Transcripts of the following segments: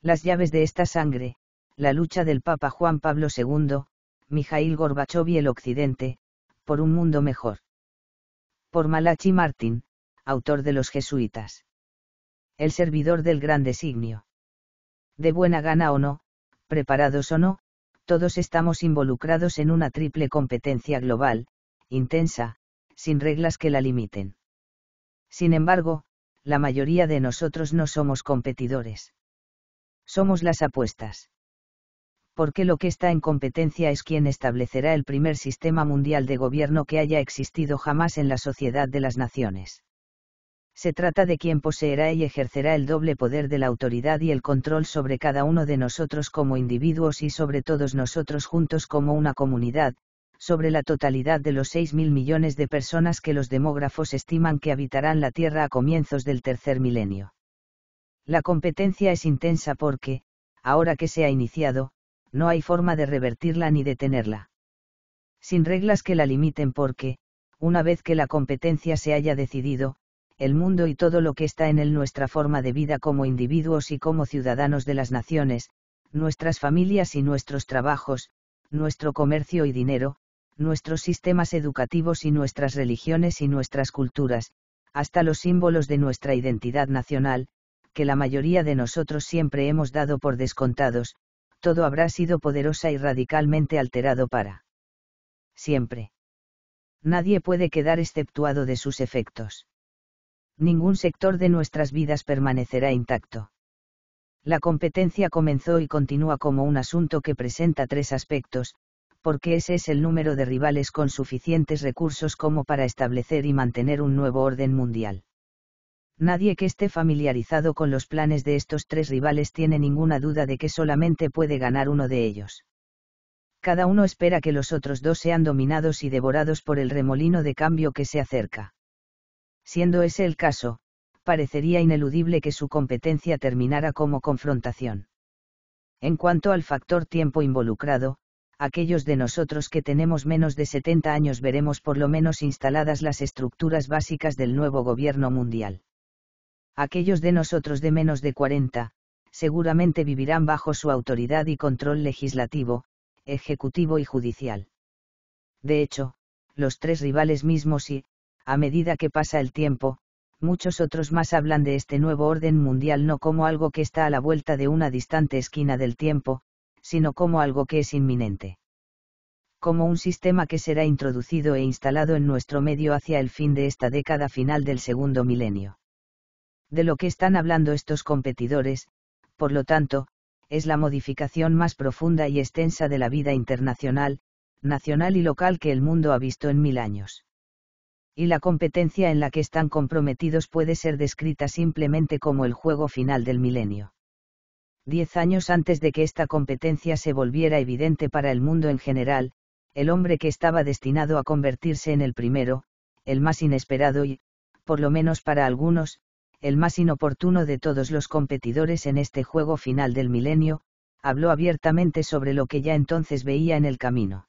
Las llaves de esta sangre, la lucha del Papa Juan Pablo II, Mijail Gorbachov y el Occidente, por un mundo mejor. Por Malachi Martin, autor de Los Jesuitas. El servidor del gran designio. De buena gana o no, preparados o no, todos estamos involucrados en una triple competencia global, intensa, sin reglas que la limiten. Sin embargo, la mayoría de nosotros no somos competidores somos las apuestas. Porque lo que está en competencia es quien establecerá el primer sistema mundial de gobierno que haya existido jamás en la sociedad de las naciones. Se trata de quien poseerá y ejercerá el doble poder de la autoridad y el control sobre cada uno de nosotros como individuos y sobre todos nosotros juntos como una comunidad, sobre la totalidad de los mil millones de personas que los demógrafos estiman que habitarán la Tierra a comienzos del tercer milenio. La competencia es intensa porque, ahora que se ha iniciado, no hay forma de revertirla ni detenerla. Sin reglas que la limiten porque, una vez que la competencia se haya decidido, el mundo y todo lo que está en él nuestra forma de vida como individuos y como ciudadanos de las naciones, nuestras familias y nuestros trabajos, nuestro comercio y dinero, nuestros sistemas educativos y nuestras religiones y nuestras culturas, hasta los símbolos de nuestra identidad nacional, que la mayoría de nosotros siempre hemos dado por descontados, todo habrá sido poderosa y radicalmente alterado para siempre. Nadie puede quedar exceptuado de sus efectos. Ningún sector de nuestras vidas permanecerá intacto. La competencia comenzó y continúa como un asunto que presenta tres aspectos, porque ese es el número de rivales con suficientes recursos como para establecer y mantener un nuevo orden mundial. Nadie que esté familiarizado con los planes de estos tres rivales tiene ninguna duda de que solamente puede ganar uno de ellos. Cada uno espera que los otros dos sean dominados y devorados por el remolino de cambio que se acerca. Siendo ese el caso, parecería ineludible que su competencia terminara como confrontación. En cuanto al factor tiempo involucrado, aquellos de nosotros que tenemos menos de 70 años veremos por lo menos instaladas las estructuras básicas del nuevo gobierno mundial aquellos de nosotros de menos de 40, seguramente vivirán bajo su autoridad y control legislativo, ejecutivo y judicial. De hecho, los tres rivales mismos y, a medida que pasa el tiempo, muchos otros más hablan de este nuevo orden mundial no como algo que está a la vuelta de una distante esquina del tiempo, sino como algo que es inminente. Como un sistema que será introducido e instalado en nuestro medio hacia el fin de esta década final del segundo milenio. De lo que están hablando estos competidores, por lo tanto, es la modificación más profunda y extensa de la vida internacional, nacional y local que el mundo ha visto en mil años. Y la competencia en la que están comprometidos puede ser descrita simplemente como el juego final del milenio. Diez años antes de que esta competencia se volviera evidente para el mundo en general, el hombre que estaba destinado a convertirse en el primero, el más inesperado y, por lo menos para algunos, el más inoportuno de todos los competidores en este juego final del milenio, habló abiertamente sobre lo que ya entonces veía en el camino.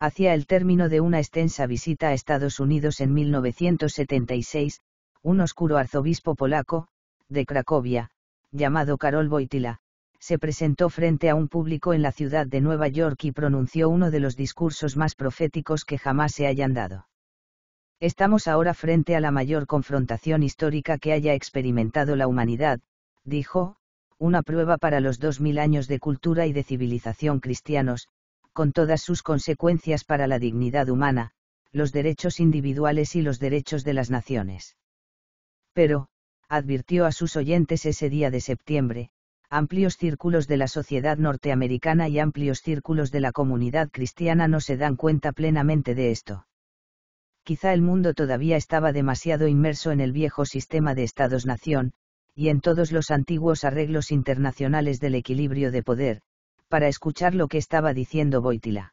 Hacia el término de una extensa visita a Estados Unidos en 1976, un oscuro arzobispo polaco, de Cracovia, llamado Karol Wojtyla, se presentó frente a un público en la ciudad de Nueva York y pronunció uno de los discursos más proféticos que jamás se hayan dado. Estamos ahora frente a la mayor confrontación histórica que haya experimentado la humanidad, dijo, una prueba para los dos mil años de cultura y de civilización cristianos, con todas sus consecuencias para la dignidad humana, los derechos individuales y los derechos de las naciones. Pero, advirtió a sus oyentes ese día de septiembre, amplios círculos de la sociedad norteamericana y amplios círculos de la comunidad cristiana no se dan cuenta plenamente de esto. Quizá el mundo todavía estaba demasiado inmerso en el viejo sistema de Estados-nación, y en todos los antiguos arreglos internacionales del equilibrio de poder, para escuchar lo que estaba diciendo Boitila.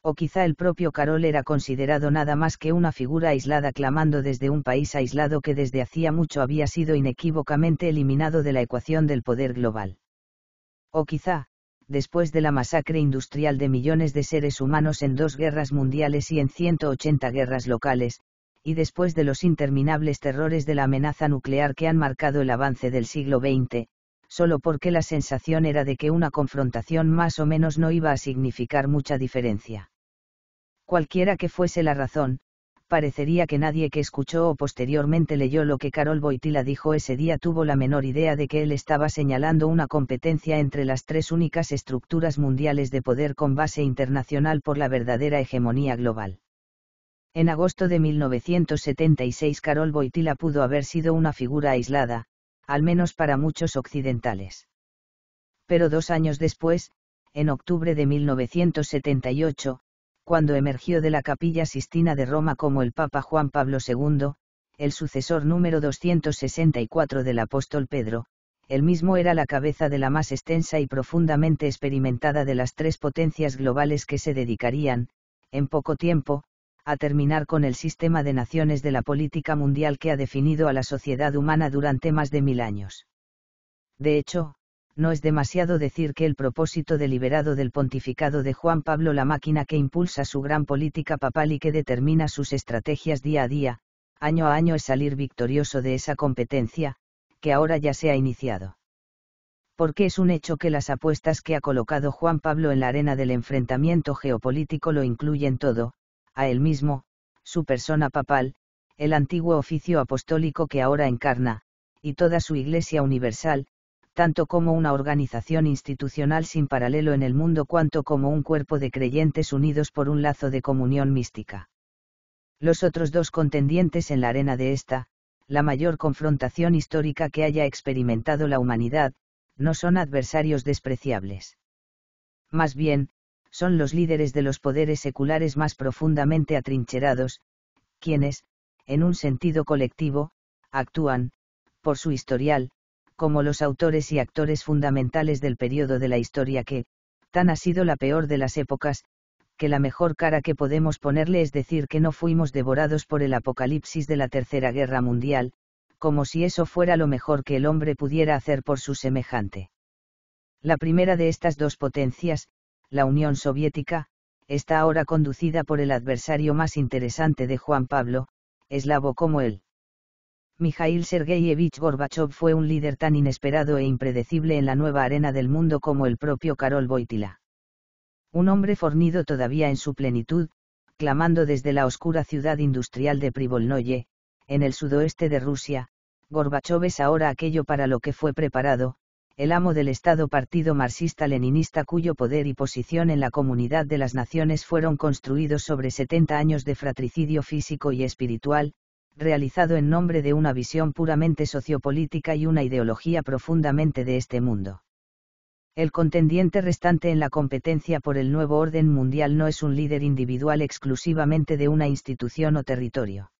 O quizá el propio Carol era considerado nada más que una figura aislada clamando desde un país aislado que desde hacía mucho había sido inequívocamente eliminado de la ecuación del poder global. O quizá, después de la masacre industrial de millones de seres humanos en dos guerras mundiales y en 180 guerras locales, y después de los interminables terrores de la amenaza nuclear que han marcado el avance del siglo XX, solo porque la sensación era de que una confrontación más o menos no iba a significar mucha diferencia. Cualquiera que fuese la razón, parecería que nadie que escuchó o posteriormente leyó lo que Carol Boitila dijo ese día tuvo la menor idea de que él estaba señalando una competencia entre las tres únicas estructuras mundiales de poder con base internacional por la verdadera hegemonía global. En agosto de 1976 Carol Boitila pudo haber sido una figura aislada, al menos para muchos occidentales. Pero dos años después, en octubre de 1978, cuando emergió de la capilla sistina de Roma como el Papa Juan Pablo II, el sucesor número 264 del apóstol Pedro, él mismo era la cabeza de la más extensa y profundamente experimentada de las tres potencias globales que se dedicarían, en poco tiempo, a terminar con el sistema de naciones de la política mundial que ha definido a la sociedad humana durante más de mil años. De hecho, no es demasiado decir que el propósito deliberado del pontificado de Juan Pablo la máquina que impulsa su gran política papal y que determina sus estrategias día a día, año a año es salir victorioso de esa competencia, que ahora ya se ha iniciado. Porque es un hecho que las apuestas que ha colocado Juan Pablo en la arena del enfrentamiento geopolítico lo incluyen todo, a él mismo, su persona papal, el antiguo oficio apostólico que ahora encarna, y toda su Iglesia universal, tanto como una organización institucional sin paralelo en el mundo cuanto como un cuerpo de creyentes unidos por un lazo de comunión mística. Los otros dos contendientes en la arena de esta, la mayor confrontación histórica que haya experimentado la humanidad, no son adversarios despreciables. Más bien, son los líderes de los poderes seculares más profundamente atrincherados, quienes, en un sentido colectivo, actúan, por su historial, como los autores y actores fundamentales del periodo de la historia que, tan ha sido la peor de las épocas, que la mejor cara que podemos ponerle es decir que no fuimos devorados por el apocalipsis de la Tercera Guerra Mundial, como si eso fuera lo mejor que el hombre pudiera hacer por su semejante. La primera de estas dos potencias, la Unión Soviética, está ahora conducida por el adversario más interesante de Juan Pablo, eslavo como él. Mikhail Sergeyevich Gorbachev fue un líder tan inesperado e impredecible en la nueva arena del mundo como el propio Karol Voitila. Un hombre fornido todavía en su plenitud, clamando desde la oscura ciudad industrial de Privolnoye, en el sudoeste de Rusia, Gorbachev es ahora aquello para lo que fue preparado, el amo del Estado partido marxista-leninista cuyo poder y posición en la comunidad de las naciones fueron construidos sobre 70 años de fratricidio físico y espiritual, realizado en nombre de una visión puramente sociopolítica y una ideología profundamente de este mundo. El contendiente restante en la competencia por el nuevo orden mundial no es un líder individual exclusivamente de una institución o territorio.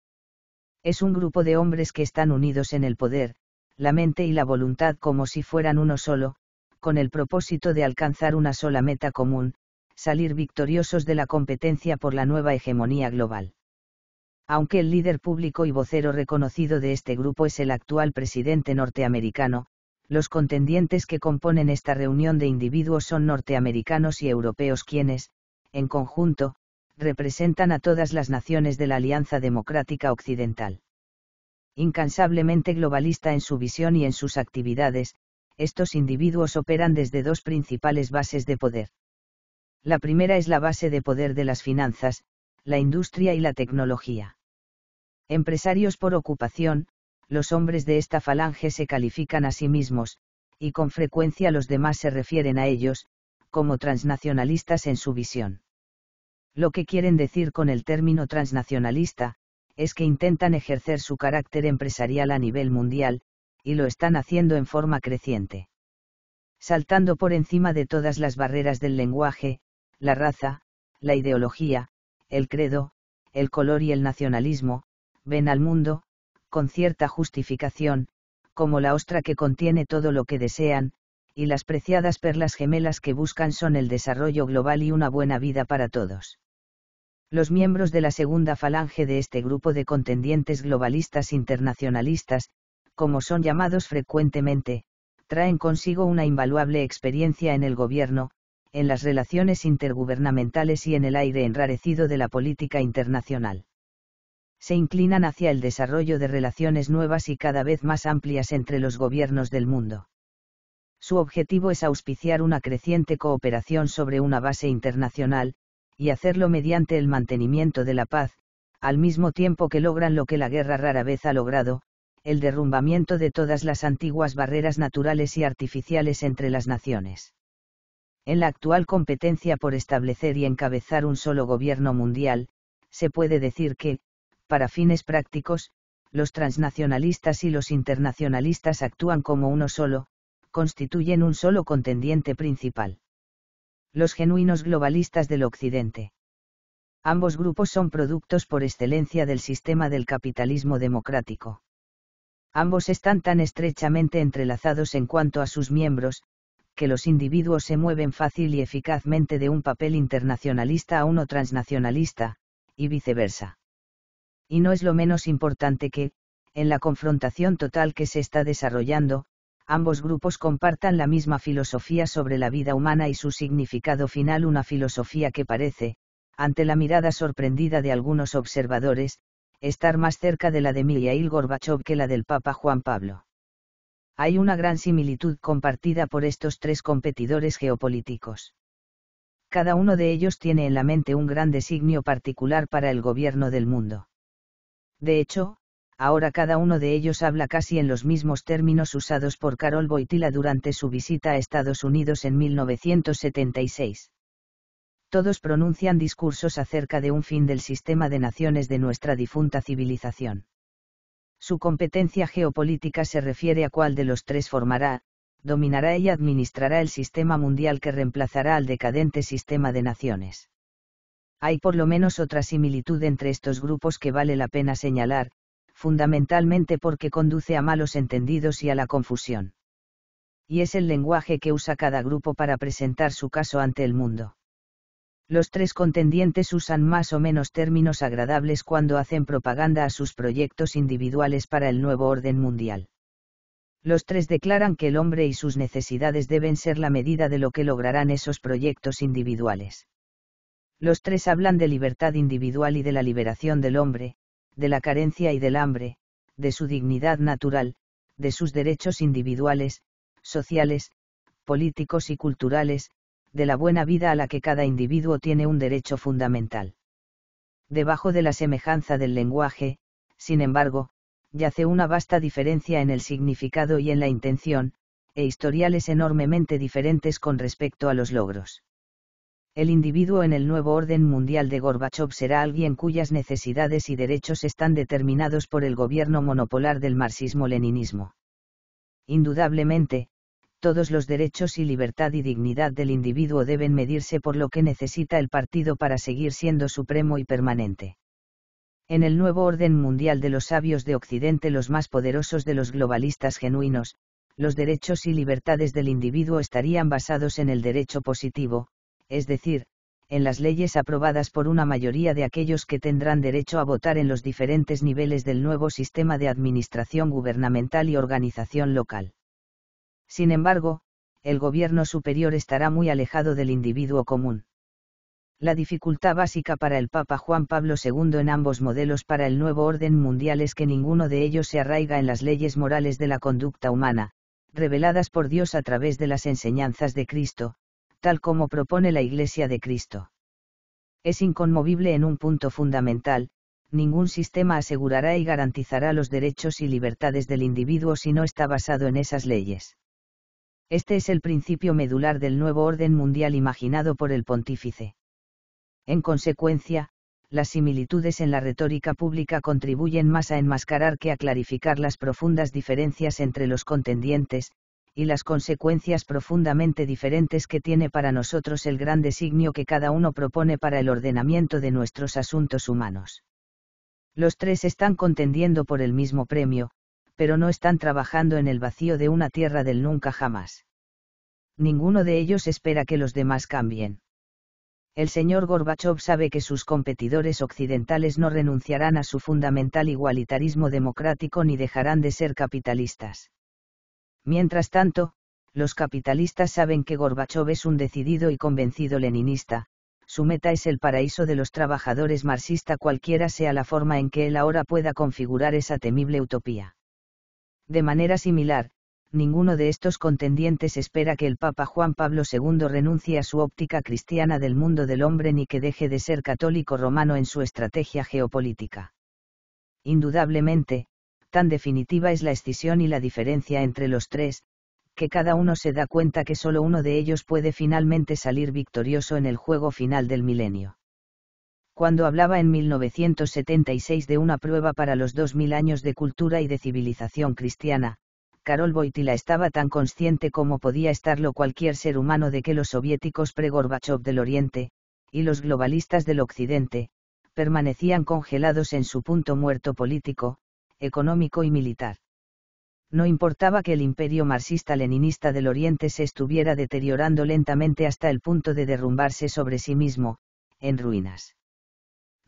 Es un grupo de hombres que están unidos en el poder, la mente y la voluntad como si fueran uno solo, con el propósito de alcanzar una sola meta común, salir victoriosos de la competencia por la nueva hegemonía global aunque el líder público y vocero reconocido de este grupo es el actual presidente norteamericano, los contendientes que componen esta reunión de individuos son norteamericanos y europeos quienes, en conjunto, representan a todas las naciones de la Alianza Democrática Occidental. Incansablemente globalista en su visión y en sus actividades, estos individuos operan desde dos principales bases de poder. La primera es la base de poder de las finanzas, la industria y la tecnología. Empresarios por ocupación, los hombres de esta falange se califican a sí mismos, y con frecuencia los demás se refieren a ellos, como transnacionalistas en su visión. Lo que quieren decir con el término transnacionalista, es que intentan ejercer su carácter empresarial a nivel mundial, y lo están haciendo en forma creciente. Saltando por encima de todas las barreras del lenguaje, la raza, la ideología, el credo, el color y el nacionalismo, ven al mundo, con cierta justificación, como la ostra que contiene todo lo que desean, y las preciadas perlas gemelas que buscan son el desarrollo global y una buena vida para todos. Los miembros de la segunda falange de este grupo de contendientes globalistas internacionalistas, como son llamados frecuentemente, traen consigo una invaluable experiencia en el gobierno, en las relaciones intergubernamentales y en el aire enrarecido de la política internacional. Se inclinan hacia el desarrollo de relaciones nuevas y cada vez más amplias entre los gobiernos del mundo. Su objetivo es auspiciar una creciente cooperación sobre una base internacional, y hacerlo mediante el mantenimiento de la paz, al mismo tiempo que logran lo que la guerra rara vez ha logrado, el derrumbamiento de todas las antiguas barreras naturales y artificiales entre las naciones. En la actual competencia por establecer y encabezar un solo gobierno mundial, se puede decir que, para fines prácticos, los transnacionalistas y los internacionalistas actúan como uno solo, constituyen un solo contendiente principal. Los genuinos globalistas del Occidente. Ambos grupos son productos por excelencia del sistema del capitalismo democrático. Ambos están tan estrechamente entrelazados en cuanto a sus miembros, que los individuos se mueven fácil y eficazmente de un papel internacionalista a uno transnacionalista, y viceversa. Y no es lo menos importante que, en la confrontación total que se está desarrollando, ambos grupos compartan la misma filosofía sobre la vida humana y su significado final, una filosofía que parece, ante la mirada sorprendida de algunos observadores, estar más cerca de la de Mikhail Gorbachev que la del Papa Juan Pablo hay una gran similitud compartida por estos tres competidores geopolíticos. Cada uno de ellos tiene en la mente un gran designio particular para el gobierno del mundo. De hecho, ahora cada uno de ellos habla casi en los mismos términos usados por Carol Boitila durante su visita a Estados Unidos en 1976. Todos pronuncian discursos acerca de un fin del sistema de naciones de nuestra difunta civilización. Su competencia geopolítica se refiere a cuál de los tres formará, dominará y administrará el sistema mundial que reemplazará al decadente sistema de naciones. Hay por lo menos otra similitud entre estos grupos que vale la pena señalar, fundamentalmente porque conduce a malos entendidos y a la confusión. Y es el lenguaje que usa cada grupo para presentar su caso ante el mundo. Los tres contendientes usan más o menos términos agradables cuando hacen propaganda a sus proyectos individuales para el nuevo orden mundial. Los tres declaran que el hombre y sus necesidades deben ser la medida de lo que lograrán esos proyectos individuales. Los tres hablan de libertad individual y de la liberación del hombre, de la carencia y del hambre, de su dignidad natural, de sus derechos individuales, sociales, políticos y culturales, de la buena vida a la que cada individuo tiene un derecho fundamental. Debajo de la semejanza del lenguaje, sin embargo, yace una vasta diferencia en el significado y en la intención, e historiales enormemente diferentes con respecto a los logros. El individuo en el nuevo orden mundial de Gorbachev será alguien cuyas necesidades y derechos están determinados por el gobierno monopolar del marxismo-leninismo. Indudablemente, todos los derechos y libertad y dignidad del individuo deben medirse por lo que necesita el partido para seguir siendo supremo y permanente. En el nuevo orden mundial de los sabios de Occidente, los más poderosos de los globalistas genuinos, los derechos y libertades del individuo estarían basados en el derecho positivo, es decir, en las leyes aprobadas por una mayoría de aquellos que tendrán derecho a votar en los diferentes niveles del nuevo sistema de administración gubernamental y organización local. Sin embargo, el gobierno superior estará muy alejado del individuo común. La dificultad básica para el Papa Juan Pablo II en ambos modelos para el nuevo orden mundial es que ninguno de ellos se arraiga en las leyes morales de la conducta humana, reveladas por Dios a través de las enseñanzas de Cristo, tal como propone la Iglesia de Cristo. Es inconmovible en un punto fundamental, ningún sistema asegurará y garantizará los derechos y libertades del individuo si no está basado en esas leyes. Este es el principio medular del nuevo orden mundial imaginado por el pontífice. En consecuencia, las similitudes en la retórica pública contribuyen más a enmascarar que a clarificar las profundas diferencias entre los contendientes, y las consecuencias profundamente diferentes que tiene para nosotros el gran designio que cada uno propone para el ordenamiento de nuestros asuntos humanos. Los tres están contendiendo por el mismo premio, pero no están trabajando en el vacío de una tierra del nunca jamás. Ninguno de ellos espera que los demás cambien. El señor Gorbachev sabe que sus competidores occidentales no renunciarán a su fundamental igualitarismo democrático ni dejarán de ser capitalistas. Mientras tanto, los capitalistas saben que Gorbachev es un decidido y convencido leninista, su meta es el paraíso de los trabajadores marxista cualquiera sea la forma en que él ahora pueda configurar esa temible utopía. De manera similar, ninguno de estos contendientes espera que el Papa Juan Pablo II renuncie a su óptica cristiana del mundo del hombre ni que deje de ser católico romano en su estrategia geopolítica. Indudablemente, tan definitiva es la escisión y la diferencia entre los tres, que cada uno se da cuenta que solo uno de ellos puede finalmente salir victorioso en el juego final del milenio cuando hablaba en 1976 de una prueba para los 2000 años de cultura y de civilización cristiana, Karol Boitila estaba tan consciente como podía estarlo cualquier ser humano de que los soviéticos pre-Gorbachev del Oriente, y los globalistas del Occidente, permanecían congelados en su punto muerto político, económico y militar. No importaba que el imperio marxista-leninista del Oriente se estuviera deteriorando lentamente hasta el punto de derrumbarse sobre sí mismo, en ruinas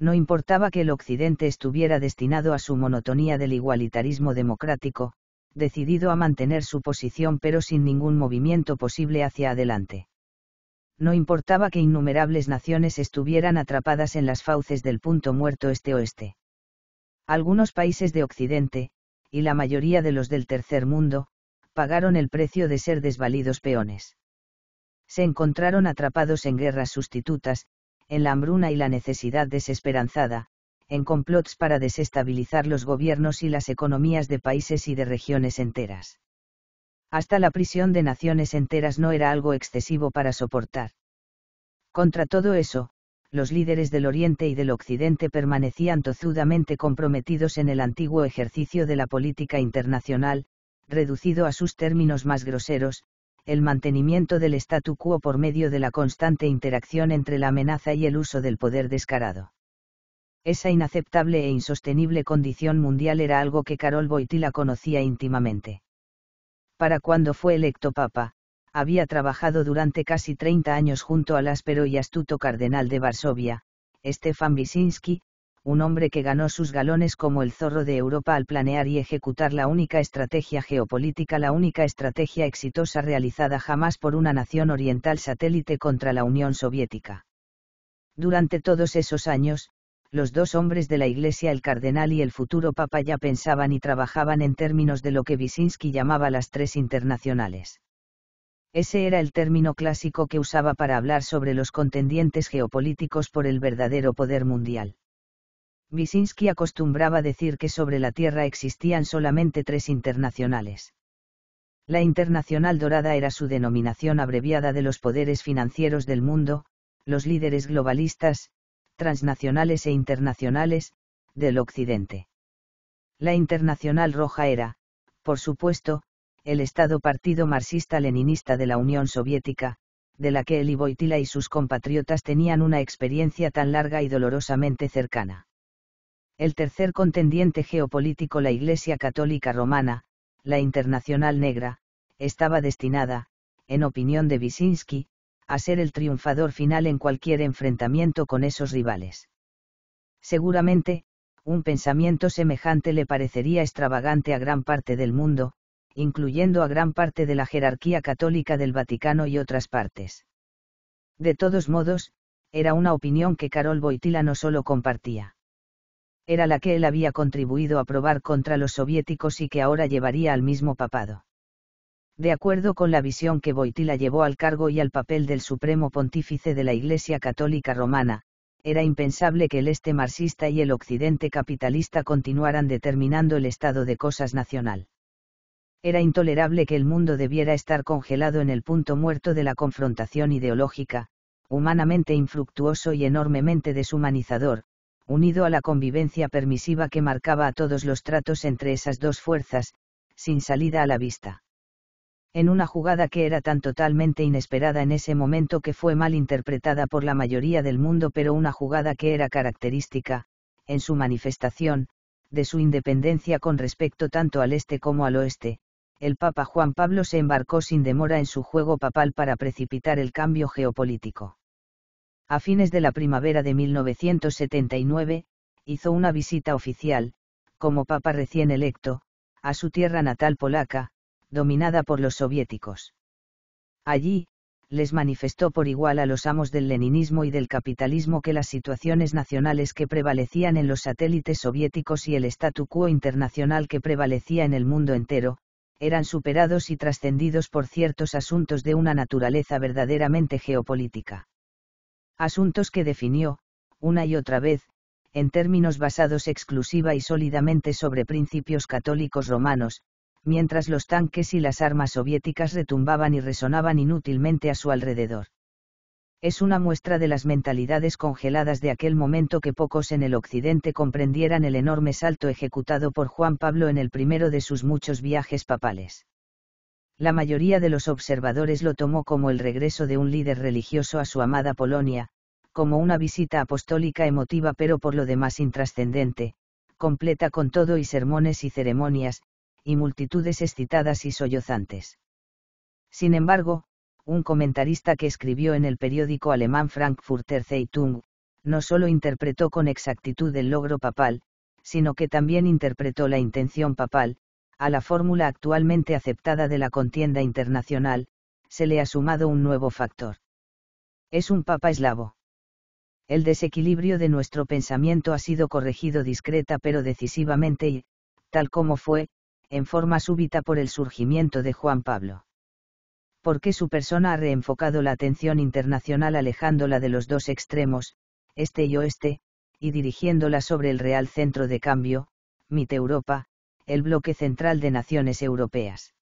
no importaba que el Occidente estuviera destinado a su monotonía del igualitarismo democrático, decidido a mantener su posición pero sin ningún movimiento posible hacia adelante. No importaba que innumerables naciones estuvieran atrapadas en las fauces del punto muerto este-oeste. Algunos países de Occidente, y la mayoría de los del tercer mundo, pagaron el precio de ser desvalidos peones. Se encontraron atrapados en guerras sustitutas, en la hambruna y la necesidad desesperanzada, en complots para desestabilizar los gobiernos y las economías de países y de regiones enteras. Hasta la prisión de naciones enteras no era algo excesivo para soportar. Contra todo eso, los líderes del Oriente y del Occidente permanecían tozudamente comprometidos en el antiguo ejercicio de la política internacional, reducido a sus términos más groseros, el mantenimiento del statu quo por medio de la constante interacción entre la amenaza y el uso del poder descarado. Esa inaceptable e insostenible condición mundial era algo que Carol Boitila conocía íntimamente. Para cuando fue electo papa, había trabajado durante casi 30 años junto al áspero y astuto cardenal de Varsovia, Stefan Wisinski, un hombre que ganó sus galones como el zorro de Europa al planear y ejecutar la única estrategia geopolítica, la única estrategia exitosa realizada jamás por una nación oriental satélite contra la Unión Soviética. Durante todos esos años, los dos hombres de la Iglesia, el cardenal y el futuro papa, ya pensaban y trabajaban en términos de lo que Wyszynski llamaba las tres internacionales. Ese era el término clásico que usaba para hablar sobre los contendientes geopolíticos por el verdadero poder mundial. Wyszynski acostumbraba decir que sobre la Tierra existían solamente tres internacionales. La Internacional Dorada era su denominación abreviada de los poderes financieros del mundo, los líderes globalistas, transnacionales e internacionales, del Occidente. La Internacional Roja era, por supuesto, el Estado Partido Marxista-Leninista de la Unión Soviética, de la que Eli y sus compatriotas tenían una experiencia tan larga y dolorosamente cercana el tercer contendiente geopolítico la Iglesia Católica Romana, la Internacional Negra, estaba destinada, en opinión de Wyszynski, a ser el triunfador final en cualquier enfrentamiento con esos rivales. Seguramente, un pensamiento semejante le parecería extravagante a gran parte del mundo, incluyendo a gran parte de la jerarquía católica del Vaticano y otras partes. De todos modos, era una opinión que Carol Boitila no solo compartía era la que él había contribuido a probar contra los soviéticos y que ahora llevaría al mismo papado. De acuerdo con la visión que Boitila llevó al cargo y al papel del supremo pontífice de la Iglesia Católica Romana, era impensable que el este marxista y el occidente capitalista continuaran determinando el estado de cosas nacional. Era intolerable que el mundo debiera estar congelado en el punto muerto de la confrontación ideológica, humanamente infructuoso y enormemente deshumanizador, unido a la convivencia permisiva que marcaba a todos los tratos entre esas dos fuerzas, sin salida a la vista. En una jugada que era tan totalmente inesperada en ese momento que fue mal interpretada por la mayoría del mundo, pero una jugada que era característica, en su manifestación, de su independencia con respecto tanto al este como al oeste, el Papa Juan Pablo se embarcó sin demora en su juego papal para precipitar el cambio geopolítico a fines de la primavera de 1979, hizo una visita oficial, como papa recién electo, a su tierra natal polaca, dominada por los soviéticos. Allí, les manifestó por igual a los amos del leninismo y del capitalismo que las situaciones nacionales que prevalecían en los satélites soviéticos y el statu quo internacional que prevalecía en el mundo entero, eran superados y trascendidos por ciertos asuntos de una naturaleza verdaderamente geopolítica asuntos que definió, una y otra vez, en términos basados exclusiva y sólidamente sobre principios católicos romanos, mientras los tanques y las armas soviéticas retumbaban y resonaban inútilmente a su alrededor. Es una muestra de las mentalidades congeladas de aquel momento que pocos en el Occidente comprendieran el enorme salto ejecutado por Juan Pablo en el primero de sus muchos viajes papales la mayoría de los observadores lo tomó como el regreso de un líder religioso a su amada Polonia, como una visita apostólica emotiva pero por lo demás intrascendente, completa con todo y sermones y ceremonias, y multitudes excitadas y sollozantes. Sin embargo, un comentarista que escribió en el periódico alemán Frankfurter Zeitung, no solo interpretó con exactitud el logro papal, sino que también interpretó la intención papal, a la fórmula actualmente aceptada de la contienda internacional, se le ha sumado un nuevo factor. Es un papa eslavo. El desequilibrio de nuestro pensamiento ha sido corregido discreta pero decisivamente y, tal como fue, en forma súbita por el surgimiento de Juan Pablo. Porque su persona ha reenfocado la atención internacional alejándola de los dos extremos, este y oeste, y dirigiéndola sobre el real centro de cambio, MIT Europa, el bloque central de naciones europeas.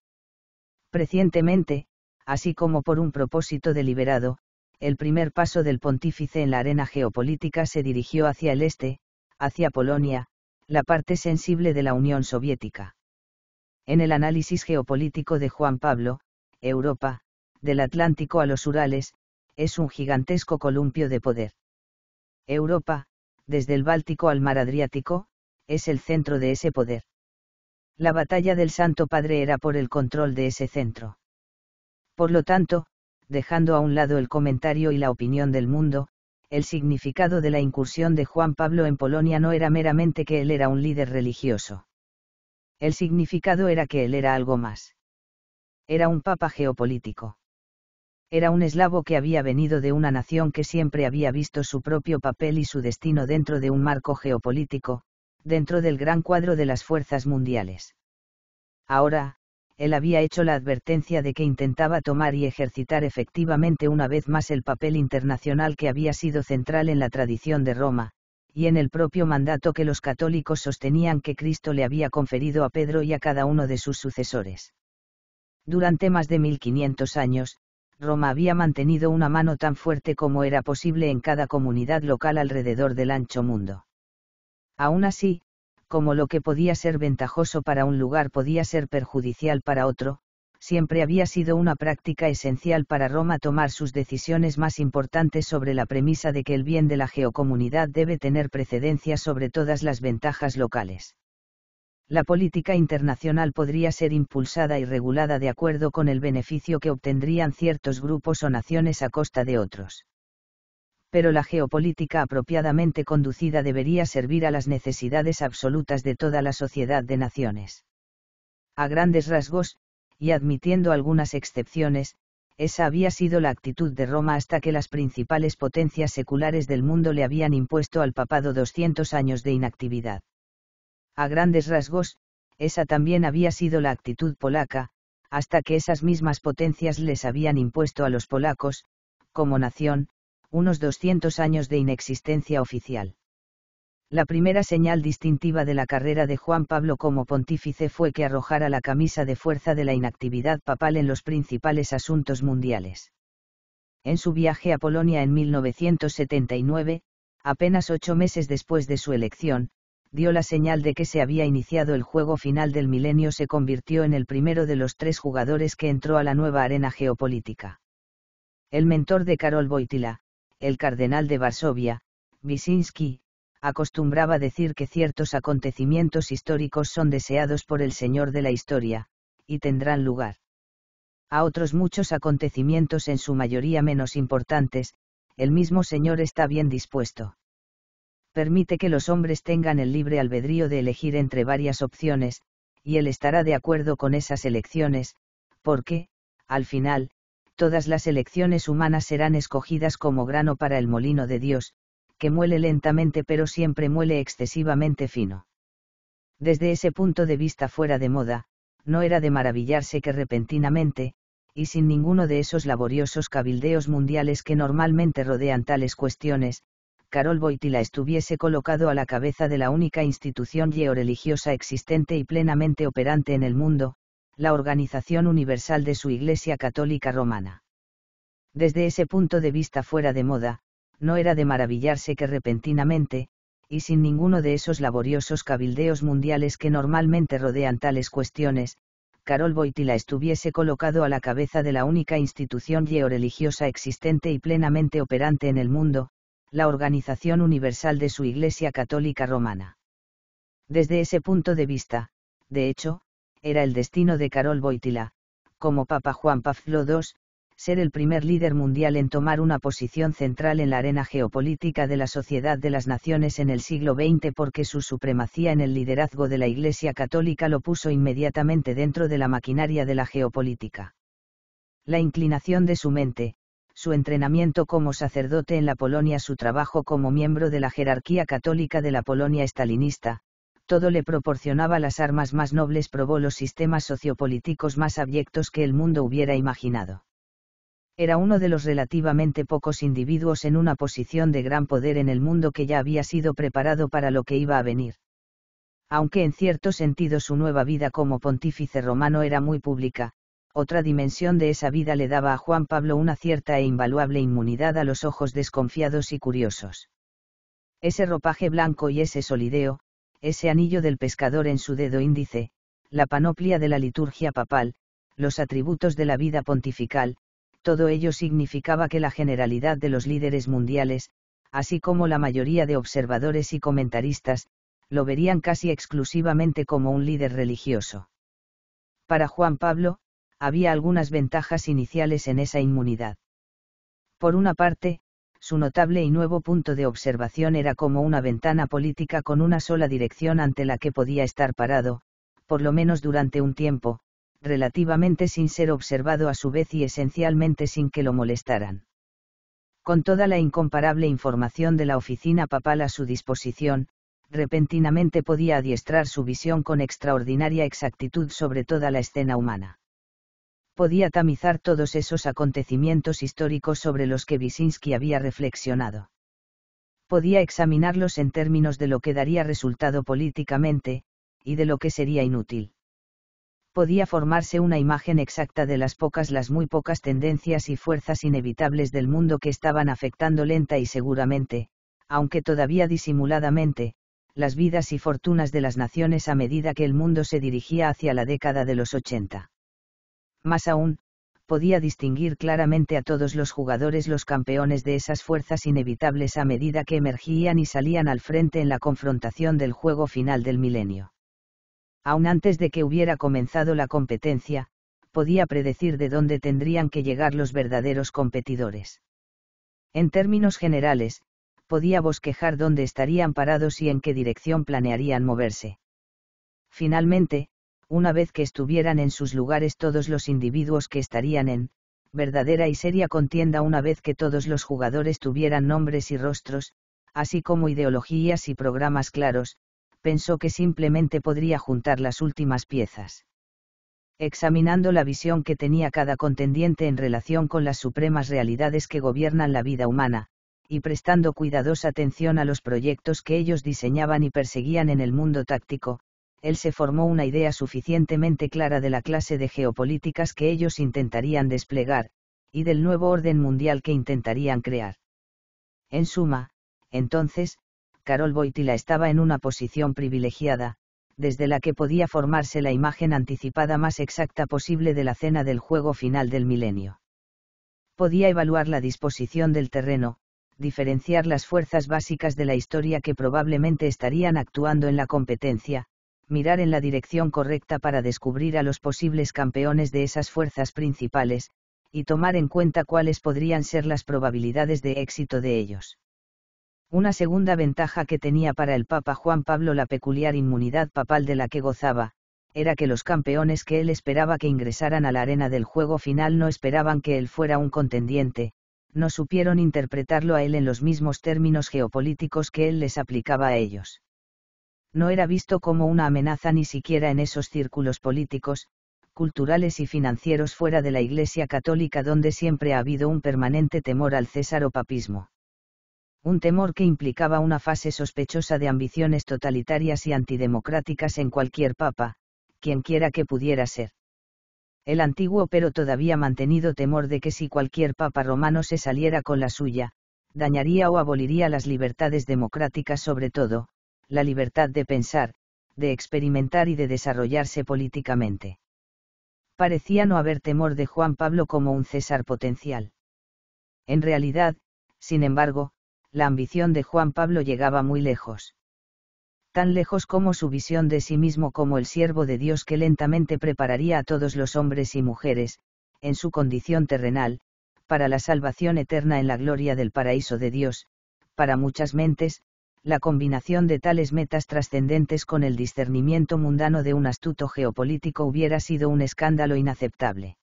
Recientemente, así como por un propósito deliberado, el primer paso del pontífice en la arena geopolítica se dirigió hacia el este, hacia Polonia, la parte sensible de la Unión Soviética. En el análisis geopolítico de Juan Pablo, Europa, del Atlántico a los Urales, es un gigantesco columpio de poder. Europa, desde el Báltico al mar Adriático, es el centro de ese poder. La batalla del Santo Padre era por el control de ese centro. Por lo tanto, dejando a un lado el comentario y la opinión del mundo, el significado de la incursión de Juan Pablo en Polonia no era meramente que él era un líder religioso. El significado era que él era algo más. Era un papa geopolítico. Era un eslavo que había venido de una nación que siempre había visto su propio papel y su destino dentro de un marco geopolítico, dentro del gran cuadro de las fuerzas mundiales. Ahora, él había hecho la advertencia de que intentaba tomar y ejercitar efectivamente una vez más el papel internacional que había sido central en la tradición de Roma, y en el propio mandato que los católicos sostenían que Cristo le había conferido a Pedro y a cada uno de sus sucesores. Durante más de 1500 años, Roma había mantenido una mano tan fuerte como era posible en cada comunidad local alrededor del ancho mundo. Aún así, como lo que podía ser ventajoso para un lugar podía ser perjudicial para otro, siempre había sido una práctica esencial para Roma tomar sus decisiones más importantes sobre la premisa de que el bien de la geocomunidad debe tener precedencia sobre todas las ventajas locales. La política internacional podría ser impulsada y regulada de acuerdo con el beneficio que obtendrían ciertos grupos o naciones a costa de otros pero la geopolítica apropiadamente conducida debería servir a las necesidades absolutas de toda la sociedad de naciones. A grandes rasgos, y admitiendo algunas excepciones, esa había sido la actitud de Roma hasta que las principales potencias seculares del mundo le habían impuesto al papado 200 años de inactividad. A grandes rasgos, esa también había sido la actitud polaca, hasta que esas mismas potencias les habían impuesto a los polacos, como nación, unos 200 años de inexistencia oficial. La primera señal distintiva de la carrera de Juan Pablo como pontífice fue que arrojara la camisa de fuerza de la inactividad papal en los principales asuntos mundiales. En su viaje a Polonia en 1979, apenas ocho meses después de su elección, dio la señal de que se había iniciado el juego final del milenio, se convirtió en el primero de los tres jugadores que entró a la nueva arena geopolítica. El mentor de Carol Boitila, el cardenal de Varsovia, Wyszynski, acostumbraba decir que ciertos acontecimientos históricos son deseados por el Señor de la historia, y tendrán lugar. A otros muchos acontecimientos en su mayoría menos importantes, el mismo Señor está bien dispuesto. Permite que los hombres tengan el libre albedrío de elegir entre varias opciones, y Él estará de acuerdo con esas elecciones, porque, al final, todas las elecciones humanas serán escogidas como grano para el molino de Dios, que muele lentamente pero siempre muele excesivamente fino. Desde ese punto de vista fuera de moda, no era de maravillarse que repentinamente, y sin ninguno de esos laboriosos cabildeos mundiales que normalmente rodean tales cuestiones, Carol Boitila estuviese colocado a la cabeza de la única institución georeligiosa existente y plenamente operante en el mundo, la organización universal de su Iglesia Católica Romana. Desde ese punto de vista fuera de moda, no era de maravillarse que repentinamente, y sin ninguno de esos laboriosos cabildeos mundiales que normalmente rodean tales cuestiones, Carol Boitila estuviese colocado a la cabeza de la única institución georeligiosa existente y plenamente operante en el mundo, la organización universal de su Iglesia Católica Romana. Desde ese punto de vista, de hecho, era el destino de Karol boitila como Papa Juan Pablo II, ser el primer líder mundial en tomar una posición central en la arena geopolítica de la sociedad de las naciones en el siglo XX porque su supremacía en el liderazgo de la Iglesia Católica lo puso inmediatamente dentro de la maquinaria de la geopolítica. La inclinación de su mente, su entrenamiento como sacerdote en la Polonia, su trabajo como miembro de la jerarquía católica de la Polonia estalinista, todo le proporcionaba las armas más nobles, probó los sistemas sociopolíticos más abyectos que el mundo hubiera imaginado. Era uno de los relativamente pocos individuos en una posición de gran poder en el mundo que ya había sido preparado para lo que iba a venir. Aunque en cierto sentido su nueva vida como pontífice romano era muy pública, otra dimensión de esa vida le daba a Juan Pablo una cierta e invaluable inmunidad a los ojos desconfiados y curiosos. Ese ropaje blanco y ese solideo, ese anillo del pescador en su dedo índice, la panoplia de la liturgia papal, los atributos de la vida pontifical, todo ello significaba que la generalidad de los líderes mundiales, así como la mayoría de observadores y comentaristas, lo verían casi exclusivamente como un líder religioso. Para Juan Pablo, había algunas ventajas iniciales en esa inmunidad. Por una parte, su notable y nuevo punto de observación era como una ventana política con una sola dirección ante la que podía estar parado, por lo menos durante un tiempo, relativamente sin ser observado a su vez y esencialmente sin que lo molestaran. Con toda la incomparable información de la oficina papal a su disposición, repentinamente podía adiestrar su visión con extraordinaria exactitud sobre toda la escena humana podía tamizar todos esos acontecimientos históricos sobre los que Wyszynski había reflexionado. Podía examinarlos en términos de lo que daría resultado políticamente, y de lo que sería inútil. Podía formarse una imagen exacta de las pocas, las muy pocas tendencias y fuerzas inevitables del mundo que estaban afectando lenta y seguramente, aunque todavía disimuladamente, las vidas y fortunas de las naciones a medida que el mundo se dirigía hacia la década de los 80. Más aún, podía distinguir claramente a todos los jugadores los campeones de esas fuerzas inevitables a medida que emergían y salían al frente en la confrontación del juego final del milenio. Aún antes de que hubiera comenzado la competencia, podía predecir de dónde tendrían que llegar los verdaderos competidores. En términos generales, podía bosquejar dónde estarían parados y en qué dirección planearían moverse. Finalmente, una vez que estuvieran en sus lugares todos los individuos que estarían en, verdadera y seria contienda una vez que todos los jugadores tuvieran nombres y rostros, así como ideologías y programas claros, pensó que simplemente podría juntar las últimas piezas. Examinando la visión que tenía cada contendiente en relación con las supremas realidades que gobiernan la vida humana, y prestando cuidadosa atención a los proyectos que ellos diseñaban y perseguían en el mundo táctico, él se formó una idea suficientemente clara de la clase de geopolíticas que ellos intentarían desplegar, y del nuevo orden mundial que intentarían crear. En suma, entonces, Carol Boitila estaba en una posición privilegiada, desde la que podía formarse la imagen anticipada más exacta posible de la cena del juego final del milenio. Podía evaluar la disposición del terreno, diferenciar las fuerzas básicas de la historia que probablemente estarían actuando en la competencia, mirar en la dirección correcta para descubrir a los posibles campeones de esas fuerzas principales, y tomar en cuenta cuáles podrían ser las probabilidades de éxito de ellos. Una segunda ventaja que tenía para el Papa Juan Pablo la peculiar inmunidad papal de la que gozaba, era que los campeones que él esperaba que ingresaran a la arena del juego final no esperaban que él fuera un contendiente, no supieron interpretarlo a él en los mismos términos geopolíticos que él les aplicaba a ellos no era visto como una amenaza ni siquiera en esos círculos políticos, culturales y financieros fuera de la Iglesia Católica donde siempre ha habido un permanente temor al César o papismo. Un temor que implicaba una fase sospechosa de ambiciones totalitarias y antidemocráticas en cualquier papa, quienquiera que pudiera ser. El antiguo pero todavía mantenido temor de que si cualquier papa romano se saliera con la suya, dañaría o aboliría las libertades democráticas sobre todo, la libertad de pensar, de experimentar y de desarrollarse políticamente. Parecía no haber temor de Juan Pablo como un César potencial. En realidad, sin embargo, la ambición de Juan Pablo llegaba muy lejos. Tan lejos como su visión de sí mismo como el siervo de Dios que lentamente prepararía a todos los hombres y mujeres, en su condición terrenal, para la salvación eterna en la gloria del paraíso de Dios, para muchas mentes, la combinación de tales metas trascendentes con el discernimiento mundano de un astuto geopolítico hubiera sido un escándalo inaceptable.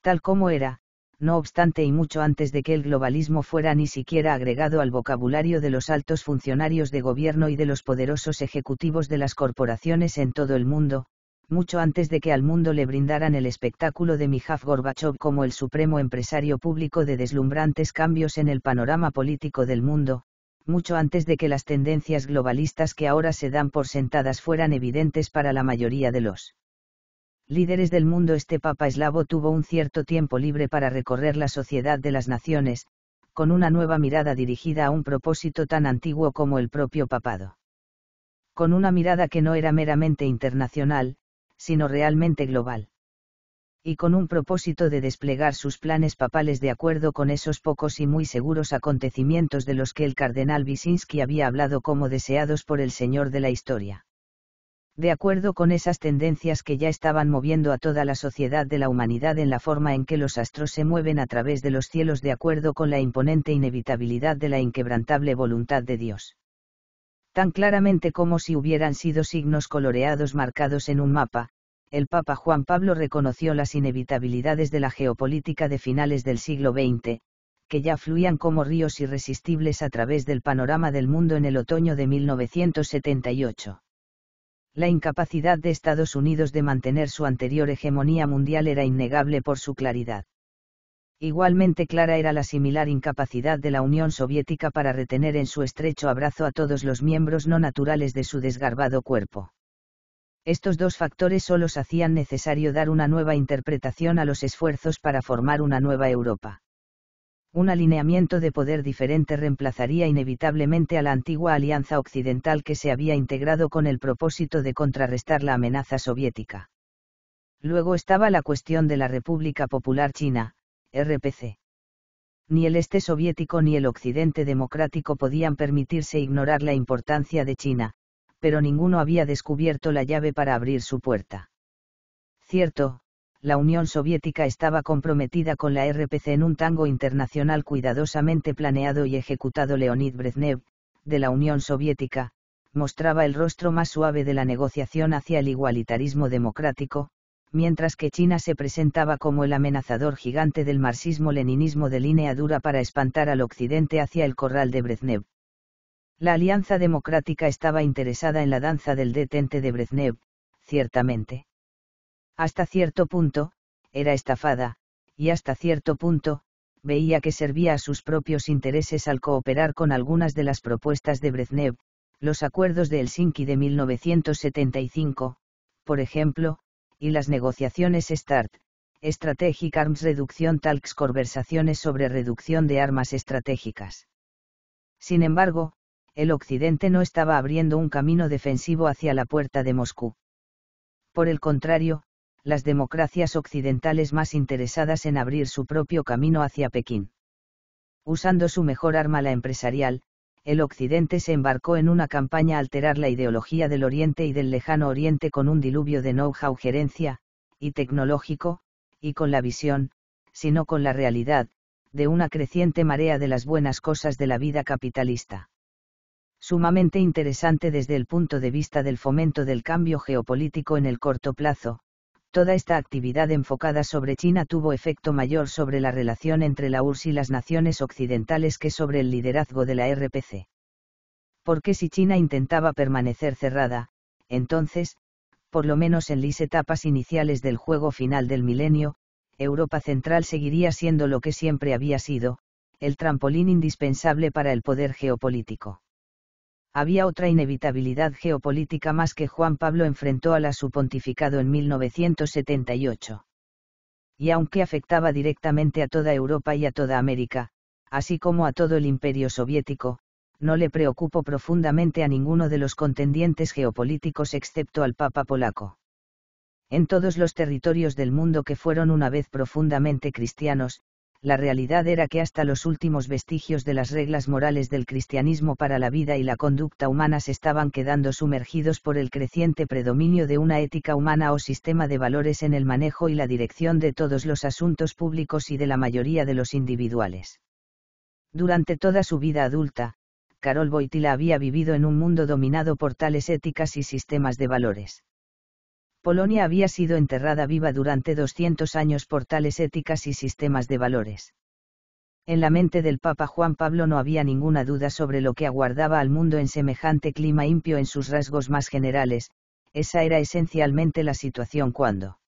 Tal como era, no obstante y mucho antes de que el globalismo fuera ni siquiera agregado al vocabulario de los altos funcionarios de gobierno y de los poderosos ejecutivos de las corporaciones en todo el mundo, mucho antes de que al mundo le brindaran el espectáculo de Mijaf Gorbachev como el supremo empresario público de deslumbrantes cambios en el panorama político del mundo, mucho antes de que las tendencias globalistas que ahora se dan por sentadas fueran evidentes para la mayoría de los líderes del mundo. Este Papa eslavo tuvo un cierto tiempo libre para recorrer la sociedad de las naciones, con una nueva mirada dirigida a un propósito tan antiguo como el propio papado. Con una mirada que no era meramente internacional, sino realmente global y con un propósito de desplegar sus planes papales de acuerdo con esos pocos y muy seguros acontecimientos de los que el cardenal Wisinski había hablado como deseados por el Señor de la historia. De acuerdo con esas tendencias que ya estaban moviendo a toda la sociedad de la humanidad en la forma en que los astros se mueven a través de los cielos de acuerdo con la imponente inevitabilidad de la inquebrantable voluntad de Dios. Tan claramente como si hubieran sido signos coloreados marcados en un mapa, el Papa Juan Pablo reconoció las inevitabilidades de la geopolítica de finales del siglo XX, que ya fluían como ríos irresistibles a través del panorama del mundo en el otoño de 1978. La incapacidad de Estados Unidos de mantener su anterior hegemonía mundial era innegable por su claridad. Igualmente clara era la similar incapacidad de la Unión Soviética para retener en su estrecho abrazo a todos los miembros no naturales de su desgarbado cuerpo estos dos factores solo hacían necesario dar una nueva interpretación a los esfuerzos para formar una nueva Europa. Un alineamiento de poder diferente reemplazaría inevitablemente a la antigua alianza occidental que se había integrado con el propósito de contrarrestar la amenaza soviética. Luego estaba la cuestión de la República Popular China, RPC. Ni el este soviético ni el occidente democrático podían permitirse ignorar la importancia de China, pero ninguno había descubierto la llave para abrir su puerta. Cierto, la Unión Soviética estaba comprometida con la RPC en un tango internacional cuidadosamente planeado y ejecutado Leonid Brezhnev, de la Unión Soviética, mostraba el rostro más suave de la negociación hacia el igualitarismo democrático, mientras que China se presentaba como el amenazador gigante del marxismo-leninismo de línea dura para espantar al occidente hacia el corral de Brezhnev. La Alianza Democrática estaba interesada en la danza del detente de Brezhnev, ciertamente. Hasta cierto punto, era estafada, y hasta cierto punto, veía que servía a sus propios intereses al cooperar con algunas de las propuestas de Brezhnev, los acuerdos de Helsinki de 1975, por ejemplo, y las negociaciones START, Strategic Arms Reduction Talks conversaciones sobre reducción de armas estratégicas. Sin embargo, el occidente no estaba abriendo un camino defensivo hacia la puerta de Moscú. Por el contrario, las democracias occidentales más interesadas en abrir su propio camino hacia Pekín. Usando su mejor arma la empresarial, el Occidente se embarcó en una campaña a alterar la ideología del Oriente y del lejano Oriente con un diluvio de know-how gerencia, y tecnológico, y con la visión, sino con la realidad, de una creciente marea de las buenas cosas de la vida capitalista sumamente interesante desde el punto de vista del fomento del cambio geopolítico en el corto plazo, toda esta actividad enfocada sobre China tuvo efecto mayor sobre la relación entre la URSS y las naciones occidentales que sobre el liderazgo de la RPC. Porque si China intentaba permanecer cerrada, entonces, por lo menos en las etapas iniciales del juego final del milenio, Europa Central seguiría siendo lo que siempre había sido, el trampolín indispensable para el poder geopolítico había otra inevitabilidad geopolítica más que Juan Pablo enfrentó a la su pontificado en 1978. Y aunque afectaba directamente a toda Europa y a toda América, así como a todo el imperio soviético, no le preocupó profundamente a ninguno de los contendientes geopolíticos excepto al Papa polaco. En todos los territorios del mundo que fueron una vez profundamente cristianos, la realidad era que hasta los últimos vestigios de las reglas morales del cristianismo para la vida y la conducta humana se estaban quedando sumergidos por el creciente predominio de una ética humana o sistema de valores en el manejo y la dirección de todos los asuntos públicos y de la mayoría de los individuales. Durante toda su vida adulta, Carol Boitila había vivido en un mundo dominado por tales éticas y sistemas de valores. Polonia había sido enterrada viva durante 200 años por tales éticas y sistemas de valores. En la mente del Papa Juan Pablo no había ninguna duda sobre lo que aguardaba al mundo en semejante clima impio en sus rasgos más generales, esa era esencialmente la situación cuando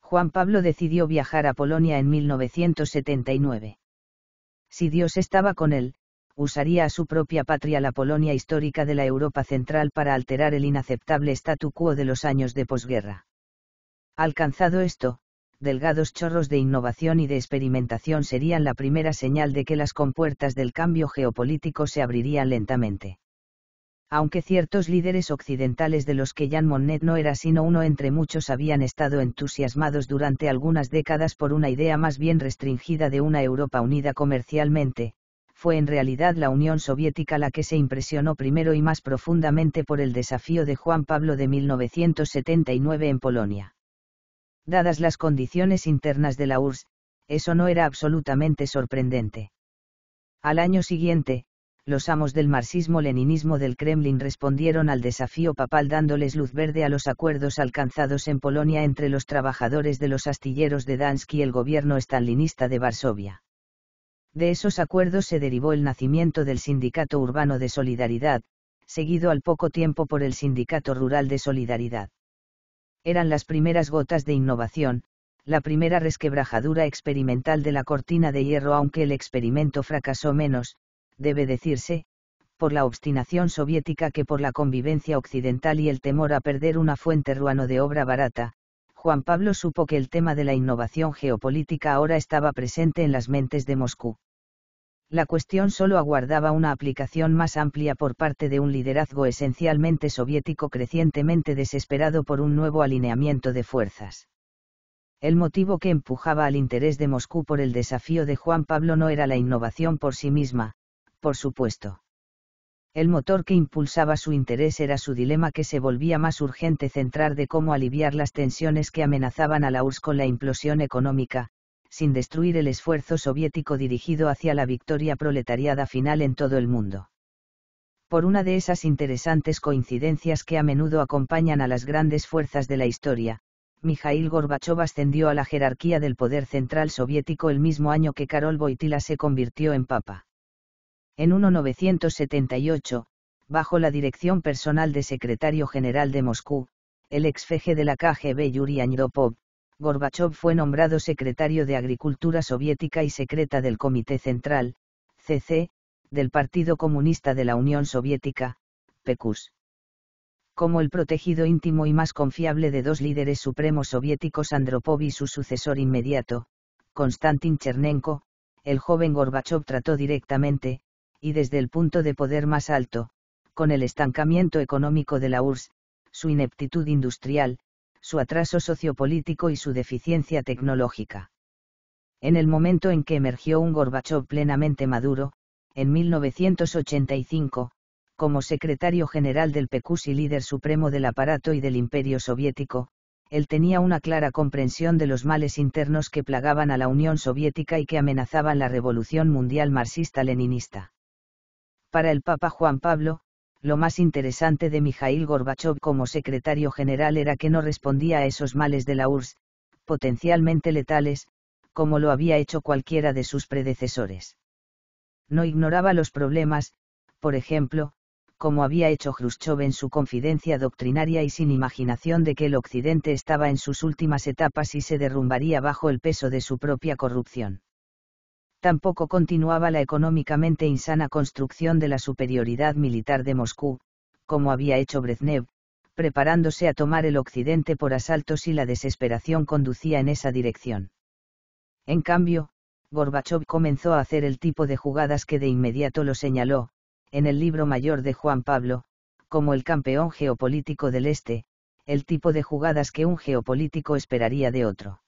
Juan Pablo decidió viajar a Polonia en 1979. Si Dios estaba con él, usaría a su propia patria la Polonia histórica de la Europa central para alterar el inaceptable statu quo de los años de posguerra. Alcanzado esto, delgados chorros de innovación y de experimentación serían la primera señal de que las compuertas del cambio geopolítico se abrirían lentamente. Aunque ciertos líderes occidentales de los que Jan Monnet no era sino uno entre muchos habían estado entusiasmados durante algunas décadas por una idea más bien restringida de una Europa unida comercialmente, fue en realidad la Unión Soviética la que se impresionó primero y más profundamente por el desafío de Juan Pablo de 1979 en Polonia. Dadas las condiciones internas de la URSS, eso no era absolutamente sorprendente. Al año siguiente, los amos del marxismo-leninismo del Kremlin respondieron al desafío papal dándoles luz verde a los acuerdos alcanzados en Polonia entre los trabajadores de los astilleros de Dansk y el gobierno estalinista de Varsovia. De esos acuerdos se derivó el nacimiento del Sindicato Urbano de Solidaridad, seguido al poco tiempo por el Sindicato Rural de Solidaridad. Eran las primeras gotas de innovación, la primera resquebrajadura experimental de la cortina de hierro aunque el experimento fracasó menos, debe decirse, por la obstinación soviética que por la convivencia occidental y el temor a perder una fuente ruano de obra barata, Juan Pablo supo que el tema de la innovación geopolítica ahora estaba presente en las mentes de Moscú. La cuestión solo aguardaba una aplicación más amplia por parte de un liderazgo esencialmente soviético crecientemente desesperado por un nuevo alineamiento de fuerzas. El motivo que empujaba al interés de Moscú por el desafío de Juan Pablo no era la innovación por sí misma, por supuesto. El motor que impulsaba su interés era su dilema que se volvía más urgente centrar de cómo aliviar las tensiones que amenazaban a la URSS con la implosión económica, sin destruir el esfuerzo soviético dirigido hacia la victoria proletariada final en todo el mundo. Por una de esas interesantes coincidencias que a menudo acompañan a las grandes fuerzas de la historia, Mikhail Gorbachev ascendió a la jerarquía del poder central soviético el mismo año que Karol Wojtyla se convirtió en papa en 1978, bajo la dirección personal de secretario general de Moscú, el exfeje de la KGB Yuri Andropov, Gorbachev fue nombrado secretario de Agricultura soviética y secreta del Comité Central, CC, del Partido Comunista de la Unión Soviética, PECUS. Como el protegido íntimo y más confiable de dos líderes supremos soviéticos Andropov y su sucesor inmediato, Konstantin Chernenko, el joven Gorbachev trató directamente, y desde el punto de poder más alto, con el estancamiento económico de la URSS, su ineptitud industrial, su atraso sociopolítico y su deficiencia tecnológica. En el momento en que emergió un Gorbachev plenamente maduro, en 1985, como secretario general del PECUS y líder supremo del aparato y del imperio soviético, él tenía una clara comprensión de los males internos que plagaban a la Unión Soviética y que amenazaban la revolución mundial marxista-leninista para el Papa Juan Pablo, lo más interesante de Mijail Gorbachev como secretario general era que no respondía a esos males de la URSS, potencialmente letales, como lo había hecho cualquiera de sus predecesores. No ignoraba los problemas, por ejemplo, como había hecho Khrushchev en su confidencia doctrinaria y sin imaginación de que el Occidente estaba en sus últimas etapas y se derrumbaría bajo el peso de su propia corrupción tampoco continuaba la económicamente insana construcción de la superioridad militar de Moscú, como había hecho Brezhnev, preparándose a tomar el occidente por asaltos si la desesperación conducía en esa dirección. En cambio, Gorbachev comenzó a hacer el tipo de jugadas que de inmediato lo señaló, en el libro mayor de Juan Pablo, como el campeón geopolítico del Este, el tipo de jugadas que un geopolítico esperaría de otro.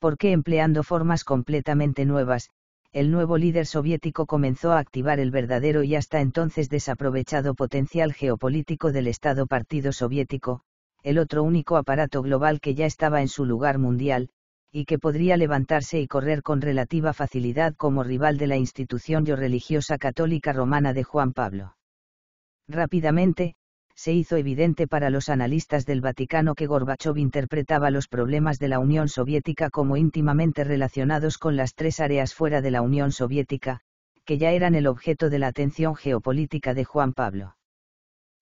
Porque empleando formas completamente nuevas, el nuevo líder soviético comenzó a activar el verdadero y hasta entonces desaprovechado potencial geopolítico del Estado Partido Soviético, el otro único aparato global que ya estaba en su lugar mundial, y que podría levantarse y correr con relativa facilidad como rival de la institución yo religiosa católica romana de Juan Pablo. Rápidamente, se hizo evidente para los analistas del Vaticano que Gorbachev interpretaba los problemas de la Unión Soviética como íntimamente relacionados con las tres áreas fuera de la Unión Soviética, que ya eran el objeto de la atención geopolítica de Juan Pablo.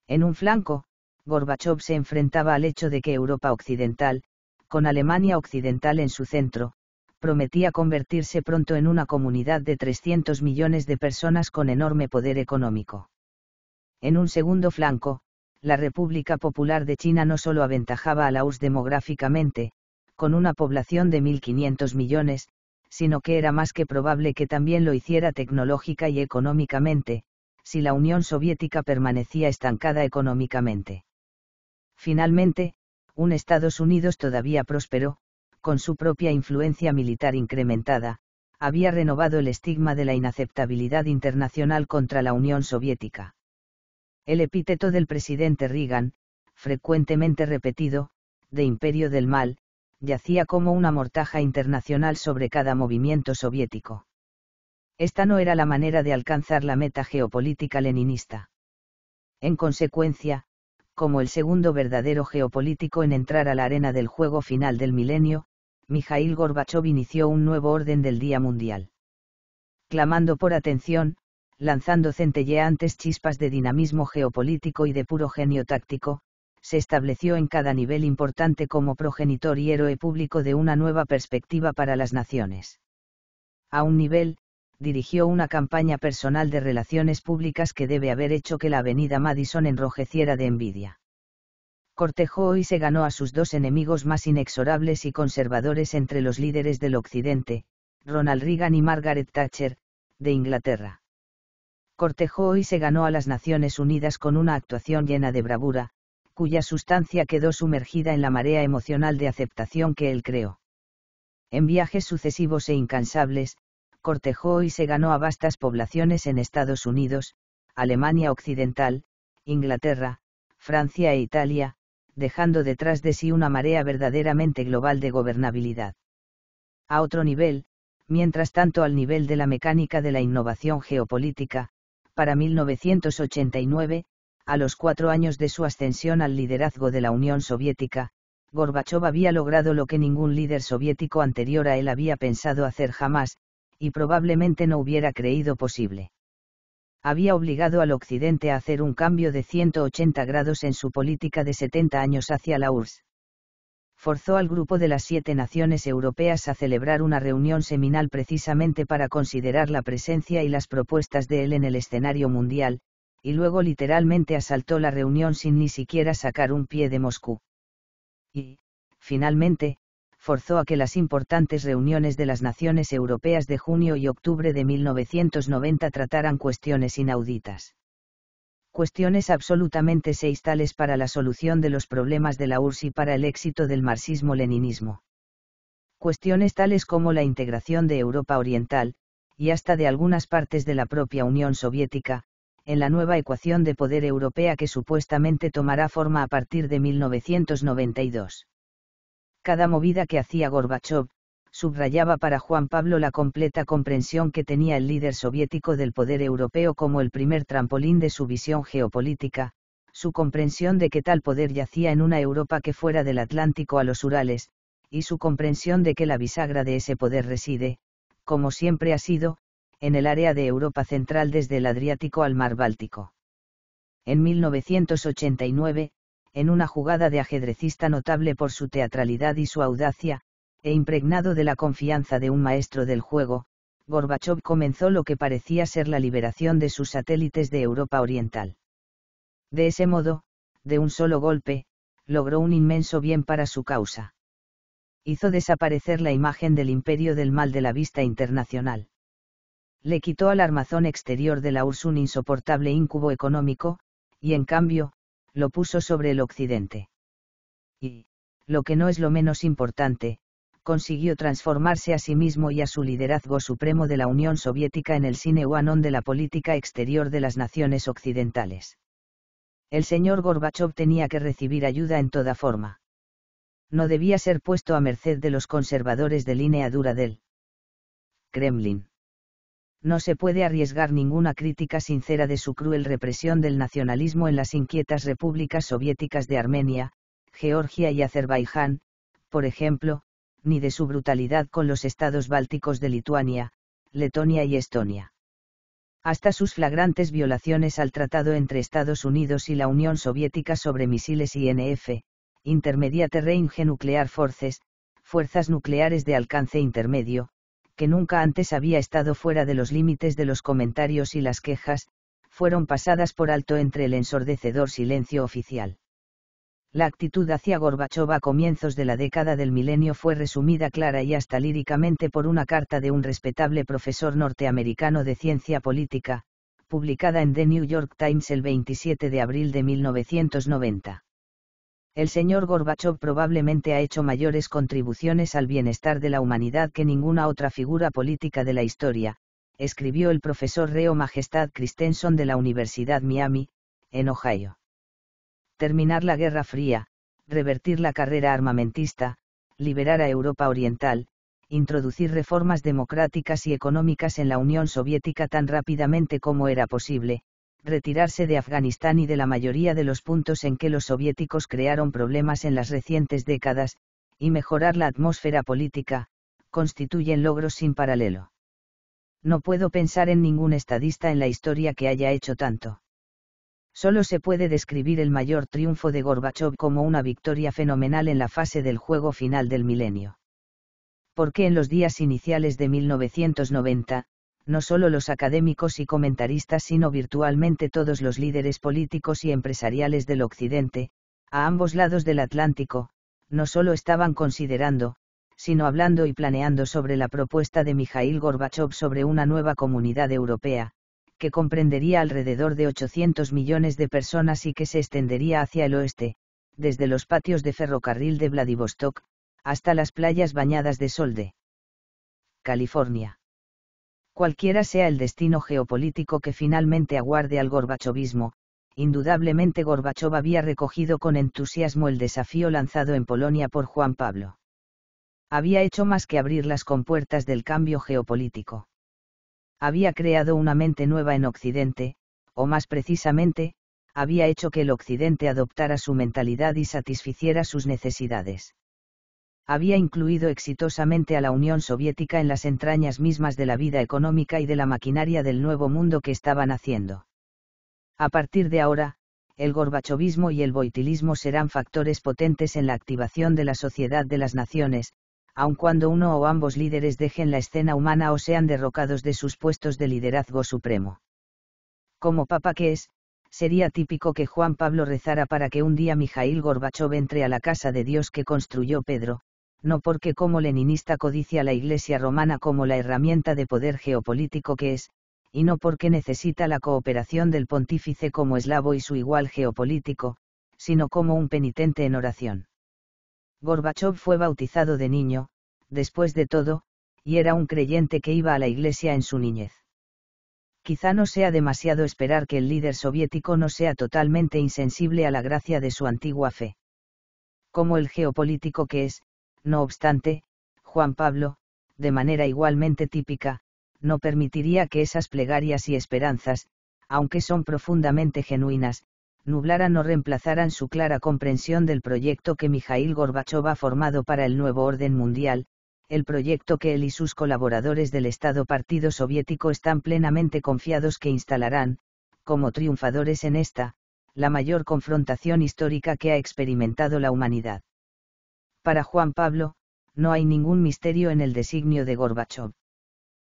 En un flanco, Gorbachev se enfrentaba al hecho de que Europa Occidental, con Alemania Occidental en su centro, prometía convertirse pronto en una comunidad de 300 millones de personas con enorme poder económico. En un segundo flanco, la República Popular de China no solo aventajaba a la Laos demográficamente, con una población de 1.500 millones, sino que era más que probable que también lo hiciera tecnológica y económicamente, si la Unión Soviética permanecía estancada económicamente. Finalmente, un Estados Unidos todavía próspero, con su propia influencia militar incrementada, había renovado el estigma de la inaceptabilidad internacional contra la Unión Soviética. El epíteto del presidente Reagan, frecuentemente repetido, de imperio del mal, yacía como una mortaja internacional sobre cada movimiento soviético. Esta no era la manera de alcanzar la meta geopolítica leninista. En consecuencia, como el segundo verdadero geopolítico en entrar a la arena del juego final del milenio, Mijail Gorbachov inició un nuevo orden del Día Mundial. Clamando por atención, lanzando centelleantes chispas de dinamismo geopolítico y de puro genio táctico, se estableció en cada nivel importante como progenitor y héroe público de una nueva perspectiva para las naciones. A un nivel, dirigió una campaña personal de relaciones públicas que debe haber hecho que la avenida Madison enrojeciera de envidia. Cortejó y se ganó a sus dos enemigos más inexorables y conservadores entre los líderes del Occidente, Ronald Reagan y Margaret Thatcher, de Inglaterra cortejó y se ganó a las Naciones Unidas con una actuación llena de bravura, cuya sustancia quedó sumergida en la marea emocional de aceptación que él creó. En viajes sucesivos e incansables, cortejó y se ganó a vastas poblaciones en Estados Unidos, Alemania Occidental, Inglaterra, Francia e Italia, dejando detrás de sí una marea verdaderamente global de gobernabilidad. A otro nivel, mientras tanto al nivel de la mecánica de la innovación geopolítica, para 1989, a los cuatro años de su ascensión al liderazgo de la Unión Soviética, Gorbachev había logrado lo que ningún líder soviético anterior a él había pensado hacer jamás, y probablemente no hubiera creído posible. Había obligado al Occidente a hacer un cambio de 180 grados en su política de 70 años hacia la URSS forzó al grupo de las siete naciones europeas a celebrar una reunión seminal precisamente para considerar la presencia y las propuestas de él en el escenario mundial, y luego literalmente asaltó la reunión sin ni siquiera sacar un pie de Moscú. Y, finalmente, forzó a que las importantes reuniones de las naciones europeas de junio y octubre de 1990 trataran cuestiones inauditas cuestiones absolutamente tales para la solución de los problemas de la URSS y para el éxito del marxismo-leninismo. Cuestiones tales como la integración de Europa Oriental, y hasta de algunas partes de la propia Unión Soviética, en la nueva ecuación de poder europea que supuestamente tomará forma a partir de 1992. Cada movida que hacía Gorbachev, subrayaba para Juan Pablo la completa comprensión que tenía el líder soviético del poder europeo como el primer trampolín de su visión geopolítica, su comprensión de que tal poder yacía en una Europa que fuera del Atlántico a los Urales, y su comprensión de que la bisagra de ese poder reside, como siempre ha sido, en el área de Europa central desde el Adriático al Mar Báltico. En 1989, en una jugada de ajedrecista notable por su teatralidad y su audacia, e impregnado de la confianza de un maestro del juego, Gorbachev comenzó lo que parecía ser la liberación de sus satélites de Europa Oriental. De ese modo, de un solo golpe, logró un inmenso bien para su causa. Hizo desaparecer la imagen del imperio del mal de la vista internacional. Le quitó al armazón exterior de la URSS un insoportable incubo económico, y en cambio, lo puso sobre el occidente. Y, lo que no es lo menos importante, consiguió transformarse a sí mismo y a su liderazgo supremo de la Unión Soviética en el sine de la política exterior de las naciones occidentales. El señor Gorbachev tenía que recibir ayuda en toda forma. No debía ser puesto a merced de los conservadores de línea dura del Kremlin. No se puede arriesgar ninguna crítica sincera de su cruel represión del nacionalismo en las inquietas repúblicas soviéticas de Armenia, Georgia y Azerbaiyán, por ejemplo, ni de su brutalidad con los estados bálticos de Lituania, Letonia y Estonia. Hasta sus flagrantes violaciones al tratado entre Estados Unidos y la Unión Soviética sobre misiles INF, Intermediate Range Nuclear Forces, fuerzas nucleares de alcance intermedio, que nunca antes había estado fuera de los límites de los comentarios y las quejas, fueron pasadas por alto entre el ensordecedor silencio oficial. La actitud hacia Gorbachov a comienzos de la década del milenio fue resumida clara y hasta líricamente por una carta de un respetable profesor norteamericano de ciencia política, publicada en The New York Times el 27 de abril de 1990. El señor Gorbachov probablemente ha hecho mayores contribuciones al bienestar de la humanidad que ninguna otra figura política de la historia, escribió el profesor Reo Majestad Christensen de la Universidad Miami, en Ohio terminar la Guerra Fría, revertir la carrera armamentista, liberar a Europa Oriental, introducir reformas democráticas y económicas en la Unión Soviética tan rápidamente como era posible, retirarse de Afganistán y de la mayoría de los puntos en que los soviéticos crearon problemas en las recientes décadas, y mejorar la atmósfera política, constituyen logros sin paralelo. No puedo pensar en ningún estadista en la historia que haya hecho tanto. Solo se puede describir el mayor triunfo de Gorbachev como una victoria fenomenal en la fase del juego final del milenio. Porque en los días iniciales de 1990, no solo los académicos y comentaristas, sino virtualmente todos los líderes políticos y empresariales del Occidente, a ambos lados del Atlántico, no solo estaban considerando, sino hablando y planeando sobre la propuesta de Mikhail Gorbachev sobre una nueva comunidad europea, que comprendería alrededor de 800 millones de personas y que se extendería hacia el oeste, desde los patios de ferrocarril de Vladivostok, hasta las playas bañadas de sol de California. Cualquiera sea el destino geopolítico que finalmente aguarde al gorbachovismo, indudablemente Gorbachov había recogido con entusiasmo el desafío lanzado en Polonia por Juan Pablo. Había hecho más que abrir las compuertas del cambio geopolítico había creado una mente nueva en Occidente, o más precisamente, había hecho que el Occidente adoptara su mentalidad y satisficiera sus necesidades. Había incluido exitosamente a la Unión Soviética en las entrañas mismas de la vida económica y de la maquinaria del nuevo mundo que estaban haciendo. A partir de ahora, el gorbachovismo y el boitilismo serán factores potentes en la activación de la sociedad de las naciones, aun cuando uno o ambos líderes dejen la escena humana o sean derrocados de sus puestos de liderazgo supremo. Como papa que es, sería típico que Juan Pablo rezara para que un día Mijail Gorbachov entre a la casa de Dios que construyó Pedro, no porque como leninista codicia la Iglesia romana como la herramienta de poder geopolítico que es, y no porque necesita la cooperación del pontífice como eslavo y su igual geopolítico, sino como un penitente en oración. Gorbachev fue bautizado de niño, después de todo, y era un creyente que iba a la iglesia en su niñez. Quizá no sea demasiado esperar que el líder soviético no sea totalmente insensible a la gracia de su antigua fe. Como el geopolítico que es, no obstante, Juan Pablo, de manera igualmente típica, no permitiría que esas plegarias y esperanzas, aunque son profundamente genuinas, nublaran o reemplazarán su clara comprensión del proyecto que Mijail Gorbachov ha formado para el nuevo orden mundial, el proyecto que él y sus colaboradores del Estado Partido Soviético están plenamente confiados que instalarán, como triunfadores en esta, la mayor confrontación histórica que ha experimentado la humanidad. Para Juan Pablo, no hay ningún misterio en el designio de Gorbachov.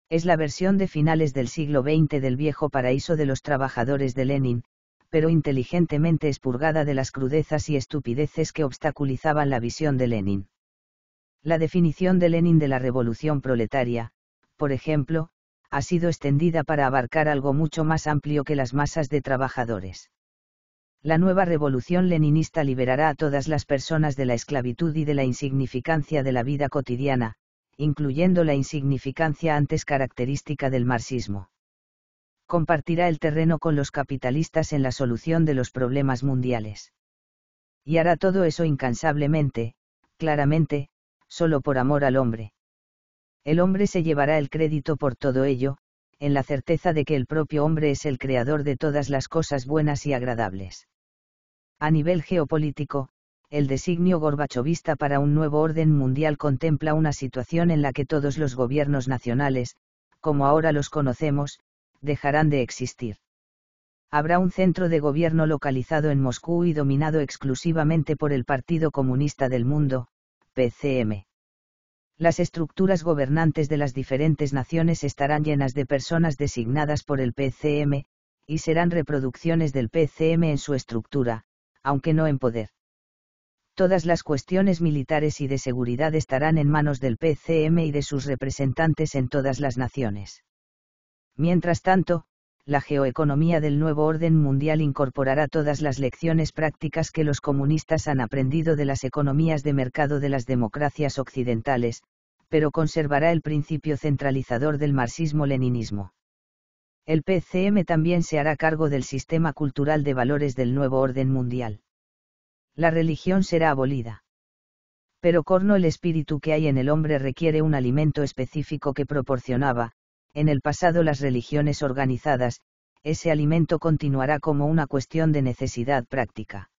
Es la versión de finales del siglo XX del viejo paraíso de los trabajadores de Lenin, pero inteligentemente expurgada de las crudezas y estupideces que obstaculizaban la visión de Lenin. La definición de Lenin de la revolución proletaria, por ejemplo, ha sido extendida para abarcar algo mucho más amplio que las masas de trabajadores. La nueva revolución leninista liberará a todas las personas de la esclavitud y de la insignificancia de la vida cotidiana, incluyendo la insignificancia antes característica del marxismo compartirá el terreno con los capitalistas en la solución de los problemas mundiales. Y hará todo eso incansablemente, claramente, solo por amor al hombre. El hombre se llevará el crédito por todo ello, en la certeza de que el propio hombre es el creador de todas las cosas buenas y agradables. A nivel geopolítico, el designio gorbachovista para un nuevo orden mundial contempla una situación en la que todos los gobiernos nacionales, como ahora los conocemos, dejarán de existir. Habrá un centro de gobierno localizado en Moscú y dominado exclusivamente por el Partido Comunista del Mundo, PCM. Las estructuras gobernantes de las diferentes naciones estarán llenas de personas designadas por el PCM, y serán reproducciones del PCM en su estructura, aunque no en poder. Todas las cuestiones militares y de seguridad estarán en manos del PCM y de sus representantes en todas las naciones. Mientras tanto, la geoeconomía del nuevo orden mundial incorporará todas las lecciones prácticas que los comunistas han aprendido de las economías de mercado de las democracias occidentales, pero conservará el principio centralizador del marxismo-leninismo. El PCM también se hará cargo del sistema cultural de valores del nuevo orden mundial. La religión será abolida. Pero corno el espíritu que hay en el hombre requiere un alimento específico que proporcionaba, en el pasado las religiones organizadas, ese alimento continuará como una cuestión de necesidad práctica.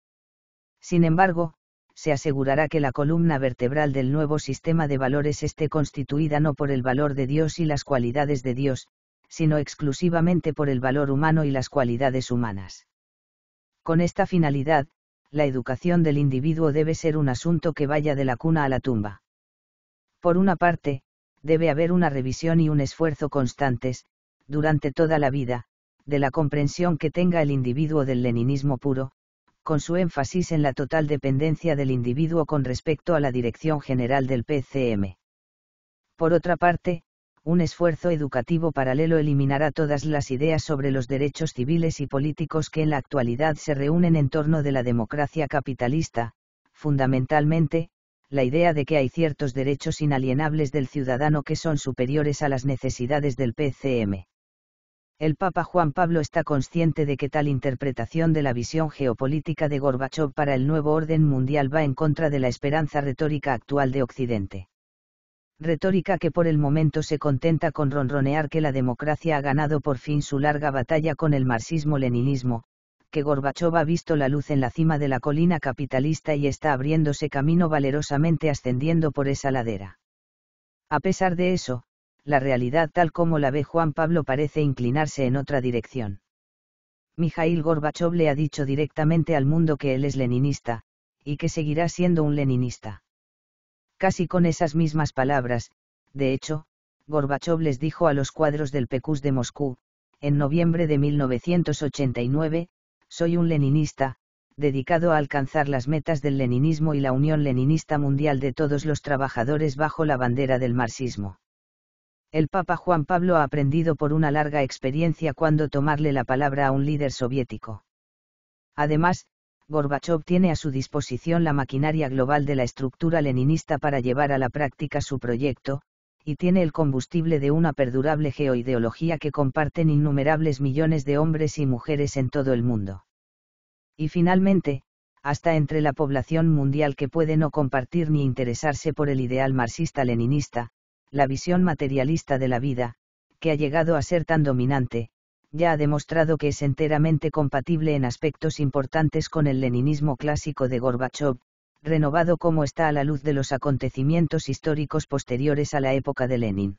Sin embargo, se asegurará que la columna vertebral del nuevo sistema de valores esté constituida no por el valor de Dios y las cualidades de Dios, sino exclusivamente por el valor humano y las cualidades humanas. Con esta finalidad, la educación del individuo debe ser un asunto que vaya de la cuna a la tumba. Por una parte, debe haber una revisión y un esfuerzo constantes, durante toda la vida, de la comprensión que tenga el individuo del leninismo puro, con su énfasis en la total dependencia del individuo con respecto a la dirección general del PCM. Por otra parte, un esfuerzo educativo paralelo eliminará todas las ideas sobre los derechos civiles y políticos que en la actualidad se reúnen en torno de la democracia capitalista, fundamentalmente, la idea de que hay ciertos derechos inalienables del ciudadano que son superiores a las necesidades del PCM. El Papa Juan Pablo está consciente de que tal interpretación de la visión geopolítica de Gorbachev para el nuevo orden mundial va en contra de la esperanza retórica actual de Occidente. Retórica que por el momento se contenta con ronronear que la democracia ha ganado por fin su larga batalla con el marxismo-leninismo, que Gorbachov ha visto la luz en la cima de la colina capitalista y está abriéndose camino valerosamente ascendiendo por esa ladera. A pesar de eso, la realidad tal como la ve Juan Pablo parece inclinarse en otra dirección. Mijail Gorbachov le ha dicho directamente al mundo que él es leninista, y que seguirá siendo un leninista. Casi con esas mismas palabras, de hecho, Gorbachov les dijo a los cuadros del PECUS de Moscú, en noviembre de 1989, soy un leninista, dedicado a alcanzar las metas del leninismo y la Unión Leninista Mundial de todos los trabajadores bajo la bandera del marxismo. El Papa Juan Pablo ha aprendido por una larga experiencia cuando tomarle la palabra a un líder soviético. Además, Gorbachev tiene a su disposición la maquinaria global de la estructura leninista para llevar a la práctica su proyecto, y tiene el combustible de una perdurable geoideología que comparten innumerables millones de hombres y mujeres en todo el mundo. Y finalmente, hasta entre la población mundial que puede no compartir ni interesarse por el ideal marxista-leninista, la visión materialista de la vida, que ha llegado a ser tan dominante, ya ha demostrado que es enteramente compatible en aspectos importantes con el leninismo clásico de Gorbachev, renovado como está a la luz de los acontecimientos históricos posteriores a la época de Lenin.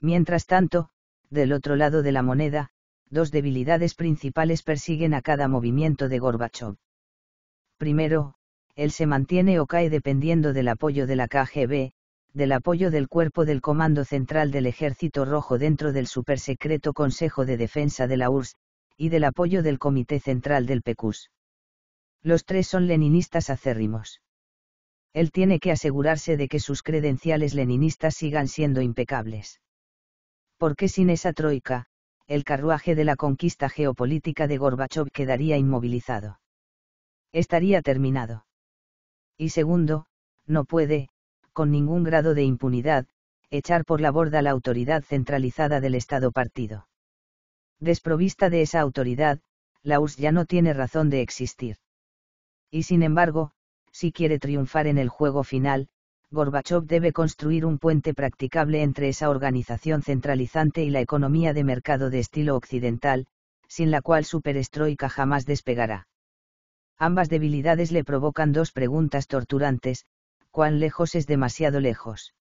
Mientras tanto, del otro lado de la moneda, dos debilidades principales persiguen a cada movimiento de Gorbachov. Primero, él se mantiene o cae dependiendo del apoyo de la KGB, del apoyo del cuerpo del Comando Central del Ejército Rojo dentro del supersecreto Consejo de Defensa de la URSS, y del apoyo del Comité Central del PECUS. Los tres son leninistas acérrimos. Él tiene que asegurarse de que sus credenciales leninistas sigan siendo impecables. Porque sin esa troika, el carruaje de la conquista geopolítica de Gorbachev quedaría inmovilizado. Estaría terminado. Y segundo, no puede, con ningún grado de impunidad, echar por la borda la autoridad centralizada del Estado partido. Desprovista de esa autoridad, la URSS ya no tiene razón de existir. Y sin embargo, si quiere triunfar en el juego final, Gorbachev debe construir un puente practicable entre esa organización centralizante y la economía de mercado de estilo occidental, sin la cual Superestroika jamás despegará. Ambas debilidades le provocan dos preguntas torturantes, ¿cuán lejos es demasiado lejos?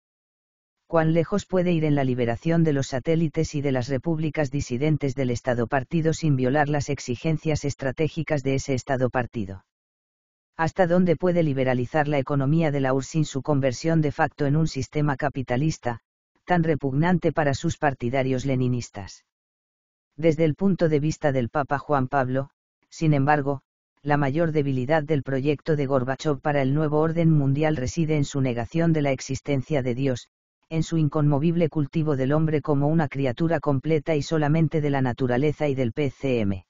¿Cuán lejos puede ir en la liberación de los satélites y de las repúblicas disidentes del Estado partido sin violar las exigencias estratégicas de ese Estado partido? hasta dónde puede liberalizar la economía de la URSS sin su conversión de facto en un sistema capitalista, tan repugnante para sus partidarios leninistas. Desde el punto de vista del Papa Juan Pablo, sin embargo, la mayor debilidad del proyecto de Gorbachev para el nuevo orden mundial reside en su negación de la existencia de Dios, en su inconmovible cultivo del hombre como una criatura completa y solamente de la naturaleza y del PCM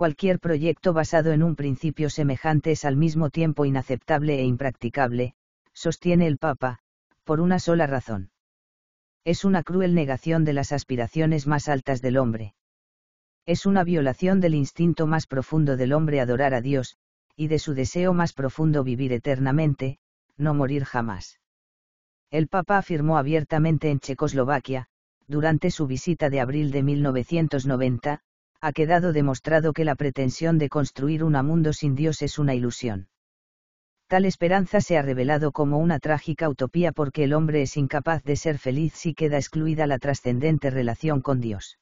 cualquier proyecto basado en un principio semejante es al mismo tiempo inaceptable e impracticable, sostiene el Papa, por una sola razón. Es una cruel negación de las aspiraciones más altas del hombre. Es una violación del instinto más profundo del hombre adorar a Dios, y de su deseo más profundo vivir eternamente, no morir jamás. El Papa afirmó abiertamente en Checoslovaquia, durante su visita de abril de 1990, ha quedado demostrado que la pretensión de construir un mundo sin Dios es una ilusión. Tal esperanza se ha revelado como una trágica utopía porque el hombre es incapaz de ser feliz si queda excluida la trascendente relación con Dios.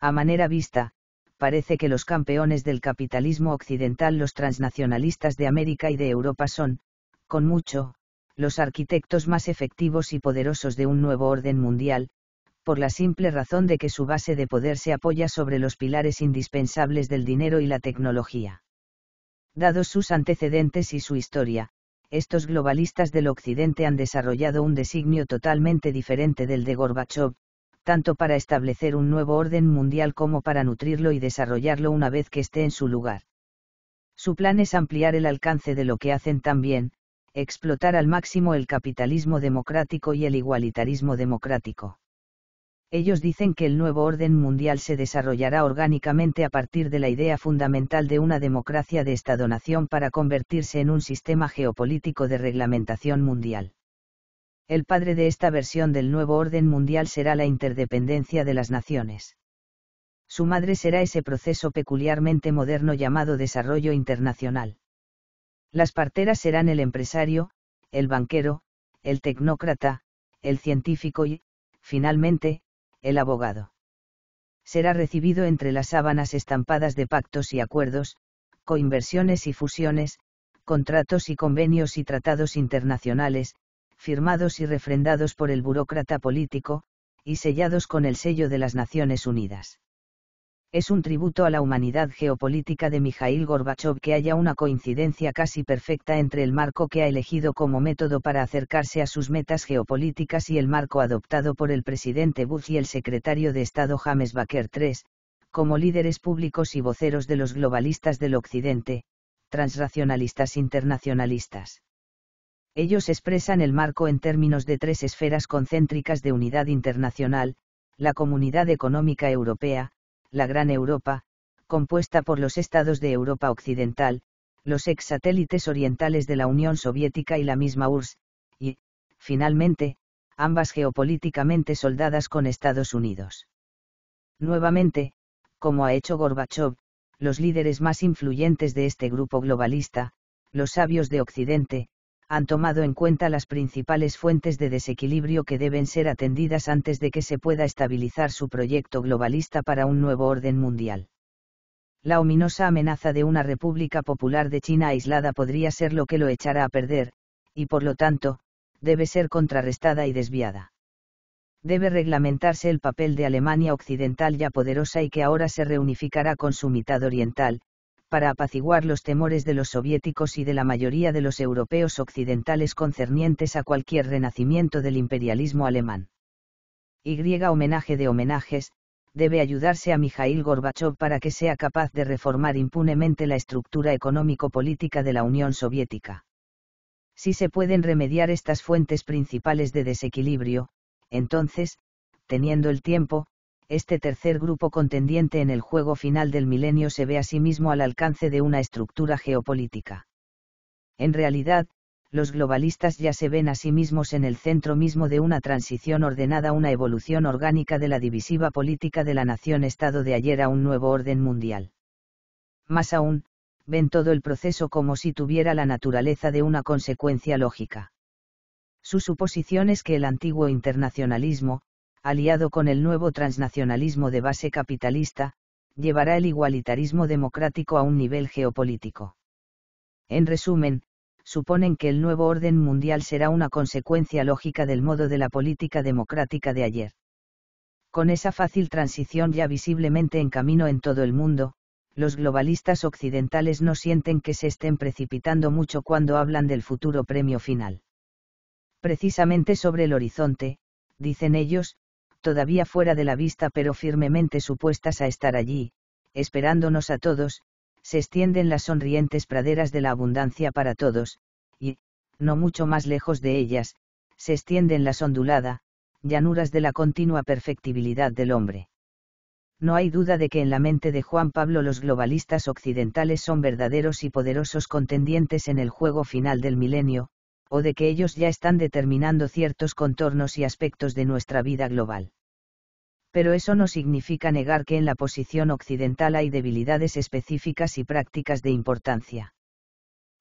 A manera vista, parece que los campeones del capitalismo occidental, los transnacionalistas de América y de Europa son, con mucho, los arquitectos más efectivos y poderosos de un nuevo orden mundial, por la simple razón de que su base de poder se apoya sobre los pilares indispensables del dinero y la tecnología. Dados sus antecedentes y su historia, estos globalistas del Occidente han desarrollado un designio totalmente diferente del de Gorbachev, tanto para establecer un nuevo orden mundial como para nutrirlo y desarrollarlo una vez que esté en su lugar. Su plan es ampliar el alcance de lo que hacen también, explotar al máximo el capitalismo democrático y el igualitarismo democrático. Ellos dicen que el nuevo orden mundial se desarrollará orgánicamente a partir de la idea fundamental de una democracia de Estado-Nación para convertirse en un sistema geopolítico de reglamentación mundial. El padre de esta versión del nuevo orden mundial será la interdependencia de las naciones. Su madre será ese proceso peculiarmente moderno llamado desarrollo internacional. Las parteras serán el empresario, el banquero, el tecnócrata, el científico y, finalmente, el abogado. Será recibido entre las sábanas estampadas de pactos y acuerdos, coinversiones y fusiones, contratos y convenios y tratados internacionales, firmados y refrendados por el burócrata político, y sellados con el sello de las Naciones Unidas. Es un tributo a la humanidad geopolítica de Mikhail Gorbachev que haya una coincidencia casi perfecta entre el marco que ha elegido como método para acercarse a sus metas geopolíticas y el marco adoptado por el presidente Bush y el secretario de Estado James Baker III, como líderes públicos y voceros de los globalistas del Occidente, transracionalistas internacionalistas. Ellos expresan el marco en términos de tres esferas concéntricas de unidad internacional, la Comunidad Económica Europea, la Gran Europa, compuesta por los estados de Europa Occidental, los ex satélites orientales de la Unión Soviética y la misma URSS, y, finalmente, ambas geopolíticamente soldadas con Estados Unidos. Nuevamente, como ha hecho Gorbachev, los líderes más influyentes de este grupo globalista, los sabios de Occidente, han tomado en cuenta las principales fuentes de desequilibrio que deben ser atendidas antes de que se pueda estabilizar su proyecto globalista para un nuevo orden mundial. La ominosa amenaza de una República Popular de China aislada podría ser lo que lo echará a perder, y por lo tanto, debe ser contrarrestada y desviada. Debe reglamentarse el papel de Alemania Occidental ya poderosa y que ahora se reunificará con su mitad oriental, para apaciguar los temores de los soviéticos y de la mayoría de los europeos occidentales concernientes a cualquier renacimiento del imperialismo alemán. Y homenaje de homenajes, debe ayudarse a Mijail Gorbachev para que sea capaz de reformar impunemente la estructura económico-política de la Unión Soviética. Si se pueden remediar estas fuentes principales de desequilibrio, entonces, teniendo el tiempo, este tercer grupo contendiente en el juego final del milenio se ve a sí mismo al alcance de una estructura geopolítica. En realidad, los globalistas ya se ven a sí mismos en el centro mismo de una transición ordenada, una evolución orgánica de la divisiva política de la nación-estado de ayer a un nuevo orden mundial. Más aún, ven todo el proceso como si tuviera la naturaleza de una consecuencia lógica. Su suposición es que el antiguo internacionalismo, aliado con el nuevo transnacionalismo de base capitalista, llevará el igualitarismo democrático a un nivel geopolítico. En resumen, suponen que el nuevo orden mundial será una consecuencia lógica del modo de la política democrática de ayer. Con esa fácil transición ya visiblemente en camino en todo el mundo, los globalistas occidentales no sienten que se estén precipitando mucho cuando hablan del futuro premio final. Precisamente sobre el horizonte, dicen ellos, todavía fuera de la vista pero firmemente supuestas a estar allí, esperándonos a todos, se extienden las sonrientes praderas de la abundancia para todos, y, no mucho más lejos de ellas, se extienden las ondulada, llanuras de la continua perfectibilidad del hombre. No hay duda de que en la mente de Juan Pablo los globalistas occidentales son verdaderos y poderosos contendientes en el juego final del milenio, o de que ellos ya están determinando ciertos contornos y aspectos de nuestra vida global. Pero eso no significa negar que en la posición occidental hay debilidades específicas y prácticas de importancia.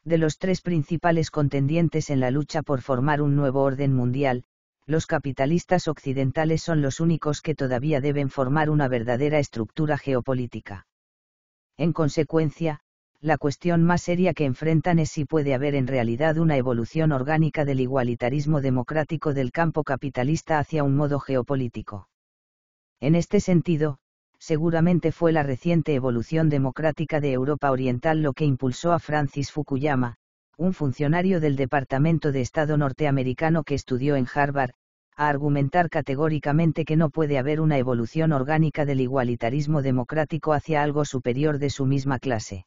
De los tres principales contendientes en la lucha por formar un nuevo orden mundial, los capitalistas occidentales son los únicos que todavía deben formar una verdadera estructura geopolítica. En consecuencia, la cuestión más seria que enfrentan es si puede haber en realidad una evolución orgánica del igualitarismo democrático del campo capitalista hacia un modo geopolítico. En este sentido, seguramente fue la reciente evolución democrática de Europa Oriental lo que impulsó a Francis Fukuyama, un funcionario del Departamento de Estado norteamericano que estudió en Harvard, a argumentar categóricamente que no puede haber una evolución orgánica del igualitarismo democrático hacia algo superior de su misma clase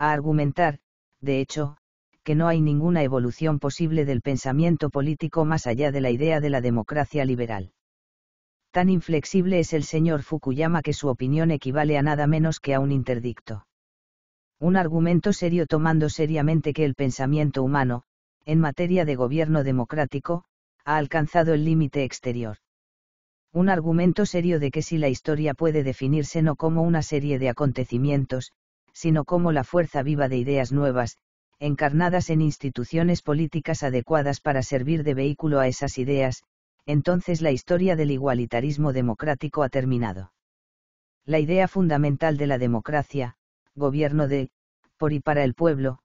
a argumentar, de hecho, que no hay ninguna evolución posible del pensamiento político más allá de la idea de la democracia liberal. Tan inflexible es el señor Fukuyama que su opinión equivale a nada menos que a un interdicto. Un argumento serio tomando seriamente que el pensamiento humano, en materia de gobierno democrático, ha alcanzado el límite exterior. Un argumento serio de que si la historia puede definirse no como una serie de acontecimientos, sino como la fuerza viva de ideas nuevas, encarnadas en instituciones políticas adecuadas para servir de vehículo a esas ideas, entonces la historia del igualitarismo democrático ha terminado. La idea fundamental de la democracia, gobierno de, por y para el pueblo,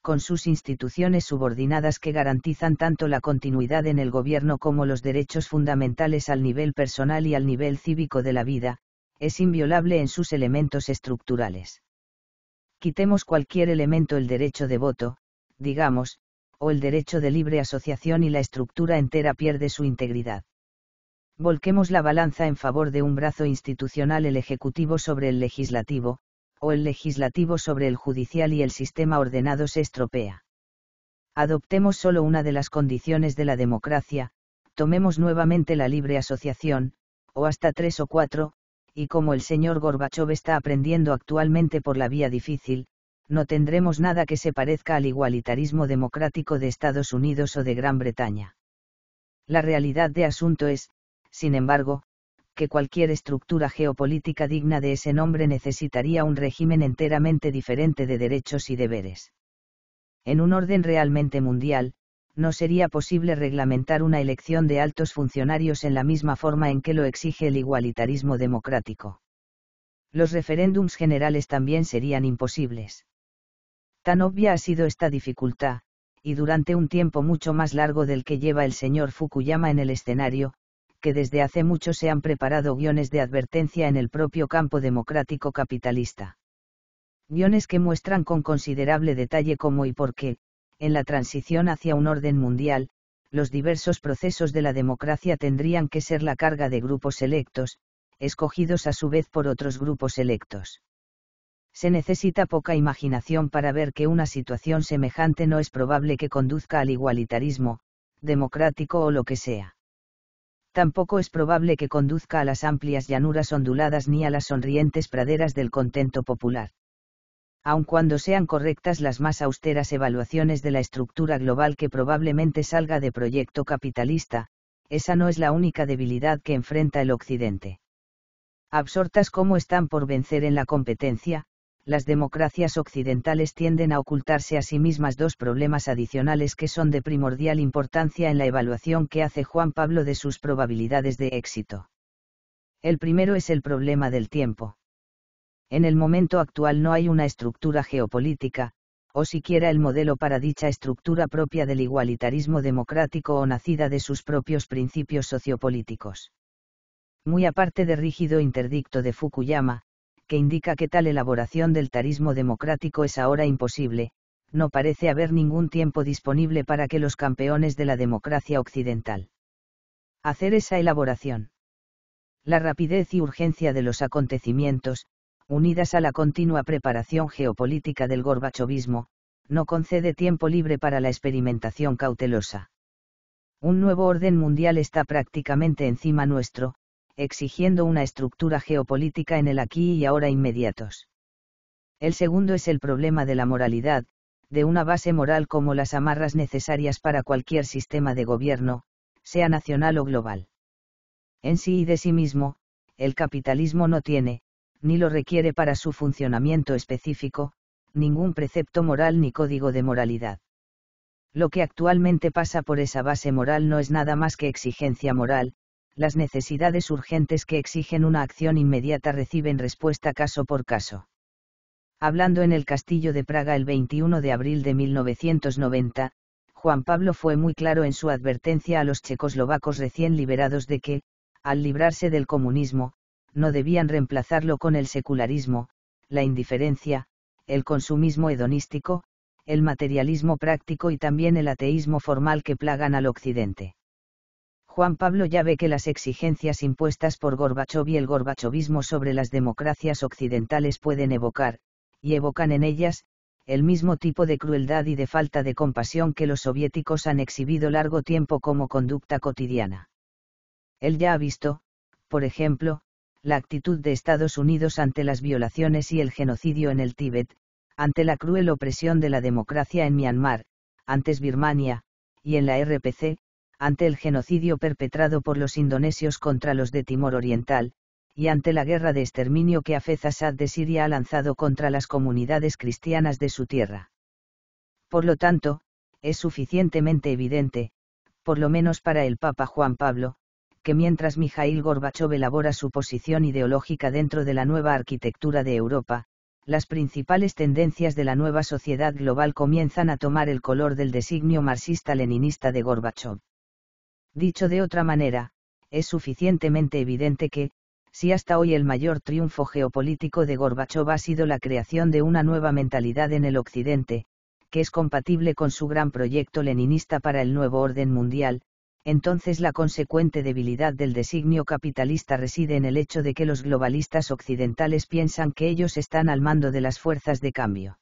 con sus instituciones subordinadas que garantizan tanto la continuidad en el gobierno como los derechos fundamentales al nivel personal y al nivel cívico de la vida, es inviolable en sus elementos estructurales quitemos cualquier elemento el derecho de voto, digamos, o el derecho de libre asociación y la estructura entera pierde su integridad. Volquemos la balanza en favor de un brazo institucional el Ejecutivo sobre el Legislativo, o el Legislativo sobre el Judicial y el sistema ordenado se estropea. Adoptemos solo una de las condiciones de la democracia, tomemos nuevamente la libre asociación, o hasta tres o cuatro, y como el señor Gorbachov está aprendiendo actualmente por la vía difícil, no tendremos nada que se parezca al igualitarismo democrático de Estados Unidos o de Gran Bretaña. La realidad de asunto es, sin embargo, que cualquier estructura geopolítica digna de ese nombre necesitaría un régimen enteramente diferente de derechos y deberes. En un orden realmente mundial, no sería posible reglamentar una elección de altos funcionarios en la misma forma en que lo exige el igualitarismo democrático. Los referéndums generales también serían imposibles. Tan obvia ha sido esta dificultad, y durante un tiempo mucho más largo del que lleva el señor Fukuyama en el escenario, que desde hace mucho se han preparado guiones de advertencia en el propio campo democrático capitalista. Guiones que muestran con considerable detalle cómo y por qué, en la transición hacia un orden mundial, los diversos procesos de la democracia tendrían que ser la carga de grupos electos, escogidos a su vez por otros grupos electos. Se necesita poca imaginación para ver que una situación semejante no es probable que conduzca al igualitarismo, democrático o lo que sea. Tampoco es probable que conduzca a las amplias llanuras onduladas ni a las sonrientes praderas del contento popular aun cuando sean correctas las más austeras evaluaciones de la estructura global que probablemente salga de proyecto capitalista, esa no es la única debilidad que enfrenta el Occidente. Absortas como están por vencer en la competencia, las democracias occidentales tienden a ocultarse a sí mismas dos problemas adicionales que son de primordial importancia en la evaluación que hace Juan Pablo de sus probabilidades de éxito. El primero es el problema del tiempo en el momento actual no hay una estructura geopolítica, o siquiera el modelo para dicha estructura propia del igualitarismo democrático o nacida de sus propios principios sociopolíticos. Muy aparte del rígido interdicto de Fukuyama, que indica que tal elaboración del tarismo democrático es ahora imposible, no parece haber ningún tiempo disponible para que los campeones de la democracia occidental hacer esa elaboración. La rapidez y urgencia de los acontecimientos, unidas a la continua preparación geopolítica del gorbachovismo, no concede tiempo libre para la experimentación cautelosa. Un nuevo orden mundial está prácticamente encima nuestro, exigiendo una estructura geopolítica en el aquí y ahora inmediatos. El segundo es el problema de la moralidad, de una base moral como las amarras necesarias para cualquier sistema de gobierno, sea nacional o global. En sí y de sí mismo, el capitalismo no tiene, ni lo requiere para su funcionamiento específico, ningún precepto moral ni código de moralidad. Lo que actualmente pasa por esa base moral no es nada más que exigencia moral, las necesidades urgentes que exigen una acción inmediata reciben respuesta caso por caso. Hablando en el Castillo de Praga el 21 de abril de 1990, Juan Pablo fue muy claro en su advertencia a los checoslovacos recién liberados de que, al librarse del comunismo, no debían reemplazarlo con el secularismo, la indiferencia, el consumismo hedonístico, el materialismo práctico y también el ateísmo formal que plagan al Occidente. Juan Pablo ya ve que las exigencias impuestas por Gorbachov y el gorbachovismo sobre las democracias occidentales pueden evocar, y evocan en ellas, el mismo tipo de crueldad y de falta de compasión que los soviéticos han exhibido largo tiempo como conducta cotidiana. Él ya ha visto, por ejemplo, la actitud de Estados Unidos ante las violaciones y el genocidio en el Tíbet, ante la cruel opresión de la democracia en Myanmar, antes Birmania, y en la RPC, ante el genocidio perpetrado por los indonesios contra los de Timor Oriental, y ante la guerra de exterminio que Afez Assad de Siria ha lanzado contra las comunidades cristianas de su tierra. Por lo tanto, es suficientemente evidente, por lo menos para el Papa Juan Pablo, que mientras Mikhail Gorbachev elabora su posición ideológica dentro de la nueva arquitectura de Europa, las principales tendencias de la nueva sociedad global comienzan a tomar el color del designio marxista-leninista de Gorbachev. Dicho de otra manera, es suficientemente evidente que, si hasta hoy el mayor triunfo geopolítico de Gorbachev ha sido la creación de una nueva mentalidad en el Occidente, que es compatible con su gran proyecto leninista para el nuevo orden mundial, entonces la consecuente debilidad del designio capitalista reside en el hecho de que los globalistas occidentales piensan que ellos están al mando de las fuerzas de cambio.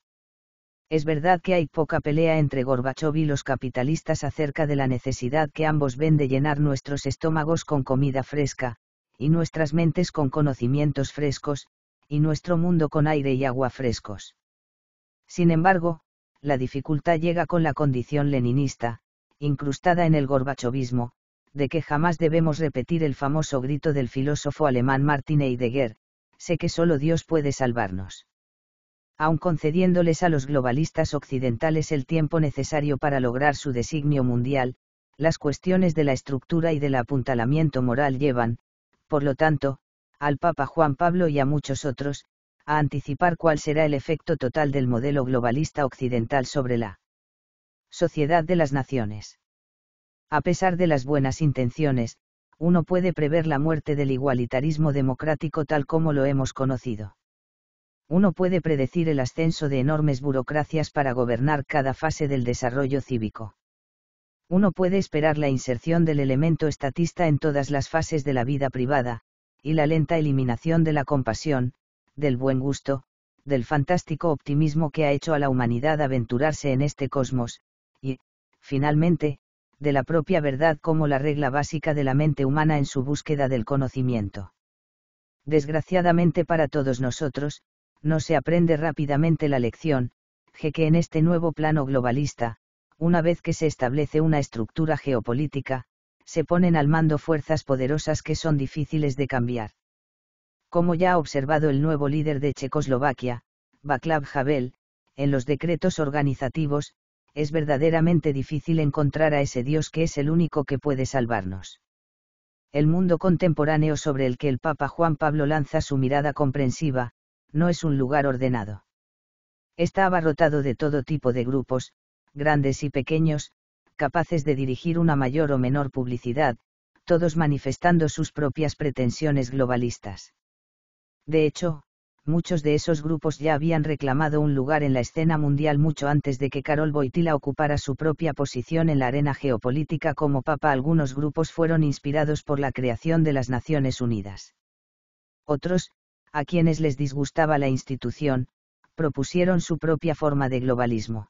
Es verdad que hay poca pelea entre Gorbachov y los capitalistas acerca de la necesidad que ambos ven de llenar nuestros estómagos con comida fresca, y nuestras mentes con conocimientos frescos, y nuestro mundo con aire y agua frescos. Sin embargo, la dificultad llega con la condición leninista, incrustada en el gorbachovismo, de que jamás debemos repetir el famoso grito del filósofo alemán Martin Heidegger, sé que solo Dios puede salvarnos. Aun concediéndoles a los globalistas occidentales el tiempo necesario para lograr su designio mundial, las cuestiones de la estructura y del apuntalamiento moral llevan, por lo tanto, al Papa Juan Pablo y a muchos otros, a anticipar cuál será el efecto total del modelo globalista occidental sobre la Sociedad de las Naciones. A pesar de las buenas intenciones, uno puede prever la muerte del igualitarismo democrático tal como lo hemos conocido. Uno puede predecir el ascenso de enormes burocracias para gobernar cada fase del desarrollo cívico. Uno puede esperar la inserción del elemento estatista en todas las fases de la vida privada, y la lenta eliminación de la compasión, del buen gusto, del fantástico optimismo que ha hecho a la humanidad aventurarse en este cosmos, y, finalmente, de la propia verdad como la regla básica de la mente humana en su búsqueda del conocimiento. Desgraciadamente para todos nosotros, no se aprende rápidamente la lección, que en este nuevo plano globalista, una vez que se establece una estructura geopolítica, se ponen al mando fuerzas poderosas que son difíciles de cambiar. Como ya ha observado el nuevo líder de Checoslovaquia, Václav Havel, en los decretos organizativos, es verdaderamente difícil encontrar a ese Dios que es el único que puede salvarnos. El mundo contemporáneo sobre el que el Papa Juan Pablo lanza su mirada comprensiva, no es un lugar ordenado. Está abarrotado de todo tipo de grupos, grandes y pequeños, capaces de dirigir una mayor o menor publicidad, todos manifestando sus propias pretensiones globalistas. De hecho, muchos de esos grupos ya habían reclamado un lugar en la escena mundial mucho antes de que Carol Boitila ocupara su propia posición en la arena geopolítica como papa. Algunos grupos fueron inspirados por la creación de las Naciones Unidas. Otros, a quienes les disgustaba la institución, propusieron su propia forma de globalismo.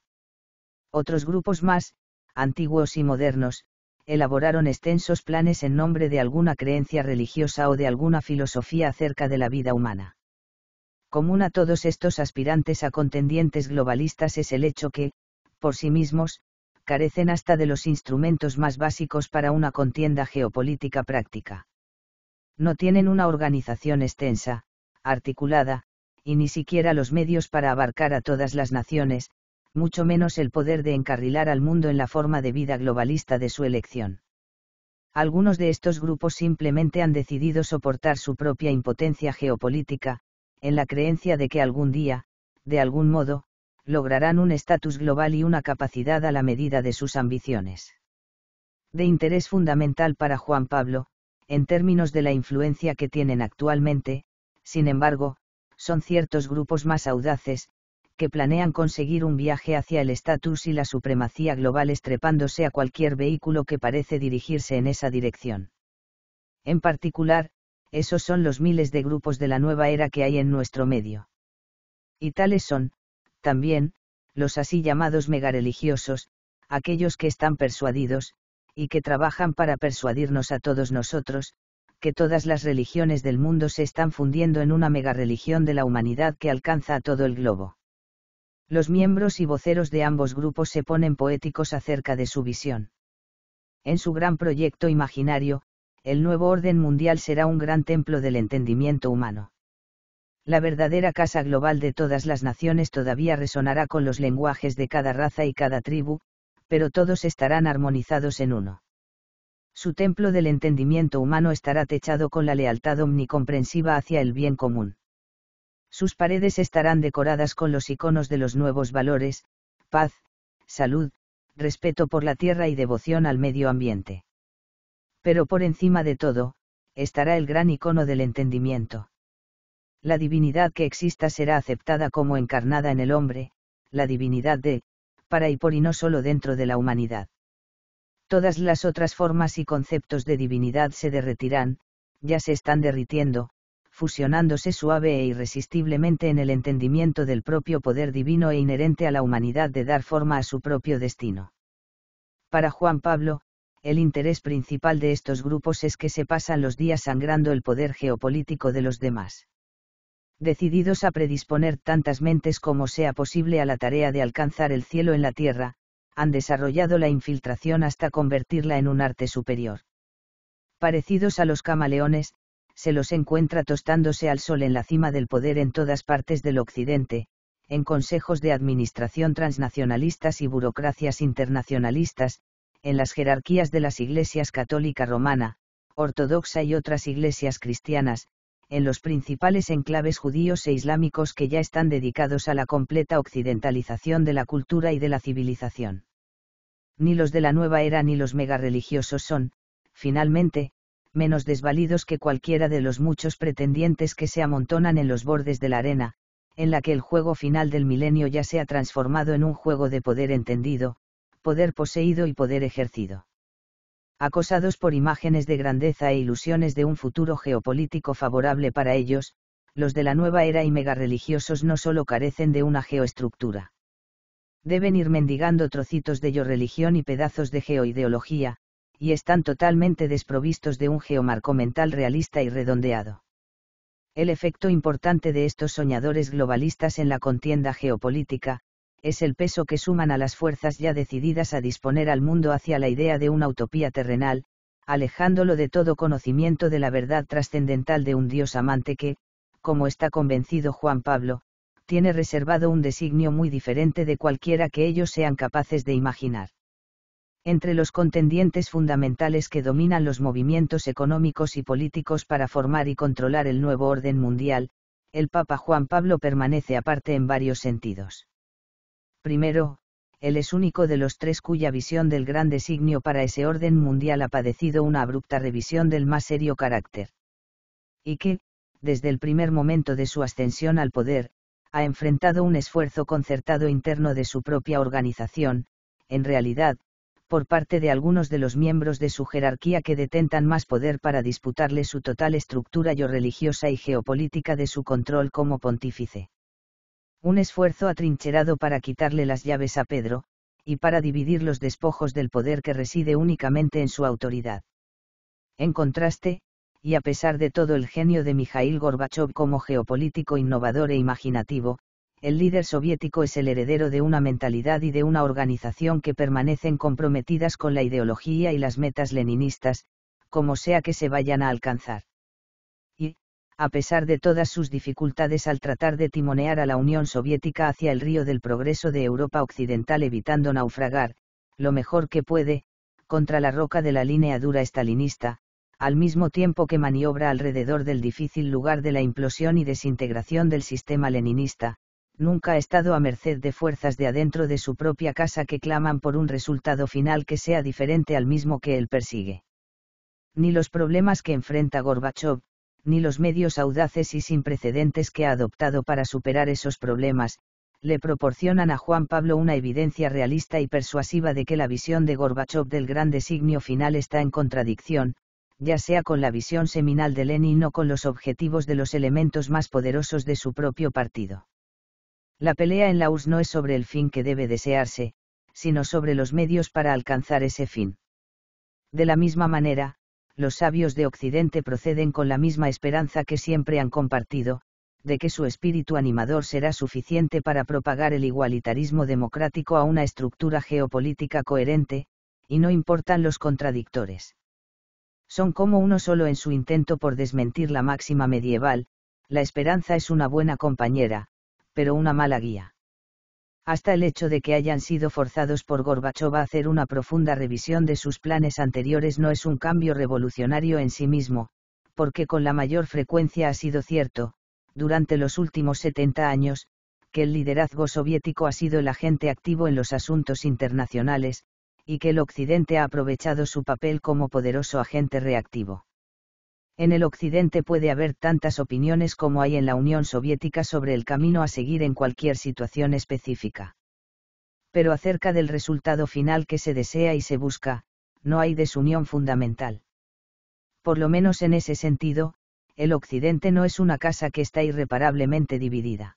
Otros grupos más, antiguos y modernos, elaboraron extensos planes en nombre de alguna creencia religiosa o de alguna filosofía acerca de la vida humana común a todos estos aspirantes a contendientes globalistas es el hecho que, por sí mismos, carecen hasta de los instrumentos más básicos para una contienda geopolítica práctica. No tienen una organización extensa, articulada, y ni siquiera los medios para abarcar a todas las naciones, mucho menos el poder de encarrilar al mundo en la forma de vida globalista de su elección. Algunos de estos grupos simplemente han decidido soportar su propia impotencia geopolítica, en la creencia de que algún día, de algún modo, lograrán un estatus global y una capacidad a la medida de sus ambiciones. De interés fundamental para Juan Pablo, en términos de la influencia que tienen actualmente, sin embargo, son ciertos grupos más audaces, que planean conseguir un viaje hacia el estatus y la supremacía global estrepándose a cualquier vehículo que parece dirigirse en esa dirección. En particular, esos son los miles de grupos de la nueva era que hay en nuestro medio. Y tales son, también, los así llamados megareligiosos, aquellos que están persuadidos, y que trabajan para persuadirnos a todos nosotros, que todas las religiones del mundo se están fundiendo en una megareligión de la humanidad que alcanza a todo el globo. Los miembros y voceros de ambos grupos se ponen poéticos acerca de su visión. En su gran proyecto imaginario, el nuevo orden mundial será un gran templo del entendimiento humano. La verdadera casa global de todas las naciones todavía resonará con los lenguajes de cada raza y cada tribu, pero todos estarán armonizados en uno. Su templo del entendimiento humano estará techado con la lealtad omnicomprensiva hacia el bien común. Sus paredes estarán decoradas con los iconos de los nuevos valores, paz, salud, respeto por la tierra y devoción al medio ambiente pero por encima de todo, estará el gran icono del entendimiento. La divinidad que exista será aceptada como encarnada en el hombre, la divinidad de, para y por y no solo dentro de la humanidad. Todas las otras formas y conceptos de divinidad se derretirán, ya se están derritiendo, fusionándose suave e irresistiblemente en el entendimiento del propio poder divino e inherente a la humanidad de dar forma a su propio destino. Para Juan Pablo, el interés principal de estos grupos es que se pasan los días sangrando el poder geopolítico de los demás. Decididos a predisponer tantas mentes como sea posible a la tarea de alcanzar el cielo en la tierra, han desarrollado la infiltración hasta convertirla en un arte superior. Parecidos a los camaleones, se los encuentra tostándose al sol en la cima del poder en todas partes del occidente, en consejos de administración transnacionalistas y burocracias internacionalistas, en las jerarquías de las iglesias católica romana, ortodoxa y otras iglesias cristianas, en los principales enclaves judíos e islámicos que ya están dedicados a la completa occidentalización de la cultura y de la civilización. Ni los de la nueva era ni los megarreligiosos son, finalmente, menos desvalidos que cualquiera de los muchos pretendientes que se amontonan en los bordes de la arena, en la que el juego final del milenio ya se ha transformado en un juego de poder entendido, poder poseído y poder ejercido. Acosados por imágenes de grandeza e ilusiones de un futuro geopolítico favorable para ellos, los de la nueva era y religiosos no solo carecen de una geoestructura. Deben ir mendigando trocitos de yo religión y pedazos de geoideología, y están totalmente desprovistos de un geomarco mental realista y redondeado. El efecto importante de estos soñadores globalistas en la contienda geopolítica, es el peso que suman a las fuerzas ya decididas a disponer al mundo hacia la idea de una utopía terrenal, alejándolo de todo conocimiento de la verdad trascendental de un Dios amante que, como está convencido Juan Pablo, tiene reservado un designio muy diferente de cualquiera que ellos sean capaces de imaginar. Entre los contendientes fundamentales que dominan los movimientos económicos y políticos para formar y controlar el nuevo orden mundial, el Papa Juan Pablo permanece aparte en varios sentidos. Primero, él es único de los tres cuya visión del gran designio para ese orden mundial ha padecido una abrupta revisión del más serio carácter. Y que, desde el primer momento de su ascensión al poder, ha enfrentado un esfuerzo concertado interno de su propia organización, en realidad, por parte de algunos de los miembros de su jerarquía que detentan más poder para disputarle su total estructura yo religiosa y geopolítica de su control como pontífice un esfuerzo atrincherado para quitarle las llaves a Pedro, y para dividir los despojos del poder que reside únicamente en su autoridad. En contraste, y a pesar de todo el genio de Mikhail Gorbachev como geopolítico innovador e imaginativo, el líder soviético es el heredero de una mentalidad y de una organización que permanecen comprometidas con la ideología y las metas leninistas, como sea que se vayan a alcanzar a pesar de todas sus dificultades al tratar de timonear a la Unión Soviética hacia el río del progreso de Europa Occidental evitando naufragar, lo mejor que puede, contra la roca de la línea dura estalinista, al mismo tiempo que maniobra alrededor del difícil lugar de la implosión y desintegración del sistema leninista, nunca ha estado a merced de fuerzas de adentro de su propia casa que claman por un resultado final que sea diferente al mismo que él persigue. Ni los problemas que enfrenta Gorbachev, ni los medios audaces y sin precedentes que ha adoptado para superar esos problemas, le proporcionan a Juan Pablo una evidencia realista y persuasiva de que la visión de Gorbachov del gran designio final está en contradicción, ya sea con la visión seminal de Lenin o con los objetivos de los elementos más poderosos de su propio partido. La pelea en la URSS no es sobre el fin que debe desearse, sino sobre los medios para alcanzar ese fin. De la misma manera, los sabios de Occidente proceden con la misma esperanza que siempre han compartido, de que su espíritu animador será suficiente para propagar el igualitarismo democrático a una estructura geopolítica coherente, y no importan los contradictores. Son como uno solo en su intento por desmentir la máxima medieval, la esperanza es una buena compañera, pero una mala guía hasta el hecho de que hayan sido forzados por Gorbachov a hacer una profunda revisión de sus planes anteriores no es un cambio revolucionario en sí mismo, porque con la mayor frecuencia ha sido cierto, durante los últimos 70 años, que el liderazgo soviético ha sido el agente activo en los asuntos internacionales, y que el Occidente ha aprovechado su papel como poderoso agente reactivo en el Occidente puede haber tantas opiniones como hay en la Unión Soviética sobre el camino a seguir en cualquier situación específica. Pero acerca del resultado final que se desea y se busca, no hay desunión fundamental. Por lo menos en ese sentido, el Occidente no es una casa que está irreparablemente dividida.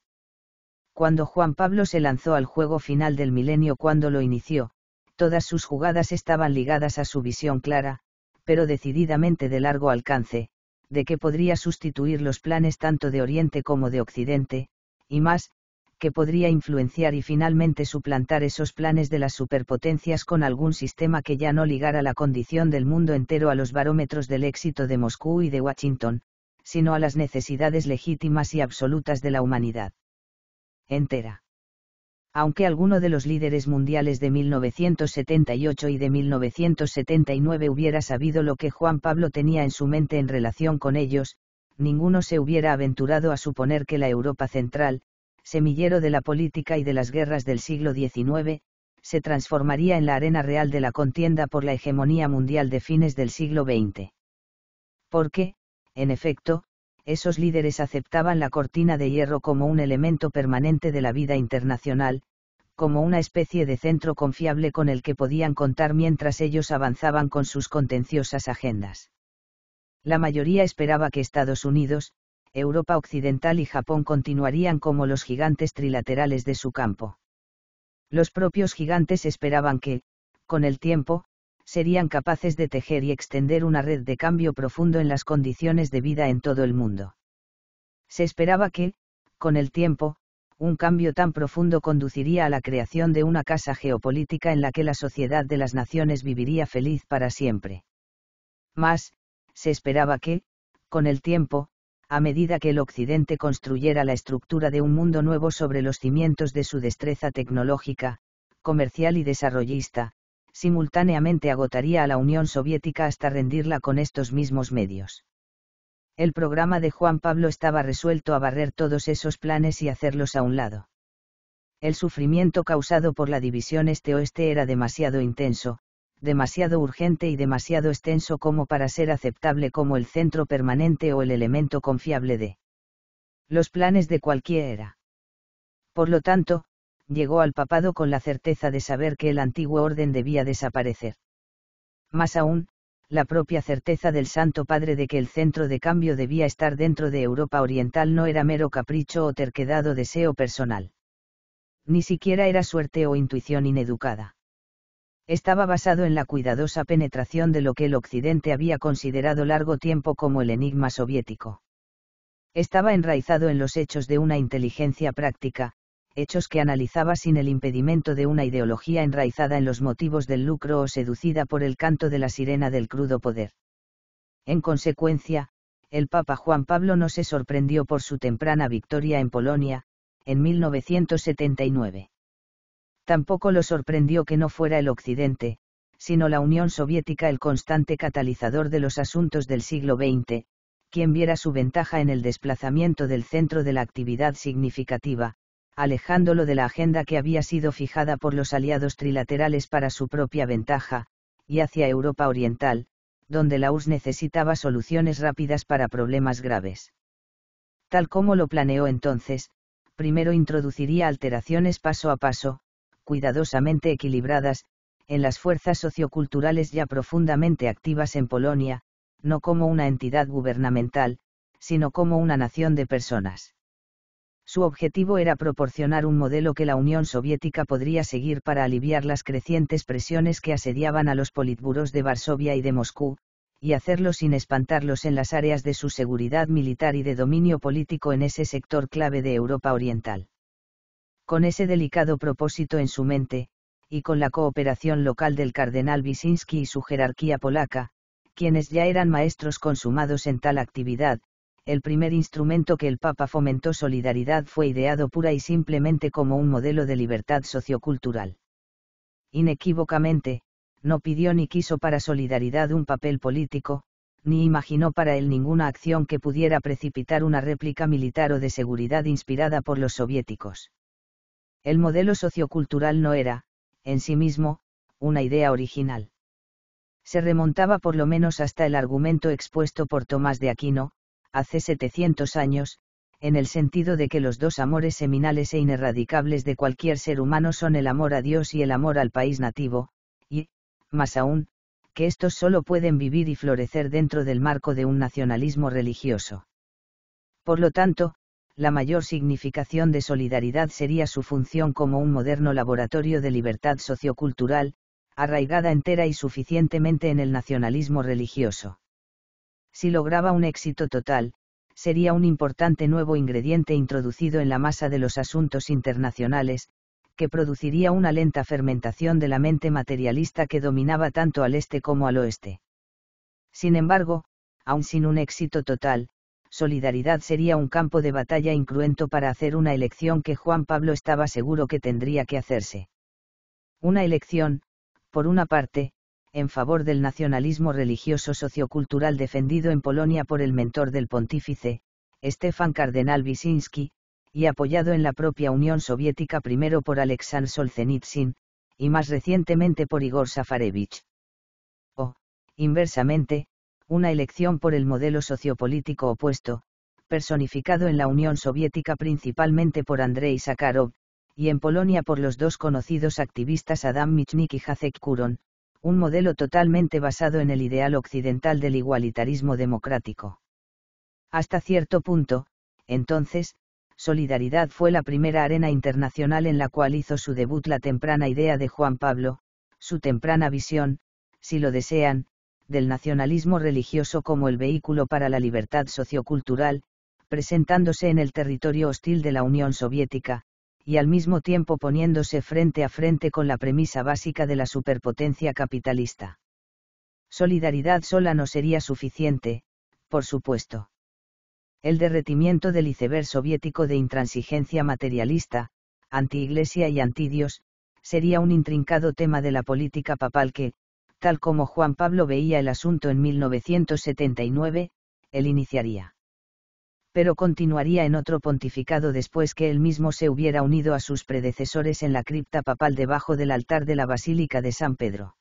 Cuando Juan Pablo se lanzó al juego final del milenio cuando lo inició, todas sus jugadas estaban ligadas a su visión clara, pero decididamente de largo alcance, de que podría sustituir los planes tanto de Oriente como de Occidente, y más, que podría influenciar y finalmente suplantar esos planes de las superpotencias con algún sistema que ya no ligara la condición del mundo entero a los barómetros del éxito de Moscú y de Washington, sino a las necesidades legítimas y absolutas de la humanidad entera aunque alguno de los líderes mundiales de 1978 y de 1979 hubiera sabido lo que Juan Pablo tenía en su mente en relación con ellos, ninguno se hubiera aventurado a suponer que la Europa central, semillero de la política y de las guerras del siglo XIX, se transformaría en la arena real de la contienda por la hegemonía mundial de fines del siglo XX. Porque, en efecto, esos líderes aceptaban la cortina de hierro como un elemento permanente de la vida internacional, como una especie de centro confiable con el que podían contar mientras ellos avanzaban con sus contenciosas agendas. La mayoría esperaba que Estados Unidos, Europa Occidental y Japón continuarían como los gigantes trilaterales de su campo. Los propios gigantes esperaban que, con el tiempo, serían capaces de tejer y extender una red de cambio profundo en las condiciones de vida en todo el mundo. Se esperaba que, con el tiempo, un cambio tan profundo conduciría a la creación de una casa geopolítica en la que la sociedad de las naciones viviría feliz para siempre. Mas, se esperaba que, con el tiempo, a medida que el Occidente construyera la estructura de un mundo nuevo sobre los cimientos de su destreza tecnológica, comercial y desarrollista, simultáneamente agotaría a la Unión Soviética hasta rendirla con estos mismos medios. El programa de Juan Pablo estaba resuelto a barrer todos esos planes y hacerlos a un lado. El sufrimiento causado por la división este-oeste era demasiado intenso, demasiado urgente y demasiado extenso como para ser aceptable como el centro permanente o el elemento confiable de los planes de cualquiera. Por lo tanto, llegó al papado con la certeza de saber que el antiguo orden debía desaparecer. Más aún, la propia certeza del Santo Padre de que el centro de cambio debía estar dentro de Europa Oriental no era mero capricho o terquedado deseo personal. Ni siquiera era suerte o intuición ineducada. Estaba basado en la cuidadosa penetración de lo que el Occidente había considerado largo tiempo como el enigma soviético. Estaba enraizado en los hechos de una inteligencia práctica, hechos que analizaba sin el impedimento de una ideología enraizada en los motivos del lucro o seducida por el canto de la sirena del crudo poder. En consecuencia, el Papa Juan Pablo no se sorprendió por su temprana victoria en Polonia, en 1979. Tampoco lo sorprendió que no fuera el Occidente, sino la Unión Soviética el constante catalizador de los asuntos del siglo XX, quien viera su ventaja en el desplazamiento del centro de la actividad significativa, alejándolo de la agenda que había sido fijada por los aliados trilaterales para su propia ventaja, y hacia Europa Oriental, donde la US necesitaba soluciones rápidas para problemas graves. Tal como lo planeó entonces, primero introduciría alteraciones paso a paso, cuidadosamente equilibradas, en las fuerzas socioculturales ya profundamente activas en Polonia, no como una entidad gubernamental, sino como una nación de personas. Su objetivo era proporcionar un modelo que la Unión Soviética podría seguir para aliviar las crecientes presiones que asediaban a los politburos de Varsovia y de Moscú, y hacerlo sin espantarlos en las áreas de su seguridad militar y de dominio político en ese sector clave de Europa Oriental. Con ese delicado propósito en su mente, y con la cooperación local del cardenal Wyszynski y su jerarquía polaca, quienes ya eran maestros consumados en tal actividad, el primer instrumento que el Papa fomentó solidaridad fue ideado pura y simplemente como un modelo de libertad sociocultural. Inequívocamente, no pidió ni quiso para solidaridad un papel político, ni imaginó para él ninguna acción que pudiera precipitar una réplica militar o de seguridad inspirada por los soviéticos. El modelo sociocultural no era, en sí mismo, una idea original. Se remontaba por lo menos hasta el argumento expuesto por Tomás de Aquino, hace 700 años, en el sentido de que los dos amores seminales e inerradicables de cualquier ser humano son el amor a Dios y el amor al país nativo, y, más aún, que estos solo pueden vivir y florecer dentro del marco de un nacionalismo religioso. Por lo tanto, la mayor significación de solidaridad sería su función como un moderno laboratorio de libertad sociocultural, arraigada entera y suficientemente en el nacionalismo religioso si lograba un éxito total, sería un importante nuevo ingrediente introducido en la masa de los asuntos internacionales, que produciría una lenta fermentación de la mente materialista que dominaba tanto al este como al oeste. Sin embargo, aun sin un éxito total, solidaridad sería un campo de batalla incruento para hacer una elección que Juan Pablo estaba seguro que tendría que hacerse. Una elección, por una parte, en favor del nacionalismo religioso sociocultural defendido en Polonia por el mentor del pontífice, Stefan Cardenal Wyszynski, y apoyado en la propia Unión Soviética primero por Aleksandr Solzhenitsyn, y más recientemente por Igor Safarevich. O, inversamente, una elección por el modelo sociopolítico opuesto, personificado en la Unión Soviética principalmente por Andrei Sakharov, y en Polonia por los dos conocidos activistas Adam Michnik y Jacek Kuron, un modelo totalmente basado en el ideal occidental del igualitarismo democrático. Hasta cierto punto, entonces, Solidaridad fue la primera arena internacional en la cual hizo su debut la temprana idea de Juan Pablo, su temprana visión, si lo desean, del nacionalismo religioso como el vehículo para la libertad sociocultural, presentándose en el territorio hostil de la Unión Soviética, y al mismo tiempo poniéndose frente a frente con la premisa básica de la superpotencia capitalista. Solidaridad sola no sería suficiente, por supuesto. El derretimiento del iceberg soviético de intransigencia materialista, anti-iglesia y antidios, sería un intrincado tema de la política papal que, tal como Juan Pablo veía el asunto en 1979, él iniciaría pero continuaría en otro pontificado después que él mismo se hubiera unido a sus predecesores en la cripta papal debajo del altar de la Basílica de San Pedro.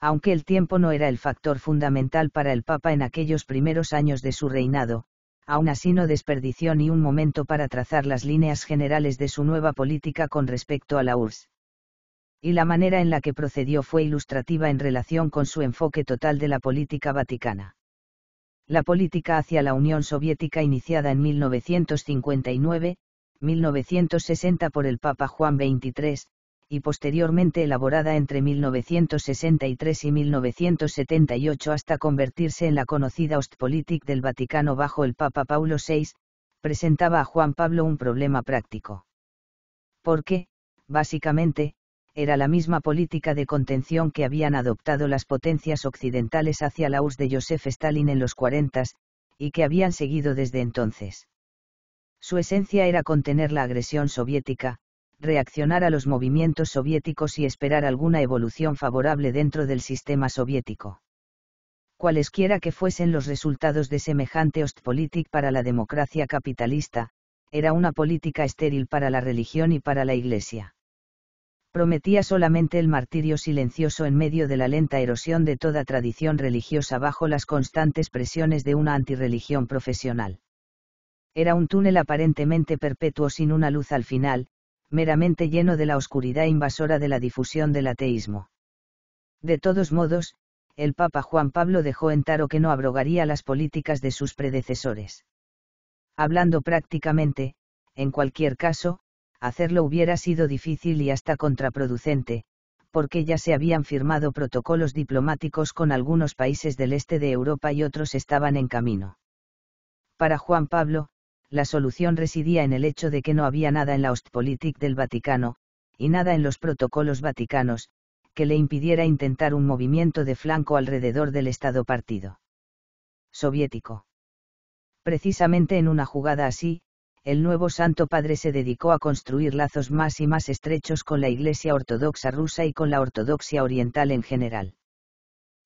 Aunque el tiempo no era el factor fundamental para el Papa en aquellos primeros años de su reinado, aún así no desperdició ni un momento para trazar las líneas generales de su nueva política con respecto a la URSS. Y la manera en la que procedió fue ilustrativa en relación con su enfoque total de la política vaticana la política hacia la Unión Soviética iniciada en 1959, 1960 por el Papa Juan XXIII, y posteriormente elaborada entre 1963 y 1978 hasta convertirse en la conocida Ostpolitik del Vaticano bajo el Papa Paulo VI, presentaba a Juan Pablo un problema práctico. Porque, básicamente, era la misma política de contención que habían adoptado las potencias occidentales hacia la URSS de Joseph Stalin en los 40, y que habían seguido desde entonces. Su esencia era contener la agresión soviética, reaccionar a los movimientos soviéticos y esperar alguna evolución favorable dentro del sistema soviético. Cualesquiera que fuesen los resultados de semejante Ostpolitik para la democracia capitalista, era una política estéril para la religión y para la Iglesia prometía solamente el martirio silencioso en medio de la lenta erosión de toda tradición religiosa bajo las constantes presiones de una antirreligión profesional. Era un túnel aparentemente perpetuo sin una luz al final, meramente lleno de la oscuridad invasora de la difusión del ateísmo. De todos modos, el Papa Juan Pablo dejó en taro que no abrogaría las políticas de sus predecesores. Hablando prácticamente, en cualquier caso, hacerlo hubiera sido difícil y hasta contraproducente, porque ya se habían firmado protocolos diplomáticos con algunos países del este de Europa y otros estaban en camino. Para Juan Pablo, la solución residía en el hecho de que no había nada en la Ostpolitik del Vaticano, y nada en los protocolos vaticanos, que le impidiera intentar un movimiento de flanco alrededor del Estado partido soviético. Precisamente en una jugada así, el nuevo Santo Padre se dedicó a construir lazos más y más estrechos con la Iglesia Ortodoxa rusa y con la Ortodoxia Oriental en general.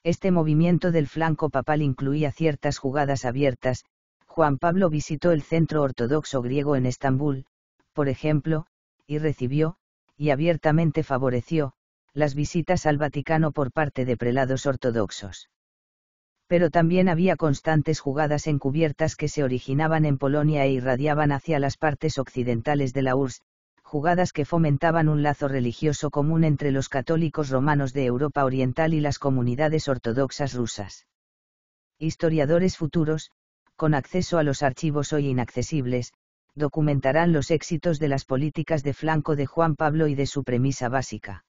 Este movimiento del flanco papal incluía ciertas jugadas abiertas, Juan Pablo visitó el centro ortodoxo griego en Estambul, por ejemplo, y recibió, y abiertamente favoreció, las visitas al Vaticano por parte de prelados ortodoxos pero también había constantes jugadas encubiertas que se originaban en Polonia e irradiaban hacia las partes occidentales de la URSS, jugadas que fomentaban un lazo religioso común entre los católicos romanos de Europa Oriental y las comunidades ortodoxas rusas. Historiadores futuros, con acceso a los archivos hoy inaccesibles, documentarán los éxitos de las políticas de flanco de Juan Pablo y de su premisa básica.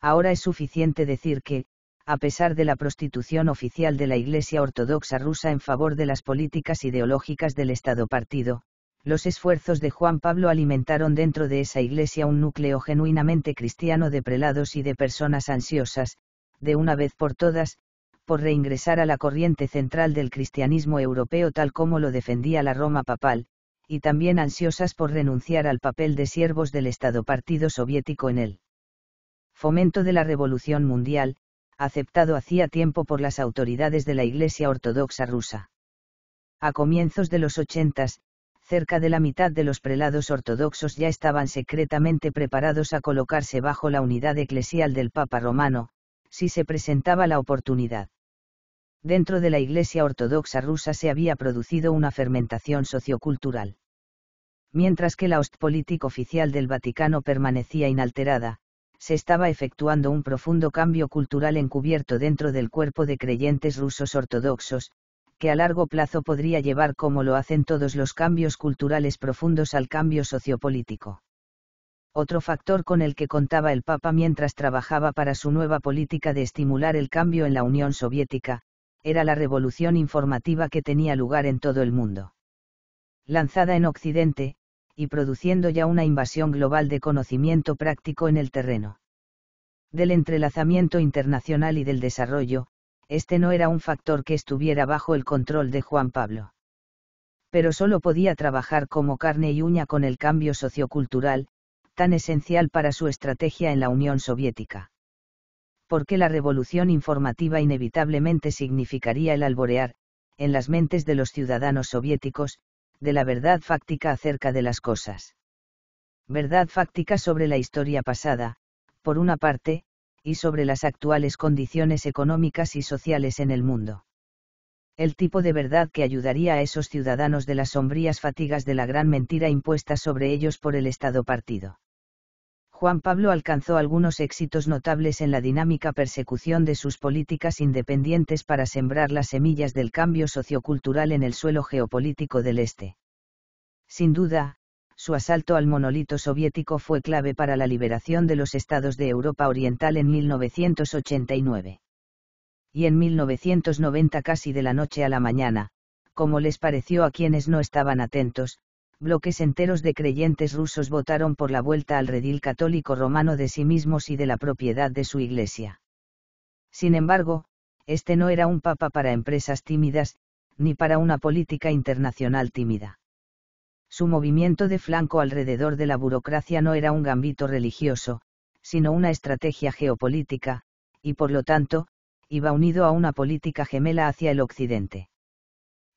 Ahora es suficiente decir que, a pesar de la prostitución oficial de la Iglesia Ortodoxa rusa en favor de las políticas ideológicas del Estado partido, los esfuerzos de Juan Pablo alimentaron dentro de esa Iglesia un núcleo genuinamente cristiano de prelados y de personas ansiosas, de una vez por todas, por reingresar a la corriente central del cristianismo europeo tal como lo defendía la Roma papal, y también ansiosas por renunciar al papel de siervos del Estado partido soviético en el fomento de la revolución mundial, aceptado hacía tiempo por las autoridades de la Iglesia Ortodoxa rusa. A comienzos de los ochentas, cerca de la mitad de los prelados ortodoxos ya estaban secretamente preparados a colocarse bajo la unidad eclesial del Papa romano, si se presentaba la oportunidad. Dentro de la Iglesia Ortodoxa rusa se había producido una fermentación sociocultural. Mientras que la Ostpolitik oficial del Vaticano permanecía inalterada, se estaba efectuando un profundo cambio cultural encubierto dentro del cuerpo de creyentes rusos ortodoxos, que a largo plazo podría llevar como lo hacen todos los cambios culturales profundos al cambio sociopolítico. Otro factor con el que contaba el Papa mientras trabajaba para su nueva política de estimular el cambio en la Unión Soviética, era la revolución informativa que tenía lugar en todo el mundo. Lanzada en Occidente, y produciendo ya una invasión global de conocimiento práctico en el terreno. Del entrelazamiento internacional y del desarrollo, este no era un factor que estuviera bajo el control de Juan Pablo. Pero solo podía trabajar como carne y uña con el cambio sociocultural, tan esencial para su estrategia en la Unión Soviética. Porque la revolución informativa inevitablemente significaría el alborear, en las mentes de los ciudadanos soviéticos, de la verdad fáctica acerca de las cosas. Verdad fáctica sobre la historia pasada, por una parte, y sobre las actuales condiciones económicas y sociales en el mundo. El tipo de verdad que ayudaría a esos ciudadanos de las sombrías fatigas de la gran mentira impuesta sobre ellos por el Estado partido. Juan Pablo alcanzó algunos éxitos notables en la dinámica persecución de sus políticas independientes para sembrar las semillas del cambio sociocultural en el suelo geopolítico del Este. Sin duda, su asalto al monolito soviético fue clave para la liberación de los estados de Europa Oriental en 1989. Y en 1990 casi de la noche a la mañana, como les pareció a quienes no estaban atentos, bloques enteros de creyentes rusos votaron por la vuelta al redil católico romano de sí mismos y de la propiedad de su iglesia. Sin embargo, este no era un papa para empresas tímidas, ni para una política internacional tímida. Su movimiento de flanco alrededor de la burocracia no era un gambito religioso, sino una estrategia geopolítica, y por lo tanto, iba unido a una política gemela hacia el occidente.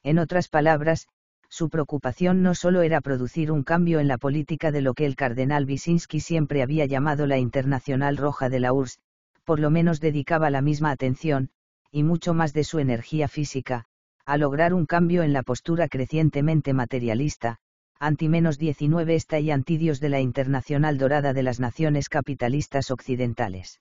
En otras palabras, su preocupación no solo era producir un cambio en la política de lo que el cardenal Wyszynski siempre había llamado la Internacional Roja de la URSS, por lo menos dedicaba la misma atención, y mucho más de su energía física, a lograr un cambio en la postura crecientemente materialista, anti-menos 19 esta y antidios de la Internacional Dorada de las Naciones Capitalistas Occidentales.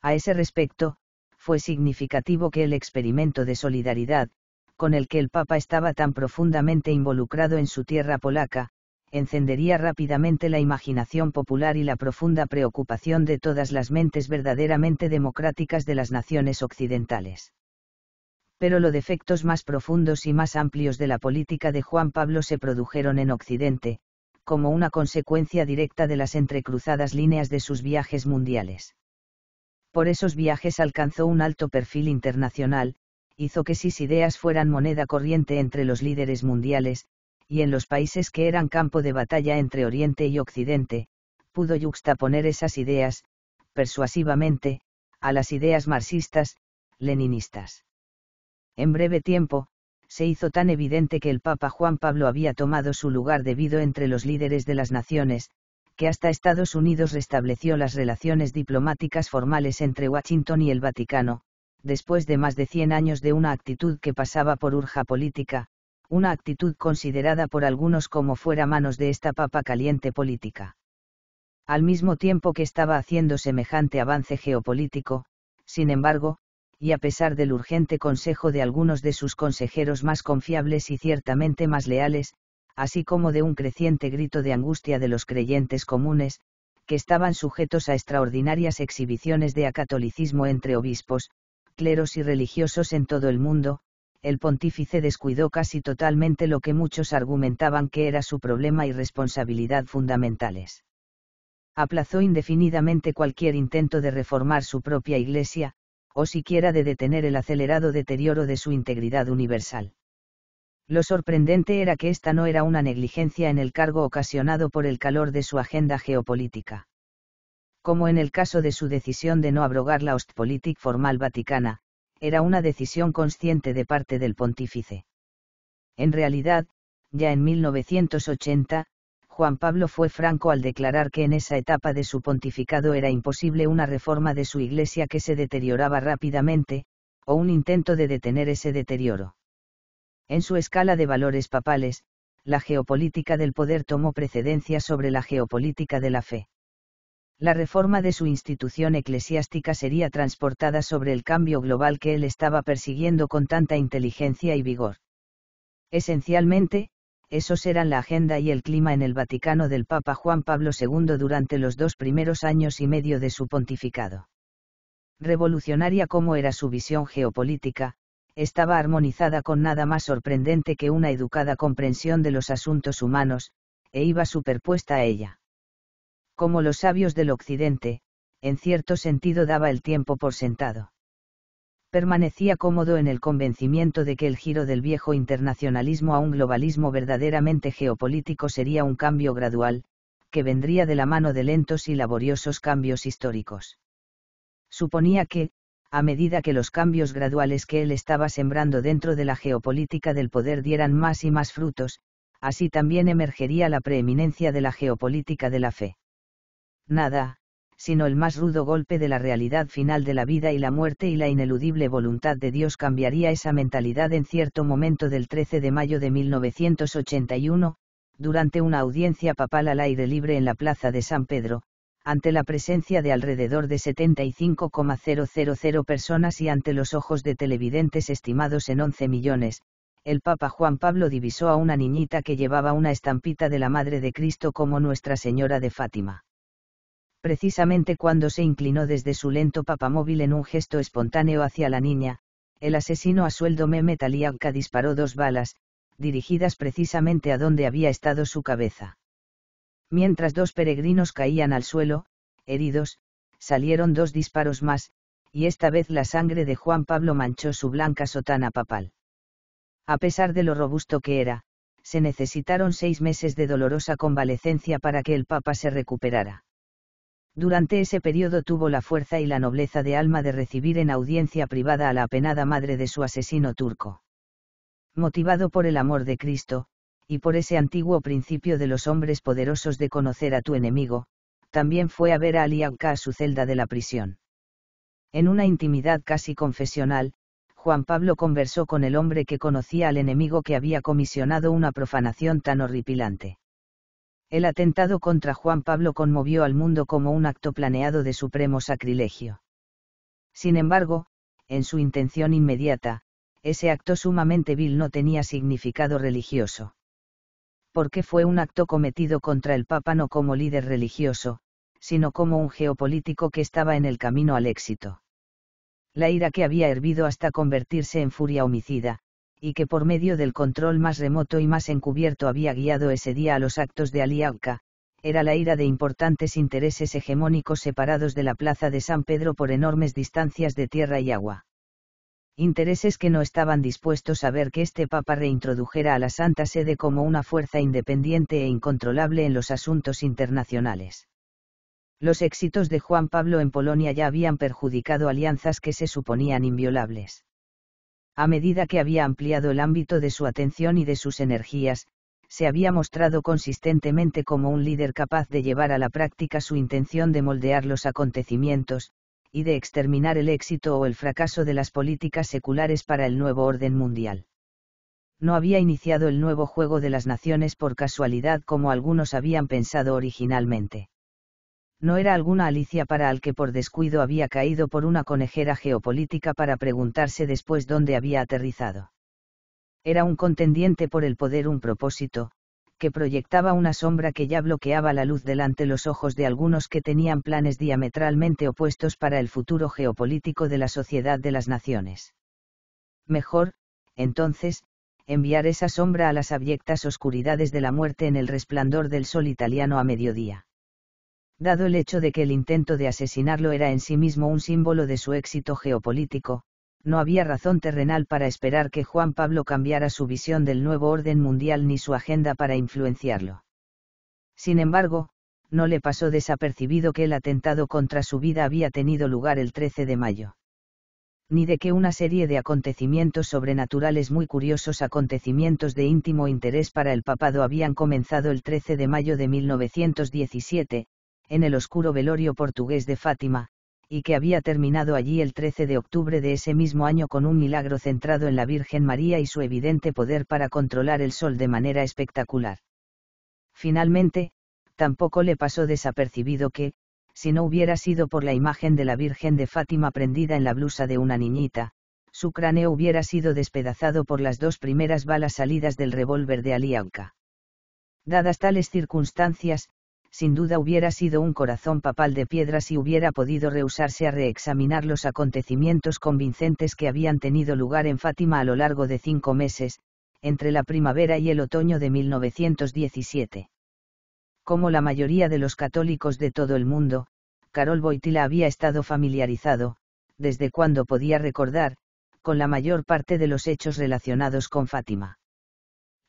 A ese respecto, fue significativo que el experimento de solidaridad, con el que el Papa estaba tan profundamente involucrado en su tierra polaca, encendería rápidamente la imaginación popular y la profunda preocupación de todas las mentes verdaderamente democráticas de las naciones occidentales. Pero los defectos más profundos y más amplios de la política de Juan Pablo se produjeron en Occidente, como una consecuencia directa de las entrecruzadas líneas de sus viajes mundiales. Por esos viajes alcanzó un alto perfil internacional, hizo que sus ideas fueran moneda corriente entre los líderes mundiales, y en los países que eran campo de batalla entre Oriente y Occidente, pudo yuxtaponer esas ideas, persuasivamente, a las ideas marxistas, leninistas. En breve tiempo, se hizo tan evidente que el Papa Juan Pablo había tomado su lugar debido entre los líderes de las naciones, que hasta Estados Unidos restableció las relaciones diplomáticas formales entre Washington y el Vaticano, después de más de 100 años de una actitud que pasaba por urja política, una actitud considerada por algunos como fuera manos de esta papa caliente política. Al mismo tiempo que estaba haciendo semejante avance geopolítico, sin embargo, y a pesar del urgente consejo de algunos de sus consejeros más confiables y ciertamente más leales, así como de un creciente grito de angustia de los creyentes comunes, que estaban sujetos a extraordinarias exhibiciones de acatolicismo entre obispos, cleros y religiosos en todo el mundo, el pontífice descuidó casi totalmente lo que muchos argumentaban que era su problema y responsabilidad fundamentales. Aplazó indefinidamente cualquier intento de reformar su propia Iglesia, o siquiera de detener el acelerado deterioro de su integridad universal. Lo sorprendente era que esta no era una negligencia en el cargo ocasionado por el calor de su agenda geopolítica como en el caso de su decisión de no abrogar la Ostpolitik formal vaticana, era una decisión consciente de parte del pontífice. En realidad, ya en 1980, Juan Pablo fue franco al declarar que en esa etapa de su pontificado era imposible una reforma de su iglesia que se deterioraba rápidamente, o un intento de detener ese deterioro. En su escala de valores papales, la geopolítica del poder tomó precedencia sobre la geopolítica de la fe la reforma de su institución eclesiástica sería transportada sobre el cambio global que él estaba persiguiendo con tanta inteligencia y vigor. Esencialmente, esos eran la agenda y el clima en el Vaticano del Papa Juan Pablo II durante los dos primeros años y medio de su pontificado. Revolucionaria como era su visión geopolítica, estaba armonizada con nada más sorprendente que una educada comprensión de los asuntos humanos, e iba superpuesta a ella como los sabios del Occidente, en cierto sentido daba el tiempo por sentado. Permanecía cómodo en el convencimiento de que el giro del viejo internacionalismo a un globalismo verdaderamente geopolítico sería un cambio gradual, que vendría de la mano de lentos y laboriosos cambios históricos. Suponía que, a medida que los cambios graduales que él estaba sembrando dentro de la geopolítica del poder dieran más y más frutos, así también emergería la preeminencia de la geopolítica de la fe nada, sino el más rudo golpe de la realidad final de la vida y la muerte y la ineludible voluntad de Dios cambiaría esa mentalidad en cierto momento del 13 de mayo de 1981, durante una audiencia papal al aire libre en la Plaza de San Pedro, ante la presencia de alrededor de 75,000 personas y ante los ojos de televidentes estimados en 11 millones, el Papa Juan Pablo divisó a una niñita que llevaba una estampita de la Madre de Cristo como Nuestra Señora de Fátima precisamente cuando se inclinó desde su lento papamóvil en un gesto espontáneo hacia la niña, el asesino a sueldo Meme disparó dos balas, dirigidas precisamente a donde había estado su cabeza. Mientras dos peregrinos caían al suelo, heridos, salieron dos disparos más, y esta vez la sangre de Juan Pablo manchó su blanca sotana papal. A pesar de lo robusto que era, se necesitaron seis meses de dolorosa convalecencia para que el Papa se recuperara. Durante ese periodo tuvo la fuerza y la nobleza de alma de recibir en audiencia privada a la apenada madre de su asesino turco. Motivado por el amor de Cristo, y por ese antiguo principio de los hombres poderosos de conocer a tu enemigo, también fue a ver a Ali a su celda de la prisión. En una intimidad casi confesional, Juan Pablo conversó con el hombre que conocía al enemigo que había comisionado una profanación tan horripilante. El atentado contra Juan Pablo conmovió al mundo como un acto planeado de supremo sacrilegio. Sin embargo, en su intención inmediata, ese acto sumamente vil no tenía significado religioso. Porque fue un acto cometido contra el Papa no como líder religioso, sino como un geopolítico que estaba en el camino al éxito. La ira que había hervido hasta convertirse en furia homicida, y que por medio del control más remoto y más encubierto había guiado ese día a los actos de Aliauca, era la ira de importantes intereses hegemónicos separados de la plaza de San Pedro por enormes distancias de tierra y agua. Intereses que no estaban dispuestos a ver que este Papa reintrodujera a la Santa Sede como una fuerza independiente e incontrolable en los asuntos internacionales. Los éxitos de Juan Pablo en Polonia ya habían perjudicado alianzas que se suponían inviolables a medida que había ampliado el ámbito de su atención y de sus energías, se había mostrado consistentemente como un líder capaz de llevar a la práctica su intención de moldear los acontecimientos, y de exterminar el éxito o el fracaso de las políticas seculares para el nuevo orden mundial. No había iniciado el nuevo juego de las naciones por casualidad como algunos habían pensado originalmente no era alguna Alicia para al que por descuido había caído por una conejera geopolítica para preguntarse después dónde había aterrizado. Era un contendiente por el poder, un propósito, que proyectaba una sombra que ya bloqueaba la luz delante los ojos de algunos que tenían planes diametralmente opuestos para el futuro geopolítico de la sociedad de las naciones. Mejor, entonces, enviar esa sombra a las abyectas oscuridades de la muerte en el resplandor del sol italiano a mediodía dado el hecho de que el intento de asesinarlo era en sí mismo un símbolo de su éxito geopolítico, no había razón terrenal para esperar que Juan Pablo cambiara su visión del nuevo orden mundial ni su agenda para influenciarlo. Sin embargo, no le pasó desapercibido que el atentado contra su vida había tenido lugar el 13 de mayo. Ni de que una serie de acontecimientos sobrenaturales muy curiosos acontecimientos de íntimo interés para el papado habían comenzado el 13 de mayo de 1917, en el oscuro velorio portugués de Fátima, y que había terminado allí el 13 de octubre de ese mismo año con un milagro centrado en la Virgen María y su evidente poder para controlar el sol de manera espectacular. Finalmente, tampoco le pasó desapercibido que, si no hubiera sido por la imagen de la Virgen de Fátima prendida en la blusa de una niñita, su cráneo hubiera sido despedazado por las dos primeras balas salidas del revólver de Alianca. Dadas tales circunstancias, sin duda hubiera sido un corazón papal de piedra si hubiera podido rehusarse a reexaminar los acontecimientos convincentes que habían tenido lugar en Fátima a lo largo de cinco meses, entre la primavera y el otoño de 1917. Como la mayoría de los católicos de todo el mundo, Carol Boitila había estado familiarizado, desde cuando podía recordar, con la mayor parte de los hechos relacionados con Fátima.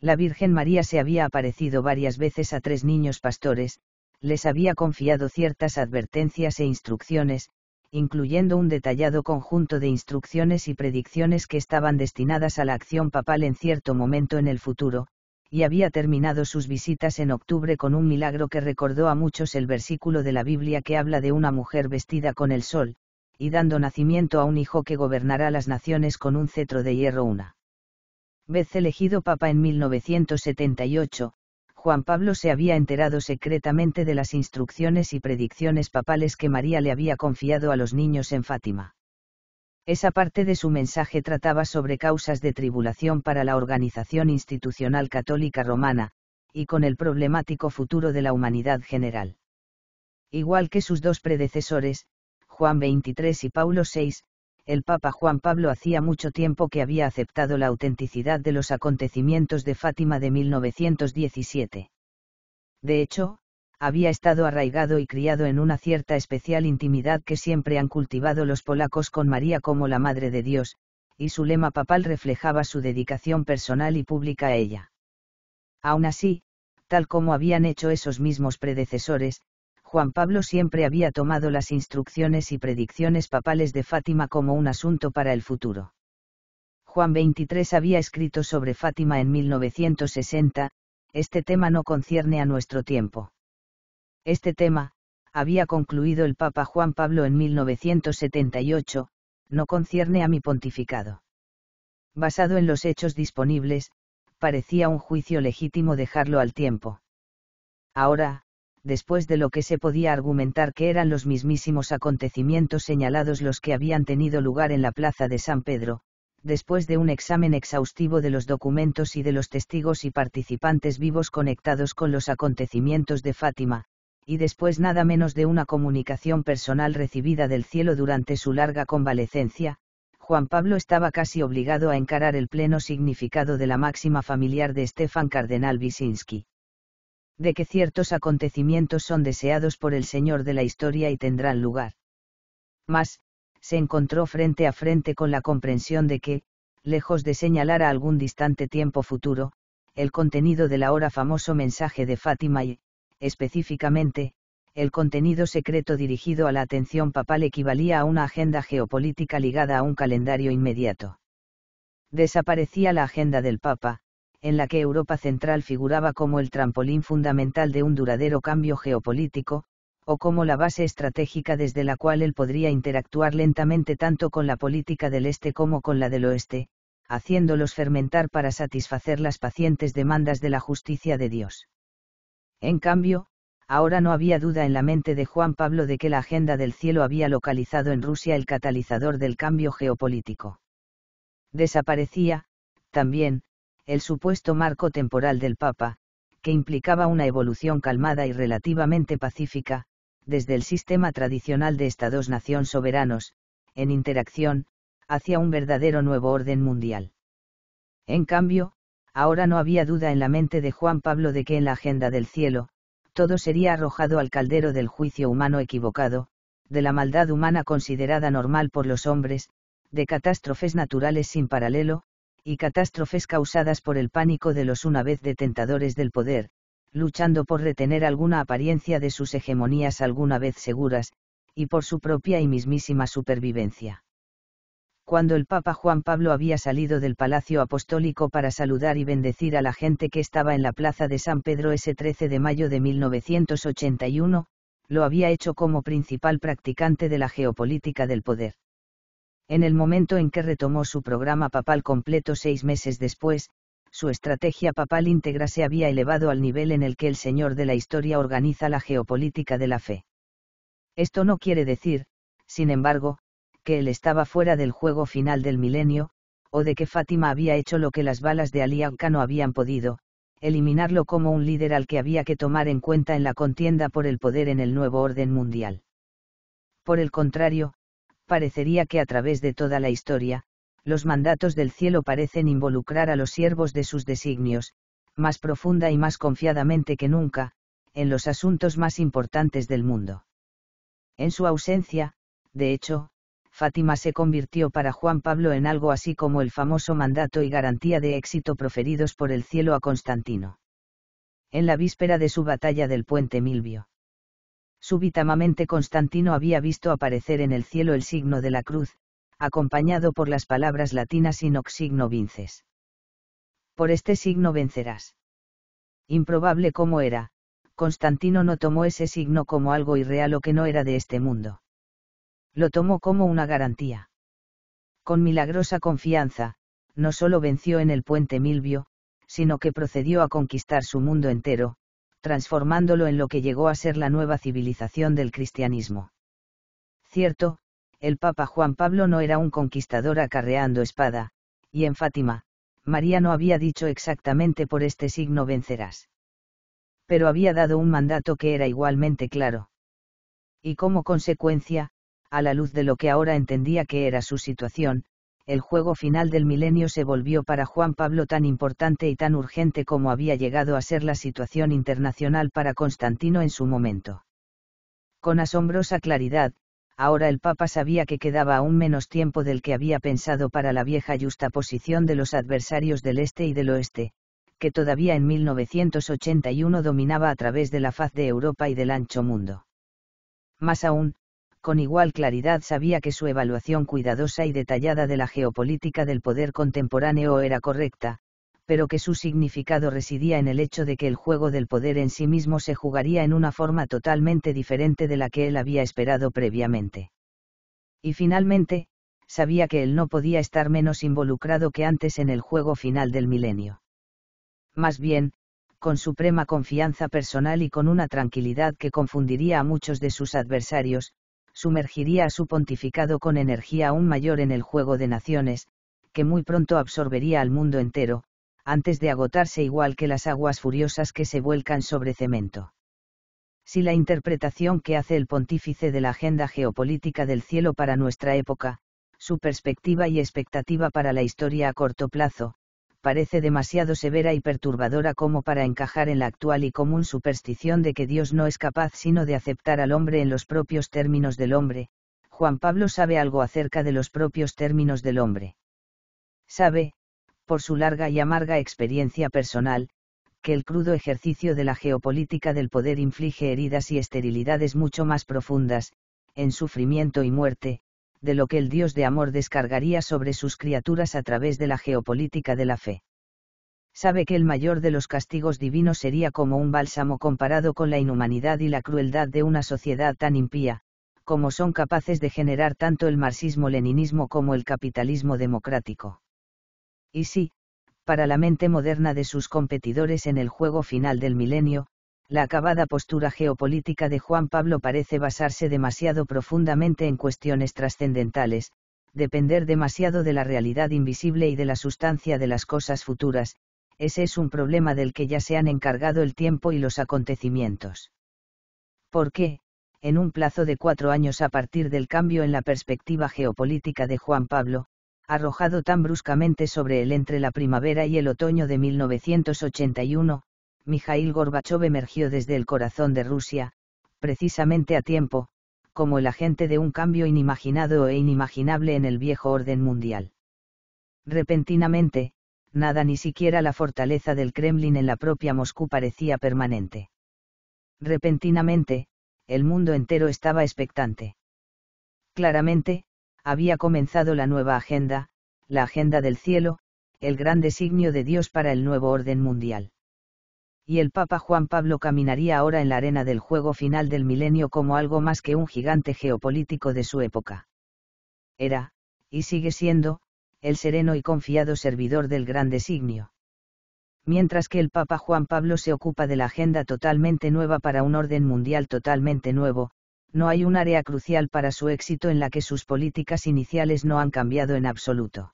La Virgen María se había aparecido varias veces a tres niños pastores, les había confiado ciertas advertencias e instrucciones, incluyendo un detallado conjunto de instrucciones y predicciones que estaban destinadas a la acción papal en cierto momento en el futuro, y había terminado sus visitas en octubre con un milagro que recordó a muchos el versículo de la Biblia que habla de una mujer vestida con el sol, y dando nacimiento a un hijo que gobernará las naciones con un cetro de hierro una. Vez elegido papa en 1978, Juan Pablo se había enterado secretamente de las instrucciones y predicciones papales que María le había confiado a los niños en Fátima. Esa parte de su mensaje trataba sobre causas de tribulación para la organización institucional católica romana, y con el problemático futuro de la humanidad general. Igual que sus dos predecesores, Juan 23 y Paulo VI, el Papa Juan Pablo hacía mucho tiempo que había aceptado la autenticidad de los acontecimientos de Fátima de 1917. De hecho, había estado arraigado y criado en una cierta especial intimidad que siempre han cultivado los polacos con María como la Madre de Dios, y su lema papal reflejaba su dedicación personal y pública a ella. Aún así, tal como habían hecho esos mismos predecesores, Juan Pablo siempre había tomado las instrucciones y predicciones papales de Fátima como un asunto para el futuro. Juan XXIII había escrito sobre Fátima en 1960, este tema no concierne a nuestro tiempo. Este tema, había concluido el Papa Juan Pablo en 1978, no concierne a mi pontificado. Basado en los hechos disponibles, parecía un juicio legítimo dejarlo al tiempo. Ahora, después de lo que se podía argumentar que eran los mismísimos acontecimientos señalados los que habían tenido lugar en la plaza de San Pedro, después de un examen exhaustivo de los documentos y de los testigos y participantes vivos conectados con los acontecimientos de Fátima, y después nada menos de una comunicación personal recibida del cielo durante su larga convalecencia, Juan Pablo estaba casi obligado a encarar el pleno significado de la máxima familiar de Estefan Cardenal Wisinski de que ciertos acontecimientos son deseados por el Señor de la historia y tendrán lugar. Mas, se encontró frente a frente con la comprensión de que, lejos de señalar a algún distante tiempo futuro, el contenido del ahora famoso mensaje de Fátima y, específicamente, el contenido secreto dirigido a la atención papal equivalía a una agenda geopolítica ligada a un calendario inmediato. Desaparecía la agenda del Papa, en la que Europa Central figuraba como el trampolín fundamental de un duradero cambio geopolítico, o como la base estratégica desde la cual él podría interactuar lentamente tanto con la política del Este como con la del Oeste, haciéndolos fermentar para satisfacer las pacientes demandas de la justicia de Dios. En cambio, ahora no había duda en la mente de Juan Pablo de que la agenda del cielo había localizado en Rusia el catalizador del cambio geopolítico. Desaparecía, también, el supuesto marco temporal del Papa, que implicaba una evolución calmada y relativamente pacífica, desde el sistema tradicional de dos nación soberanos, en interacción, hacia un verdadero nuevo orden mundial. En cambio, ahora no había duda en la mente de Juan Pablo de que en la agenda del cielo, todo sería arrojado al caldero del juicio humano equivocado, de la maldad humana considerada normal por los hombres, de catástrofes naturales sin paralelo, y catástrofes causadas por el pánico de los una vez detentadores del poder, luchando por retener alguna apariencia de sus hegemonías alguna vez seguras, y por su propia y mismísima supervivencia. Cuando el Papa Juan Pablo había salido del Palacio Apostólico para saludar y bendecir a la gente que estaba en la Plaza de San Pedro ese 13 de mayo de 1981, lo había hecho como principal practicante de la geopolítica del poder en el momento en que retomó su programa papal completo seis meses después, su estrategia papal íntegra se había elevado al nivel en el que el Señor de la Historia organiza la geopolítica de la fe. Esto no quiere decir, sin embargo, que él estaba fuera del juego final del milenio, o de que Fátima había hecho lo que las balas de Ali no habían podido, eliminarlo como un líder al que había que tomar en cuenta en la contienda por el poder en el nuevo orden mundial. Por el contrario, parecería que a través de toda la historia, los mandatos del cielo parecen involucrar a los siervos de sus designios, más profunda y más confiadamente que nunca, en los asuntos más importantes del mundo. En su ausencia, de hecho, Fátima se convirtió para Juan Pablo en algo así como el famoso mandato y garantía de éxito proferidos por el cielo a Constantino. En la víspera de su batalla del puente Milvio. Súbitamente Constantino había visto aparecer en el cielo el signo de la cruz, acompañado por las palabras latinas hoc signo vinces. Por este signo vencerás. Improbable como era, Constantino no tomó ese signo como algo irreal o que no era de este mundo. Lo tomó como una garantía. Con milagrosa confianza, no solo venció en el puente Milvio, sino que procedió a conquistar su mundo entero, transformándolo en lo que llegó a ser la nueva civilización del cristianismo. Cierto, el Papa Juan Pablo no era un conquistador acarreando espada, y en Fátima, María no había dicho exactamente por este signo vencerás. Pero había dado un mandato que era igualmente claro. Y como consecuencia, a la luz de lo que ahora entendía que era su situación, el juego final del milenio se volvió para Juan Pablo tan importante y tan urgente como había llegado a ser la situación internacional para Constantino en su momento. Con asombrosa claridad, ahora el Papa sabía que quedaba aún menos tiempo del que había pensado para la vieja justa posición de los adversarios del este y del oeste, que todavía en 1981 dominaba a través de la faz de Europa y del ancho mundo. Más aún, con igual claridad sabía que su evaluación cuidadosa y detallada de la geopolítica del poder contemporáneo era correcta, pero que su significado residía en el hecho de que el juego del poder en sí mismo se jugaría en una forma totalmente diferente de la que él había esperado previamente. Y finalmente, sabía que él no podía estar menos involucrado que antes en el juego final del milenio. Más bien, con suprema confianza personal y con una tranquilidad que confundiría a muchos de sus adversarios, sumergiría a su pontificado con energía aún mayor en el juego de naciones, que muy pronto absorbería al mundo entero, antes de agotarse igual que las aguas furiosas que se vuelcan sobre cemento. Si la interpretación que hace el pontífice de la agenda geopolítica del cielo para nuestra época, su perspectiva y expectativa para la historia a corto plazo, parece demasiado severa y perturbadora como para encajar en la actual y común superstición de que Dios no es capaz sino de aceptar al hombre en los propios términos del hombre, Juan Pablo sabe algo acerca de los propios términos del hombre. Sabe, por su larga y amarga experiencia personal, que el crudo ejercicio de la geopolítica del poder inflige heridas y esterilidades mucho más profundas, en sufrimiento y muerte, de lo que el Dios de amor descargaría sobre sus criaturas a través de la geopolítica de la fe. Sabe que el mayor de los castigos divinos sería como un bálsamo comparado con la inhumanidad y la crueldad de una sociedad tan impía, como son capaces de generar tanto el marxismo-leninismo como el capitalismo democrático. Y sí, para la mente moderna de sus competidores en el juego final del milenio, la acabada postura geopolítica de Juan Pablo parece basarse demasiado profundamente en cuestiones trascendentales, depender demasiado de la realidad invisible y de la sustancia de las cosas futuras, ese es un problema del que ya se han encargado el tiempo y los acontecimientos. ¿Por qué? En un plazo de cuatro años a partir del cambio en la perspectiva geopolítica de Juan Pablo, arrojado tan bruscamente sobre él entre la primavera y el otoño de 1981, Mikhail Gorbachev emergió desde el corazón de Rusia, precisamente a tiempo, como el agente de un cambio inimaginado e inimaginable en el viejo orden mundial. Repentinamente, nada ni siquiera la fortaleza del Kremlin en la propia Moscú parecía permanente. Repentinamente, el mundo entero estaba expectante. Claramente, había comenzado la nueva agenda, la agenda del cielo, el gran designio de Dios para el nuevo orden mundial y el Papa Juan Pablo caminaría ahora en la arena del juego final del milenio como algo más que un gigante geopolítico de su época. Era, y sigue siendo, el sereno y confiado servidor del gran designio. Mientras que el Papa Juan Pablo se ocupa de la agenda totalmente nueva para un orden mundial totalmente nuevo, no hay un área crucial para su éxito en la que sus políticas iniciales no han cambiado en absoluto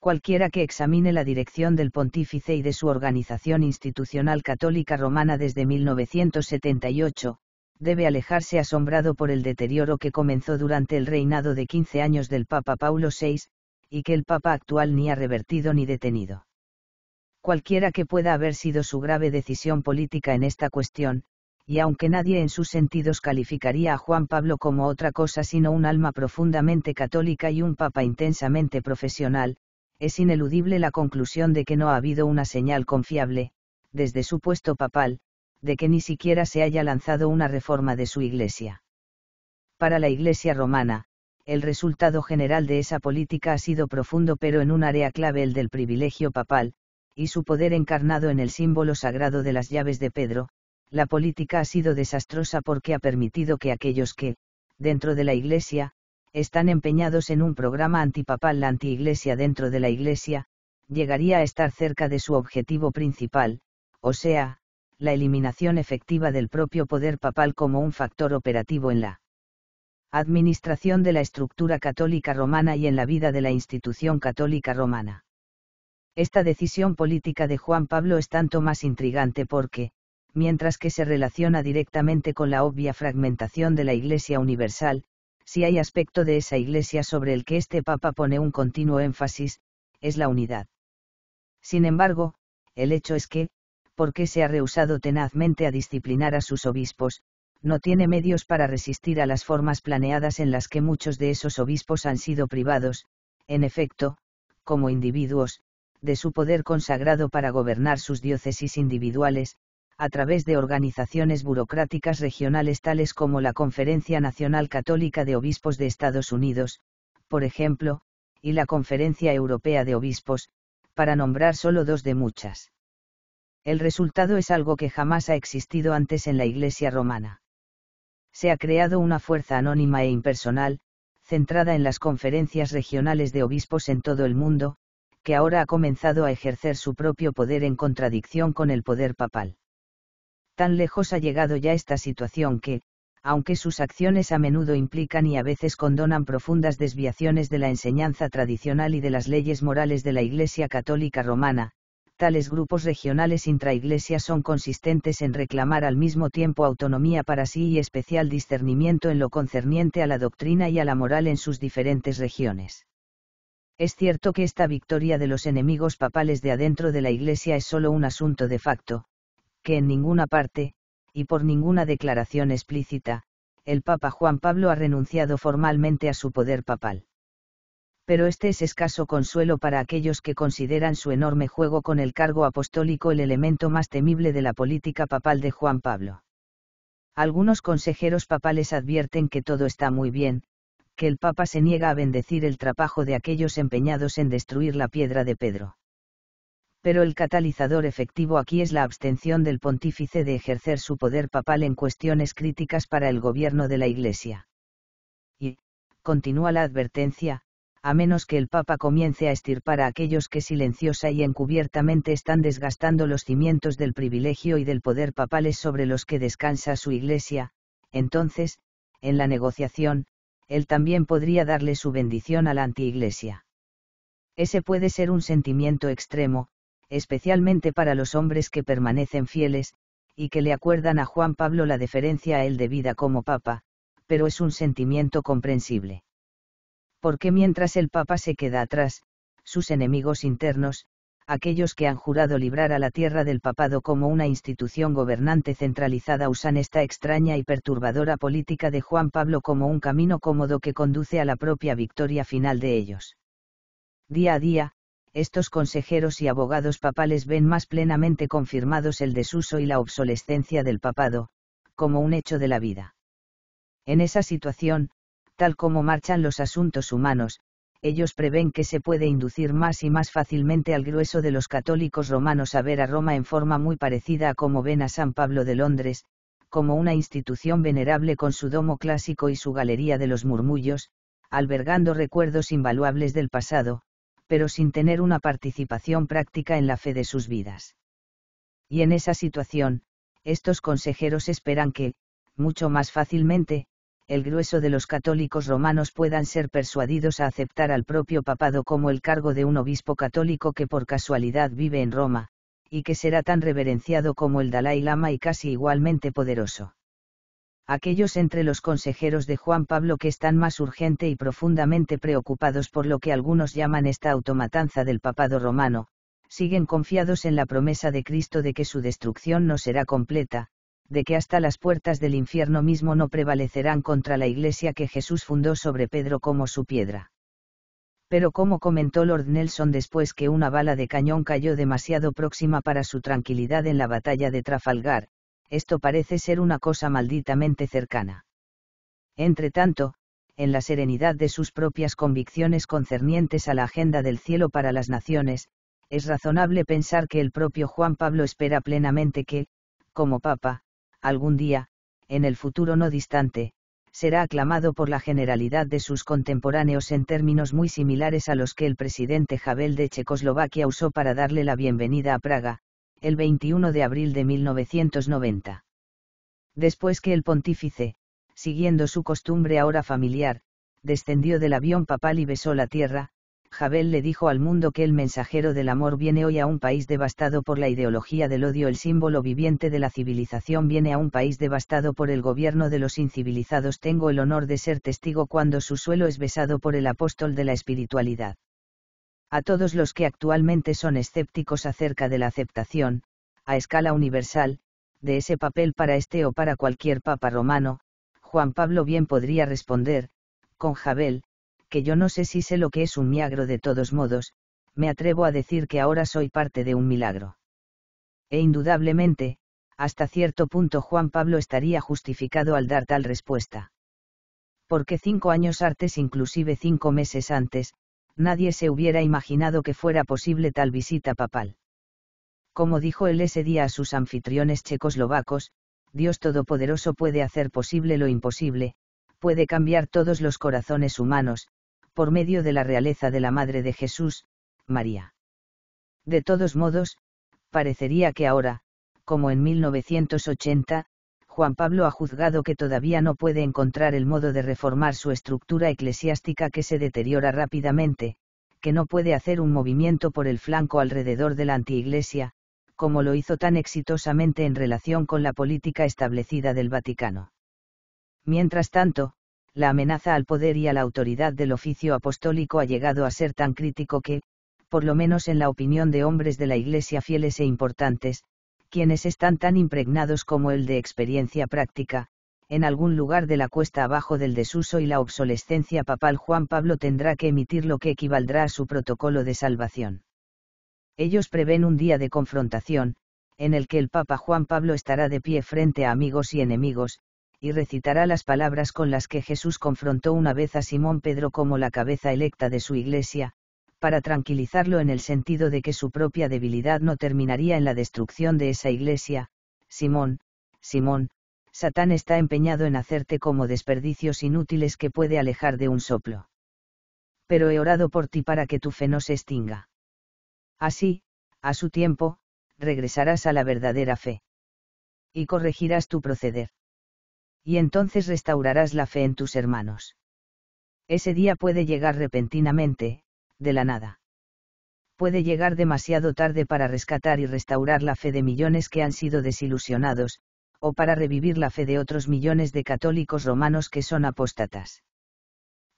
cualquiera que examine la dirección del pontífice y de su organización institucional católica romana desde 1978, debe alejarse asombrado por el deterioro que comenzó durante el reinado de 15 años del Papa Paulo VI, y que el Papa actual ni ha revertido ni detenido. Cualquiera que pueda haber sido su grave decisión política en esta cuestión, y aunque nadie en sus sentidos calificaría a Juan Pablo como otra cosa sino un alma profundamente católica y un papa intensamente profesional, es ineludible la conclusión de que no ha habido una señal confiable, desde su puesto papal, de que ni siquiera se haya lanzado una reforma de su Iglesia. Para la Iglesia romana, el resultado general de esa política ha sido profundo pero en un área clave el del privilegio papal, y su poder encarnado en el símbolo sagrado de las llaves de Pedro, la política ha sido desastrosa porque ha permitido que aquellos que, dentro de la Iglesia, están empeñados en un programa antipapal la antiiglesia dentro de la iglesia, llegaría a estar cerca de su objetivo principal, o sea, la eliminación efectiva del propio poder papal como un factor operativo en la administración de la estructura católica romana y en la vida de la institución católica romana. Esta decisión política de Juan Pablo es tanto más intrigante porque, mientras que se relaciona directamente con la obvia fragmentación de la Iglesia Universal, si hay aspecto de esa Iglesia sobre el que este Papa pone un continuo énfasis, es la unidad. Sin embargo, el hecho es que, porque se ha rehusado tenazmente a disciplinar a sus obispos, no tiene medios para resistir a las formas planeadas en las que muchos de esos obispos han sido privados, en efecto, como individuos, de su poder consagrado para gobernar sus diócesis individuales, a través de organizaciones burocráticas regionales tales como la Conferencia Nacional Católica de Obispos de Estados Unidos, por ejemplo, y la Conferencia Europea de Obispos, para nombrar solo dos de muchas. El resultado es algo que jamás ha existido antes en la Iglesia romana. Se ha creado una fuerza anónima e impersonal, centrada en las conferencias regionales de obispos en todo el mundo, que ahora ha comenzado a ejercer su propio poder en contradicción con el poder papal tan lejos ha llegado ya esta situación que, aunque sus acciones a menudo implican y a veces condonan profundas desviaciones de la enseñanza tradicional y de las leyes morales de la Iglesia Católica Romana, tales grupos regionales intraiglesias son consistentes en reclamar al mismo tiempo autonomía para sí y especial discernimiento en lo concerniente a la doctrina y a la moral en sus diferentes regiones. Es cierto que esta victoria de los enemigos papales de adentro de la Iglesia es solo un asunto de facto, en ninguna parte, y por ninguna declaración explícita, el Papa Juan Pablo ha renunciado formalmente a su poder papal. Pero este es escaso consuelo para aquellos que consideran su enorme juego con el cargo apostólico el elemento más temible de la política papal de Juan Pablo. Algunos consejeros papales advierten que todo está muy bien, que el Papa se niega a bendecir el trabajo de aquellos empeñados en destruir la piedra de Pedro pero el catalizador efectivo aquí es la abstención del pontífice de ejercer su poder papal en cuestiones críticas para el gobierno de la Iglesia. Y, continúa la advertencia, a menos que el Papa comience a estirpar a aquellos que silenciosa y encubiertamente están desgastando los cimientos del privilegio y del poder papales sobre los que descansa su Iglesia, entonces, en la negociación, él también podría darle su bendición a la anti-Iglesia. Ese puede ser un sentimiento extremo, especialmente para los hombres que permanecen fieles, y que le acuerdan a Juan Pablo la deferencia a él debida como papa, pero es un sentimiento comprensible. Porque mientras el papa se queda atrás, sus enemigos internos, aquellos que han jurado librar a la tierra del papado como una institución gobernante centralizada usan esta extraña y perturbadora política de Juan Pablo como un camino cómodo que conduce a la propia victoria final de ellos. Día a día, estos consejeros y abogados papales ven más plenamente confirmados el desuso y la obsolescencia del papado, como un hecho de la vida. En esa situación, tal como marchan los asuntos humanos, ellos prevén que se puede inducir más y más fácilmente al grueso de los católicos romanos a ver a Roma en forma muy parecida a como ven a San Pablo de Londres, como una institución venerable con su domo clásico y su galería de los murmullos, albergando recuerdos invaluables del pasado, pero sin tener una participación práctica en la fe de sus vidas. Y en esa situación, estos consejeros esperan que, mucho más fácilmente, el grueso de los católicos romanos puedan ser persuadidos a aceptar al propio papado como el cargo de un obispo católico que por casualidad vive en Roma, y que será tan reverenciado como el Dalai Lama y casi igualmente poderoso aquellos entre los consejeros de Juan Pablo que están más urgente y profundamente preocupados por lo que algunos llaman esta automatanza del papado romano, siguen confiados en la promesa de Cristo de que su destrucción no será completa, de que hasta las puertas del infierno mismo no prevalecerán contra la iglesia que Jesús fundó sobre Pedro como su piedra. Pero como comentó Lord Nelson después que una bala de cañón cayó demasiado próxima para su tranquilidad en la batalla de Trafalgar, esto parece ser una cosa malditamente cercana. Entretanto, en la serenidad de sus propias convicciones concernientes a la agenda del cielo para las naciones, es razonable pensar que el propio Juan Pablo espera plenamente que, como Papa, algún día, en el futuro no distante, será aclamado por la generalidad de sus contemporáneos en términos muy similares a los que el presidente Javel de Checoslovaquia usó para darle la bienvenida a Praga, el 21 de abril de 1990. Después que el pontífice, siguiendo su costumbre ahora familiar, descendió del avión papal y besó la tierra, Jabel le dijo al mundo que el mensajero del amor viene hoy a un país devastado por la ideología del odio, el símbolo viviente de la civilización viene a un país devastado por el gobierno de los incivilizados. Tengo el honor de ser testigo cuando su suelo es besado por el apóstol de la espiritualidad a todos los que actualmente son escépticos acerca de la aceptación, a escala universal, de ese papel para este o para cualquier papa romano, Juan Pablo bien podría responder, con Jabel, que yo no sé si sé lo que es un miagro de todos modos, me atrevo a decir que ahora soy parte de un milagro. E indudablemente, hasta cierto punto Juan Pablo estaría justificado al dar tal respuesta. Porque cinco años antes, inclusive cinco meses antes, nadie se hubiera imaginado que fuera posible tal visita papal. Como dijo él ese día a sus anfitriones checoslovacos, Dios Todopoderoso puede hacer posible lo imposible, puede cambiar todos los corazones humanos, por medio de la realeza de la Madre de Jesús, María. De todos modos, parecería que ahora, como en 1980, Juan Pablo ha juzgado que todavía no puede encontrar el modo de reformar su estructura eclesiástica que se deteriora rápidamente, que no puede hacer un movimiento por el flanco alrededor de la antiiglesia, como lo hizo tan exitosamente en relación con la política establecida del Vaticano. Mientras tanto, la amenaza al poder y a la autoridad del oficio apostólico ha llegado a ser tan crítico que, por lo menos en la opinión de hombres de la Iglesia fieles e importantes, quienes están tan impregnados como el de experiencia práctica, en algún lugar de la cuesta abajo del desuso y la obsolescencia papal Juan Pablo tendrá que emitir lo que equivaldrá a su protocolo de salvación. Ellos prevén un día de confrontación, en el que el Papa Juan Pablo estará de pie frente a amigos y enemigos, y recitará las palabras con las que Jesús confrontó una vez a Simón Pedro como la cabeza electa de su iglesia, para tranquilizarlo en el sentido de que su propia debilidad no terminaría en la destrucción de esa iglesia, Simón, Simón, Satán está empeñado en hacerte como desperdicios inútiles que puede alejar de un soplo. Pero he orado por ti para que tu fe no se extinga. Así, a su tiempo, regresarás a la verdadera fe. Y corregirás tu proceder. Y entonces restaurarás la fe en tus hermanos. Ese día puede llegar repentinamente, de la nada. Puede llegar demasiado tarde para rescatar y restaurar la fe de millones que han sido desilusionados, o para revivir la fe de otros millones de católicos romanos que son apóstatas.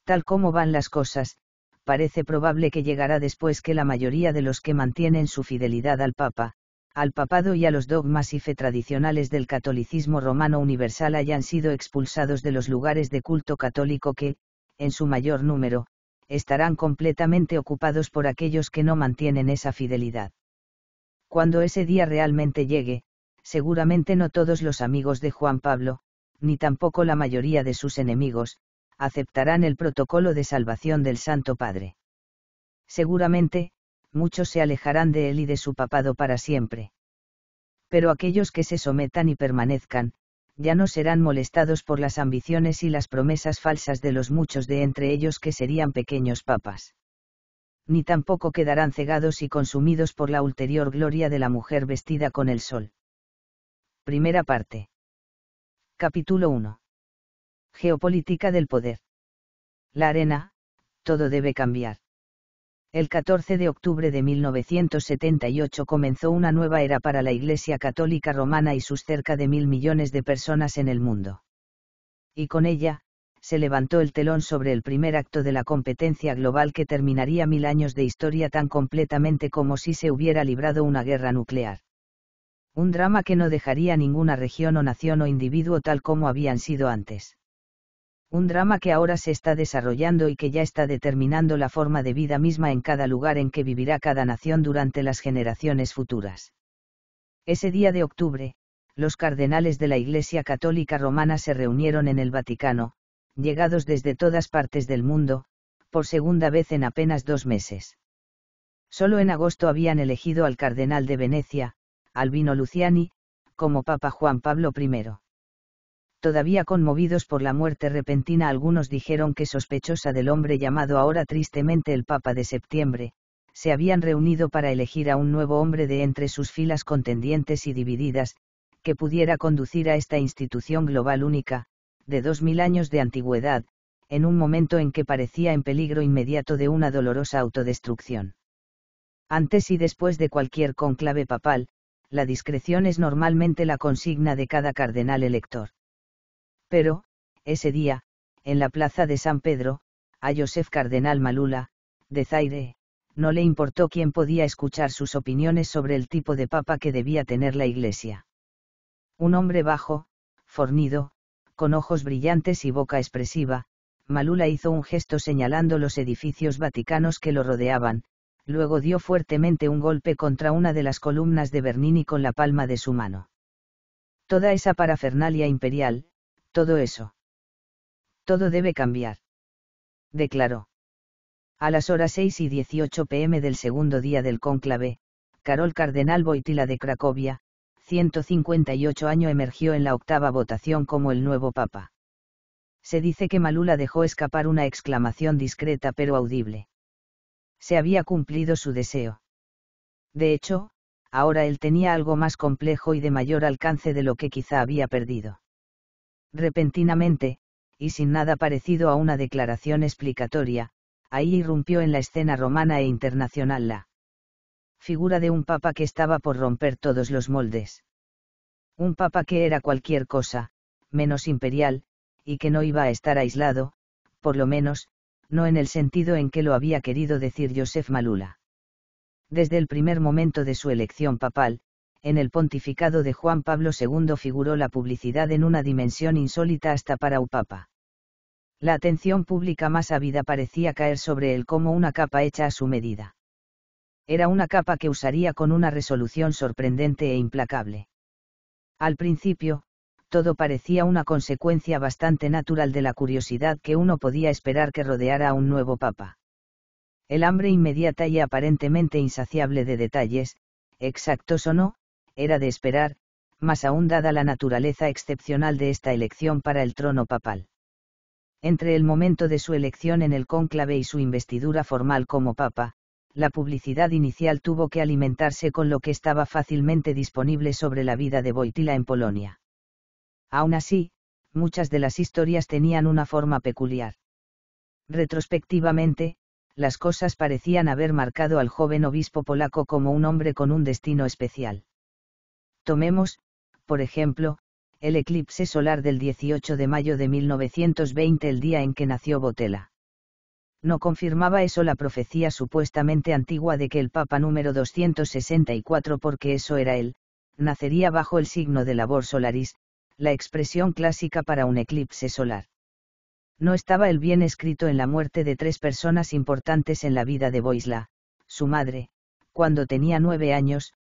Tal como van las cosas, parece probable que llegará después que la mayoría de los que mantienen su fidelidad al Papa, al papado y a los dogmas y fe tradicionales del catolicismo romano universal hayan sido expulsados de los lugares de culto católico que, en su mayor número, estarán completamente ocupados por aquellos que no mantienen esa fidelidad. Cuando ese día realmente llegue, seguramente no todos los amigos de Juan Pablo, ni tampoco la mayoría de sus enemigos, aceptarán el protocolo de salvación del Santo Padre. Seguramente, muchos se alejarán de él y de su papado para siempre. Pero aquellos que se sometan y permanezcan, ya no serán molestados por las ambiciones y las promesas falsas de los muchos de entre ellos que serían pequeños papas. Ni tampoco quedarán cegados y consumidos por la ulterior gloria de la mujer vestida con el sol. Primera parte. Capítulo 1. Geopolítica del poder. La arena, todo debe cambiar el 14 de octubre de 1978 comenzó una nueva era para la Iglesia Católica Romana y sus cerca de mil millones de personas en el mundo. Y con ella, se levantó el telón sobre el primer acto de la competencia global que terminaría mil años de historia tan completamente como si se hubiera librado una guerra nuclear. Un drama que no dejaría ninguna región o nación o individuo tal como habían sido antes un drama que ahora se está desarrollando y que ya está determinando la forma de vida misma en cada lugar en que vivirá cada nación durante las generaciones futuras. Ese día de octubre, los cardenales de la Iglesia Católica Romana se reunieron en el Vaticano, llegados desde todas partes del mundo, por segunda vez en apenas dos meses. Solo en agosto habían elegido al cardenal de Venecia, Albino Luciani, como Papa Juan Pablo I. Todavía conmovidos por la muerte repentina algunos dijeron que sospechosa del hombre llamado ahora tristemente el Papa de septiembre, se habían reunido para elegir a un nuevo hombre de entre sus filas contendientes y divididas, que pudiera conducir a esta institución global única, de dos mil años de antigüedad, en un momento en que parecía en peligro inmediato de una dolorosa autodestrucción. Antes y después de cualquier conclave papal, la discreción es normalmente la consigna de cada cardenal elector. Pero, ese día, en la plaza de San Pedro, a Josef Cardenal Malula, de Zaire, no le importó quién podía escuchar sus opiniones sobre el tipo de papa que debía tener la Iglesia. Un hombre bajo, fornido, con ojos brillantes y boca expresiva, Malula hizo un gesto señalando los edificios vaticanos que lo rodeaban, luego dio fuertemente un golpe contra una de las columnas de Bernini con la palma de su mano. Toda esa parafernalia imperial, todo eso. Todo debe cambiar. Declaró. A las horas 6 y 18 pm del segundo día del cónclave, Carol Cardenal Boitila de Cracovia, 158 años emergió en la octava votación como el nuevo papa. Se dice que Malula dejó escapar una exclamación discreta pero audible. Se había cumplido su deseo. De hecho, ahora él tenía algo más complejo y de mayor alcance de lo que quizá había perdido. Repentinamente, y sin nada parecido a una declaración explicatoria, ahí irrumpió en la escena romana e internacional la figura de un papa que estaba por romper todos los moldes. Un papa que era cualquier cosa, menos imperial, y que no iba a estar aislado, por lo menos, no en el sentido en que lo había querido decir Joseph Malula. Desde el primer momento de su elección papal, en el pontificado de Juan Pablo II figuró la publicidad en una dimensión insólita hasta para un Papa. La atención pública más ávida parecía caer sobre él como una capa hecha a su medida. Era una capa que usaría con una resolución sorprendente e implacable. Al principio, todo parecía una consecuencia bastante natural de la curiosidad que uno podía esperar que rodeara a un nuevo papa. El hambre inmediata y aparentemente insaciable de detalles, exactos o no, era de esperar, más aún dada la naturaleza excepcional de esta elección para el trono papal. Entre el momento de su elección en el cónclave y su investidura formal como papa, la publicidad inicial tuvo que alimentarse con lo que estaba fácilmente disponible sobre la vida de Boitila en Polonia. Aún así, muchas de las historias tenían una forma peculiar. Retrospectivamente, las cosas parecían haber marcado al joven obispo polaco como un hombre con un destino especial. Tomemos, por ejemplo, el eclipse solar del 18 de mayo de 1920, el día en que nació Botella. No confirmaba eso la profecía supuestamente antigua de que el Papa número 264, porque eso era él, nacería bajo el signo de labor solaris, la expresión clásica para un eclipse solar. No estaba el bien escrito en la muerte de tres personas importantes en la vida de Boisla, su madre, cuando tenía nueve años,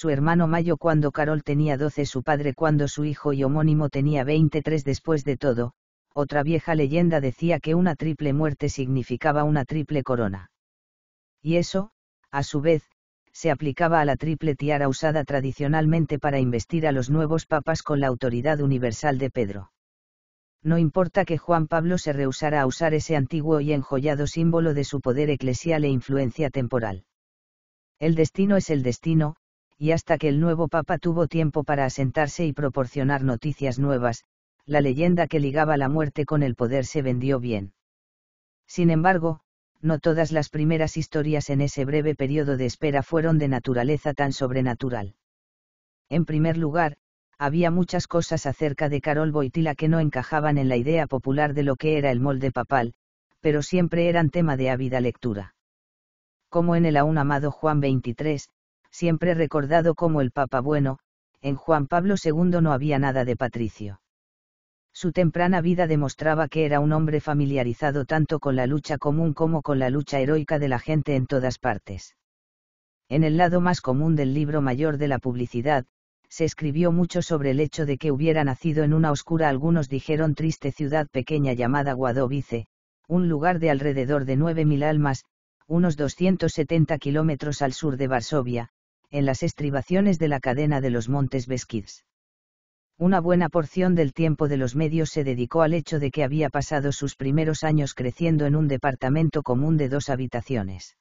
su hermano Mayo cuando Carol tenía 12, su padre cuando su hijo y homónimo tenía 23 después de todo, otra vieja leyenda decía que una triple muerte significaba una triple corona. Y eso, a su vez, se aplicaba a la triple tiara usada tradicionalmente para investir a los nuevos papas con la autoridad universal de Pedro. No importa que Juan Pablo se rehusara a usar ese antiguo y enjollado símbolo de su poder eclesial e influencia temporal. El destino es el destino, y hasta que el nuevo papa tuvo tiempo para asentarse y proporcionar noticias nuevas, la leyenda que ligaba la muerte con el poder se vendió bien. Sin embargo, no todas las primeras historias en ese breve periodo de espera fueron de naturaleza tan sobrenatural. En primer lugar, había muchas cosas acerca de Carol Boitila que no encajaban en la idea popular de lo que era el molde papal, pero siempre eran tema de ávida lectura. Como en el aún amado Juan XXIII, siempre recordado como el Papa Bueno, en Juan Pablo II no había nada de patricio. Su temprana vida demostraba que era un hombre familiarizado tanto con la lucha común como con la lucha heroica de la gente en todas partes. En el lado más común del libro mayor de la publicidad, se escribió mucho sobre el hecho de que hubiera nacido en una oscura, algunos dijeron triste ciudad pequeña llamada Guadovice, un lugar de alrededor de 9.000 almas, unos 270 kilómetros al sur de Varsovia, en las estribaciones de la cadena de los Montes Beskids. Una buena porción del tiempo de los medios se dedicó al hecho de que había pasado sus primeros años creciendo en un departamento común de dos habitaciones.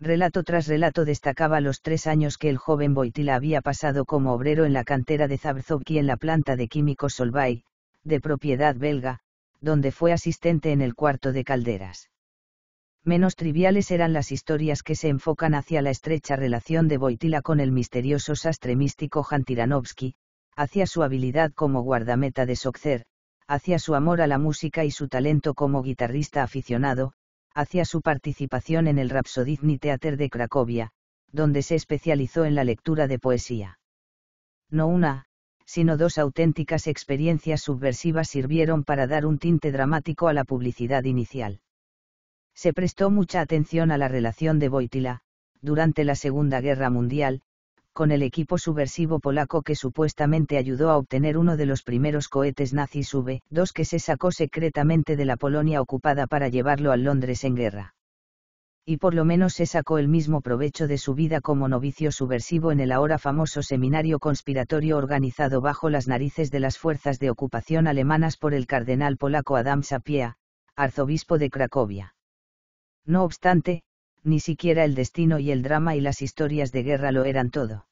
Relato tras relato destacaba los tres años que el joven Boitila había pasado como obrero en la cantera de Zabrzowki en la planta de químicos Solvay, de propiedad belga, donde fue asistente en el cuarto de calderas menos triviales eran las historias que se enfocan hacia la estrecha relación de Boitila con el misterioso sastre místico Jan Tiranowski, hacia su habilidad como guardameta de Soccer, hacia su amor a la música y su talento como guitarrista aficionado, hacia su participación en el Rhapsodizny Teater de Cracovia, donde se especializó en la lectura de poesía. No una, sino dos auténticas experiencias subversivas sirvieron para dar un tinte dramático a la publicidad inicial. Se prestó mucha atención a la relación de Wojtyla, durante la Segunda Guerra Mundial, con el equipo subversivo polaco que supuestamente ayudó a obtener uno de los primeros cohetes nazis V-2 que se sacó secretamente de la Polonia ocupada para llevarlo a Londres en guerra. Y por lo menos se sacó el mismo provecho de su vida como novicio subversivo en el ahora famoso seminario conspiratorio organizado bajo las narices de las fuerzas de ocupación alemanas por el cardenal polaco Adam Sapieha, arzobispo de Cracovia. No obstante, ni siquiera el destino y el drama y las historias de guerra lo eran todo.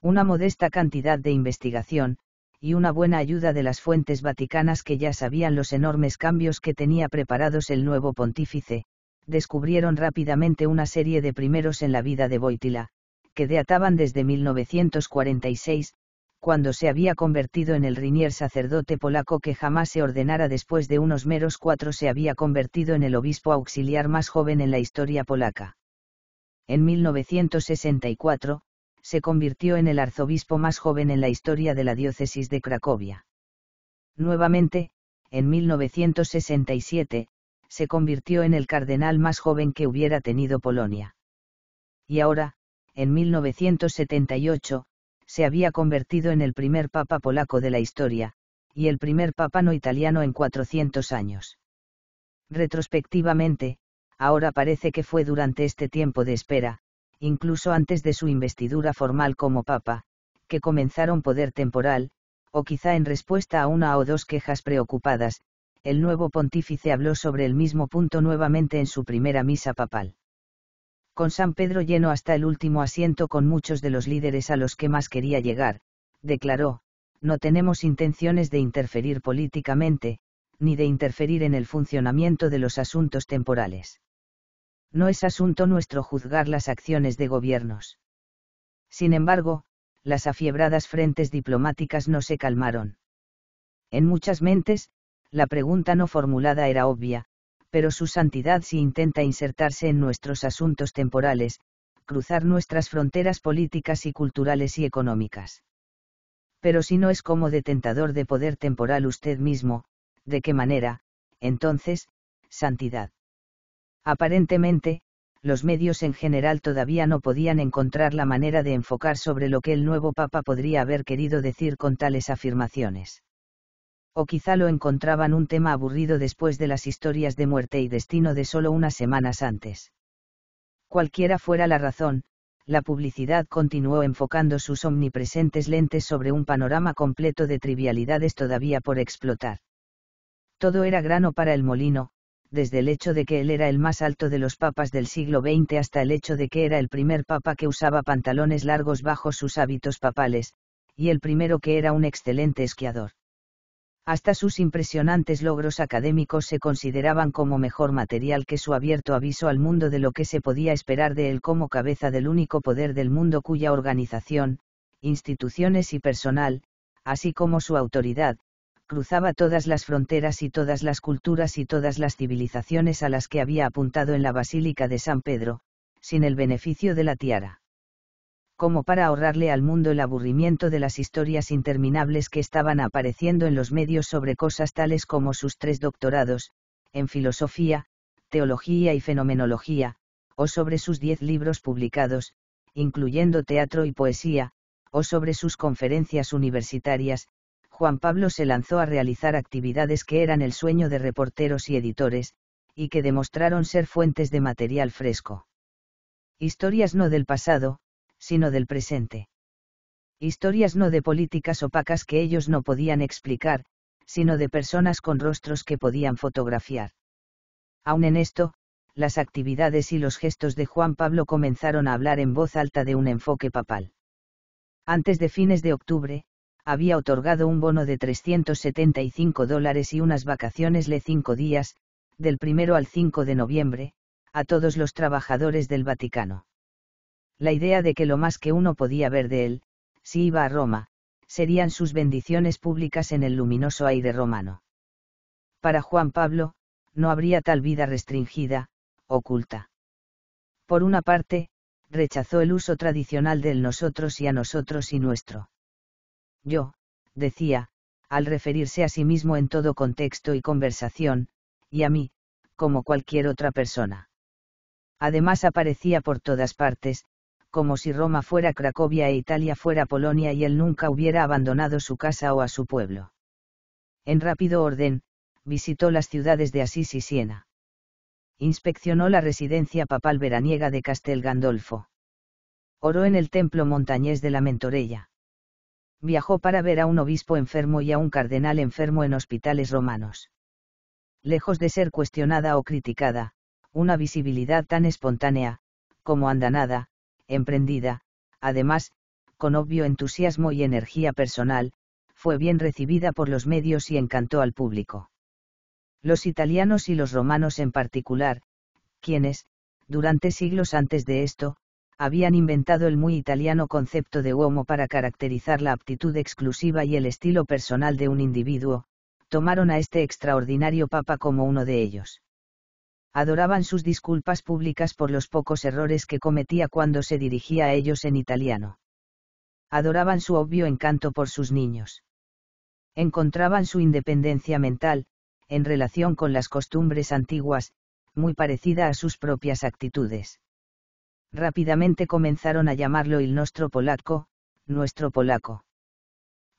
Una modesta cantidad de investigación, y una buena ayuda de las fuentes vaticanas que ya sabían los enormes cambios que tenía preparados el nuevo pontífice, descubrieron rápidamente una serie de primeros en la vida de Boitila, que deataban desde 1946, cuando se había convertido en el Rinier sacerdote polaco que jamás se ordenara después de unos meros cuatro se había convertido en el obispo auxiliar más joven en la historia polaca. En 1964, se convirtió en el arzobispo más joven en la historia de la diócesis de Cracovia. Nuevamente, en 1967, se convirtió en el cardenal más joven que hubiera tenido Polonia. Y ahora, en 1978, se había convertido en el primer papa polaco de la historia, y el primer papa no italiano en 400 años. Retrospectivamente, ahora parece que fue durante este tiempo de espera, incluso antes de su investidura formal como papa, que comenzaron poder temporal, o quizá en respuesta a una o dos quejas preocupadas, el nuevo pontífice habló sobre el mismo punto nuevamente en su primera misa papal con San Pedro lleno hasta el último asiento con muchos de los líderes a los que más quería llegar, declaró, no tenemos intenciones de interferir políticamente, ni de interferir en el funcionamiento de los asuntos temporales. No es asunto nuestro juzgar las acciones de gobiernos. Sin embargo, las afiebradas frentes diplomáticas no se calmaron. En muchas mentes, la pregunta no formulada era obvia, pero su santidad si intenta insertarse en nuestros asuntos temporales, cruzar nuestras fronteras políticas y culturales y económicas. Pero si no es como detentador de poder temporal usted mismo, ¿de qué manera, entonces, santidad? Aparentemente, los medios en general todavía no podían encontrar la manera de enfocar sobre lo que el nuevo Papa podría haber querido decir con tales afirmaciones. O quizá lo encontraban un tema aburrido después de las historias de muerte y destino de solo unas semanas antes. Cualquiera fuera la razón, la publicidad continuó enfocando sus omnipresentes lentes sobre un panorama completo de trivialidades todavía por explotar. Todo era grano para el molino, desde el hecho de que él era el más alto de los papas del siglo XX hasta el hecho de que era el primer papa que usaba pantalones largos bajo sus hábitos papales, y el primero que era un excelente esquiador. Hasta sus impresionantes logros académicos se consideraban como mejor material que su abierto aviso al mundo de lo que se podía esperar de él como cabeza del único poder del mundo cuya organización, instituciones y personal, así como su autoridad, cruzaba todas las fronteras y todas las culturas y todas las civilizaciones a las que había apuntado en la Basílica de San Pedro, sin el beneficio de la tiara como para ahorrarle al mundo el aburrimiento de las historias interminables que estaban apareciendo en los medios sobre cosas tales como sus tres doctorados, en filosofía, teología y fenomenología, o sobre sus diez libros publicados, incluyendo teatro y poesía, o sobre sus conferencias universitarias, Juan Pablo se lanzó a realizar actividades que eran el sueño de reporteros y editores, y que demostraron ser fuentes de material fresco. Historias no del pasado, sino del presente. Historias no de políticas opacas que ellos no podían explicar, sino de personas con rostros que podían fotografiar. Aún en esto, las actividades y los gestos de Juan Pablo comenzaron a hablar en voz alta de un enfoque papal. Antes de fines de octubre, había otorgado un bono de 375 dólares y unas vacaciones de cinco días, del primero al 5 de noviembre, a todos los trabajadores del Vaticano la idea de que lo más que uno podía ver de él, si iba a Roma, serían sus bendiciones públicas en el luminoso aire romano. Para Juan Pablo, no habría tal vida restringida, oculta. Por una parte, rechazó el uso tradicional del nosotros y a nosotros y nuestro. Yo, decía, al referirse a sí mismo en todo contexto y conversación, y a mí, como cualquier otra persona. Además aparecía por todas partes, como si Roma fuera Cracovia e Italia fuera Polonia y él nunca hubiera abandonado su casa o a su pueblo. En rápido orden, visitó las ciudades de Asís y Siena. Inspeccionó la residencia papal veraniega de Castel Gandolfo. Oró en el templo montañés de la Mentorella. Viajó para ver a un obispo enfermo y a un cardenal enfermo en hospitales romanos. Lejos de ser cuestionada o criticada, una visibilidad tan espontánea, como andanada, emprendida, además, con obvio entusiasmo y energía personal, fue bien recibida por los medios y encantó al público. Los italianos y los romanos en particular, quienes, durante siglos antes de esto, habían inventado el muy italiano concepto de uomo para caracterizar la aptitud exclusiva y el estilo personal de un individuo, tomaron a este extraordinario papa como uno de ellos adoraban sus disculpas públicas por los pocos errores que cometía cuando se dirigía a ellos en italiano. Adoraban su obvio encanto por sus niños. Encontraban su independencia mental, en relación con las costumbres antiguas, muy parecida a sus propias actitudes. Rápidamente comenzaron a llamarlo il nostro polaco, nuestro polaco.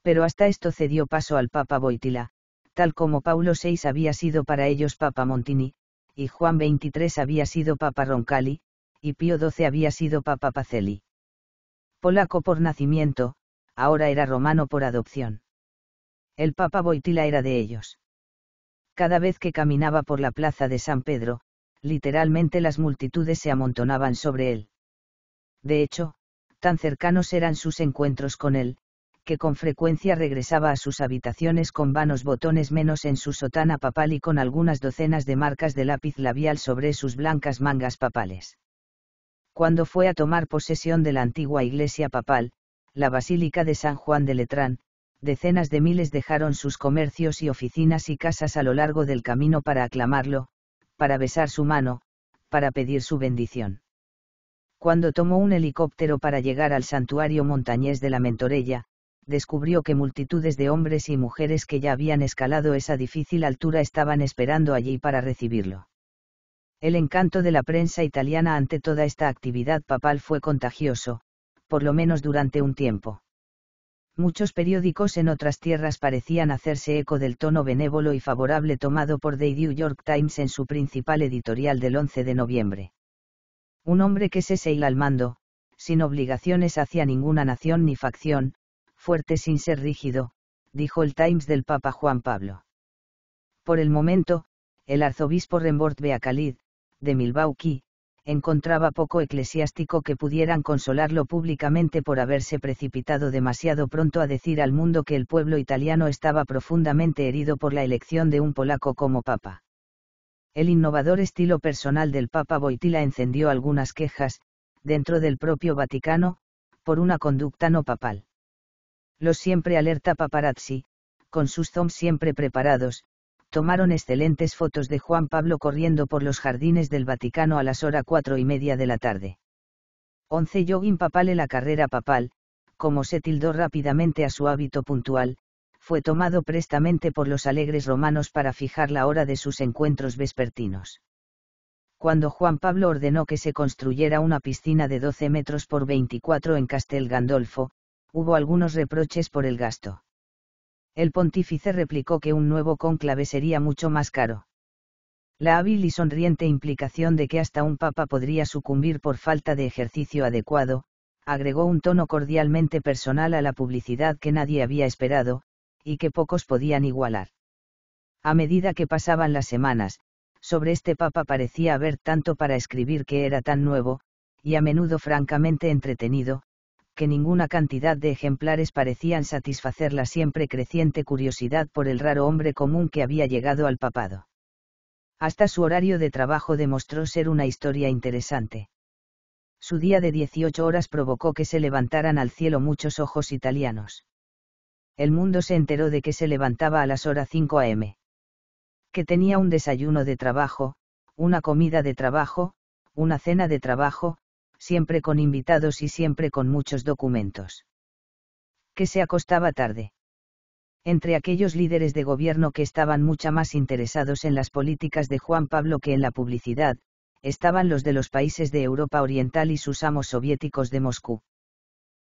Pero hasta esto cedió paso al Papa Boitila, tal como Paulo VI había sido para ellos Papa Montini, y Juan XXIII había sido Papa Roncalli, y Pío XII había sido Papa Pacelli. Polaco por nacimiento, ahora era romano por adopción. El Papa Boitila era de ellos. Cada vez que caminaba por la plaza de San Pedro, literalmente las multitudes se amontonaban sobre él. De hecho, tan cercanos eran sus encuentros con él, que con frecuencia regresaba a sus habitaciones con vanos botones menos en su sotana papal y con algunas docenas de marcas de lápiz labial sobre sus blancas mangas papales. Cuando fue a tomar posesión de la antigua iglesia papal, la Basílica de San Juan de Letrán, decenas de miles dejaron sus comercios y oficinas y casas a lo largo del camino para aclamarlo, para besar su mano, para pedir su bendición. Cuando tomó un helicóptero para llegar al santuario montañés de la Mentorella, descubrió que multitudes de hombres y mujeres que ya habían escalado esa difícil altura estaban esperando allí para recibirlo. El encanto de la prensa italiana ante toda esta actividad papal fue contagioso, por lo menos durante un tiempo. Muchos periódicos en otras tierras parecían hacerse eco del tono benévolo y favorable tomado por The New York Times en su principal editorial del 11 de noviembre. Un hombre que se seila al mando, sin obligaciones hacia ninguna nación ni facción, fuerte sin ser rígido, dijo el Times del Papa Juan Pablo. Por el momento, el arzobispo Rembort Beacalid, de Milbauki, encontraba poco eclesiástico que pudieran consolarlo públicamente por haberse precipitado demasiado pronto a decir al mundo que el pueblo italiano estaba profundamente herido por la elección de un polaco como papa. El innovador estilo personal del papa Boitila encendió algunas quejas, dentro del propio Vaticano, por una conducta no papal los siempre alerta paparazzi, con sus zooms siempre preparados, tomaron excelentes fotos de Juan Pablo corriendo por los jardines del Vaticano a las horas cuatro y media de la tarde. 11. Jogging papale la carrera papal, como se tildó rápidamente a su hábito puntual, fue tomado prestamente por los alegres romanos para fijar la hora de sus encuentros vespertinos. Cuando Juan Pablo ordenó que se construyera una piscina de 12 metros por 24 en Castel Gandolfo, hubo algunos reproches por el gasto. El pontífice replicó que un nuevo cónclave sería mucho más caro. La hábil y sonriente implicación de que hasta un papa podría sucumbir por falta de ejercicio adecuado, agregó un tono cordialmente personal a la publicidad que nadie había esperado, y que pocos podían igualar. A medida que pasaban las semanas, sobre este papa parecía haber tanto para escribir que era tan nuevo, y a menudo francamente entretenido, que ninguna cantidad de ejemplares parecían satisfacer la siempre creciente curiosidad por el raro hombre común que había llegado al papado. Hasta su horario de trabajo demostró ser una historia interesante. Su día de 18 horas provocó que se levantaran al cielo muchos ojos italianos. El mundo se enteró de que se levantaba a las horas 5 a.m. Que tenía un desayuno de trabajo, una comida de trabajo, una cena de trabajo, siempre con invitados y siempre con muchos documentos. Que se acostaba tarde. Entre aquellos líderes de gobierno que estaban mucha más interesados en las políticas de Juan Pablo que en la publicidad, estaban los de los países de Europa Oriental y sus amos soviéticos de Moscú.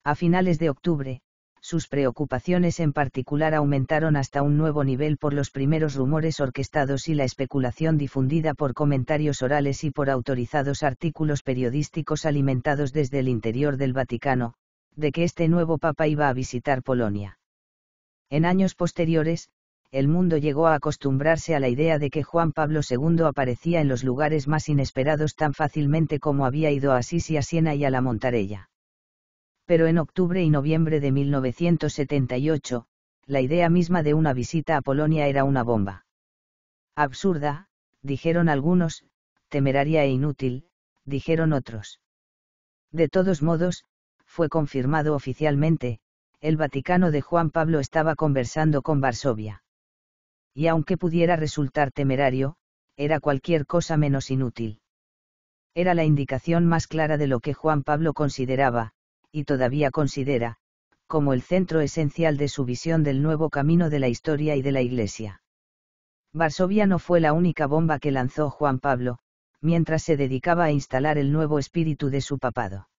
A finales de octubre, sus preocupaciones en particular aumentaron hasta un nuevo nivel por los primeros rumores orquestados y la especulación difundida por comentarios orales y por autorizados artículos periodísticos alimentados desde el interior del Vaticano, de que este nuevo papa iba a visitar Polonia. En años posteriores, el mundo llegó a acostumbrarse a la idea de que Juan Pablo II aparecía en los lugares más inesperados tan fácilmente como había ido a Asís a Siena y a la Montarella pero en octubre y noviembre de 1978, la idea misma de una visita a Polonia era una bomba. Absurda, dijeron algunos, temeraria e inútil, dijeron otros. De todos modos, fue confirmado oficialmente, el Vaticano de Juan Pablo estaba conversando con Varsovia. Y aunque pudiera resultar temerario, era cualquier cosa menos inútil. Era la indicación más clara de lo que Juan Pablo consideraba, y todavía considera, como el centro esencial de su visión del nuevo camino de la historia y de la Iglesia. Varsovia no fue la única bomba que lanzó Juan Pablo, mientras se dedicaba a instalar el nuevo espíritu de su papado.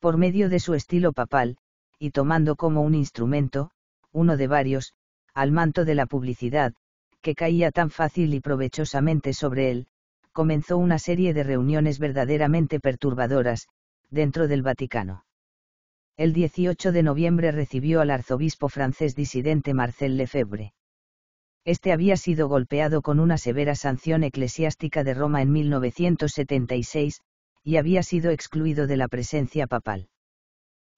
Por medio de su estilo papal, y tomando como un instrumento, uno de varios, al manto de la publicidad, que caía tan fácil y provechosamente sobre él, comenzó una serie de reuniones verdaderamente perturbadoras, dentro del Vaticano el 18 de noviembre recibió al arzobispo francés disidente Marcel Lefebvre. Este había sido golpeado con una severa sanción eclesiástica de Roma en 1976, y había sido excluido de la presencia papal.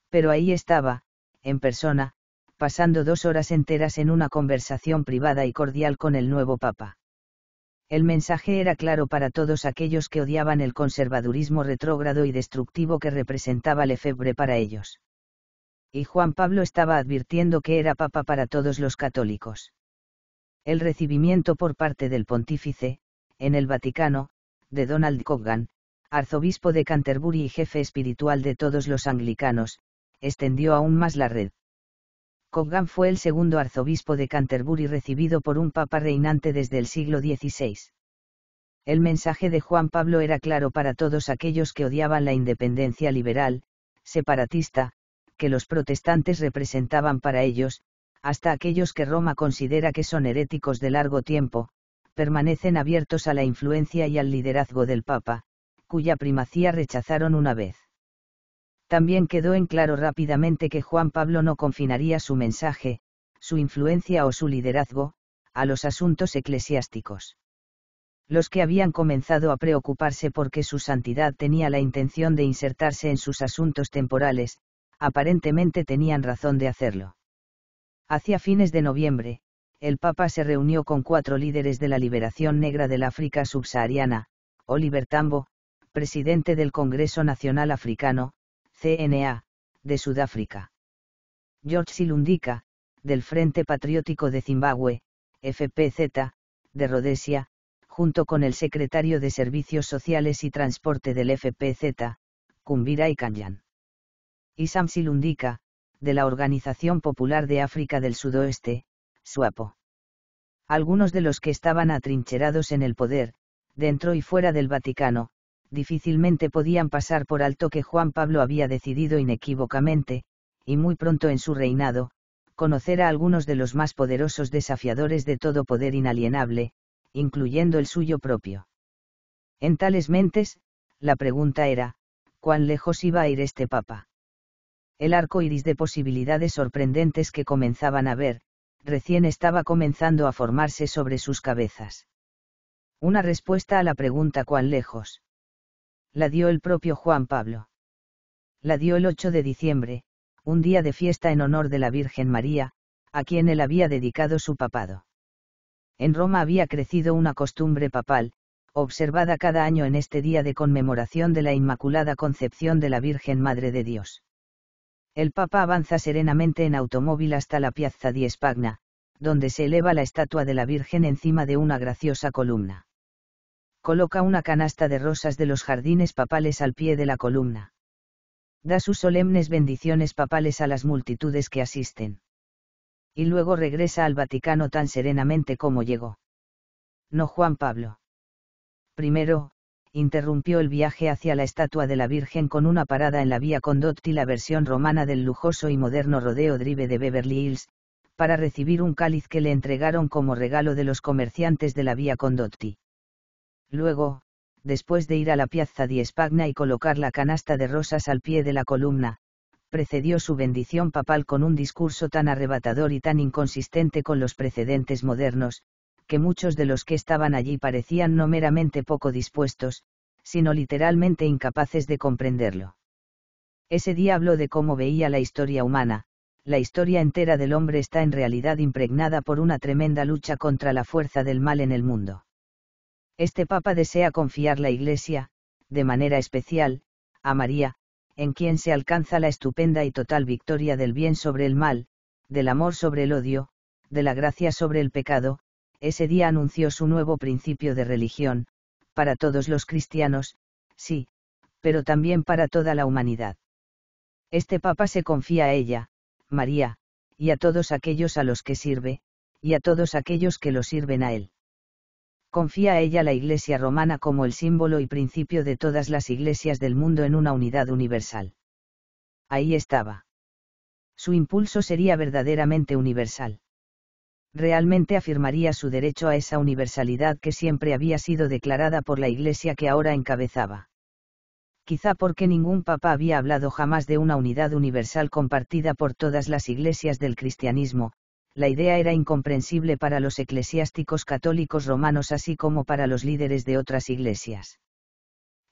Pero ahí estaba, en persona, pasando dos horas enteras en una conversación privada y cordial con el nuevo papa. El mensaje era claro para todos aquellos que odiaban el conservadurismo retrógrado y destructivo que representaba Lefebvre para ellos y Juan Pablo estaba advirtiendo que era papa para todos los católicos. El recibimiento por parte del pontífice, en el Vaticano, de Donald Coggan, arzobispo de Canterbury y jefe espiritual de todos los anglicanos, extendió aún más la red. Coggan fue el segundo arzobispo de Canterbury recibido por un papa reinante desde el siglo XVI. El mensaje de Juan Pablo era claro para todos aquellos que odiaban la independencia liberal, separatista, que los protestantes representaban para ellos, hasta aquellos que Roma considera que son heréticos de largo tiempo, permanecen abiertos a la influencia y al liderazgo del Papa, cuya primacía rechazaron una vez. También quedó en claro rápidamente que Juan Pablo no confinaría su mensaje, su influencia o su liderazgo, a los asuntos eclesiásticos. Los que habían comenzado a preocuparse porque su santidad tenía la intención de insertarse en sus asuntos temporales, aparentemente tenían razón de hacerlo. Hacia fines de noviembre, el Papa se reunió con cuatro líderes de la liberación negra del África subsahariana, Oliver Tambo, presidente del Congreso Nacional Africano, CNA, de Sudáfrica. George Silundika, del Frente Patriótico de Zimbabue, FPZ, de Rhodesia, junto con el secretario de Servicios Sociales y Transporte del FPZ, Kumbira Ikanyan y de la Organización Popular de África del Sudoeste, SUAPO. Algunos de los que estaban atrincherados en el poder, dentro y fuera del Vaticano, difícilmente podían pasar por alto que Juan Pablo había decidido inequívocamente, y muy pronto en su reinado, conocer a algunos de los más poderosos desafiadores de todo poder inalienable, incluyendo el suyo propio. En tales mentes, la pregunta era, ¿cuán lejos iba a ir este Papa? el arco iris de posibilidades sorprendentes que comenzaban a ver, recién estaba comenzando a formarse sobre sus cabezas. Una respuesta a la pregunta cuán lejos. La dio el propio Juan Pablo. La dio el 8 de diciembre, un día de fiesta en honor de la Virgen María, a quien él había dedicado su papado. En Roma había crecido una costumbre papal, observada cada año en este día de conmemoración de la Inmaculada Concepción de la Virgen Madre de Dios. El Papa avanza serenamente en automóvil hasta la Piazza di Spagna, donde se eleva la estatua de la Virgen encima de una graciosa columna. Coloca una canasta de rosas de los jardines papales al pie de la columna. Da sus solemnes bendiciones papales a las multitudes que asisten. Y luego regresa al Vaticano tan serenamente como llegó. No Juan Pablo. Primero, interrumpió el viaje hacia la estatua de la Virgen con una parada en la vía Condotti, la versión romana del lujoso y moderno rodeo drive de Beverly Hills, para recibir un cáliz que le entregaron como regalo de los comerciantes de la vía Condotti. Luego, después de ir a la Piazza di Spagna y colocar la canasta de rosas al pie de la columna, precedió su bendición papal con un discurso tan arrebatador y tan inconsistente con los precedentes modernos, que muchos de los que estaban allí parecían no meramente poco dispuestos, sino literalmente incapaces de comprenderlo. Ese diablo de cómo veía la historia humana, la historia entera del hombre está en realidad impregnada por una tremenda lucha contra la fuerza del mal en el mundo. Este Papa desea confiar la Iglesia, de manera especial, a María, en quien se alcanza la estupenda y total victoria del bien sobre el mal, del amor sobre el odio, de la gracia sobre el pecado, ese día anunció su nuevo principio de religión, para todos los cristianos, sí, pero también para toda la humanidad. Este Papa se confía a ella, María, y a todos aquellos a los que sirve, y a todos aquellos que lo sirven a él. Confía a ella la Iglesia romana como el símbolo y principio de todas las iglesias del mundo en una unidad universal. Ahí estaba. Su impulso sería verdaderamente universal realmente afirmaría su derecho a esa universalidad que siempre había sido declarada por la Iglesia que ahora encabezaba. Quizá porque ningún papa había hablado jamás de una unidad universal compartida por todas las iglesias del cristianismo, la idea era incomprensible para los eclesiásticos católicos romanos así como para los líderes de otras iglesias.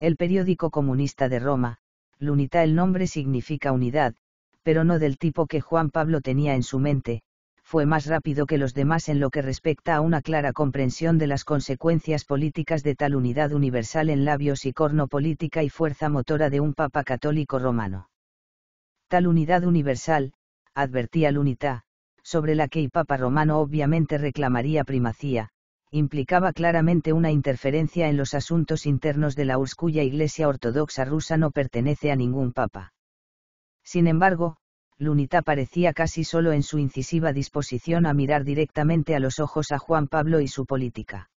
El periódico comunista de Roma, Lunita el nombre significa unidad, pero no del tipo que Juan Pablo tenía en su mente, fue más rápido que los demás en lo que respecta a una clara comprensión de las consecuencias políticas de tal unidad universal en labios y corno política y fuerza motora de un papa católico romano. Tal unidad universal, advertía Lunita, sobre la que el papa romano obviamente reclamaría primacía, implicaba claramente una interferencia en los asuntos internos de la cuya Iglesia Ortodoxa rusa no pertenece a ningún papa. Sin embargo, Lunita parecía casi solo en su incisiva disposición a mirar directamente a los ojos a Juan Pablo y su política.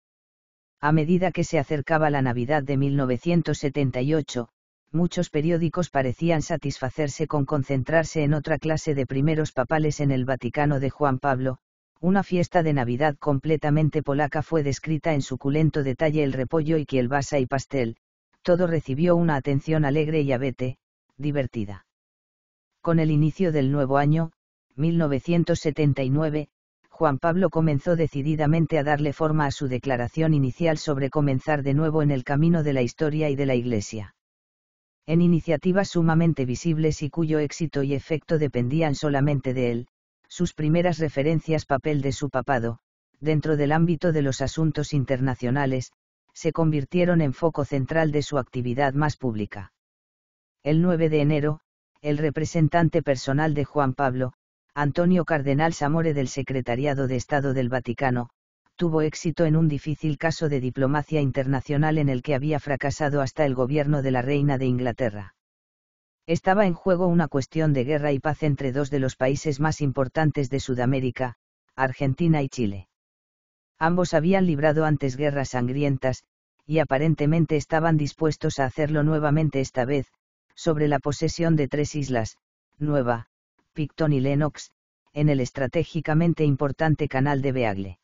A medida que se acercaba la Navidad de 1978, muchos periódicos parecían satisfacerse con concentrarse en otra clase de primeros papales en el Vaticano de Juan Pablo, una fiesta de Navidad completamente polaca fue descrita en suculento detalle el repollo y kielbasa y pastel, todo recibió una atención alegre y abete, divertida. Con el inicio del nuevo año, 1979, Juan Pablo comenzó decididamente a darle forma a su declaración inicial sobre comenzar de nuevo en el camino de la historia y de la Iglesia. En iniciativas sumamente visibles y cuyo éxito y efecto dependían solamente de él, sus primeras referencias papel de su papado, dentro del ámbito de los asuntos internacionales, se convirtieron en foco central de su actividad más pública. El 9 de enero, el representante personal de Juan Pablo, Antonio Cardenal Zamore del Secretariado de Estado del Vaticano, tuvo éxito en un difícil caso de diplomacia internacional en el que había fracasado hasta el gobierno de la Reina de Inglaterra. Estaba en juego una cuestión de guerra y paz entre dos de los países más importantes de Sudamérica, Argentina y Chile. Ambos habían librado antes guerras sangrientas, y aparentemente estaban dispuestos a hacerlo nuevamente esta vez, sobre la posesión de tres islas, Nueva, Picton y Lennox, en el estratégicamente importante canal de Beagle.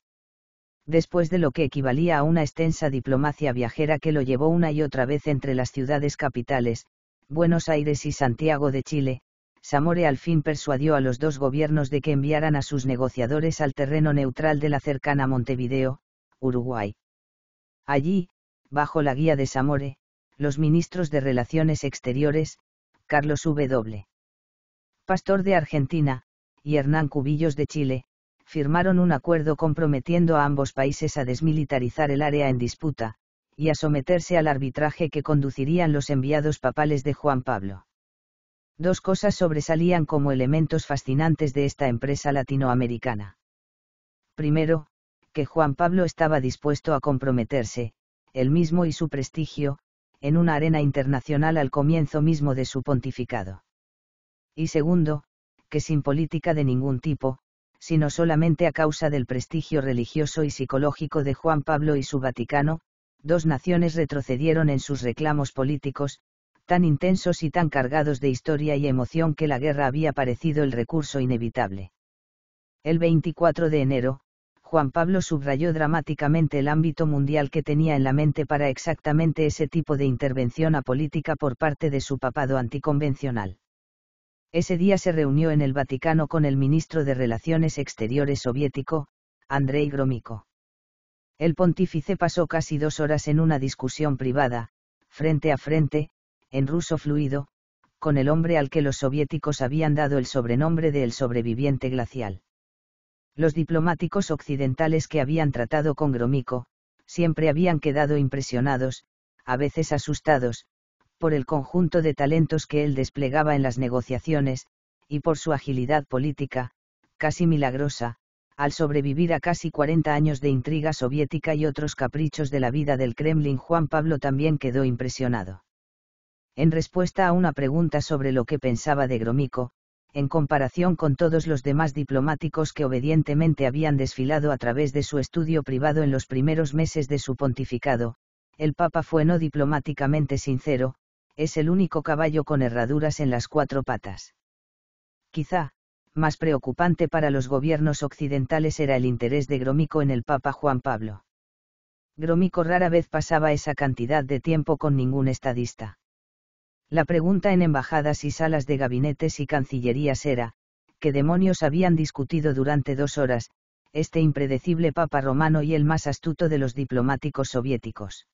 Después de lo que equivalía a una extensa diplomacia viajera que lo llevó una y otra vez entre las ciudades capitales, Buenos Aires y Santiago de Chile, Samore al fin persuadió a los dos gobiernos de que enviaran a sus negociadores al terreno neutral de la cercana Montevideo, Uruguay. Allí, bajo la guía de Samore, los ministros de Relaciones Exteriores, Carlos W. Pastor de Argentina, y Hernán Cubillos de Chile, firmaron un acuerdo comprometiendo a ambos países a desmilitarizar el área en disputa, y a someterse al arbitraje que conducirían los enviados papales de Juan Pablo. Dos cosas sobresalían como elementos fascinantes de esta empresa latinoamericana. Primero, que Juan Pablo estaba dispuesto a comprometerse, él mismo y su prestigio, en una arena internacional al comienzo mismo de su pontificado. Y segundo, que sin política de ningún tipo, sino solamente a causa del prestigio religioso y psicológico de Juan Pablo y su Vaticano, dos naciones retrocedieron en sus reclamos políticos, tan intensos y tan cargados de historia y emoción que la guerra había parecido el recurso inevitable. El 24 de enero, Juan Pablo subrayó dramáticamente el ámbito mundial que tenía en la mente para exactamente ese tipo de intervención apolítica por parte de su papado anticonvencional. Ese día se reunió en el Vaticano con el ministro de Relaciones Exteriores soviético, Andrei Gromiko. El pontífice pasó casi dos horas en una discusión privada, frente a frente, en ruso fluido, con el hombre al que los soviéticos habían dado el sobrenombre de el sobreviviente glacial. Los diplomáticos occidentales que habían tratado con Gromico, siempre habían quedado impresionados, a veces asustados, por el conjunto de talentos que él desplegaba en las negociaciones, y por su agilidad política, casi milagrosa, al sobrevivir a casi 40 años de intriga soviética y otros caprichos de la vida del Kremlin, Juan Pablo también quedó impresionado. En respuesta a una pregunta sobre lo que pensaba de Gromico, en comparación con todos los demás diplomáticos que obedientemente habían desfilado a través de su estudio privado en los primeros meses de su pontificado, el Papa fue no diplomáticamente sincero, es el único caballo con herraduras en las cuatro patas. Quizá, más preocupante para los gobiernos occidentales era el interés de Gromico en el Papa Juan Pablo. Gromico rara vez pasaba esa cantidad de tiempo con ningún estadista. La pregunta en embajadas y salas de gabinetes y cancillerías era, ¿qué demonios habían discutido durante dos horas, este impredecible Papa romano y el más astuto de los diplomáticos soviéticos?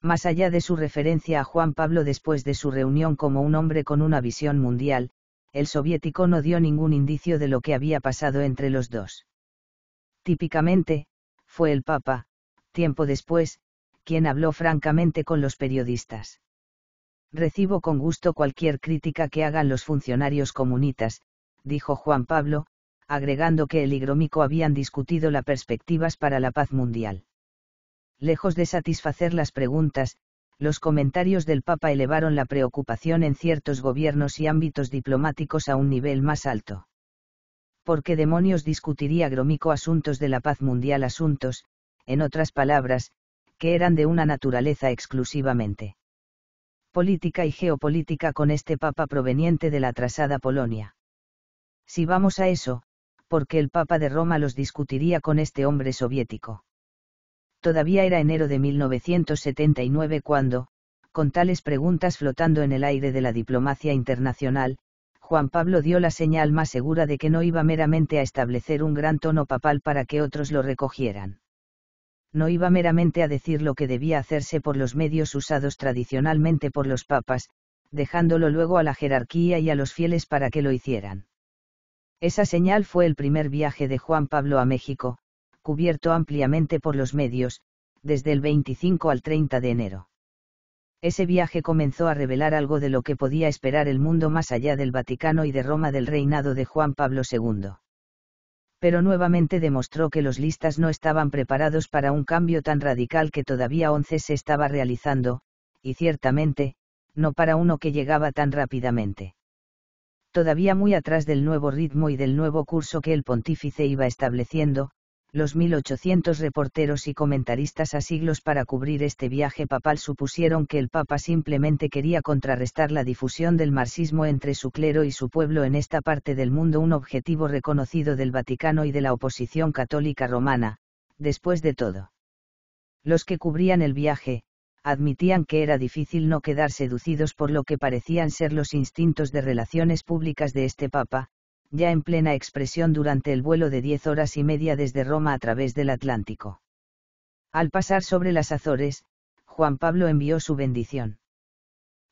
Más allá de su referencia a Juan Pablo después de su reunión como un hombre con una visión mundial, el soviético no dio ningún indicio de lo que había pasado entre los dos. Típicamente, fue el Papa, tiempo después, quien habló francamente con los periodistas. Recibo con gusto cualquier crítica que hagan los funcionarios comunitas, dijo Juan Pablo, agregando que el y habían discutido las perspectivas para la paz mundial. Lejos de satisfacer las preguntas, los comentarios del Papa elevaron la preocupación en ciertos gobiernos y ámbitos diplomáticos a un nivel más alto. ¿Por qué demonios discutiría Gromico asuntos de la paz mundial asuntos, en otras palabras, que eran de una naturaleza exclusivamente política y geopolítica con este papa proveniente de la atrasada Polonia. Si vamos a eso, porque el papa de Roma los discutiría con este hombre soviético. Todavía era enero de 1979 cuando, con tales preguntas flotando en el aire de la diplomacia internacional, Juan Pablo dio la señal más segura de que no iba meramente a establecer un gran tono papal para que otros lo recogieran no iba meramente a decir lo que debía hacerse por los medios usados tradicionalmente por los papas, dejándolo luego a la jerarquía y a los fieles para que lo hicieran. Esa señal fue el primer viaje de Juan Pablo a México, cubierto ampliamente por los medios, desde el 25 al 30 de enero. Ese viaje comenzó a revelar algo de lo que podía esperar el mundo más allá del Vaticano y de Roma del reinado de Juan Pablo II pero nuevamente demostró que los listas no estaban preparados para un cambio tan radical que todavía once se estaba realizando, y ciertamente, no para uno que llegaba tan rápidamente. Todavía muy atrás del nuevo ritmo y del nuevo curso que el pontífice iba estableciendo, los 1800 reporteros y comentaristas a siglos para cubrir este viaje papal supusieron que el Papa simplemente quería contrarrestar la difusión del marxismo entre su clero y su pueblo en esta parte del mundo, un objetivo reconocido del Vaticano y de la oposición católica romana, después de todo. Los que cubrían el viaje, admitían que era difícil no quedar seducidos por lo que parecían ser los instintos de relaciones públicas de este Papa, ya en plena expresión durante el vuelo de diez horas y media desde Roma a través del Atlántico. Al pasar sobre las Azores, Juan Pablo envió su bendición.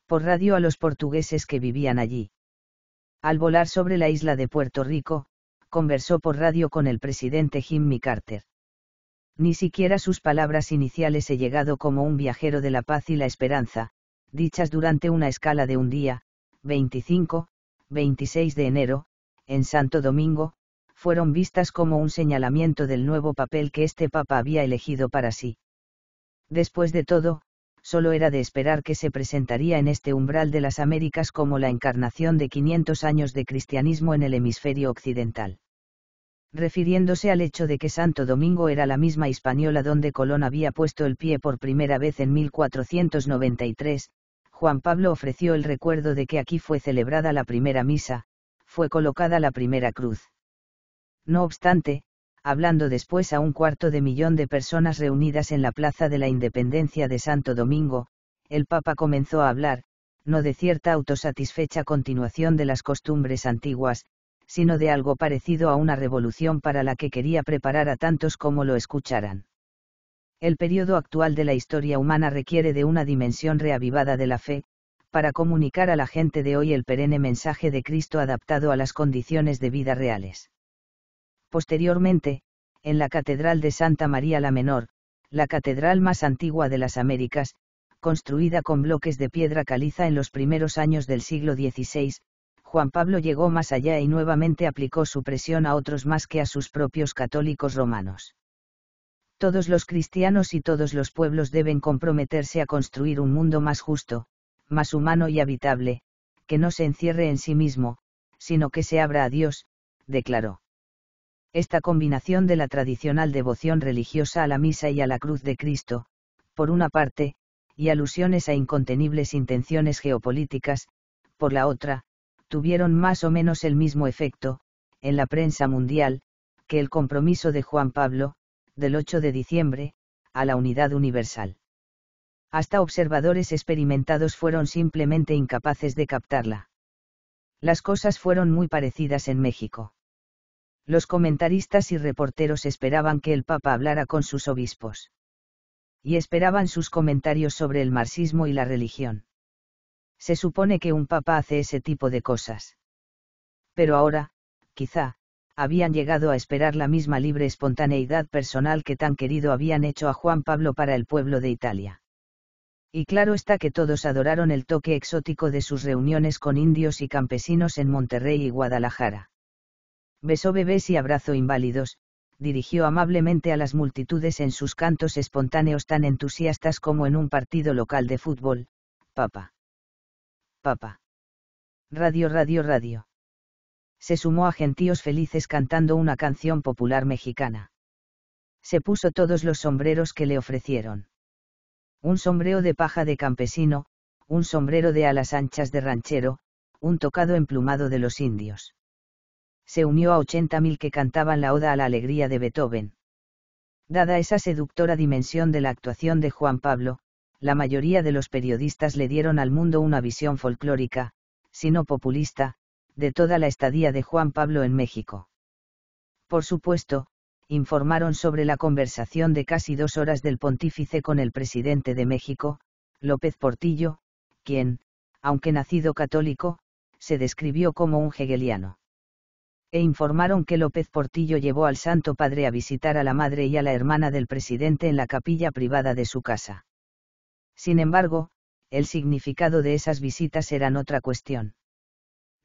Por radio a los portugueses que vivían allí. Al volar sobre la isla de Puerto Rico, conversó por radio con el presidente Jimmy Carter. Ni siquiera sus palabras iniciales he llegado como un viajero de la paz y la esperanza, dichas durante una escala de un día, 25, 26 de enero, en Santo Domingo, fueron vistas como un señalamiento del nuevo papel que este papa había elegido para sí. Después de todo, solo era de esperar que se presentaría en este umbral de las Américas como la encarnación de 500 años de cristianismo en el hemisferio occidental. Refiriéndose al hecho de que Santo Domingo era la misma española donde Colón había puesto el pie por primera vez en 1493, Juan Pablo ofreció el recuerdo de que aquí fue celebrada la primera misa, fue colocada la primera cruz. No obstante, hablando después a un cuarto de millón de personas reunidas en la Plaza de la Independencia de Santo Domingo, el Papa comenzó a hablar, no de cierta autosatisfecha continuación de las costumbres antiguas, sino de algo parecido a una revolución para la que quería preparar a tantos como lo escucharan. El periodo actual de la historia humana requiere de una dimensión reavivada de la fe, para comunicar a la gente de hoy el perenne mensaje de Cristo adaptado a las condiciones de vida reales. Posteriormente, en la Catedral de Santa María la Menor, la catedral más antigua de las Américas, construida con bloques de piedra caliza en los primeros años del siglo XVI, Juan Pablo llegó más allá y nuevamente aplicó su presión a otros más que a sus propios católicos romanos. Todos los cristianos y todos los pueblos deben comprometerse a construir un mundo más justo, más humano y habitable, que no se encierre en sí mismo, sino que se abra a Dios, declaró. Esta combinación de la tradicional devoción religiosa a la misa y a la cruz de Cristo, por una parte, y alusiones a incontenibles intenciones geopolíticas, por la otra, tuvieron más o menos el mismo efecto, en la prensa mundial, que el compromiso de Juan Pablo, del 8 de diciembre, a la unidad universal hasta observadores experimentados fueron simplemente incapaces de captarla. Las cosas fueron muy parecidas en México. Los comentaristas y reporteros esperaban que el Papa hablara con sus obispos. Y esperaban sus comentarios sobre el marxismo y la religión. Se supone que un Papa hace ese tipo de cosas. Pero ahora, quizá, habían llegado a esperar la misma libre espontaneidad personal que tan querido habían hecho a Juan Pablo para el pueblo de Italia y claro está que todos adoraron el toque exótico de sus reuniones con indios y campesinos en Monterrey y Guadalajara. Besó bebés y abrazó inválidos, dirigió amablemente a las multitudes en sus cantos espontáneos tan entusiastas como en un partido local de fútbol, Papa. Papa. Radio, radio, radio. Se sumó a gentíos felices cantando una canción popular mexicana. Se puso todos los sombreros que le ofrecieron un sombrero de paja de campesino, un sombrero de alas anchas de ranchero, un tocado emplumado de los indios. Se unió a 80.000 que cantaban la oda a la alegría de Beethoven. Dada esa seductora dimensión de la actuación de Juan Pablo, la mayoría de los periodistas le dieron al mundo una visión folclórica, si no populista, de toda la estadía de Juan Pablo en México. Por supuesto, informaron sobre la conversación de casi dos horas del pontífice con el presidente de México, López Portillo, quien, aunque nacido católico, se describió como un hegeliano. E informaron que López Portillo llevó al Santo Padre a visitar a la madre y a la hermana del presidente en la capilla privada de su casa. Sin embargo, el significado de esas visitas eran otra cuestión.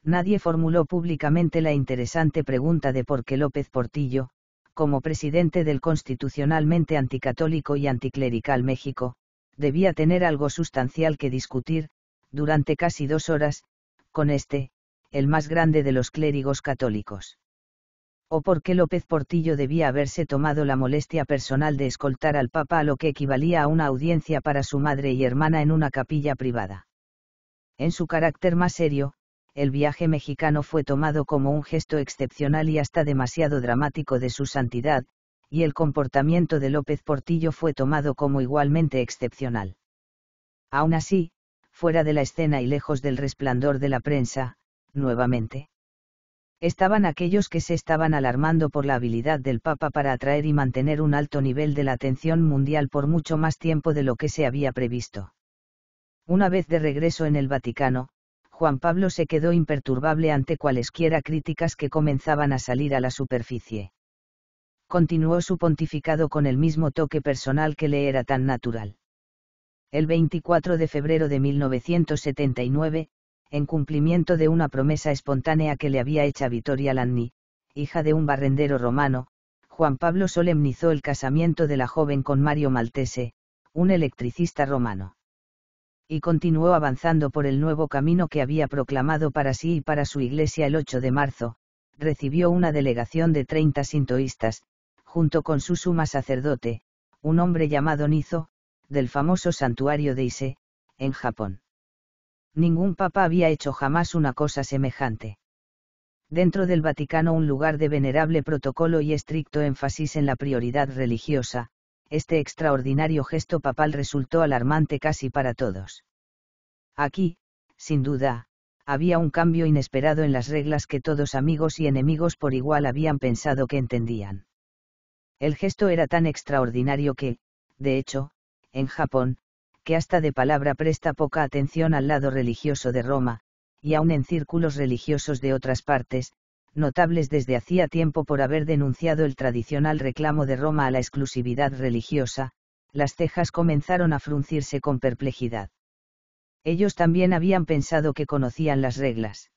Nadie formuló públicamente la interesante pregunta de por qué López Portillo, como presidente del constitucionalmente anticatólico y anticlerical México, debía tener algo sustancial que discutir, durante casi dos horas, con este, el más grande de los clérigos católicos. O por qué López Portillo debía haberse tomado la molestia personal de escoltar al Papa a lo que equivalía a una audiencia para su madre y hermana en una capilla privada. En su carácter más serio, el viaje mexicano fue tomado como un gesto excepcional y hasta demasiado dramático de su santidad, y el comportamiento de López Portillo fue tomado como igualmente excepcional. Aún así, fuera de la escena y lejos del resplandor de la prensa, nuevamente. Estaban aquellos que se estaban alarmando por la habilidad del Papa para atraer y mantener un alto nivel de la atención mundial por mucho más tiempo de lo que se había previsto. Una vez de regreso en el Vaticano, Juan Pablo se quedó imperturbable ante cualesquiera críticas que comenzaban a salir a la superficie. Continuó su pontificado con el mismo toque personal que le era tan natural. El 24 de febrero de 1979, en cumplimiento de una promesa espontánea que le había hecha Vittoria Lanni, hija de un barrendero romano, Juan Pablo solemnizó el casamiento de la joven con Mario Maltese, un electricista romano y continuó avanzando por el nuevo camino que había proclamado para sí y para su iglesia el 8 de marzo, recibió una delegación de 30 sintoístas, junto con su suma sacerdote, un hombre llamado Nizo, del famoso santuario de Ise, en Japón. Ningún papa había hecho jamás una cosa semejante. Dentro del Vaticano un lugar de venerable protocolo y estricto énfasis en la prioridad religiosa, este extraordinario gesto papal resultó alarmante casi para todos. Aquí, sin duda, había un cambio inesperado en las reglas que todos amigos y enemigos por igual habían pensado que entendían. El gesto era tan extraordinario que, de hecho, en Japón, que hasta de palabra presta poca atención al lado religioso de Roma, y aun en círculos religiosos de otras partes, notables desde hacía tiempo por haber denunciado el tradicional reclamo de Roma a la exclusividad religiosa, las cejas comenzaron a fruncirse con perplejidad. Ellos también habían pensado que conocían las reglas.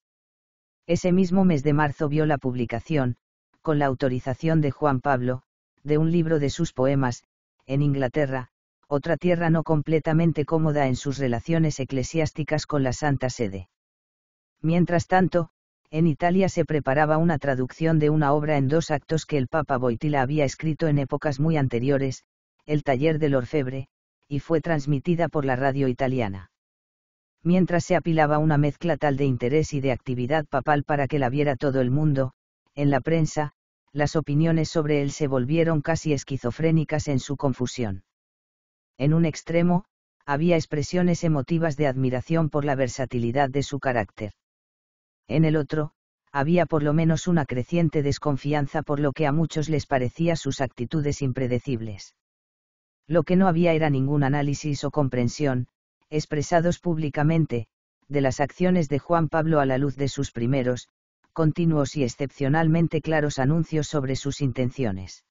Ese mismo mes de marzo vio la publicación, con la autorización de Juan Pablo, de un libro de sus poemas, en Inglaterra, otra tierra no completamente cómoda en sus relaciones eclesiásticas con la Santa Sede. Mientras tanto, en Italia se preparaba una traducción de una obra en dos actos que el Papa Boitila había escrito en épocas muy anteriores, El taller del orfebre, y fue transmitida por la radio italiana. Mientras se apilaba una mezcla tal de interés y de actividad papal para que la viera todo el mundo, en la prensa, las opiniones sobre él se volvieron casi esquizofrénicas en su confusión. En un extremo, había expresiones emotivas de admiración por la versatilidad de su carácter. En el otro, había por lo menos una creciente desconfianza por lo que a muchos les parecía sus actitudes impredecibles. Lo que no había era ningún análisis o comprensión, expresados públicamente, de las acciones de Juan Pablo a la luz de sus primeros, continuos y excepcionalmente claros anuncios sobre sus intenciones.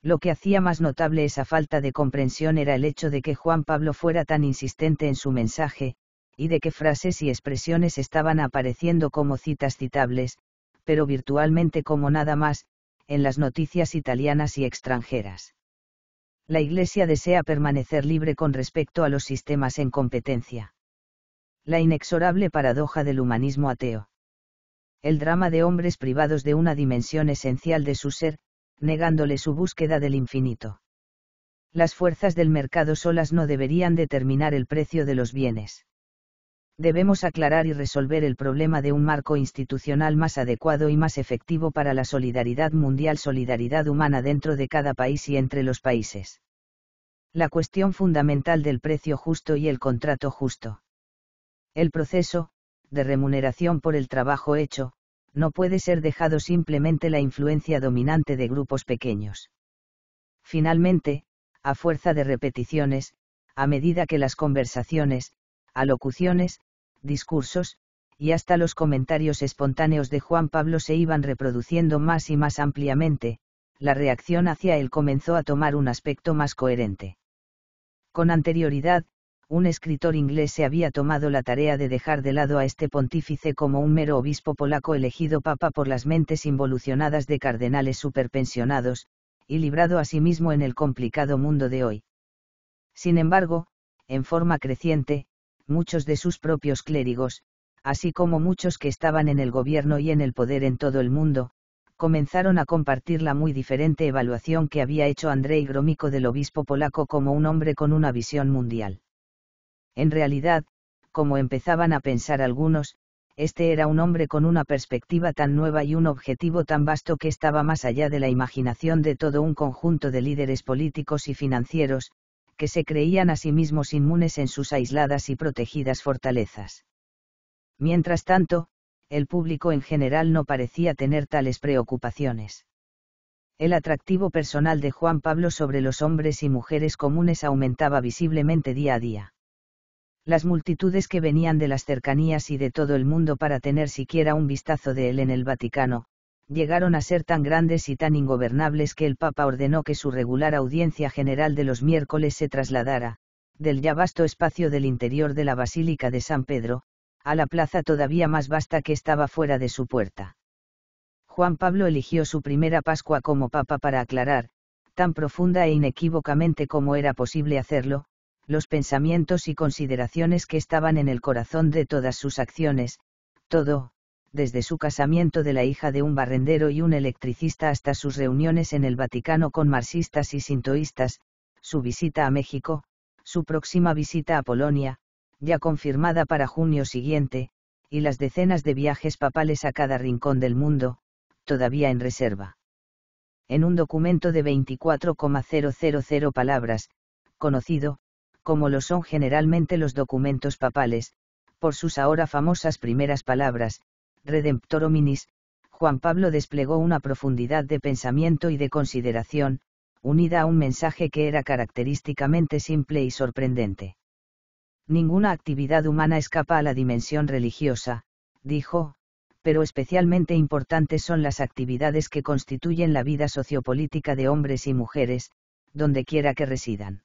Lo que hacía más notable esa falta de comprensión era el hecho de que Juan Pablo fuera tan insistente en su mensaje, y de qué frases y expresiones estaban apareciendo como citas citables, pero virtualmente como nada más, en las noticias italianas y extranjeras. La Iglesia desea permanecer libre con respecto a los sistemas en competencia. La inexorable paradoja del humanismo ateo. El drama de hombres privados de una dimensión esencial de su ser, negándole su búsqueda del infinito. Las fuerzas del mercado solas no deberían determinar el precio de los bienes debemos aclarar y resolver el problema de un marco institucional más adecuado y más efectivo para la solidaridad mundial, solidaridad humana dentro de cada país y entre los países. La cuestión fundamental del precio justo y el contrato justo. El proceso, de remuneración por el trabajo hecho, no puede ser dejado simplemente la influencia dominante de grupos pequeños. Finalmente, a fuerza de repeticiones, a medida que las conversaciones, alocuciones, discursos, y hasta los comentarios espontáneos de Juan Pablo se iban reproduciendo más y más ampliamente, la reacción hacia él comenzó a tomar un aspecto más coherente. Con anterioridad, un escritor inglés se había tomado la tarea de dejar de lado a este pontífice como un mero obispo polaco elegido papa por las mentes involucionadas de cardenales superpensionados, y librado a sí mismo en el complicado mundo de hoy. Sin embargo, en forma creciente, muchos de sus propios clérigos, así como muchos que estaban en el gobierno y en el poder en todo el mundo, comenzaron a compartir la muy diferente evaluación que había hecho Andrei Gromiko del obispo polaco como un hombre con una visión mundial. En realidad, como empezaban a pensar algunos, este era un hombre con una perspectiva tan nueva y un objetivo tan vasto que estaba más allá de la imaginación de todo un conjunto de líderes políticos y financieros, que se creían a sí mismos inmunes en sus aisladas y protegidas fortalezas. Mientras tanto, el público en general no parecía tener tales preocupaciones. El atractivo personal de Juan Pablo sobre los hombres y mujeres comunes aumentaba visiblemente día a día. Las multitudes que venían de las cercanías y de todo el mundo para tener siquiera un vistazo de él en el Vaticano, llegaron a ser tan grandes y tan ingobernables que el Papa ordenó que su regular audiencia general de los miércoles se trasladara, del ya vasto espacio del interior de la Basílica de San Pedro, a la plaza todavía más vasta que estaba fuera de su puerta. Juan Pablo eligió su primera Pascua como Papa para aclarar, tan profunda e inequívocamente como era posible hacerlo, los pensamientos y consideraciones que estaban en el corazón de todas sus acciones, todo, desde su casamiento de la hija de un barrendero y un electricista hasta sus reuniones en el Vaticano con marxistas y sintoístas, su visita a México, su próxima visita a Polonia, ya confirmada para junio siguiente, y las decenas de viajes papales a cada rincón del mundo, todavía en reserva. En un documento de 24,000 palabras, conocido, como lo son generalmente los documentos papales, por sus ahora famosas primeras palabras, Redemptor hominis, Juan Pablo desplegó una profundidad de pensamiento y de consideración, unida a un mensaje que era característicamente simple y sorprendente. Ninguna actividad humana escapa a la dimensión religiosa, dijo, pero especialmente importantes son las actividades que constituyen la vida sociopolítica de hombres y mujeres, donde quiera que residan.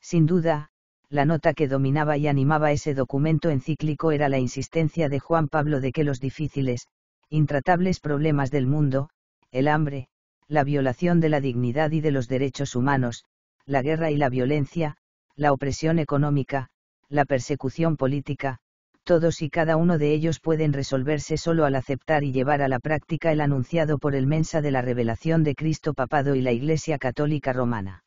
Sin duda, la nota que dominaba y animaba ese documento encíclico era la insistencia de Juan Pablo de que los difíciles, intratables problemas del mundo, el hambre, la violación de la dignidad y de los derechos humanos, la guerra y la violencia, la opresión económica, la persecución política, todos y cada uno de ellos pueden resolverse solo al aceptar y llevar a la práctica el anunciado por el Mensa de la revelación de Cristo papado y la Iglesia Católica Romana.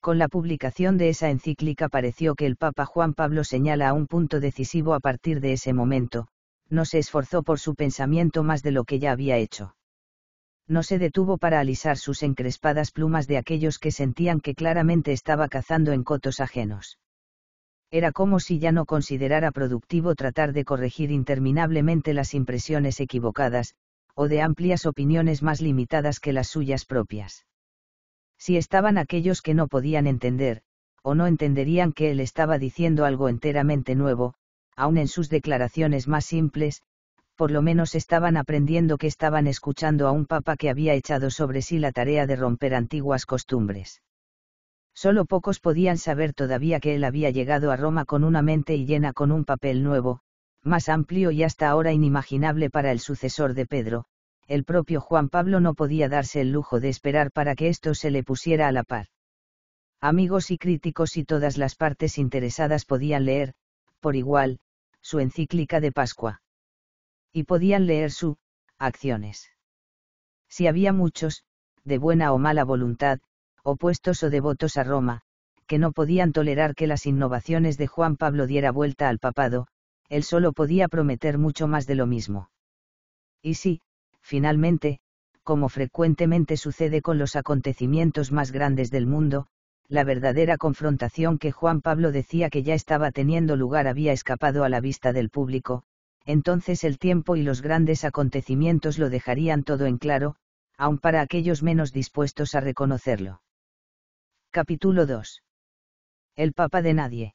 Con la publicación de esa encíclica pareció que el Papa Juan Pablo señala a un punto decisivo a partir de ese momento, no se esforzó por su pensamiento más de lo que ya había hecho. No se detuvo para alisar sus encrespadas plumas de aquellos que sentían que claramente estaba cazando en cotos ajenos. Era como si ya no considerara productivo tratar de corregir interminablemente las impresiones equivocadas, o de amplias opiniones más limitadas que las suyas propias si estaban aquellos que no podían entender, o no entenderían que él estaba diciendo algo enteramente nuevo, aun en sus declaraciones más simples, por lo menos estaban aprendiendo que estaban escuchando a un papa que había echado sobre sí la tarea de romper antiguas costumbres. Solo pocos podían saber todavía que él había llegado a Roma con una mente y llena con un papel nuevo, más amplio y hasta ahora inimaginable para el sucesor de Pedro, el propio Juan Pablo no podía darse el lujo de esperar para que esto se le pusiera a la par. Amigos y críticos y todas las partes interesadas podían leer, por igual, su encíclica de Pascua. Y podían leer su, acciones. Si había muchos, de buena o mala voluntad, opuestos o devotos a Roma, que no podían tolerar que las innovaciones de Juan Pablo diera vuelta al papado, él solo podía prometer mucho más de lo mismo. Y sí, Finalmente, como frecuentemente sucede con los acontecimientos más grandes del mundo, la verdadera confrontación que Juan Pablo decía que ya estaba teniendo lugar había escapado a la vista del público, entonces el tiempo y los grandes acontecimientos lo dejarían todo en claro, aun para aquellos menos dispuestos a reconocerlo. Capítulo 2. El Papa de Nadie.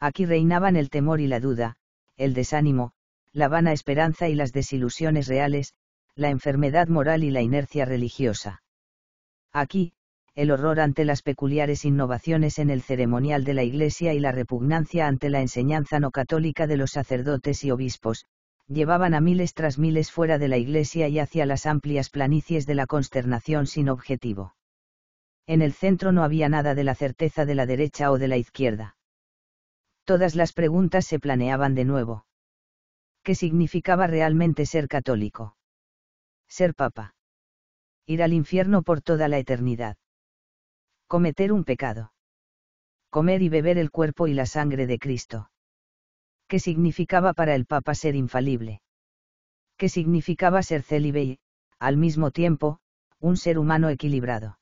Aquí reinaban el temor y la duda, el desánimo, la vana esperanza y las desilusiones reales, la enfermedad moral y la inercia religiosa. Aquí, el horror ante las peculiares innovaciones en el ceremonial de la Iglesia y la repugnancia ante la enseñanza no católica de los sacerdotes y obispos, llevaban a miles tras miles fuera de la Iglesia y hacia las amplias planicies de la consternación sin objetivo. En el centro no había nada de la certeza de la derecha o de la izquierda. Todas las preguntas se planeaban de nuevo. ¿Qué significaba realmente ser católico? ser papa. Ir al infierno por toda la eternidad. Cometer un pecado. Comer y beber el cuerpo y la sangre de Cristo. ¿Qué significaba para el Papa ser infalible? ¿Qué significaba ser célibe y, al mismo tiempo, un ser humano equilibrado?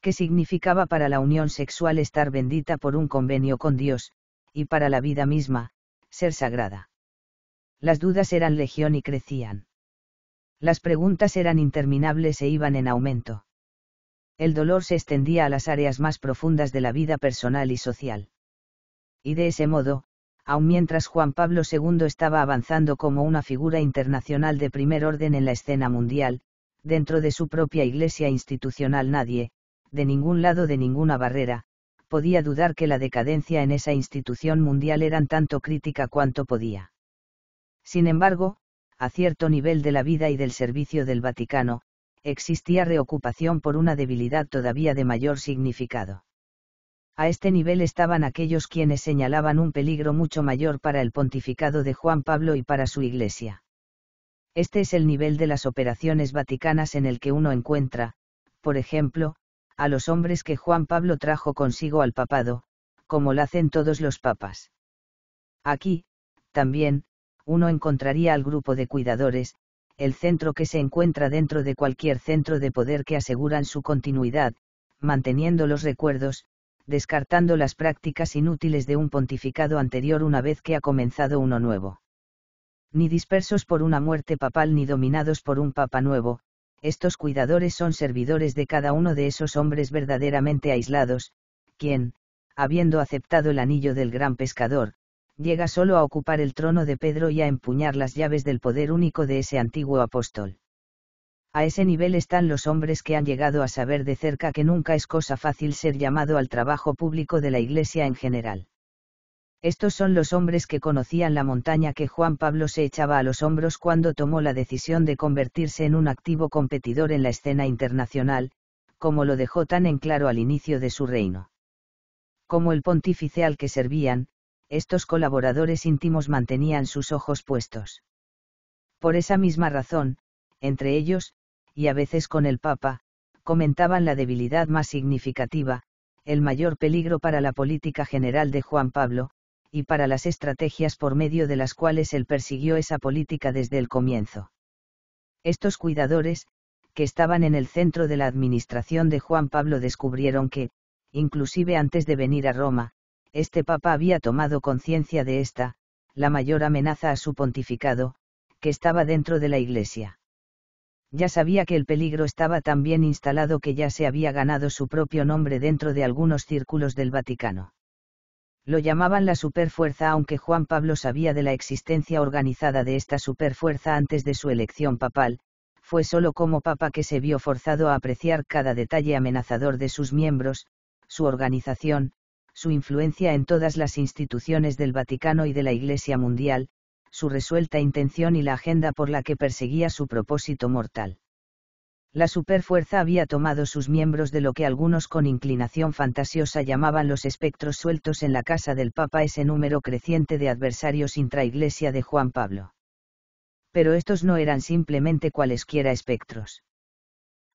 ¿Qué significaba para la unión sexual estar bendita por un convenio con Dios, y para la vida misma, ser sagrada? Las dudas eran legión y crecían. Las preguntas eran interminables e iban en aumento. El dolor se extendía a las áreas más profundas de la vida personal y social. Y de ese modo, aun mientras Juan Pablo II estaba avanzando como una figura internacional de primer orden en la escena mundial, dentro de su propia iglesia institucional nadie, de ningún lado de ninguna barrera, podía dudar que la decadencia en esa institución mundial eran tanto crítica cuanto podía. Sin embargo, a cierto nivel de la vida y del servicio del Vaticano, existía reocupación por una debilidad todavía de mayor significado. A este nivel estaban aquellos quienes señalaban un peligro mucho mayor para el pontificado de Juan Pablo y para su Iglesia. Este es el nivel de las operaciones vaticanas en el que uno encuentra, por ejemplo, a los hombres que Juan Pablo trajo consigo al papado, como lo hacen todos los papas. Aquí, también, uno encontraría al grupo de cuidadores, el centro que se encuentra dentro de cualquier centro de poder que aseguran su continuidad, manteniendo los recuerdos, descartando las prácticas inútiles de un pontificado anterior una vez que ha comenzado uno nuevo. Ni dispersos por una muerte papal ni dominados por un papa nuevo, estos cuidadores son servidores de cada uno de esos hombres verdaderamente aislados, quien, habiendo aceptado el anillo del gran pescador, llega solo a ocupar el trono de Pedro y a empuñar las llaves del poder único de ese antiguo apóstol. A ese nivel están los hombres que han llegado a saber de cerca que nunca es cosa fácil ser llamado al trabajo público de la Iglesia en general. Estos son los hombres que conocían la montaña que Juan Pablo se echaba a los hombros cuando tomó la decisión de convertirse en un activo competidor en la escena internacional, como lo dejó tan en claro al inicio de su reino. Como el pontífice al que servían, estos colaboradores íntimos mantenían sus ojos puestos. Por esa misma razón, entre ellos, y a veces con el Papa, comentaban la debilidad más significativa, el mayor peligro para la política general de Juan Pablo, y para las estrategias por medio de las cuales él persiguió esa política desde el comienzo. Estos cuidadores, que estaban en el centro de la administración de Juan Pablo descubrieron que, inclusive antes de venir a Roma, este papa había tomado conciencia de esta, la mayor amenaza a su pontificado, que estaba dentro de la Iglesia. Ya sabía que el peligro estaba tan bien instalado que ya se había ganado su propio nombre dentro de algunos círculos del Vaticano. Lo llamaban la superfuerza aunque Juan Pablo sabía de la existencia organizada de esta superfuerza antes de su elección papal, fue solo como papa que se vio forzado a apreciar cada detalle amenazador de sus miembros, su organización, su influencia en todas las instituciones del Vaticano y de la Iglesia mundial, su resuelta intención y la agenda por la que perseguía su propósito mortal. La superfuerza había tomado sus miembros de lo que algunos con inclinación fantasiosa llamaban los espectros sueltos en la casa del Papa ese número creciente de adversarios intraiglesia de Juan Pablo. Pero estos no eran simplemente cualesquiera espectros.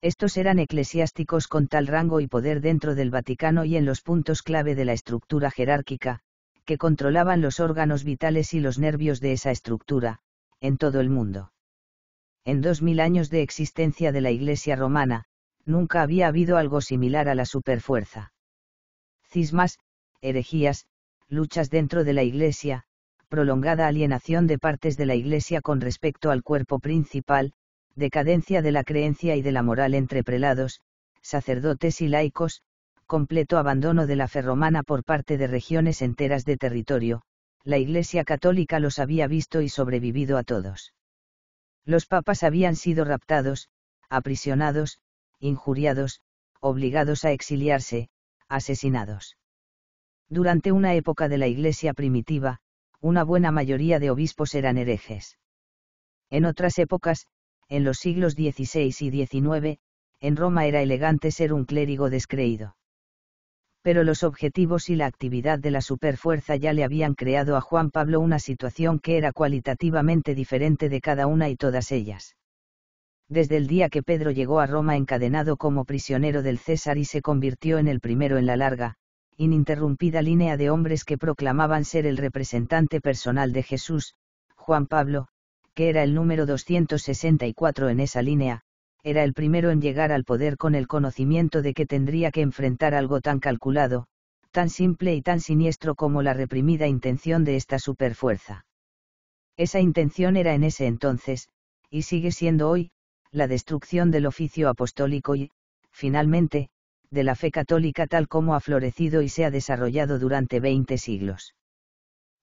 Estos eran eclesiásticos con tal rango y poder dentro del Vaticano y en los puntos clave de la estructura jerárquica, que controlaban los órganos vitales y los nervios de esa estructura, en todo el mundo. En dos mil años de existencia de la Iglesia romana, nunca había habido algo similar a la superfuerza. Cismas, herejías, luchas dentro de la Iglesia, prolongada alienación de partes de la Iglesia con respecto al cuerpo principal, decadencia de la creencia y de la moral entre prelados, sacerdotes y laicos, completo abandono de la fe romana por parte de regiones enteras de territorio, la Iglesia católica los había visto y sobrevivido a todos. Los papas habían sido raptados, aprisionados, injuriados, obligados a exiliarse, asesinados. Durante una época de la Iglesia primitiva, una buena mayoría de obispos eran herejes. En otras épocas, en los siglos XVI y XIX, en Roma era elegante ser un clérigo descreído. Pero los objetivos y la actividad de la superfuerza ya le habían creado a Juan Pablo una situación que era cualitativamente diferente de cada una y todas ellas. Desde el día que Pedro llegó a Roma encadenado como prisionero del César y se convirtió en el primero en la larga, ininterrumpida línea de hombres que proclamaban ser el representante personal de Jesús, Juan Pablo, que era el número 264 en esa línea, era el primero en llegar al poder con el conocimiento de que tendría que enfrentar algo tan calculado, tan simple y tan siniestro como la reprimida intención de esta superfuerza. Esa intención era en ese entonces, y sigue siendo hoy, la destrucción del oficio apostólico y, finalmente, de la fe católica tal como ha florecido y se ha desarrollado durante 20 siglos.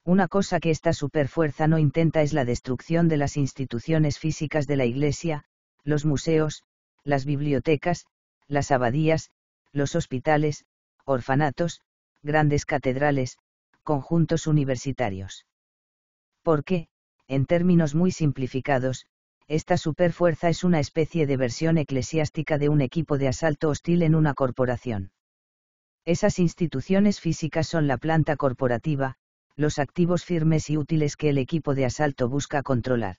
Una cosa que esta superfuerza no intenta es la destrucción de las instituciones físicas de la Iglesia, los museos, las bibliotecas, las abadías, los hospitales, orfanatos, grandes catedrales, conjuntos universitarios. Porque, en términos muy simplificados, esta superfuerza es una especie de versión eclesiástica de un equipo de asalto hostil en una corporación. Esas instituciones físicas son la planta corporativa, los activos firmes y útiles que el equipo de asalto busca controlar.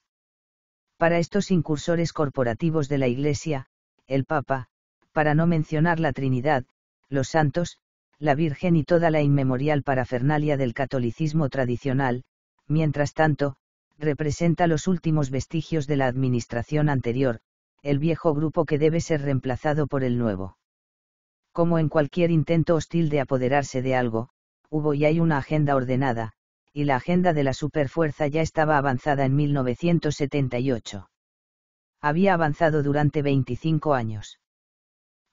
Para estos incursores corporativos de la Iglesia, el Papa, para no mencionar la Trinidad, los santos, la Virgen y toda la inmemorial parafernalia del catolicismo tradicional, mientras tanto, representa los últimos vestigios de la administración anterior, el viejo grupo que debe ser reemplazado por el nuevo. Como en cualquier intento hostil de apoderarse de algo, hubo y hay una agenda ordenada, y la agenda de la superfuerza ya estaba avanzada en 1978. Había avanzado durante 25 años.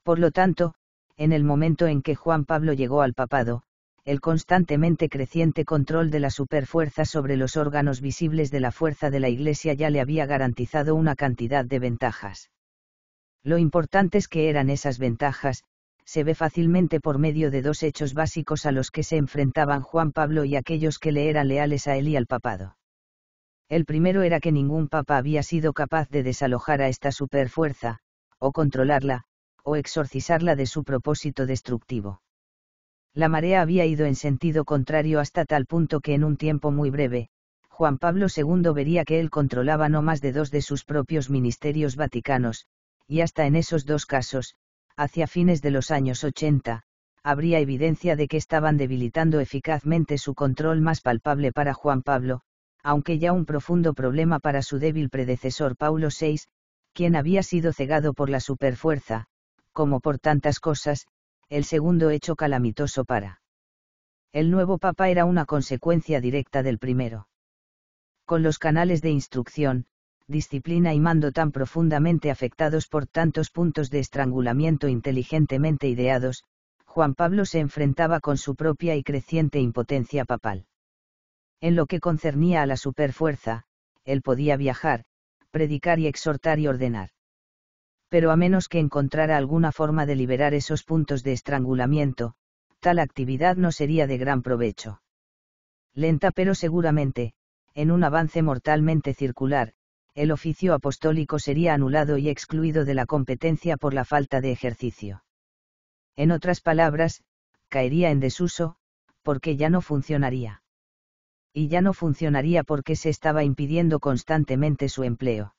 Por lo tanto, en el momento en que Juan Pablo llegó al papado, el constantemente creciente control de la superfuerza sobre los órganos visibles de la fuerza de la Iglesia ya le había garantizado una cantidad de ventajas. Lo importante es que eran esas ventajas, se ve fácilmente por medio de dos hechos básicos a los que se enfrentaban Juan Pablo y aquellos que le eran leales a él y al papado. El primero era que ningún papa había sido capaz de desalojar a esta superfuerza, o controlarla, o exorcizarla de su propósito destructivo. La marea había ido en sentido contrario hasta tal punto que en un tiempo muy breve, Juan Pablo II vería que él controlaba no más de dos de sus propios ministerios vaticanos, y hasta en esos dos casos, hacia fines de los años 80, habría evidencia de que estaban debilitando eficazmente su control más palpable para Juan Pablo, aunque ya un profundo problema para su débil predecesor Paulo VI, quien había sido cegado por la superfuerza, como por tantas cosas, el segundo hecho calamitoso para. El nuevo papa era una consecuencia directa del primero. Con los canales de instrucción, disciplina y mando tan profundamente afectados por tantos puntos de estrangulamiento inteligentemente ideados, Juan Pablo se enfrentaba con su propia y creciente impotencia papal. En lo que concernía a la superfuerza, él podía viajar, predicar y exhortar y ordenar. Pero a menos que encontrara alguna forma de liberar esos puntos de estrangulamiento, tal actividad no sería de gran provecho. Lenta pero seguramente, en un avance mortalmente circular, el oficio apostólico sería anulado y excluido de la competencia por la falta de ejercicio. En otras palabras, caería en desuso, porque ya no funcionaría. Y ya no funcionaría porque se estaba impidiendo constantemente su empleo.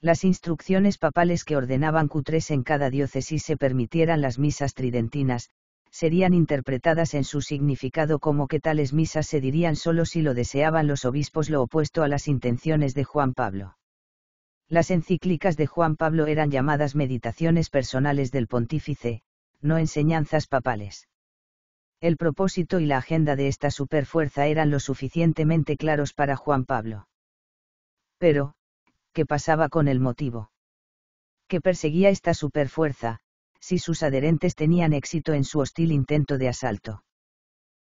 Las instrucciones papales que ordenaban cutres en cada diócesis se permitieran las misas tridentinas, serían interpretadas en su significado como que tales misas se dirían solo si lo deseaban los obispos, lo opuesto a las intenciones de Juan Pablo. Las encíclicas de Juan Pablo eran llamadas meditaciones personales del pontífice, no enseñanzas papales. El propósito y la agenda de esta superfuerza eran lo suficientemente claros para Juan Pablo. Pero, ¿qué pasaba con el motivo? ¿Qué perseguía esta superfuerza, si sus adherentes tenían éxito en su hostil intento de asalto.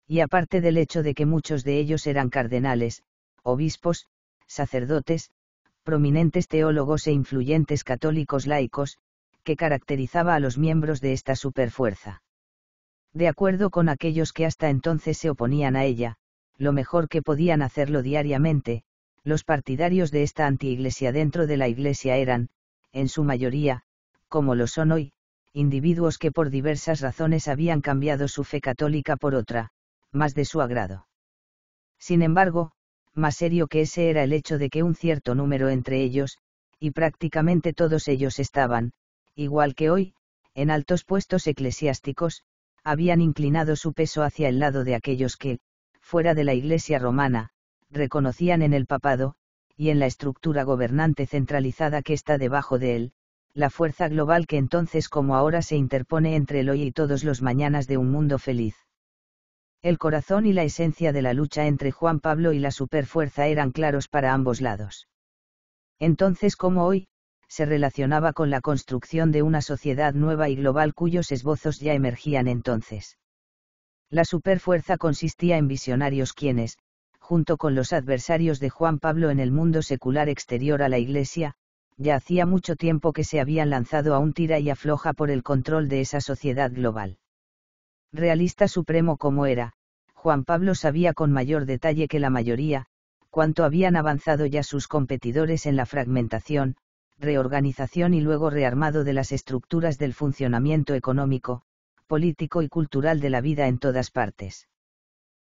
Y aparte del hecho de que muchos de ellos eran cardenales, obispos, sacerdotes, prominentes teólogos e influyentes católicos laicos, que caracterizaba a los miembros de esta superfuerza. De acuerdo con aquellos que hasta entonces se oponían a ella, lo mejor que podían hacerlo diariamente, los partidarios de esta antiiglesia dentro de la iglesia eran, en su mayoría, como lo son hoy, individuos que por diversas razones habían cambiado su fe católica por otra, más de su agrado. Sin embargo, más serio que ese era el hecho de que un cierto número entre ellos, y prácticamente todos ellos estaban, igual que hoy, en altos puestos eclesiásticos, habían inclinado su peso hacia el lado de aquellos que, fuera de la Iglesia romana, reconocían en el papado, y en la estructura gobernante centralizada que está debajo de él, la fuerza global que entonces como ahora se interpone entre el hoy y todos los mañanas de un mundo feliz. El corazón y la esencia de la lucha entre Juan Pablo y la superfuerza eran claros para ambos lados. Entonces como hoy, se relacionaba con la construcción de una sociedad nueva y global cuyos esbozos ya emergían entonces. La superfuerza consistía en visionarios quienes, junto con los adversarios de Juan Pablo en el mundo secular exterior a la Iglesia, ya hacía mucho tiempo que se habían lanzado a un tira y afloja por el control de esa sociedad global. Realista supremo como era, Juan Pablo sabía con mayor detalle que la mayoría, cuánto habían avanzado ya sus competidores en la fragmentación, reorganización y luego rearmado de las estructuras del funcionamiento económico, político y cultural de la vida en todas partes.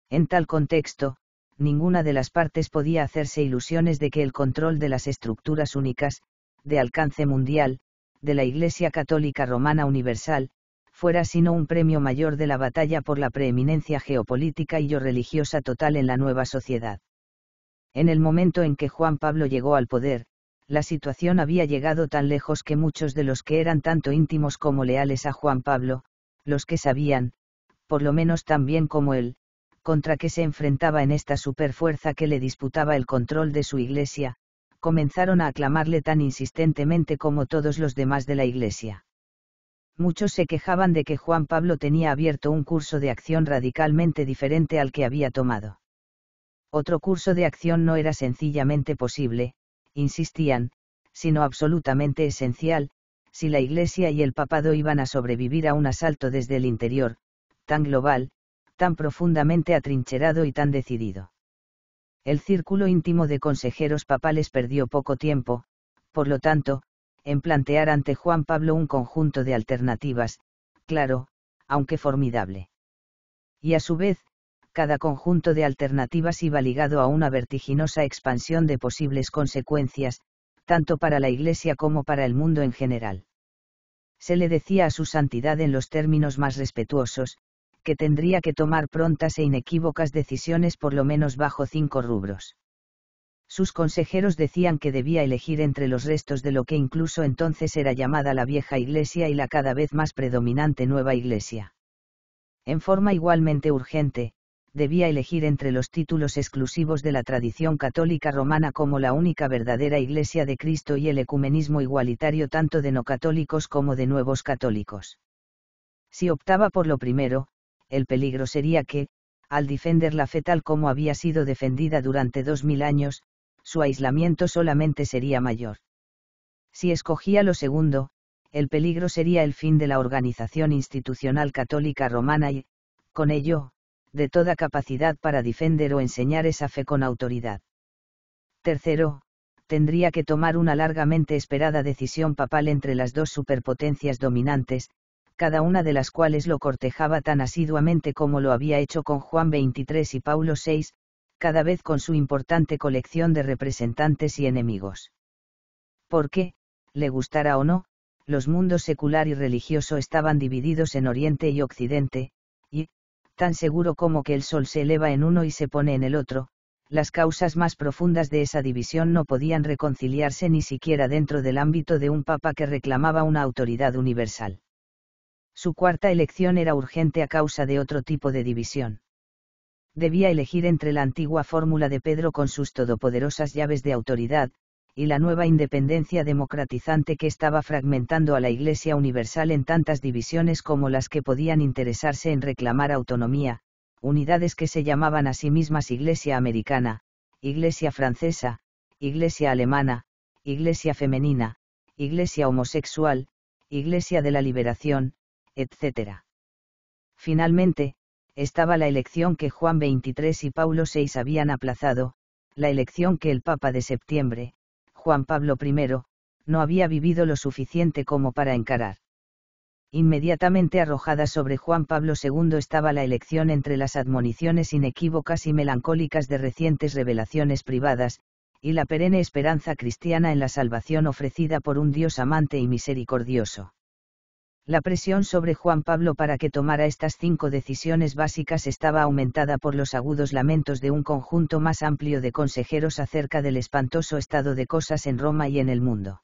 En tal contexto, ninguna de las partes podía hacerse ilusiones de que el control de las estructuras únicas, de alcance mundial, de la Iglesia Católica Romana Universal, fuera sino un premio mayor de la batalla por la preeminencia geopolítica y yo religiosa total en la nueva sociedad. En el momento en que Juan Pablo llegó al poder, la situación había llegado tan lejos que muchos de los que eran tanto íntimos como leales a Juan Pablo, los que sabían, por lo menos tan bien como él, contra qué se enfrentaba en esta superfuerza que le disputaba el control de su iglesia, comenzaron a aclamarle tan insistentemente como todos los demás de la Iglesia. Muchos se quejaban de que Juan Pablo tenía abierto un curso de acción radicalmente diferente al que había tomado. Otro curso de acción no era sencillamente posible, insistían, sino absolutamente esencial, si la Iglesia y el papado iban a sobrevivir a un asalto desde el interior, tan global, tan profundamente atrincherado y tan decidido. El círculo íntimo de consejeros papales perdió poco tiempo, por lo tanto, en plantear ante Juan Pablo un conjunto de alternativas, claro, aunque formidable. Y a su vez, cada conjunto de alternativas iba ligado a una vertiginosa expansión de posibles consecuencias, tanto para la Iglesia como para el mundo en general. Se le decía a su santidad en los términos más respetuosos, que tendría que tomar prontas e inequívocas decisiones por lo menos bajo cinco rubros. Sus consejeros decían que debía elegir entre los restos de lo que incluso entonces era llamada la vieja iglesia y la cada vez más predominante nueva iglesia. En forma igualmente urgente, debía elegir entre los títulos exclusivos de la tradición católica romana como la única verdadera Iglesia de Cristo y el ecumenismo igualitario tanto de no católicos como de nuevos católicos. Si optaba por lo primero, el peligro sería que, al defender la fe tal como había sido defendida durante dos mil años, su aislamiento solamente sería mayor. Si escogía lo segundo, el peligro sería el fin de la organización institucional católica romana y, con ello, de toda capacidad para defender o enseñar esa fe con autoridad. Tercero, tendría que tomar una largamente esperada decisión papal entre las dos superpotencias dominantes, cada una de las cuales lo cortejaba tan asiduamente como lo había hecho con Juan XXIII y Paulo VI, cada vez con su importante colección de representantes y enemigos. Porque, le gustara o no, los mundos secular y religioso estaban divididos en Oriente y Occidente, y, tan seguro como que el sol se eleva en uno y se pone en el otro, las causas más profundas de esa división no podían reconciliarse ni siquiera dentro del ámbito de un papa que reclamaba una autoridad universal. Su cuarta elección era urgente a causa de otro tipo de división. Debía elegir entre la antigua fórmula de Pedro con sus todopoderosas llaves de autoridad, y la nueva independencia democratizante que estaba fragmentando a la Iglesia Universal en tantas divisiones como las que podían interesarse en reclamar autonomía, unidades que se llamaban a sí mismas Iglesia Americana, Iglesia Francesa, Iglesia Alemana, Iglesia Femenina, Iglesia Homosexual, Iglesia de la Liberación, etc. Finalmente, estaba la elección que Juan XXIII y Paulo VI habían aplazado, la elección que el Papa de septiembre, Juan Pablo I, no había vivido lo suficiente como para encarar. Inmediatamente arrojada sobre Juan Pablo II estaba la elección entre las admoniciones inequívocas y melancólicas de recientes revelaciones privadas, y la perenne esperanza cristiana en la salvación ofrecida por un Dios amante y misericordioso. La presión sobre Juan Pablo para que tomara estas cinco decisiones básicas estaba aumentada por los agudos lamentos de un conjunto más amplio de consejeros acerca del espantoso estado de cosas en Roma y en el mundo.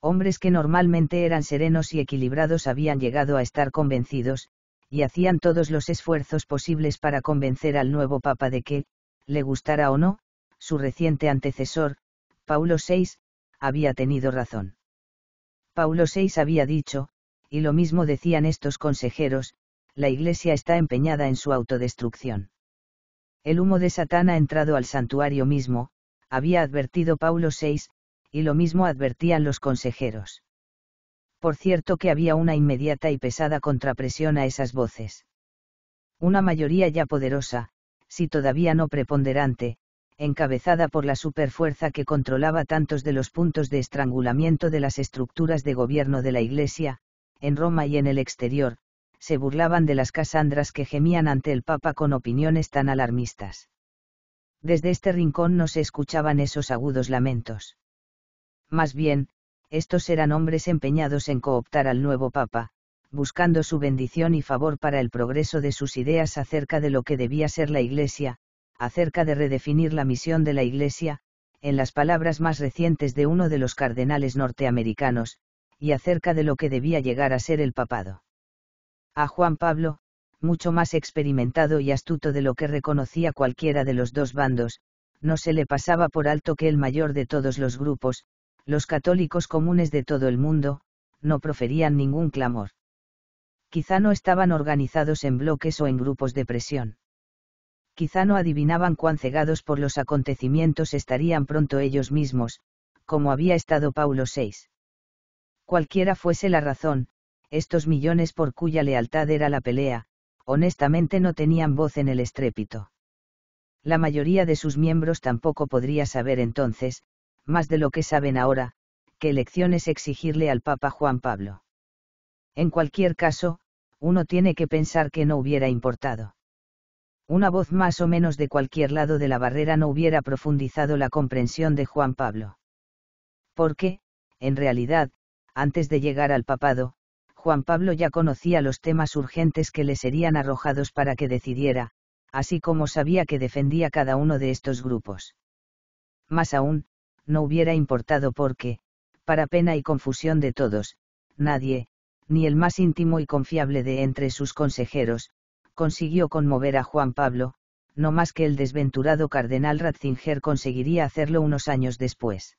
Hombres que normalmente eran serenos y equilibrados habían llegado a estar convencidos, y hacían todos los esfuerzos posibles para convencer al nuevo Papa de que, le gustara o no, su reciente antecesor, Paulo VI, había tenido razón. Paulo VI había dicho, y lo mismo decían estos consejeros, la Iglesia está empeñada en su autodestrucción. El humo de Satán ha entrado al santuario mismo, había advertido Paulo VI, y lo mismo advertían los consejeros. Por cierto que había una inmediata y pesada contrapresión a esas voces. Una mayoría ya poderosa, si todavía no preponderante, encabezada por la superfuerza que controlaba tantos de los puntos de estrangulamiento de las estructuras de gobierno de la Iglesia, en Roma y en el exterior, se burlaban de las Casandras que gemían ante el Papa con opiniones tan alarmistas. Desde este rincón no se escuchaban esos agudos lamentos. Más bien, estos eran hombres empeñados en cooptar al nuevo Papa, buscando su bendición y favor para el progreso de sus ideas acerca de lo que debía ser la Iglesia, acerca de redefinir la misión de la Iglesia, en las palabras más recientes de uno de los cardenales norteamericanos, y acerca de lo que debía llegar a ser el papado. A Juan Pablo, mucho más experimentado y astuto de lo que reconocía cualquiera de los dos bandos, no se le pasaba por alto que el mayor de todos los grupos, los católicos comunes de todo el mundo, no proferían ningún clamor. Quizá no estaban organizados en bloques o en grupos de presión. Quizá no adivinaban cuán cegados por los acontecimientos estarían pronto ellos mismos, como había estado Paulo VI. Cualquiera fuese la razón, estos millones por cuya lealtad era la pelea, honestamente no tenían voz en el estrépito. La mayoría de sus miembros tampoco podría saber entonces, más de lo que saben ahora, qué elecciones exigirle al Papa Juan Pablo. En cualquier caso, uno tiene que pensar que no hubiera importado. Una voz más o menos de cualquier lado de la barrera no hubiera profundizado la comprensión de Juan Pablo. Porque, en realidad, antes de llegar al papado, Juan Pablo ya conocía los temas urgentes que le serían arrojados para que decidiera, así como sabía que defendía cada uno de estos grupos. Más aún, no hubiera importado porque, para pena y confusión de todos, nadie, ni el más íntimo y confiable de entre sus consejeros, consiguió conmover a Juan Pablo, no más que el desventurado cardenal Ratzinger conseguiría hacerlo unos años después.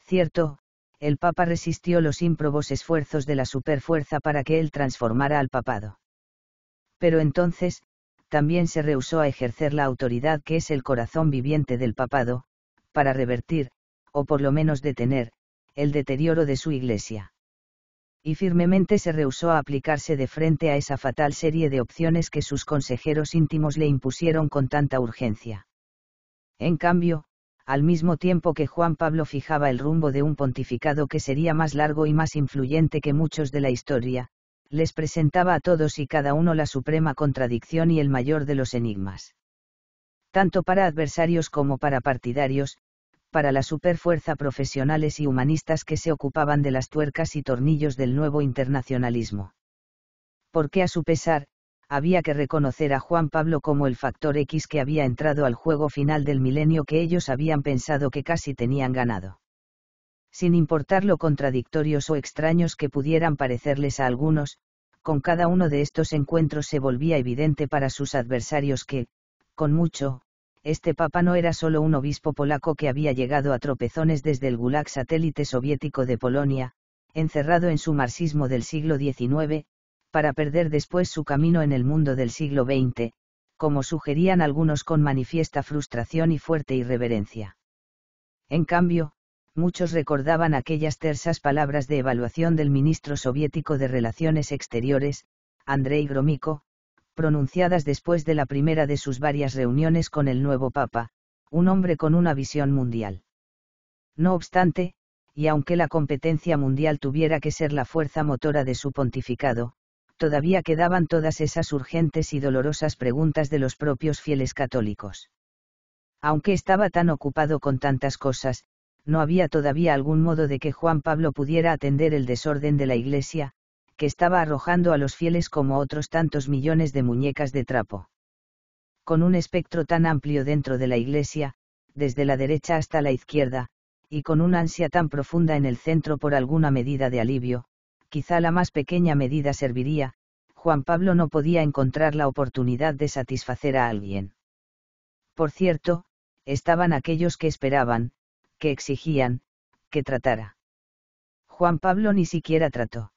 Cierto, el Papa resistió los ímprobos esfuerzos de la superfuerza para que él transformara al papado. Pero entonces, también se rehusó a ejercer la autoridad que es el corazón viviente del papado, para revertir, o por lo menos detener, el deterioro de su iglesia. Y firmemente se rehusó a aplicarse de frente a esa fatal serie de opciones que sus consejeros íntimos le impusieron con tanta urgencia. En cambio, al mismo tiempo que Juan Pablo fijaba el rumbo de un pontificado que sería más largo y más influyente que muchos de la historia, les presentaba a todos y cada uno la suprema contradicción y el mayor de los enigmas. Tanto para adversarios como para partidarios, para la superfuerza profesionales y humanistas que se ocupaban de las tuercas y tornillos del nuevo internacionalismo. Porque a su pesar, había que reconocer a Juan Pablo como el factor X que había entrado al juego final del milenio que ellos habían pensado que casi tenían ganado. Sin importar lo contradictorios o extraños que pudieran parecerles a algunos, con cada uno de estos encuentros se volvía evidente para sus adversarios que, con mucho, este papa no era solo un obispo polaco que había llegado a tropezones desde el Gulag satélite soviético de Polonia, encerrado en su marxismo del siglo XIX, para perder después su camino en el mundo del siglo XX, como sugerían algunos con manifiesta frustración y fuerte irreverencia. En cambio, muchos recordaban aquellas tersas palabras de evaluación del ministro soviético de Relaciones Exteriores, Andrei Gromyko, pronunciadas después de la primera de sus varias reuniones con el nuevo Papa, un hombre con una visión mundial. No obstante, y aunque la competencia mundial tuviera que ser la fuerza motora de su pontificado, todavía quedaban todas esas urgentes y dolorosas preguntas de los propios fieles católicos. Aunque estaba tan ocupado con tantas cosas, no había todavía algún modo de que Juan Pablo pudiera atender el desorden de la Iglesia, que estaba arrojando a los fieles como otros tantos millones de muñecas de trapo. Con un espectro tan amplio dentro de la Iglesia, desde la derecha hasta la izquierda, y con una ansia tan profunda en el centro por alguna medida de alivio, quizá la más pequeña medida serviría, Juan Pablo no podía encontrar la oportunidad de satisfacer a alguien. Por cierto, estaban aquellos que esperaban, que exigían, que tratara. Juan Pablo ni siquiera trató.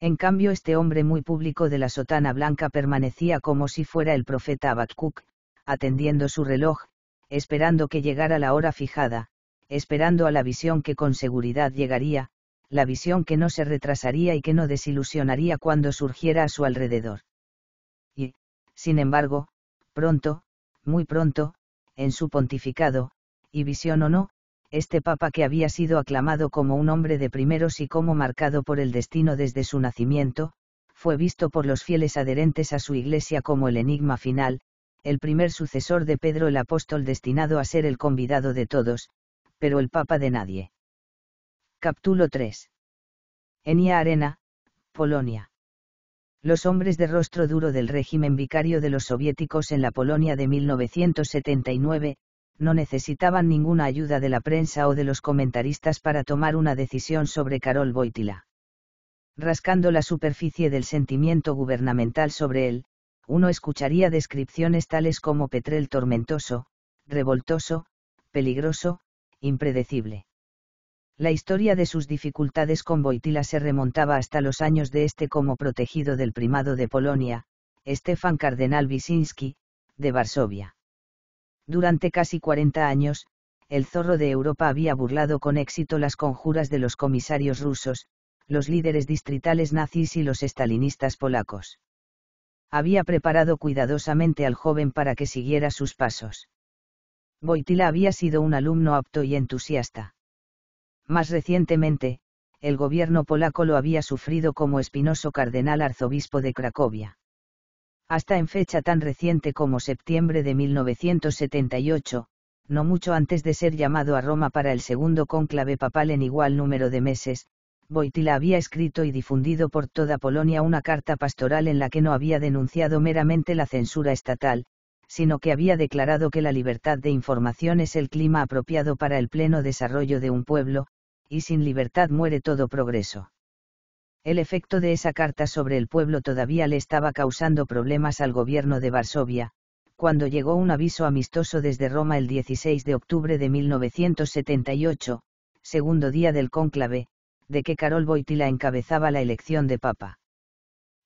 En cambio, este hombre muy público de la sotana blanca permanecía como si fuera el profeta Habacuc, atendiendo su reloj, esperando que llegara la hora fijada, esperando a la visión que con seguridad llegaría, la visión que no se retrasaría y que no desilusionaría cuando surgiera a su alrededor. Y, sin embargo, pronto, muy pronto, en su pontificado, y visión o no, este papa que había sido aclamado como un hombre de primeros y como marcado por el destino desde su nacimiento, fue visto por los fieles adherentes a su iglesia como el enigma final, el primer sucesor de Pedro el apóstol destinado a ser el convidado de todos, pero el papa de nadie. Capítulo 3. Enia Arena, Polonia. Los hombres de rostro duro del régimen vicario de los soviéticos en la Polonia de 1979, no necesitaban ninguna ayuda de la prensa o de los comentaristas para tomar una decisión sobre Karol Wojtyla. Rascando la superficie del sentimiento gubernamental sobre él, uno escucharía descripciones tales como petrel tormentoso, revoltoso, peligroso, impredecible. La historia de sus dificultades con Boitila se remontaba hasta los años de este como protegido del primado de Polonia, Stefan Cardenal Wyszynski, de Varsovia. Durante casi 40 años, el zorro de Europa había burlado con éxito las conjuras de los comisarios rusos, los líderes distritales nazis y los estalinistas polacos. Había preparado cuidadosamente al joven para que siguiera sus pasos. Boitila había sido un alumno apto y entusiasta más recientemente, el gobierno polaco lo había sufrido como espinoso cardenal arzobispo de Cracovia. Hasta en fecha tan reciente como septiembre de 1978, no mucho antes de ser llamado a Roma para el segundo conclave papal en igual número de meses, Boitila había escrito y difundido por toda Polonia una carta pastoral en la que no había denunciado meramente la censura estatal, sino que había declarado que la libertad de información es el clima apropiado para el pleno desarrollo de un pueblo, y sin libertad muere todo progreso. El efecto de esa carta sobre el pueblo todavía le estaba causando problemas al gobierno de Varsovia, cuando llegó un aviso amistoso desde Roma el 16 de octubre de 1978, segundo día del cónclave, de que Karol Wojtyla encabezaba la elección de papa.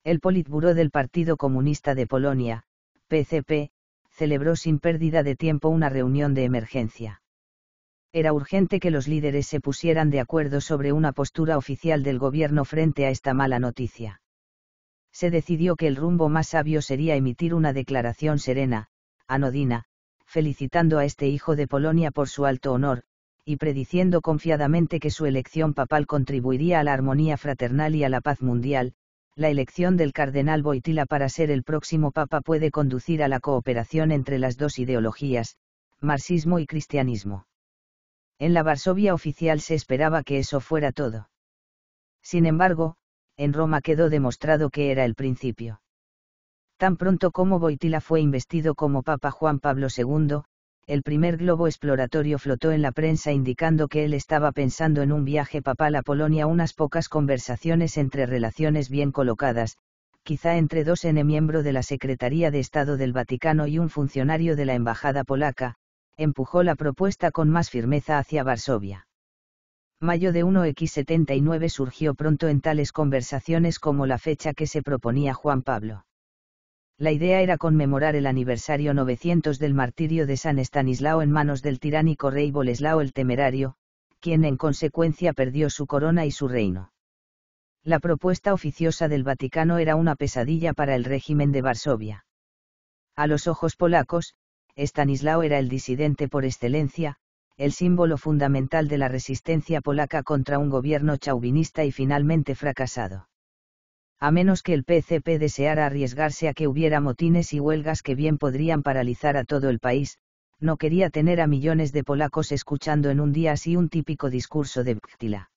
El Politburó del Partido Comunista de Polonia, PCP, celebró sin pérdida de tiempo una reunión de emergencia era urgente que los líderes se pusieran de acuerdo sobre una postura oficial del gobierno frente a esta mala noticia. Se decidió que el rumbo más sabio sería emitir una declaración serena, anodina, felicitando a este hijo de Polonia por su alto honor, y prediciendo confiadamente que su elección papal contribuiría a la armonía fraternal y a la paz mundial, la elección del cardenal Boitila para ser el próximo papa puede conducir a la cooperación entre las dos ideologías, marxismo y cristianismo. En la Varsovia oficial se esperaba que eso fuera todo. Sin embargo, en Roma quedó demostrado que era el principio. Tan pronto como Boitila fue investido como Papa Juan Pablo II, el primer globo exploratorio flotó en la prensa indicando que él estaba pensando en un viaje papal a Polonia, unas pocas conversaciones entre relaciones bien colocadas, quizá entre dos n miembro de la Secretaría de Estado del Vaticano y un funcionario de la Embajada polaca, empujó la propuesta con más firmeza hacia Varsovia. Mayo de 1X79 surgió pronto en tales conversaciones como la fecha que se proponía Juan Pablo. La idea era conmemorar el aniversario 900 del martirio de San Estanislao en manos del tiránico rey Boleslao el Temerario, quien en consecuencia perdió su corona y su reino. La propuesta oficiosa del Vaticano era una pesadilla para el régimen de Varsovia. A los ojos polacos, Estanislao era el disidente por excelencia, el símbolo fundamental de la resistencia polaca contra un gobierno chauvinista y finalmente fracasado. A menos que el PCP deseara arriesgarse a que hubiera motines y huelgas que bien podrían paralizar a todo el país, no quería tener a millones de polacos escuchando en un día así un típico discurso de Bktila.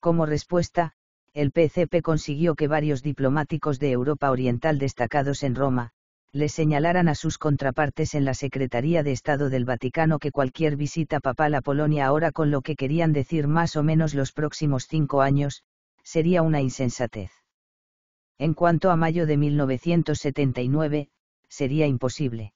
Como respuesta, el PCP consiguió que varios diplomáticos de Europa Oriental destacados en Roma, le señalaran a sus contrapartes en la Secretaría de Estado del Vaticano que cualquier visita papal a Polonia ahora con lo que querían decir más o menos los próximos cinco años, sería una insensatez. En cuanto a mayo de 1979, sería imposible.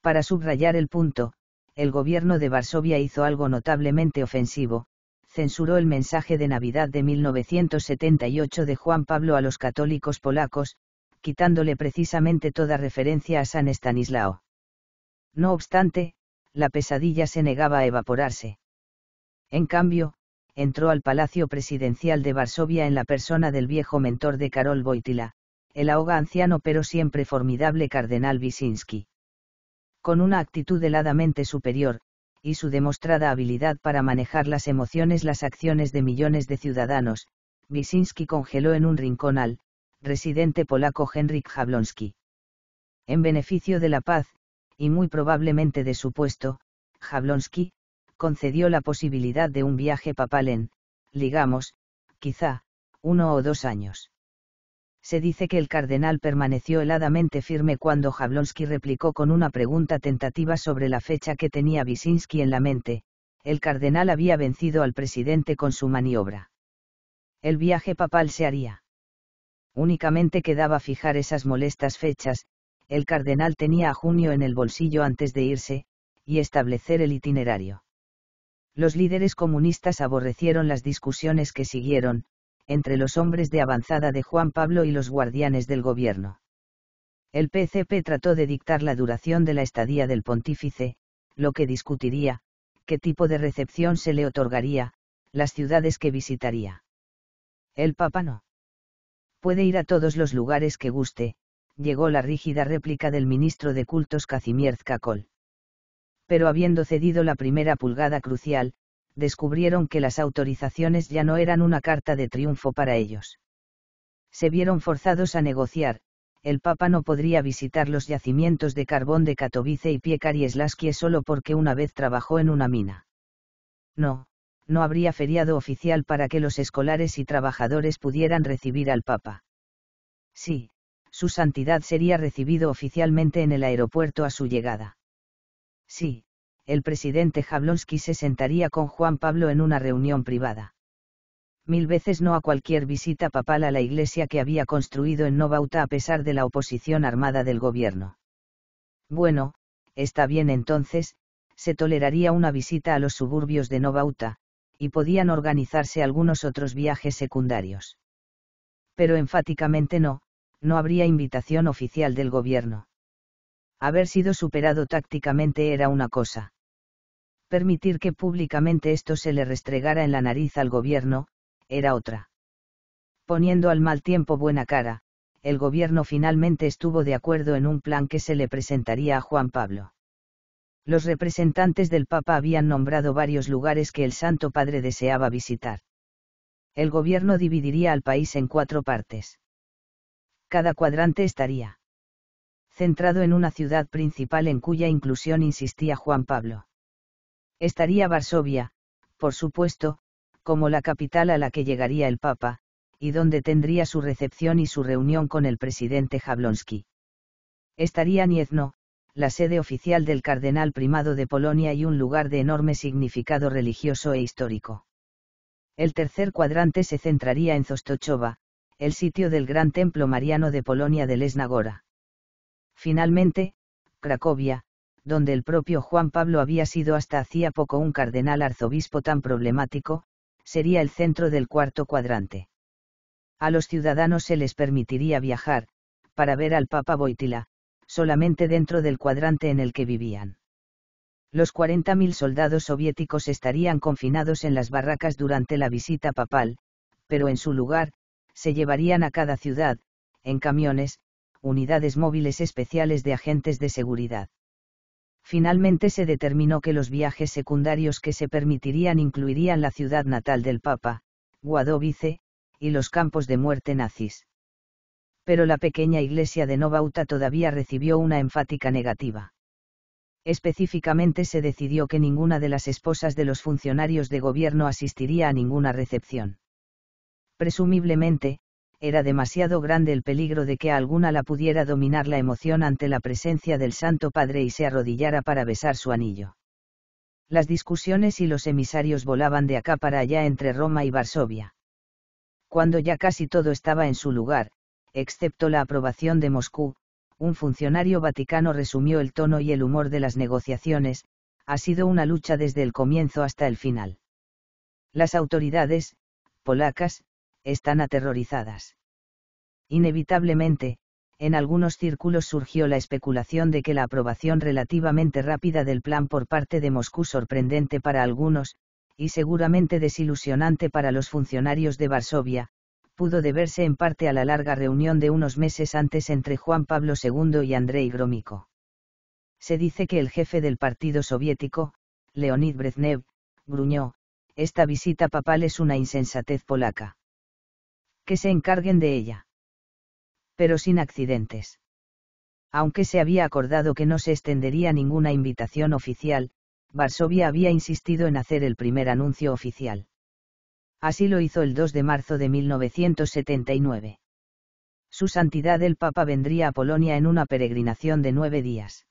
Para subrayar el punto, el gobierno de Varsovia hizo algo notablemente ofensivo, censuró el mensaje de Navidad de 1978 de Juan Pablo a los católicos polacos, quitándole precisamente toda referencia a San Estanislao. No obstante, la pesadilla se negaba a evaporarse. En cambio, entró al Palacio Presidencial de Varsovia en la persona del viejo mentor de Karol Wojtyla, el ahoga anciano pero siempre formidable cardenal Wisinski. Con una actitud heladamente superior, y su demostrada habilidad para manejar las emociones las acciones de millones de ciudadanos, Wisinski congeló en un rincón al residente polaco Henryk Jablonski. En beneficio de la paz, y muy probablemente de su puesto, Jablonski, concedió la posibilidad de un viaje papal en, digamos, quizá, uno o dos años. Se dice que el cardenal permaneció heladamente firme cuando Jablonski replicó con una pregunta tentativa sobre la fecha que tenía Wisinski en la mente, el cardenal había vencido al presidente con su maniobra. El viaje papal se haría. Únicamente quedaba fijar esas molestas fechas, el cardenal tenía a junio en el bolsillo antes de irse, y establecer el itinerario. Los líderes comunistas aborrecieron las discusiones que siguieron, entre los hombres de avanzada de Juan Pablo y los guardianes del gobierno. El PCP trató de dictar la duración de la estadía del pontífice, lo que discutiría, qué tipo de recepción se le otorgaría, las ciudades que visitaría. El Papa no puede ir a todos los lugares que guste, llegó la rígida réplica del ministro de cultos Kazimierz Kakol. Pero habiendo cedido la primera pulgada crucial, descubrieron que las autorizaciones ya no eran una carta de triunfo para ellos. Se vieron forzados a negociar, el Papa no podría visitar los yacimientos de carbón de Katowice y Piekar y solo porque una vez trabajó en una mina. No, no habría feriado oficial para que los escolares y trabajadores pudieran recibir al Papa. Sí, su santidad sería recibido oficialmente en el aeropuerto a su llegada. Sí, el presidente Jablonski se sentaría con Juan Pablo en una reunión privada. Mil veces no a cualquier visita papal a la iglesia que había construido en Novauta a pesar de la oposición armada del gobierno. Bueno, está bien entonces, se toleraría una visita a los suburbios de Novauta, y podían organizarse algunos otros viajes secundarios. Pero enfáticamente no, no habría invitación oficial del gobierno. Haber sido superado tácticamente era una cosa. Permitir que públicamente esto se le restregara en la nariz al gobierno, era otra. Poniendo al mal tiempo buena cara, el gobierno finalmente estuvo de acuerdo en un plan que se le presentaría a Juan Pablo. Los representantes del Papa habían nombrado varios lugares que el Santo Padre deseaba visitar. El gobierno dividiría al país en cuatro partes. Cada cuadrante estaría centrado en una ciudad principal en cuya inclusión insistía Juan Pablo. Estaría Varsovia, por supuesto, como la capital a la que llegaría el Papa, y donde tendría su recepción y su reunión con el presidente Jablonski. Estaría Niezno, la sede oficial del cardenal primado de Polonia y un lugar de enorme significado religioso e histórico. El tercer cuadrante se centraría en Zostochova, el sitio del gran templo mariano de Polonia de Lesnagora. Finalmente, Cracovia, donde el propio Juan Pablo había sido hasta hacía poco un cardenal arzobispo tan problemático, sería el centro del cuarto cuadrante. A los ciudadanos se les permitiría viajar, para ver al Papa Boitila, solamente dentro del cuadrante en el que vivían. Los 40.000 soldados soviéticos estarían confinados en las barracas durante la visita papal, pero en su lugar, se llevarían a cada ciudad, en camiones, unidades móviles especiales de agentes de seguridad. Finalmente se determinó que los viajes secundarios que se permitirían incluirían la ciudad natal del Papa, Guadovice, y los campos de muerte nazis pero la pequeña iglesia de Novauta todavía recibió una enfática negativa. Específicamente se decidió que ninguna de las esposas de los funcionarios de gobierno asistiría a ninguna recepción. Presumiblemente, era demasiado grande el peligro de que alguna la pudiera dominar la emoción ante la presencia del Santo Padre y se arrodillara para besar su anillo. Las discusiones y los emisarios volaban de acá para allá entre Roma y Varsovia. Cuando ya casi todo estaba en su lugar, excepto la aprobación de Moscú, un funcionario vaticano resumió el tono y el humor de las negociaciones, ha sido una lucha desde el comienzo hasta el final. Las autoridades, polacas, están aterrorizadas. Inevitablemente, en algunos círculos surgió la especulación de que la aprobación relativamente rápida del plan por parte de Moscú sorprendente para algunos, y seguramente desilusionante para los funcionarios de Varsovia, pudo deberse en parte a la larga reunión de unos meses antes entre Juan Pablo II y Andrei Gromyko. Se dice que el jefe del Partido Soviético, Leonid Brezhnev, gruñó, esta visita papal es una insensatez polaca. Que se encarguen de ella. Pero sin accidentes. Aunque se había acordado que no se extendería ninguna invitación oficial, Varsovia había insistido en hacer el primer anuncio oficial así lo hizo el 2 de marzo de 1979. Su Santidad el Papa vendría a Polonia en una peregrinación de nueve días.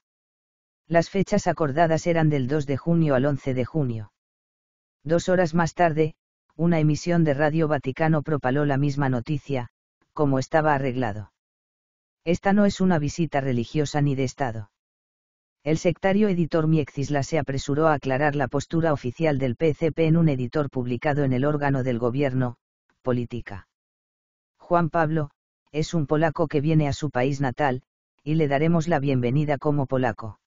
Las fechas acordadas eran del 2 de junio al 11 de junio. Dos horas más tarde, una emisión de Radio Vaticano propaló la misma noticia, como estaba arreglado. Esta no es una visita religiosa ni de Estado. El sectario editor Miexisla se apresuró a aclarar la postura oficial del PCP en un editor publicado en el órgano del gobierno, Política. Juan Pablo, es un polaco que viene a su país natal, y le daremos la bienvenida como polaco.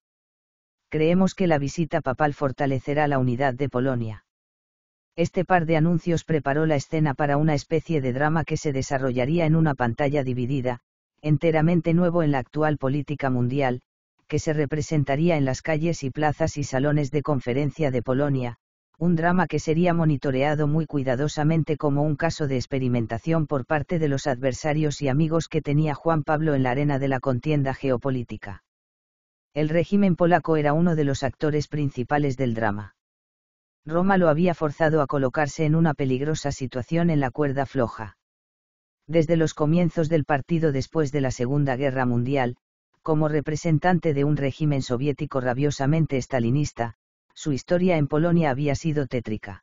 Creemos que la visita papal fortalecerá la unidad de Polonia. Este par de anuncios preparó la escena para una especie de drama que se desarrollaría en una pantalla dividida, enteramente nuevo en la actual política mundial, que se representaría en las calles y plazas y salones de conferencia de Polonia, un drama que sería monitoreado muy cuidadosamente como un caso de experimentación por parte de los adversarios y amigos que tenía Juan Pablo en la arena de la contienda geopolítica. El régimen polaco era uno de los actores principales del drama. Roma lo había forzado a colocarse en una peligrosa situación en la cuerda floja. Desde los comienzos del partido después de la Segunda Guerra Mundial, como representante de un régimen soviético rabiosamente estalinista, su historia en Polonia había sido tétrica.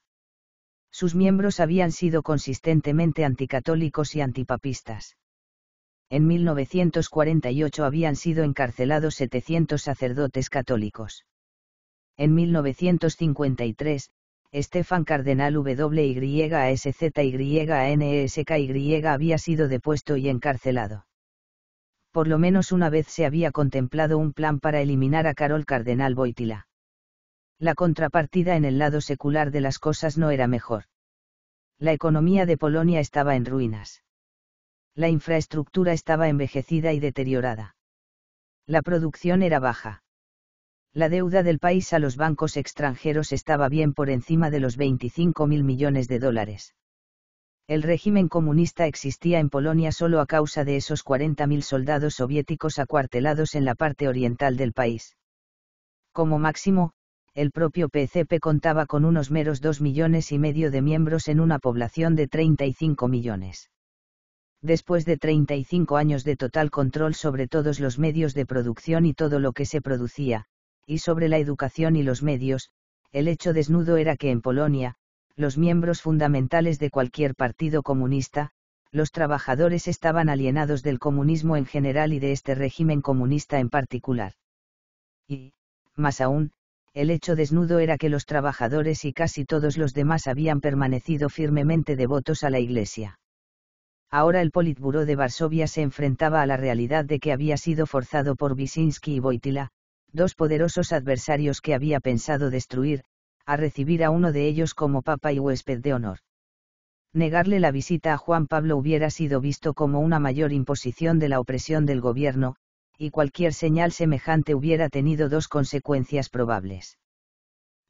Sus miembros habían sido consistentemente anticatólicos y antipapistas. En 1948 habían sido encarcelados 700 sacerdotes católicos. En 1953, Stefan Cardenal WYSZYNSKY había sido depuesto y encarcelado por lo menos una vez se había contemplado un plan para eliminar a Karol Cardenal Boitila. La contrapartida en el lado secular de las cosas no era mejor. La economía de Polonia estaba en ruinas. La infraestructura estaba envejecida y deteriorada. La producción era baja. La deuda del país a los bancos extranjeros estaba bien por encima de los 25 mil millones de dólares el régimen comunista existía en Polonia solo a causa de esos 40.000 soldados soviéticos acuartelados en la parte oriental del país. Como máximo, el propio PCP contaba con unos meros 2 millones y medio de miembros en una población de 35 millones. Después de 35 años de total control sobre todos los medios de producción y todo lo que se producía, y sobre la educación y los medios, el hecho desnudo era que en Polonia, los miembros fundamentales de cualquier partido comunista, los trabajadores estaban alienados del comunismo en general y de este régimen comunista en particular. Y, más aún, el hecho desnudo era que los trabajadores y casi todos los demás habían permanecido firmemente devotos a la Iglesia. Ahora el Politburó de Varsovia se enfrentaba a la realidad de que había sido forzado por Wyszynski y Wojtyla, dos poderosos adversarios que había pensado destruir, a recibir a uno de ellos como papa y huésped de honor. Negarle la visita a Juan Pablo hubiera sido visto como una mayor imposición de la opresión del gobierno, y cualquier señal semejante hubiera tenido dos consecuencias probables.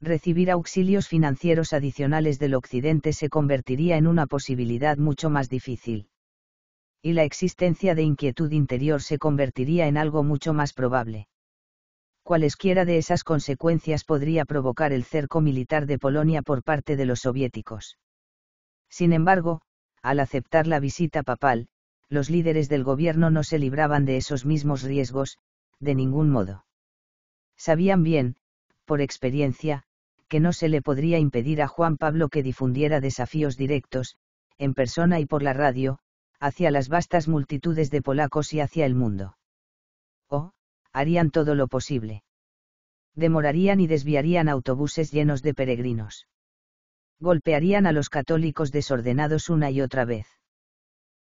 Recibir auxilios financieros adicionales del Occidente se convertiría en una posibilidad mucho más difícil. Y la existencia de inquietud interior se convertiría en algo mucho más probable cualesquiera de esas consecuencias podría provocar el cerco militar de Polonia por parte de los soviéticos. Sin embargo, al aceptar la visita papal, los líderes del gobierno no se libraban de esos mismos riesgos, de ningún modo. Sabían bien, por experiencia, que no se le podría impedir a Juan Pablo que difundiera desafíos directos, en persona y por la radio, hacia las vastas multitudes de polacos y hacia el mundo. O, harían todo lo posible. Demorarían y desviarían autobuses llenos de peregrinos. Golpearían a los católicos desordenados una y otra vez.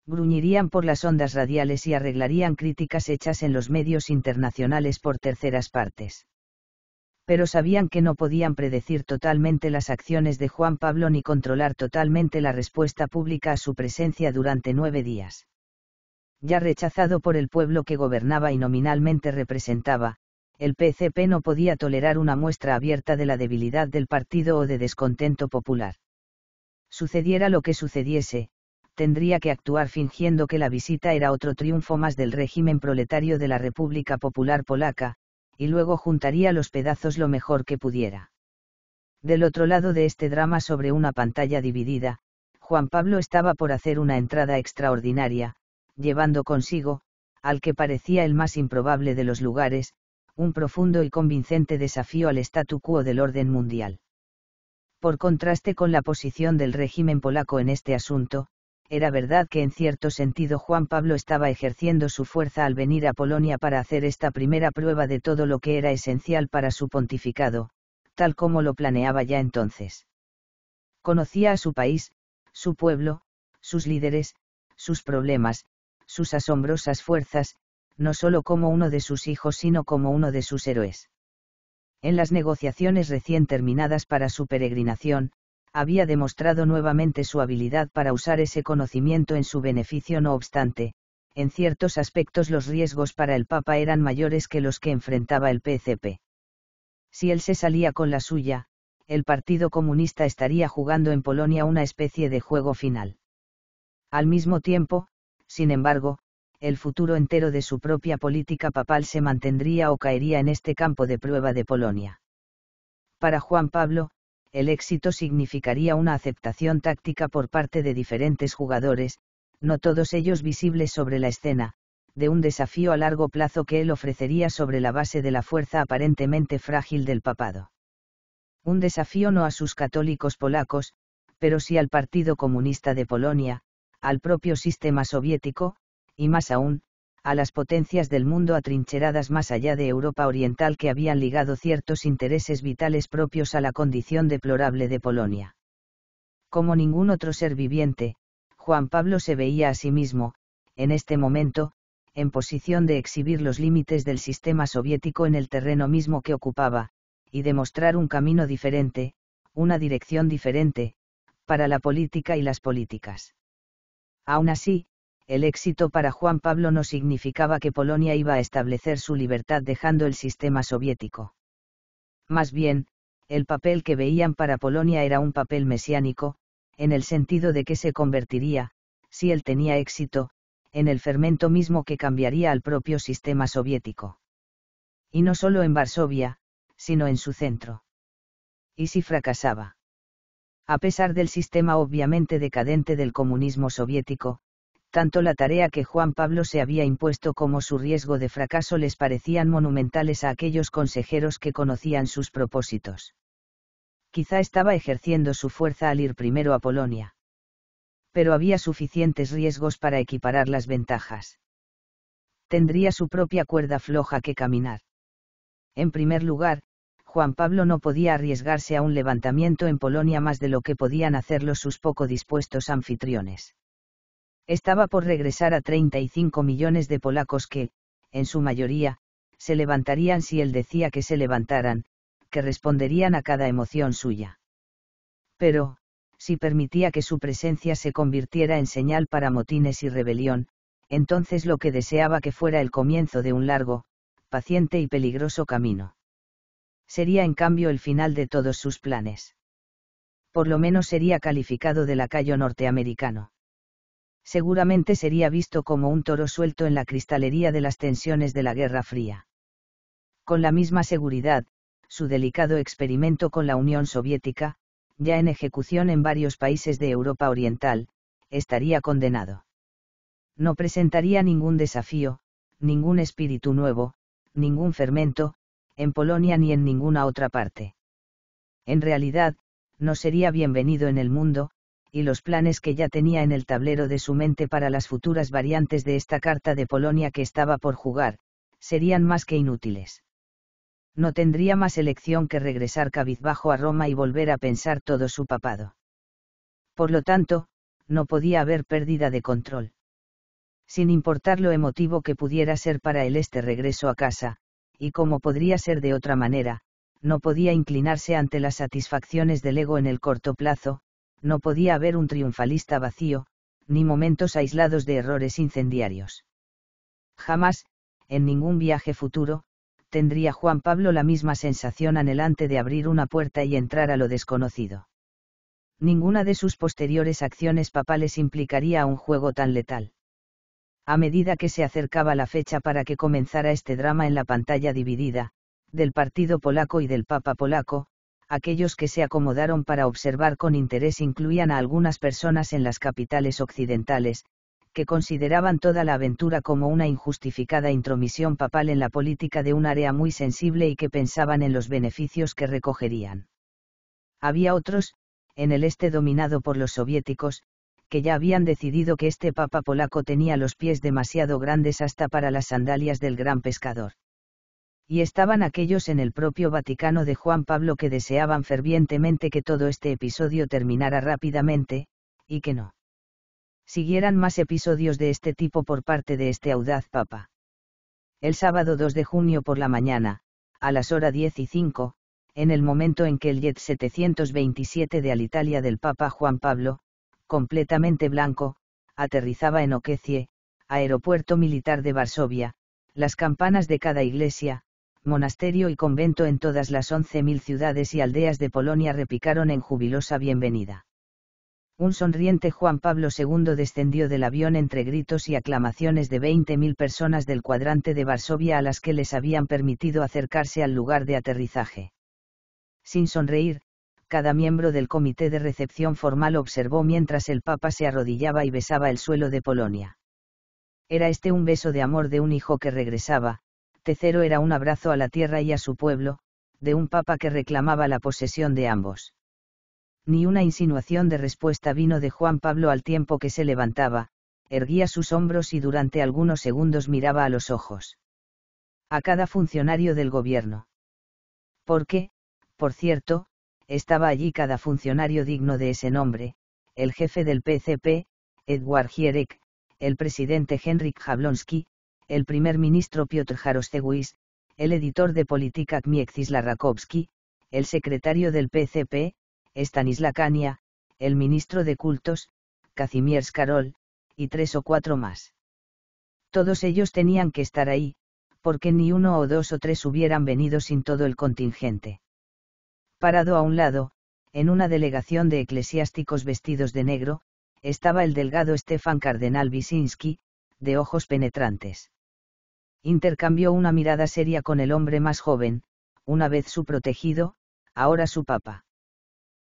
Gruñirían por las ondas radiales y arreglarían críticas hechas en los medios internacionales por terceras partes. Pero sabían que no podían predecir totalmente las acciones de Juan Pablo ni controlar totalmente la respuesta pública a su presencia durante nueve días ya rechazado por el pueblo que gobernaba y nominalmente representaba, el PCP no podía tolerar una muestra abierta de la debilidad del partido o de descontento popular. Sucediera lo que sucediese, tendría que actuar fingiendo que la visita era otro triunfo más del régimen proletario de la República Popular Polaca, y luego juntaría los pedazos lo mejor que pudiera. Del otro lado de este drama sobre una pantalla dividida, Juan Pablo estaba por hacer una entrada extraordinaria, llevando consigo, al que parecía el más improbable de los lugares, un profundo y convincente desafío al statu quo del orden mundial. Por contraste con la posición del régimen polaco en este asunto, era verdad que en cierto sentido Juan Pablo estaba ejerciendo su fuerza al venir a Polonia para hacer esta primera prueba de todo lo que era esencial para su pontificado, tal como lo planeaba ya entonces. Conocía a su país, su pueblo, sus líderes, sus problemas, sus asombrosas fuerzas, no solo como uno de sus hijos sino como uno de sus héroes. En las negociaciones recién terminadas para su peregrinación, había demostrado nuevamente su habilidad para usar ese conocimiento en su beneficio no obstante, en ciertos aspectos los riesgos para el Papa eran mayores que los que enfrentaba el PCP. Si él se salía con la suya, el Partido Comunista estaría jugando en Polonia una especie de juego final. Al mismo tiempo, sin embargo, el futuro entero de su propia política papal se mantendría o caería en este campo de prueba de Polonia. Para Juan Pablo, el éxito significaría una aceptación táctica por parte de diferentes jugadores, no todos ellos visibles sobre la escena, de un desafío a largo plazo que él ofrecería sobre la base de la fuerza aparentemente frágil del papado. Un desafío no a sus católicos polacos, pero sí al Partido Comunista de Polonia, al propio sistema soviético, y más aún, a las potencias del mundo atrincheradas más allá de Europa Oriental que habían ligado ciertos intereses vitales propios a la condición deplorable de Polonia. Como ningún otro ser viviente, Juan Pablo se veía a sí mismo, en este momento, en posición de exhibir los límites del sistema soviético en el terreno mismo que ocupaba, y demostrar un camino diferente, una dirección diferente, para la política y las políticas. Aún así, el éxito para Juan Pablo no significaba que Polonia iba a establecer su libertad dejando el sistema soviético. Más bien, el papel que veían para Polonia era un papel mesiánico, en el sentido de que se convertiría, si él tenía éxito, en el fermento mismo que cambiaría al propio sistema soviético. Y no solo en Varsovia, sino en su centro. ¿Y si fracasaba? A pesar del sistema obviamente decadente del comunismo soviético, tanto la tarea que Juan Pablo se había impuesto como su riesgo de fracaso les parecían monumentales a aquellos consejeros que conocían sus propósitos. Quizá estaba ejerciendo su fuerza al ir primero a Polonia. Pero había suficientes riesgos para equiparar las ventajas. Tendría su propia cuerda floja que caminar. En primer lugar, Juan Pablo no podía arriesgarse a un levantamiento en Polonia más de lo que podían hacerlo sus poco dispuestos anfitriones. Estaba por regresar a 35 millones de polacos que, en su mayoría, se levantarían si él decía que se levantaran, que responderían a cada emoción suya. Pero, si permitía que su presencia se convirtiera en señal para motines y rebelión, entonces lo que deseaba que fuera el comienzo de un largo, paciente y peligroso camino sería en cambio el final de todos sus planes. Por lo menos sería calificado de lacayo norteamericano. Seguramente sería visto como un toro suelto en la cristalería de las tensiones de la Guerra Fría. Con la misma seguridad, su delicado experimento con la Unión Soviética, ya en ejecución en varios países de Europa Oriental, estaría condenado. No presentaría ningún desafío, ningún espíritu nuevo, ningún fermento, en Polonia ni en ninguna otra parte. En realidad, no sería bienvenido en el mundo, y los planes que ya tenía en el tablero de su mente para las futuras variantes de esta carta de Polonia que estaba por jugar, serían más que inútiles. No tendría más elección que regresar cabizbajo a Roma y volver a pensar todo su papado. Por lo tanto, no podía haber pérdida de control. Sin importar lo emotivo que pudiera ser para él este regreso a casa, y como podría ser de otra manera, no podía inclinarse ante las satisfacciones del ego en el corto plazo, no podía haber un triunfalista vacío, ni momentos aislados de errores incendiarios. Jamás, en ningún viaje futuro, tendría Juan Pablo la misma sensación anhelante de abrir una puerta y entrar a lo desconocido. Ninguna de sus posteriores acciones papales implicaría un juego tan letal a medida que se acercaba la fecha para que comenzara este drama en la pantalla dividida, del Partido Polaco y del Papa Polaco, aquellos que se acomodaron para observar con interés incluían a algunas personas en las capitales occidentales, que consideraban toda la aventura como una injustificada intromisión papal en la política de un área muy sensible y que pensaban en los beneficios que recogerían. Había otros, en el este dominado por los soviéticos, que ya habían decidido que este papa polaco tenía los pies demasiado grandes hasta para las sandalias del gran pescador. Y estaban aquellos en el propio Vaticano de Juan Pablo que deseaban fervientemente que todo este episodio terminara rápidamente, y que no. Siguieran más episodios de este tipo por parte de este audaz papa. El sábado 2 de junio por la mañana, a las horas 10 y 5, en el momento en que el Jet 727 de Alitalia del Papa Juan Pablo completamente blanco, aterrizaba en Okecie, aeropuerto militar de Varsovia, las campanas de cada iglesia, monasterio y convento en todas las 11.000 ciudades y aldeas de Polonia repicaron en jubilosa bienvenida. Un sonriente Juan Pablo II descendió del avión entre gritos y aclamaciones de 20.000 personas del cuadrante de Varsovia a las que les habían permitido acercarse al lugar de aterrizaje. Sin sonreír, cada miembro del comité de recepción formal observó mientras el Papa se arrodillaba y besaba el suelo de Polonia. Era este un beso de amor de un hijo que regresaba, Tecero era un abrazo a la tierra y a su pueblo, de un Papa que reclamaba la posesión de ambos. Ni una insinuación de respuesta vino de Juan Pablo al tiempo que se levantaba, erguía sus hombros y durante algunos segundos miraba a los ojos. A cada funcionario del gobierno. qué? por cierto, estaba allí cada funcionario digno de ese nombre, el jefe del PCP, Edward Gierek, el presidente Henrik Jablonski, el primer ministro Piotr Jaroszewicz, el editor de Política Mieczysla Rakowski, el secretario del PCP, Stanisla Kania, el ministro de Cultos, Kazimierz Karol, y tres o cuatro más. Todos ellos tenían que estar ahí, porque ni uno o dos o tres hubieran venido sin todo el contingente. Parado a un lado, en una delegación de eclesiásticos vestidos de negro, estaba el delgado Estefan Cardenal Wisinski, de ojos penetrantes. Intercambió una mirada seria con el hombre más joven, una vez su protegido, ahora su papa.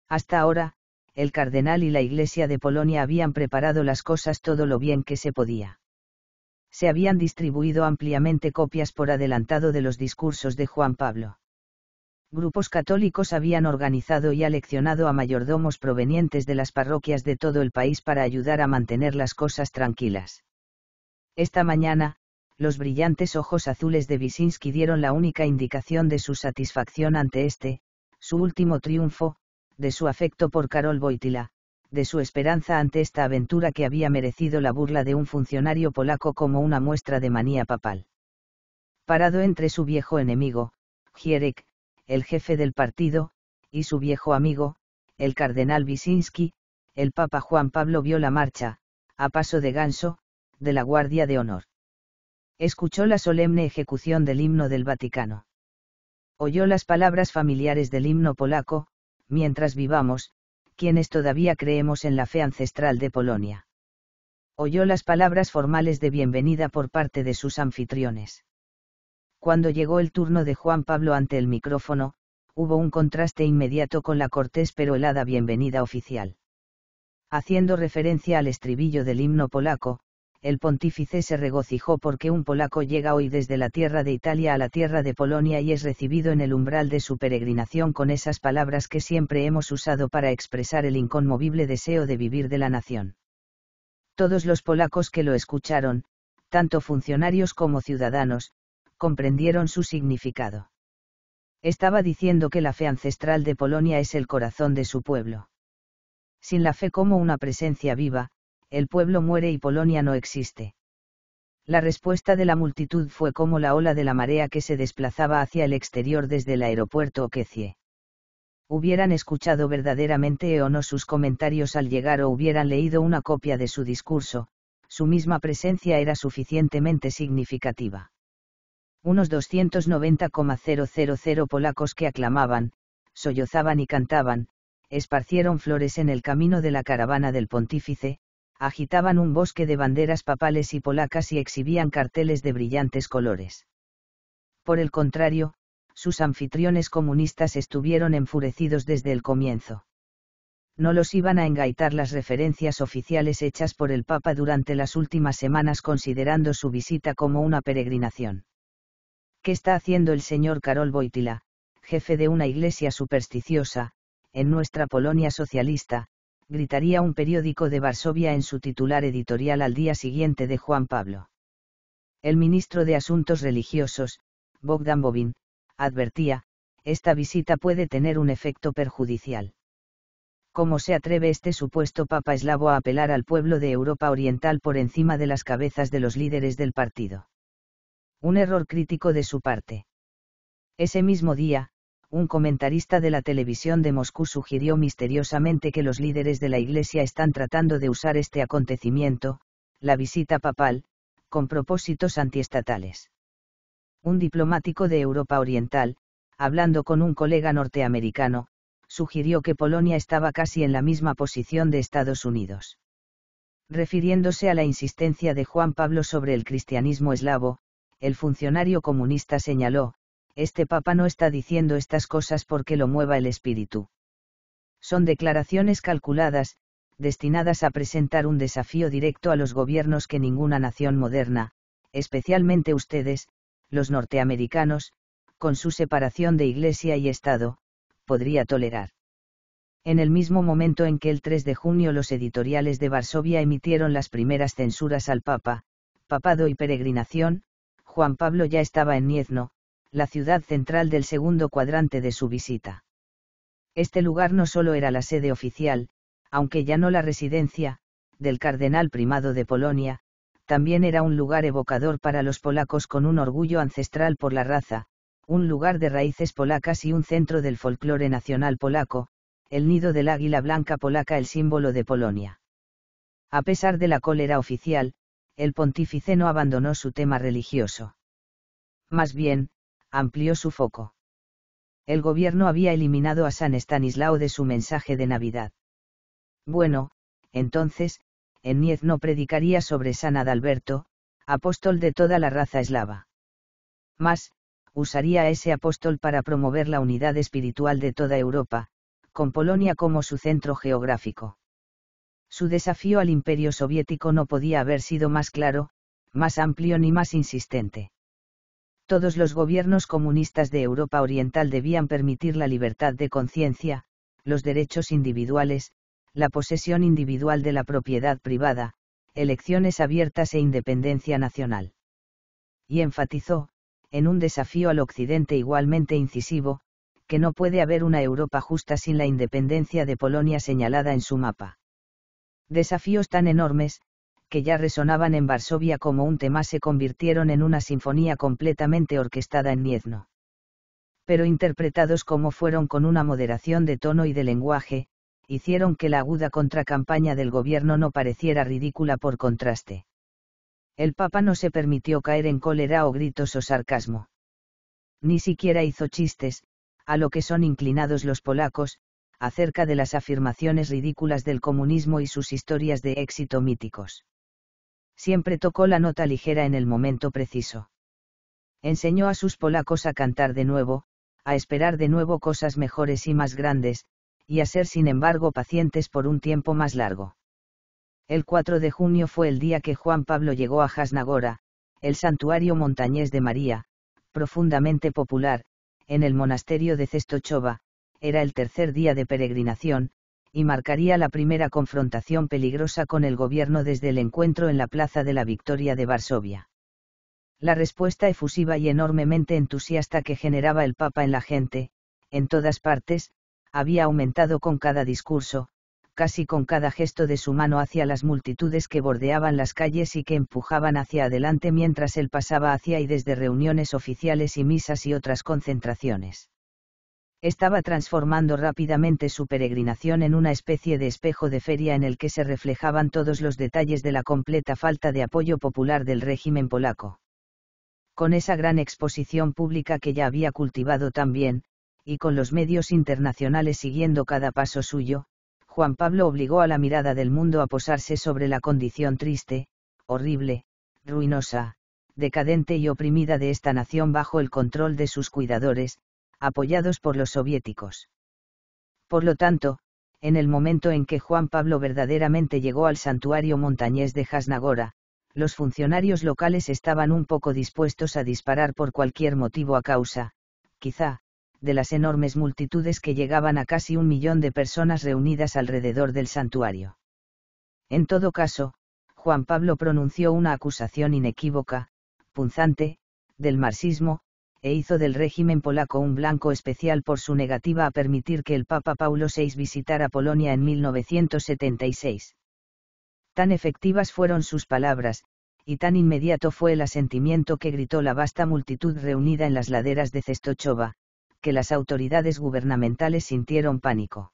Hasta ahora, el cardenal y la iglesia de Polonia habían preparado las cosas todo lo bien que se podía. Se habían distribuido ampliamente copias por adelantado de los discursos de Juan Pablo grupos católicos habían organizado y aleccionado a mayordomos provenientes de las parroquias de todo el país para ayudar a mantener las cosas tranquilas. Esta mañana, los brillantes ojos azules de Wisinski dieron la única indicación de su satisfacción ante este, su último triunfo, de su afecto por Karol Boitila, de su esperanza ante esta aventura que había merecido la burla de un funcionario polaco como una muestra de manía papal. Parado entre su viejo enemigo, Gierek, el jefe del partido, y su viejo amigo, el cardenal Wisinski, el Papa Juan Pablo vio la marcha, a paso de ganso, de la Guardia de Honor. Escuchó la solemne ejecución del himno del Vaticano. Oyó las palabras familiares del himno polaco, mientras vivamos, quienes todavía creemos en la fe ancestral de Polonia. Oyó las palabras formales de bienvenida por parte de sus anfitriones. Cuando llegó el turno de Juan Pablo ante el micrófono, hubo un contraste inmediato con la cortés pero helada bienvenida oficial. Haciendo referencia al estribillo del himno polaco, el pontífice se regocijó porque un polaco llega hoy desde la tierra de Italia a la tierra de Polonia y es recibido en el umbral de su peregrinación con esas palabras que siempre hemos usado para expresar el inconmovible deseo de vivir de la nación. Todos los polacos que lo escucharon, tanto funcionarios como ciudadanos, comprendieron su significado. Estaba diciendo que la fe ancestral de Polonia es el corazón de su pueblo. Sin la fe como una presencia viva, el pueblo muere y Polonia no existe. La respuesta de la multitud fue como la ola de la marea que se desplazaba hacia el exterior desde el aeropuerto Okecie. Hubieran escuchado verdaderamente o no sus comentarios al llegar o hubieran leído una copia de su discurso, su misma presencia era suficientemente significativa unos 290,000 polacos que aclamaban, sollozaban y cantaban, esparcieron flores en el camino de la caravana del pontífice, agitaban un bosque de banderas papales y polacas y exhibían carteles de brillantes colores. Por el contrario, sus anfitriones comunistas estuvieron enfurecidos desde el comienzo. No los iban a engaitar las referencias oficiales hechas por el Papa durante las últimas semanas considerando su visita como una peregrinación. ¿Qué está haciendo el señor Karol Wojtyla, jefe de una iglesia supersticiosa, en nuestra Polonia socialista, gritaría un periódico de Varsovia en su titular editorial al día siguiente de Juan Pablo. El ministro de Asuntos Religiosos, Bogdan Bovin, advertía, esta visita puede tener un efecto perjudicial. ¿Cómo se atreve este supuesto Papa eslavo a apelar al pueblo de Europa Oriental por encima de las cabezas de los líderes del partido? un error crítico de su parte. Ese mismo día, un comentarista de la televisión de Moscú sugirió misteriosamente que los líderes de la Iglesia están tratando de usar este acontecimiento, la visita papal, con propósitos antiestatales. Un diplomático de Europa Oriental, hablando con un colega norteamericano, sugirió que Polonia estaba casi en la misma posición de Estados Unidos. Refiriéndose a la insistencia de Juan Pablo sobre el cristianismo eslavo, el funcionario comunista señaló, este papa no está diciendo estas cosas porque lo mueva el espíritu. Son declaraciones calculadas, destinadas a presentar un desafío directo a los gobiernos que ninguna nación moderna, especialmente ustedes, los norteamericanos, con su separación de Iglesia y Estado, podría tolerar. En el mismo momento en que el 3 de junio los editoriales de Varsovia emitieron las primeras censuras al Papa, papado y peregrinación, Juan Pablo ya estaba en Niezno, la ciudad central del segundo cuadrante de su visita. Este lugar no solo era la sede oficial, aunque ya no la residencia, del cardenal primado de Polonia, también era un lugar evocador para los polacos con un orgullo ancestral por la raza, un lugar de raíces polacas y un centro del folclore nacional polaco, el nido del águila blanca polaca el símbolo de Polonia. A pesar de la cólera oficial, el pontífice no abandonó su tema religioso. Más bien, amplió su foco. El gobierno había eliminado a San Estanislao de su mensaje de Navidad. Bueno, entonces, en Niez no predicaría sobre San Adalberto, apóstol de toda la raza eslava. Más, usaría a ese apóstol para promover la unidad espiritual de toda Europa, con Polonia como su centro geográfico. Su desafío al imperio soviético no podía haber sido más claro, más amplio ni más insistente. Todos los gobiernos comunistas de Europa Oriental debían permitir la libertad de conciencia, los derechos individuales, la posesión individual de la propiedad privada, elecciones abiertas e independencia nacional. Y enfatizó, en un desafío al Occidente igualmente incisivo, que no puede haber una Europa justa sin la independencia de Polonia señalada en su mapa. Desafíos tan enormes, que ya resonaban en Varsovia como un tema se convirtieron en una sinfonía completamente orquestada en Niezno. Pero interpretados como fueron con una moderación de tono y de lenguaje, hicieron que la aguda contracampaña del gobierno no pareciera ridícula por contraste. El Papa no se permitió caer en cólera o gritos o sarcasmo. Ni siquiera hizo chistes, a lo que son inclinados los polacos, acerca de las afirmaciones ridículas del comunismo y sus historias de éxito míticos. Siempre tocó la nota ligera en el momento preciso. Enseñó a sus polacos a cantar de nuevo, a esperar de nuevo cosas mejores y más grandes, y a ser sin embargo pacientes por un tiempo más largo. El 4 de junio fue el día que Juan Pablo llegó a Jasnagora, el santuario montañés de María, profundamente popular, en el monasterio de Cestochova, era el tercer día de peregrinación, y marcaría la primera confrontación peligrosa con el gobierno desde el encuentro en la Plaza de la Victoria de Varsovia. La respuesta efusiva y enormemente entusiasta que generaba el Papa en la gente, en todas partes, había aumentado con cada discurso, casi con cada gesto de su mano hacia las multitudes que bordeaban las calles y que empujaban hacia adelante mientras él pasaba hacia y desde reuniones oficiales y misas y otras concentraciones estaba transformando rápidamente su peregrinación en una especie de espejo de feria en el que se reflejaban todos los detalles de la completa falta de apoyo popular del régimen polaco. Con esa gran exposición pública que ya había cultivado también, y con los medios internacionales siguiendo cada paso suyo, Juan Pablo obligó a la mirada del mundo a posarse sobre la condición triste, horrible, ruinosa, decadente y oprimida de esta nación bajo el control de sus cuidadores, apoyados por los soviéticos. Por lo tanto, en el momento en que Juan Pablo verdaderamente llegó al santuario montañés de Jasnagora, los funcionarios locales estaban un poco dispuestos a disparar por cualquier motivo a causa, quizá, de las enormes multitudes que llegaban a casi un millón de personas reunidas alrededor del santuario. En todo caso, Juan Pablo pronunció una acusación inequívoca, punzante, del marxismo, e hizo del régimen polaco un blanco especial por su negativa a permitir que el Papa Paulo VI visitara Polonia en 1976. Tan efectivas fueron sus palabras, y tan inmediato fue el asentimiento que gritó la vasta multitud reunida en las laderas de Cestochova, que las autoridades gubernamentales sintieron pánico.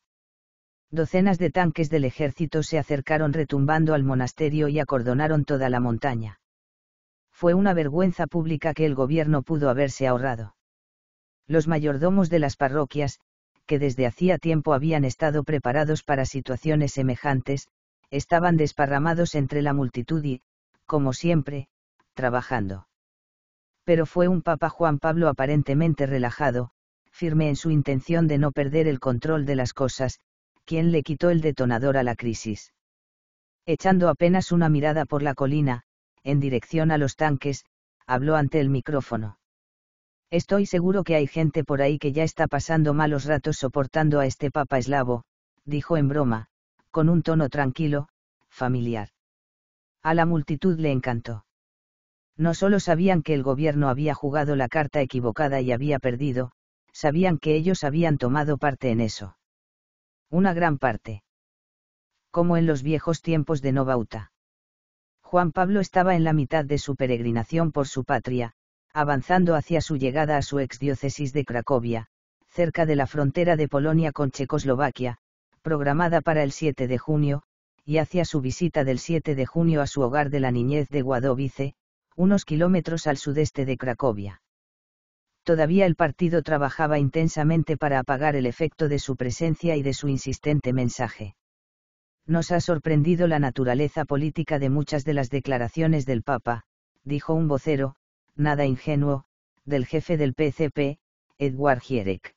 Docenas de tanques del ejército se acercaron retumbando al monasterio y acordonaron toda la montaña fue una vergüenza pública que el gobierno pudo haberse ahorrado. Los mayordomos de las parroquias, que desde hacía tiempo habían estado preparados para situaciones semejantes, estaban desparramados entre la multitud y, como siempre, trabajando. Pero fue un Papa Juan Pablo aparentemente relajado, firme en su intención de no perder el control de las cosas, quien le quitó el detonador a la crisis. Echando apenas una mirada por la colina, en dirección a los tanques, habló ante el micrófono. Estoy seguro que hay gente por ahí que ya está pasando malos ratos soportando a este papa eslavo, dijo en broma, con un tono tranquilo, familiar. A la multitud le encantó. No solo sabían que el gobierno había jugado la carta equivocada y había perdido, sabían que ellos habían tomado parte en eso. Una gran parte. Como en los viejos tiempos de Novauta. Juan Pablo estaba en la mitad de su peregrinación por su patria, avanzando hacia su llegada a su exdiócesis de Cracovia, cerca de la frontera de Polonia con Checoslovaquia, programada para el 7 de junio, y hacia su visita del 7 de junio a su hogar de la niñez de Guadovice, unos kilómetros al sudeste de Cracovia. Todavía el partido trabajaba intensamente para apagar el efecto de su presencia y de su insistente mensaje. Nos ha sorprendido la naturaleza política de muchas de las declaraciones del Papa, dijo un vocero, nada ingenuo, del jefe del PCP, Edward Gierek.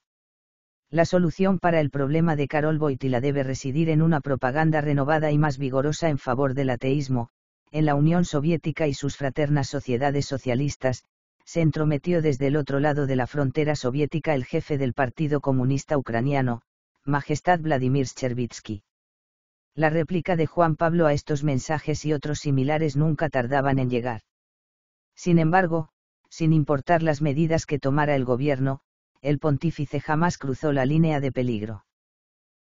La solución para el problema de Karol Wojtyla debe residir en una propaganda renovada y más vigorosa en favor del ateísmo, en la Unión Soviética y sus fraternas sociedades socialistas, se entrometió desde el otro lado de la frontera soviética el jefe del Partido Comunista Ucraniano, Majestad Vladimir Chervitsky. La réplica de Juan Pablo a estos mensajes y otros similares nunca tardaban en llegar. Sin embargo, sin importar las medidas que tomara el gobierno, el pontífice jamás cruzó la línea de peligro.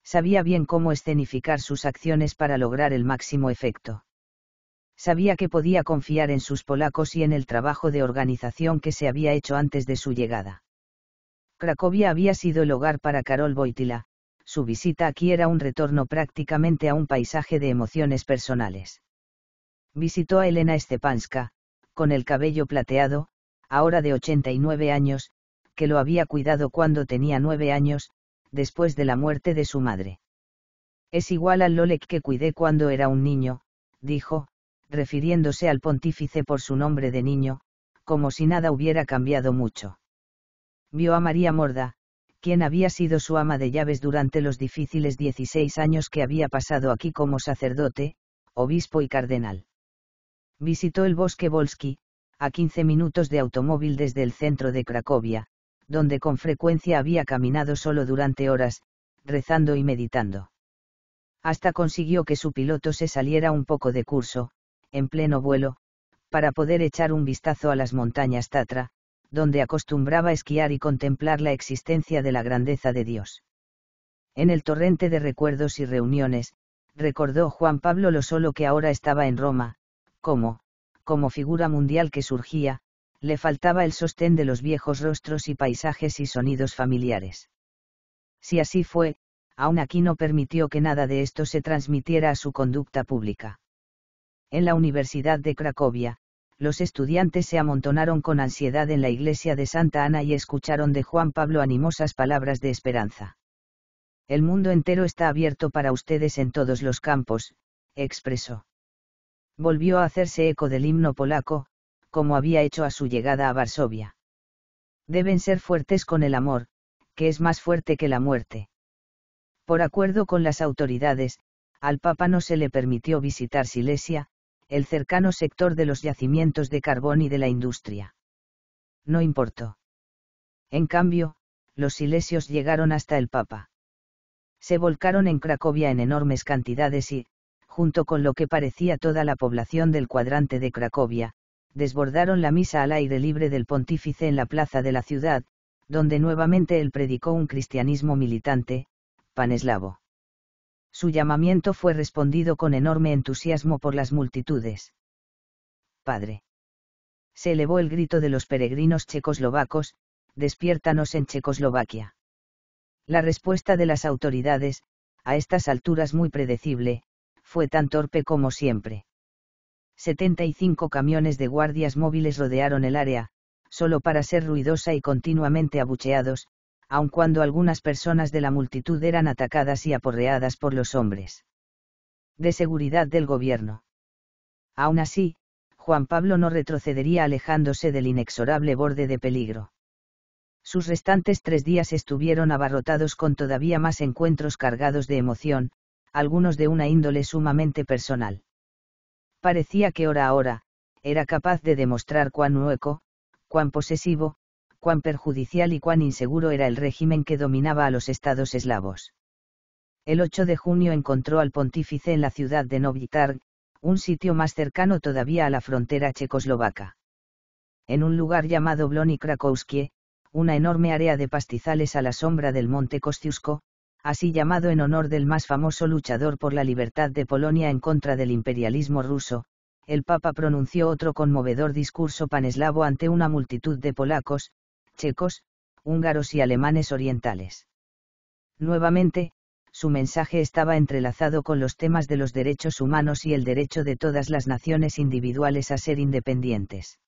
Sabía bien cómo escenificar sus acciones para lograr el máximo efecto. Sabía que podía confiar en sus polacos y en el trabajo de organización que se había hecho antes de su llegada. Cracovia había sido el hogar para Karol Wojtyla, su visita aquí era un retorno prácticamente a un paisaje de emociones personales. Visitó a Elena Estepanska, con el cabello plateado, ahora de 89 años, que lo había cuidado cuando tenía nueve años, después de la muerte de su madre. Es igual al Lolek que cuidé cuando era un niño, dijo, refiriéndose al pontífice por su nombre de niño, como si nada hubiera cambiado mucho. Vio a María Morda, quien había sido su ama de llaves durante los difíciles 16 años que había pasado aquí como sacerdote, obispo y cardenal. Visitó el bosque Volsky, a 15 minutos de automóvil desde el centro de Cracovia, donde con frecuencia había caminado solo durante horas, rezando y meditando. Hasta consiguió que su piloto se saliera un poco de curso, en pleno vuelo, para poder echar un vistazo a las montañas Tatra, donde acostumbraba esquiar y contemplar la existencia de la grandeza de Dios. En el torrente de recuerdos y reuniones, recordó Juan Pablo lo solo que ahora estaba en Roma, como, como figura mundial que surgía, le faltaba el sostén de los viejos rostros y paisajes y sonidos familiares. Si así fue, aún aquí no permitió que nada de esto se transmitiera a su conducta pública. En la Universidad de Cracovia, los estudiantes se amontonaron con ansiedad en la iglesia de Santa Ana y escucharon de Juan Pablo animosas palabras de esperanza. El mundo entero está abierto para ustedes en todos los campos, expresó. Volvió a hacerse eco del himno polaco, como había hecho a su llegada a Varsovia. Deben ser fuertes con el amor, que es más fuerte que la muerte. Por acuerdo con las autoridades, al Papa no se le permitió visitar Silesia, el cercano sector de los yacimientos de carbón y de la industria. No importó. En cambio, los silesios llegaron hasta el Papa. Se volcaron en Cracovia en enormes cantidades y, junto con lo que parecía toda la población del cuadrante de Cracovia, desbordaron la misa al aire libre del pontífice en la plaza de la ciudad, donde nuevamente él predicó un cristianismo militante, paneslavo. Su llamamiento fue respondido con enorme entusiasmo por las multitudes. Padre. Se elevó el grito de los peregrinos checoslovacos, despiértanos en Checoslovaquia. La respuesta de las autoridades, a estas alturas muy predecible, fue tan torpe como siempre. 75 camiones de guardias móviles rodearon el área, solo para ser ruidosa y continuamente abucheados, aun cuando algunas personas de la multitud eran atacadas y aporreadas por los hombres. De seguridad del gobierno. Aún así, Juan Pablo no retrocedería alejándose del inexorable borde de peligro. Sus restantes tres días estuvieron abarrotados con todavía más encuentros cargados de emoción, algunos de una índole sumamente personal. Parecía que hora a hora, era capaz de demostrar cuán hueco, cuán posesivo, cuán perjudicial y cuán inseguro era el régimen que dominaba a los estados eslavos. El 8 de junio encontró al pontífice en la ciudad de Novitarg, un sitio más cercano todavía a la frontera checoslovaca. En un lugar llamado Bloni Krakowskie, una enorme área de pastizales a la sombra del monte Kostiusko, así llamado en honor del más famoso luchador por la libertad de Polonia en contra del imperialismo ruso, el Papa pronunció otro conmovedor discurso paneslavo ante una multitud de polacos, checos, húngaros y alemanes orientales. Nuevamente, su mensaje estaba entrelazado con los temas de los derechos humanos y el derecho de todas las naciones individuales a ser independientes.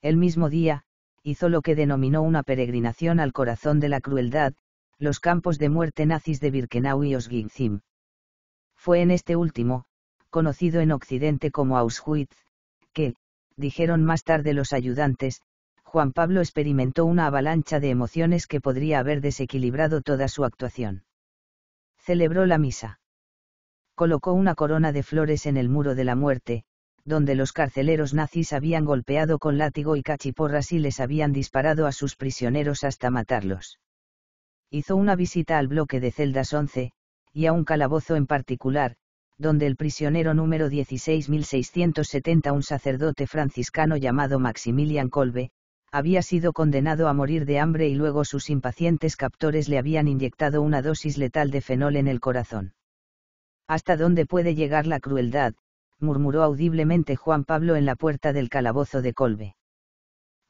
El mismo día, hizo lo que denominó una peregrinación al corazón de la crueldad, los campos de muerte nazis de Birkenau y Osginzim. Fue en este último, conocido en Occidente como Auschwitz, que, dijeron más tarde los ayudantes, Juan Pablo experimentó una avalancha de emociones que podría haber desequilibrado toda su actuación. Celebró la misa. Colocó una corona de flores en el muro de la muerte, donde los carceleros nazis habían golpeado con látigo y cachiporras y les habían disparado a sus prisioneros hasta matarlos. Hizo una visita al bloque de celdas 11, y a un calabozo en particular, donde el prisionero número 16670, un sacerdote franciscano llamado Maximilian Kolbe, había sido condenado a morir de hambre y luego sus impacientes captores le habían inyectado una dosis letal de fenol en el corazón. ¿Hasta dónde puede llegar la crueldad? murmuró audiblemente Juan Pablo en la puerta del calabozo de Colbe.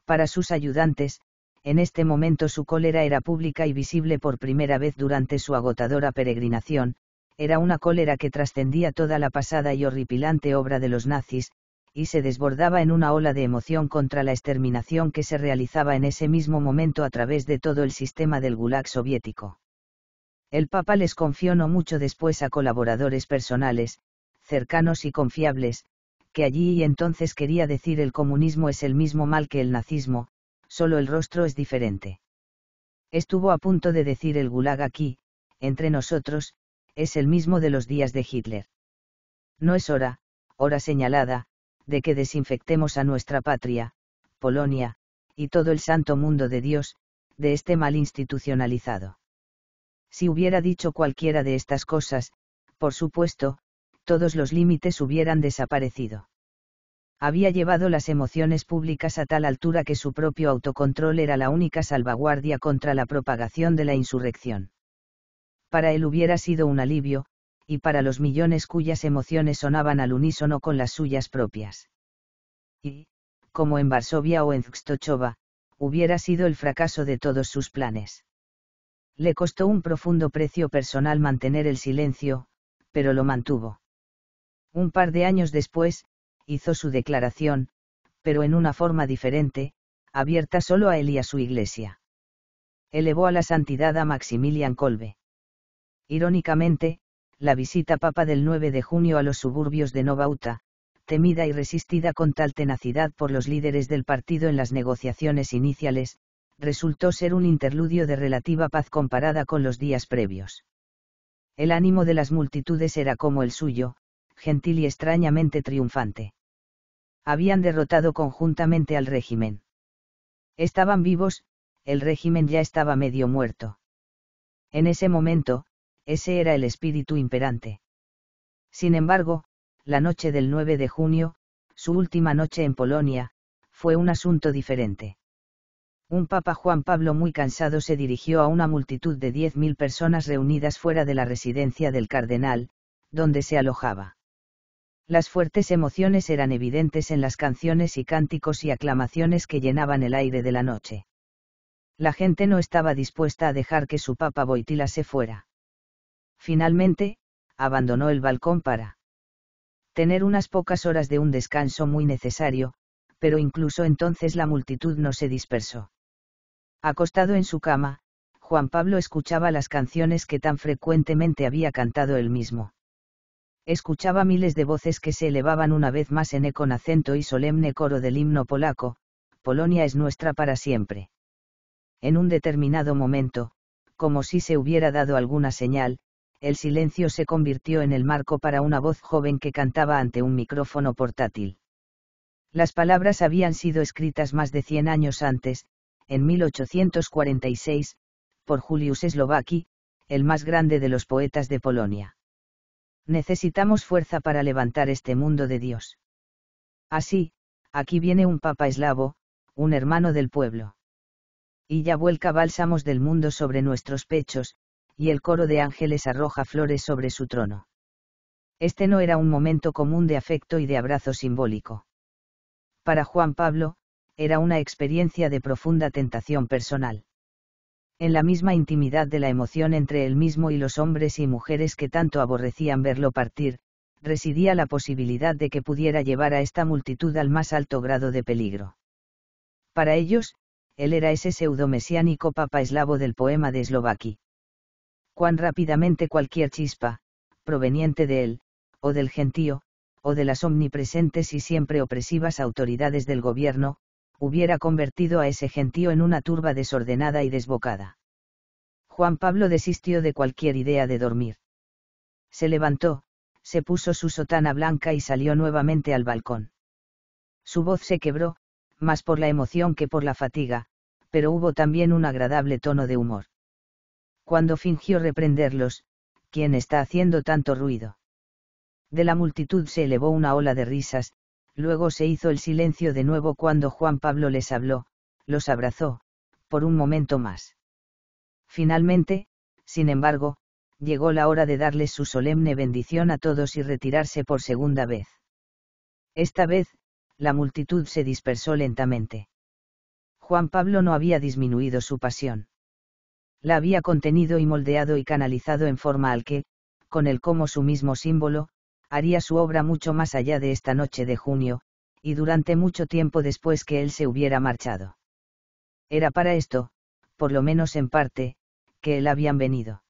Para sus ayudantes, en este momento su cólera era pública y visible por primera vez durante su agotadora peregrinación, era una cólera que trascendía toda la pasada y horripilante obra de los nazis, y se desbordaba en una ola de emoción contra la exterminación que se realizaba en ese mismo momento a través de todo el sistema del Gulag soviético. El Papa les confió no mucho después a colaboradores personales, cercanos y confiables, que allí y entonces quería decir el comunismo es el mismo mal que el nazismo, solo el rostro es diferente. Estuvo a punto de decir el gulag aquí, entre nosotros, es el mismo de los días de Hitler. No es hora, hora señalada, de que desinfectemos a nuestra patria, Polonia, y todo el santo mundo de Dios, de este mal institucionalizado. Si hubiera dicho cualquiera de estas cosas, por supuesto, todos los límites hubieran desaparecido. Había llevado las emociones públicas a tal altura que su propio autocontrol era la única salvaguardia contra la propagación de la insurrección. Para él hubiera sido un alivio, y para los millones cuyas emociones sonaban al unísono con las suyas propias. Y, como en Varsovia o en Zgstochova, hubiera sido el fracaso de todos sus planes. Le costó un profundo precio personal mantener el silencio, pero lo mantuvo. Un par de años después, hizo su declaración, pero en una forma diferente, abierta solo a él y a su iglesia. Elevó a la santidad a Maximilian Kolbe. Irónicamente, la visita papa del 9 de junio a los suburbios de Novauta, temida y resistida con tal tenacidad por los líderes del partido en las negociaciones iniciales, resultó ser un interludio de relativa paz comparada con los días previos. El ánimo de las multitudes era como el suyo, gentil y extrañamente triunfante. Habían derrotado conjuntamente al régimen. Estaban vivos, el régimen ya estaba medio muerto. En ese momento, ese era el espíritu imperante. Sin embargo, la noche del 9 de junio, su última noche en Polonia, fue un asunto diferente. Un Papa Juan Pablo muy cansado se dirigió a una multitud de 10.000 personas reunidas fuera de la residencia del cardenal, donde se alojaba. Las fuertes emociones eran evidentes en las canciones y cánticos y aclamaciones que llenaban el aire de la noche. La gente no estaba dispuesta a dejar que su Papa Boitila se fuera. Finalmente, abandonó el balcón para tener unas pocas horas de un descanso muy necesario, pero incluso entonces la multitud no se dispersó. Acostado en su cama, Juan Pablo escuchaba las canciones que tan frecuentemente había cantado él mismo. Escuchaba miles de voces que se elevaban una vez más en eco acento y solemne coro del himno polaco, Polonia es nuestra para siempre. En un determinado momento, como si se hubiera dado alguna señal, el silencio se convirtió en el marco para una voz joven que cantaba ante un micrófono portátil. Las palabras habían sido escritas más de 100 años antes, en 1846, por Julius Slovaki, el más grande de los poetas de Polonia. Necesitamos fuerza para levantar este mundo de Dios. Así, aquí viene un papa eslavo, un hermano del pueblo. Y ya vuelca bálsamos del mundo sobre nuestros pechos, y el coro de ángeles arroja flores sobre su trono. Este no era un momento común de afecto y de abrazo simbólico. Para Juan Pablo, era una experiencia de profunda tentación personal. En la misma intimidad de la emoción entre él mismo y los hombres y mujeres que tanto aborrecían verlo partir, residía la posibilidad de que pudiera llevar a esta multitud al más alto grado de peligro. Para ellos, él era ese pseudo-mesiánico papa eslavo del poema de Eslovaquia cuán rápidamente cualquier chispa, proveniente de él, o del gentío, o de las omnipresentes y siempre opresivas autoridades del gobierno, hubiera convertido a ese gentío en una turba desordenada y desbocada. Juan Pablo desistió de cualquier idea de dormir. Se levantó, se puso su sotana blanca y salió nuevamente al balcón. Su voz se quebró, más por la emoción que por la fatiga, pero hubo también un agradable tono de humor cuando fingió reprenderlos, ¿quién está haciendo tanto ruido? De la multitud se elevó una ola de risas, luego se hizo el silencio de nuevo cuando Juan Pablo les habló, los abrazó, por un momento más. Finalmente, sin embargo, llegó la hora de darles su solemne bendición a todos y retirarse por segunda vez. Esta vez, la multitud se dispersó lentamente. Juan Pablo no había disminuido su pasión la había contenido y moldeado y canalizado en forma al que, con el como su mismo símbolo, haría su obra mucho más allá de esta noche de junio, y durante mucho tiempo después que él se hubiera marchado. Era para esto, por lo menos en parte, que él habían venido.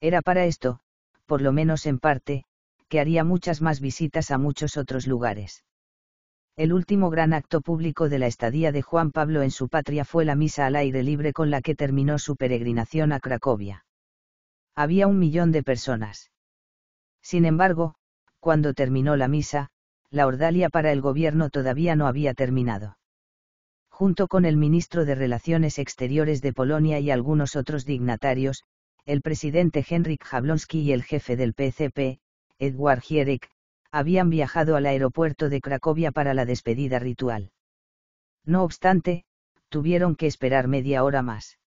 Era para esto, por lo menos en parte, que haría muchas más visitas a muchos otros lugares. El último gran acto público de la estadía de Juan Pablo en su patria fue la misa al aire libre con la que terminó su peregrinación a Cracovia. Había un millón de personas. Sin embargo, cuando terminó la misa, la ordalia para el gobierno todavía no había terminado. Junto con el ministro de Relaciones Exteriores de Polonia y algunos otros dignatarios, el presidente Henryk Jablonski y el jefe del PCP, Edward Gierek, habían viajado al aeropuerto de Cracovia para la despedida ritual. No obstante, tuvieron que esperar media hora más.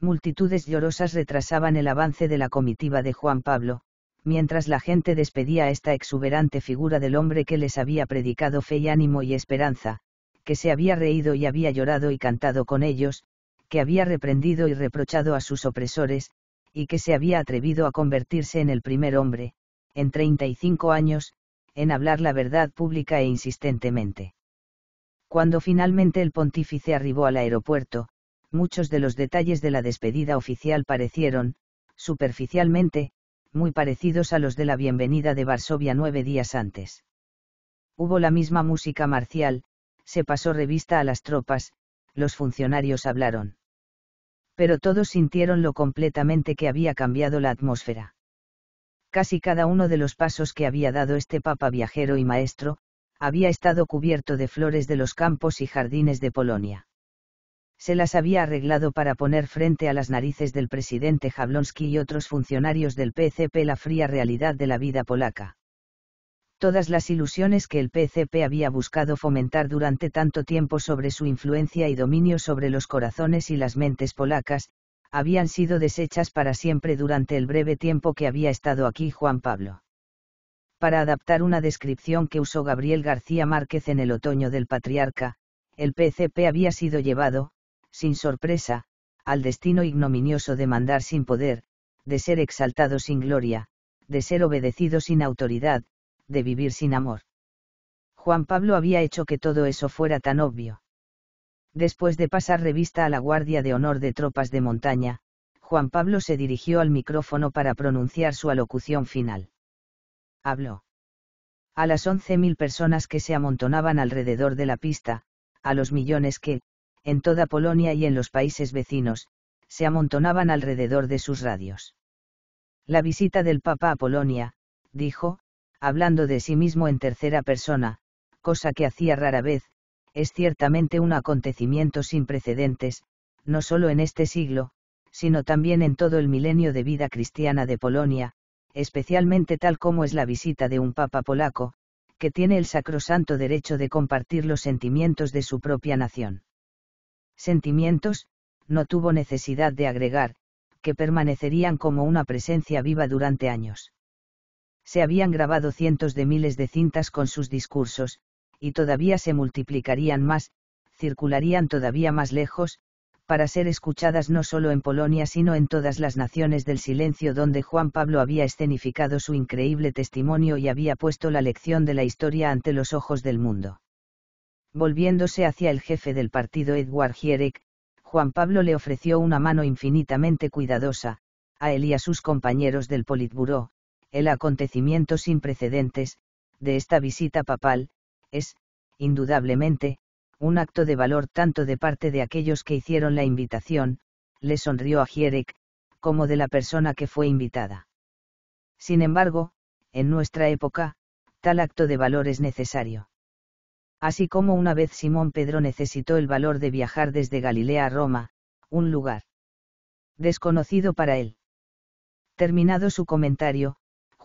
Multitudes llorosas retrasaban el avance de la comitiva de Juan Pablo, mientras la gente despedía a esta exuberante figura del hombre que les había predicado fe y ánimo y esperanza, que se había reído y había llorado y cantado con ellos, que había reprendido y reprochado a sus opresores, y que se había atrevido a convertirse en el primer hombre, en 35 años, en hablar la verdad pública e insistentemente. Cuando finalmente el pontífice arribó al aeropuerto, muchos de los detalles de la despedida oficial parecieron, superficialmente, muy parecidos a los de la bienvenida de Varsovia nueve días antes. Hubo la misma música marcial, se pasó revista a las tropas, los funcionarios hablaron. Pero todos sintieron lo completamente que había cambiado la atmósfera. Casi cada uno de los pasos que había dado este papa viajero y maestro, había estado cubierto de flores de los campos y jardines de Polonia. Se las había arreglado para poner frente a las narices del presidente Jablonski y otros funcionarios del PCP la fría realidad de la vida polaca. Todas las ilusiones que el PCP había buscado fomentar durante tanto tiempo sobre su influencia y dominio sobre los corazones y las mentes polacas, habían sido deshechas para siempre durante el breve tiempo que había estado aquí Juan Pablo. Para adaptar una descripción que usó Gabriel García Márquez en el otoño del patriarca, el PCP había sido llevado, sin sorpresa, al destino ignominioso de mandar sin poder, de ser exaltado sin gloria, de ser obedecido sin autoridad, de vivir sin amor. Juan Pablo había hecho que todo eso fuera tan obvio. Después de pasar revista a la Guardia de Honor de Tropas de Montaña, Juan Pablo se dirigió al micrófono para pronunciar su alocución final. Habló. A las 11.000 personas que se amontonaban alrededor de la pista, a los millones que, en toda Polonia y en los países vecinos, se amontonaban alrededor de sus radios. La visita del Papa a Polonia, dijo, hablando de sí mismo en tercera persona, cosa que hacía rara vez, es ciertamente un acontecimiento sin precedentes, no solo en este siglo, sino también en todo el milenio de vida cristiana de Polonia, especialmente tal como es la visita de un papa polaco, que tiene el sacrosanto derecho de compartir los sentimientos de su propia nación. Sentimientos, no tuvo necesidad de agregar, que permanecerían como una presencia viva durante años. Se habían grabado cientos de miles de cintas con sus discursos, y todavía se multiplicarían más, circularían todavía más lejos, para ser escuchadas no solo en Polonia sino en todas las naciones del silencio donde Juan Pablo había escenificado su increíble testimonio y había puesto la lección de la historia ante los ojos del mundo. Volviéndose hacia el jefe del partido Edward Gierek, Juan Pablo le ofreció una mano infinitamente cuidadosa, a él y a sus compañeros del Politburó, el acontecimiento sin precedentes, de esta visita papal, es, indudablemente, un acto de valor tanto de parte de aquellos que hicieron la invitación, le sonrió a Gierek, como de la persona que fue invitada. Sin embargo, en nuestra época, tal acto de valor es necesario. Así como una vez Simón Pedro necesitó el valor de viajar desde Galilea a Roma, un lugar desconocido para él. Terminado su comentario,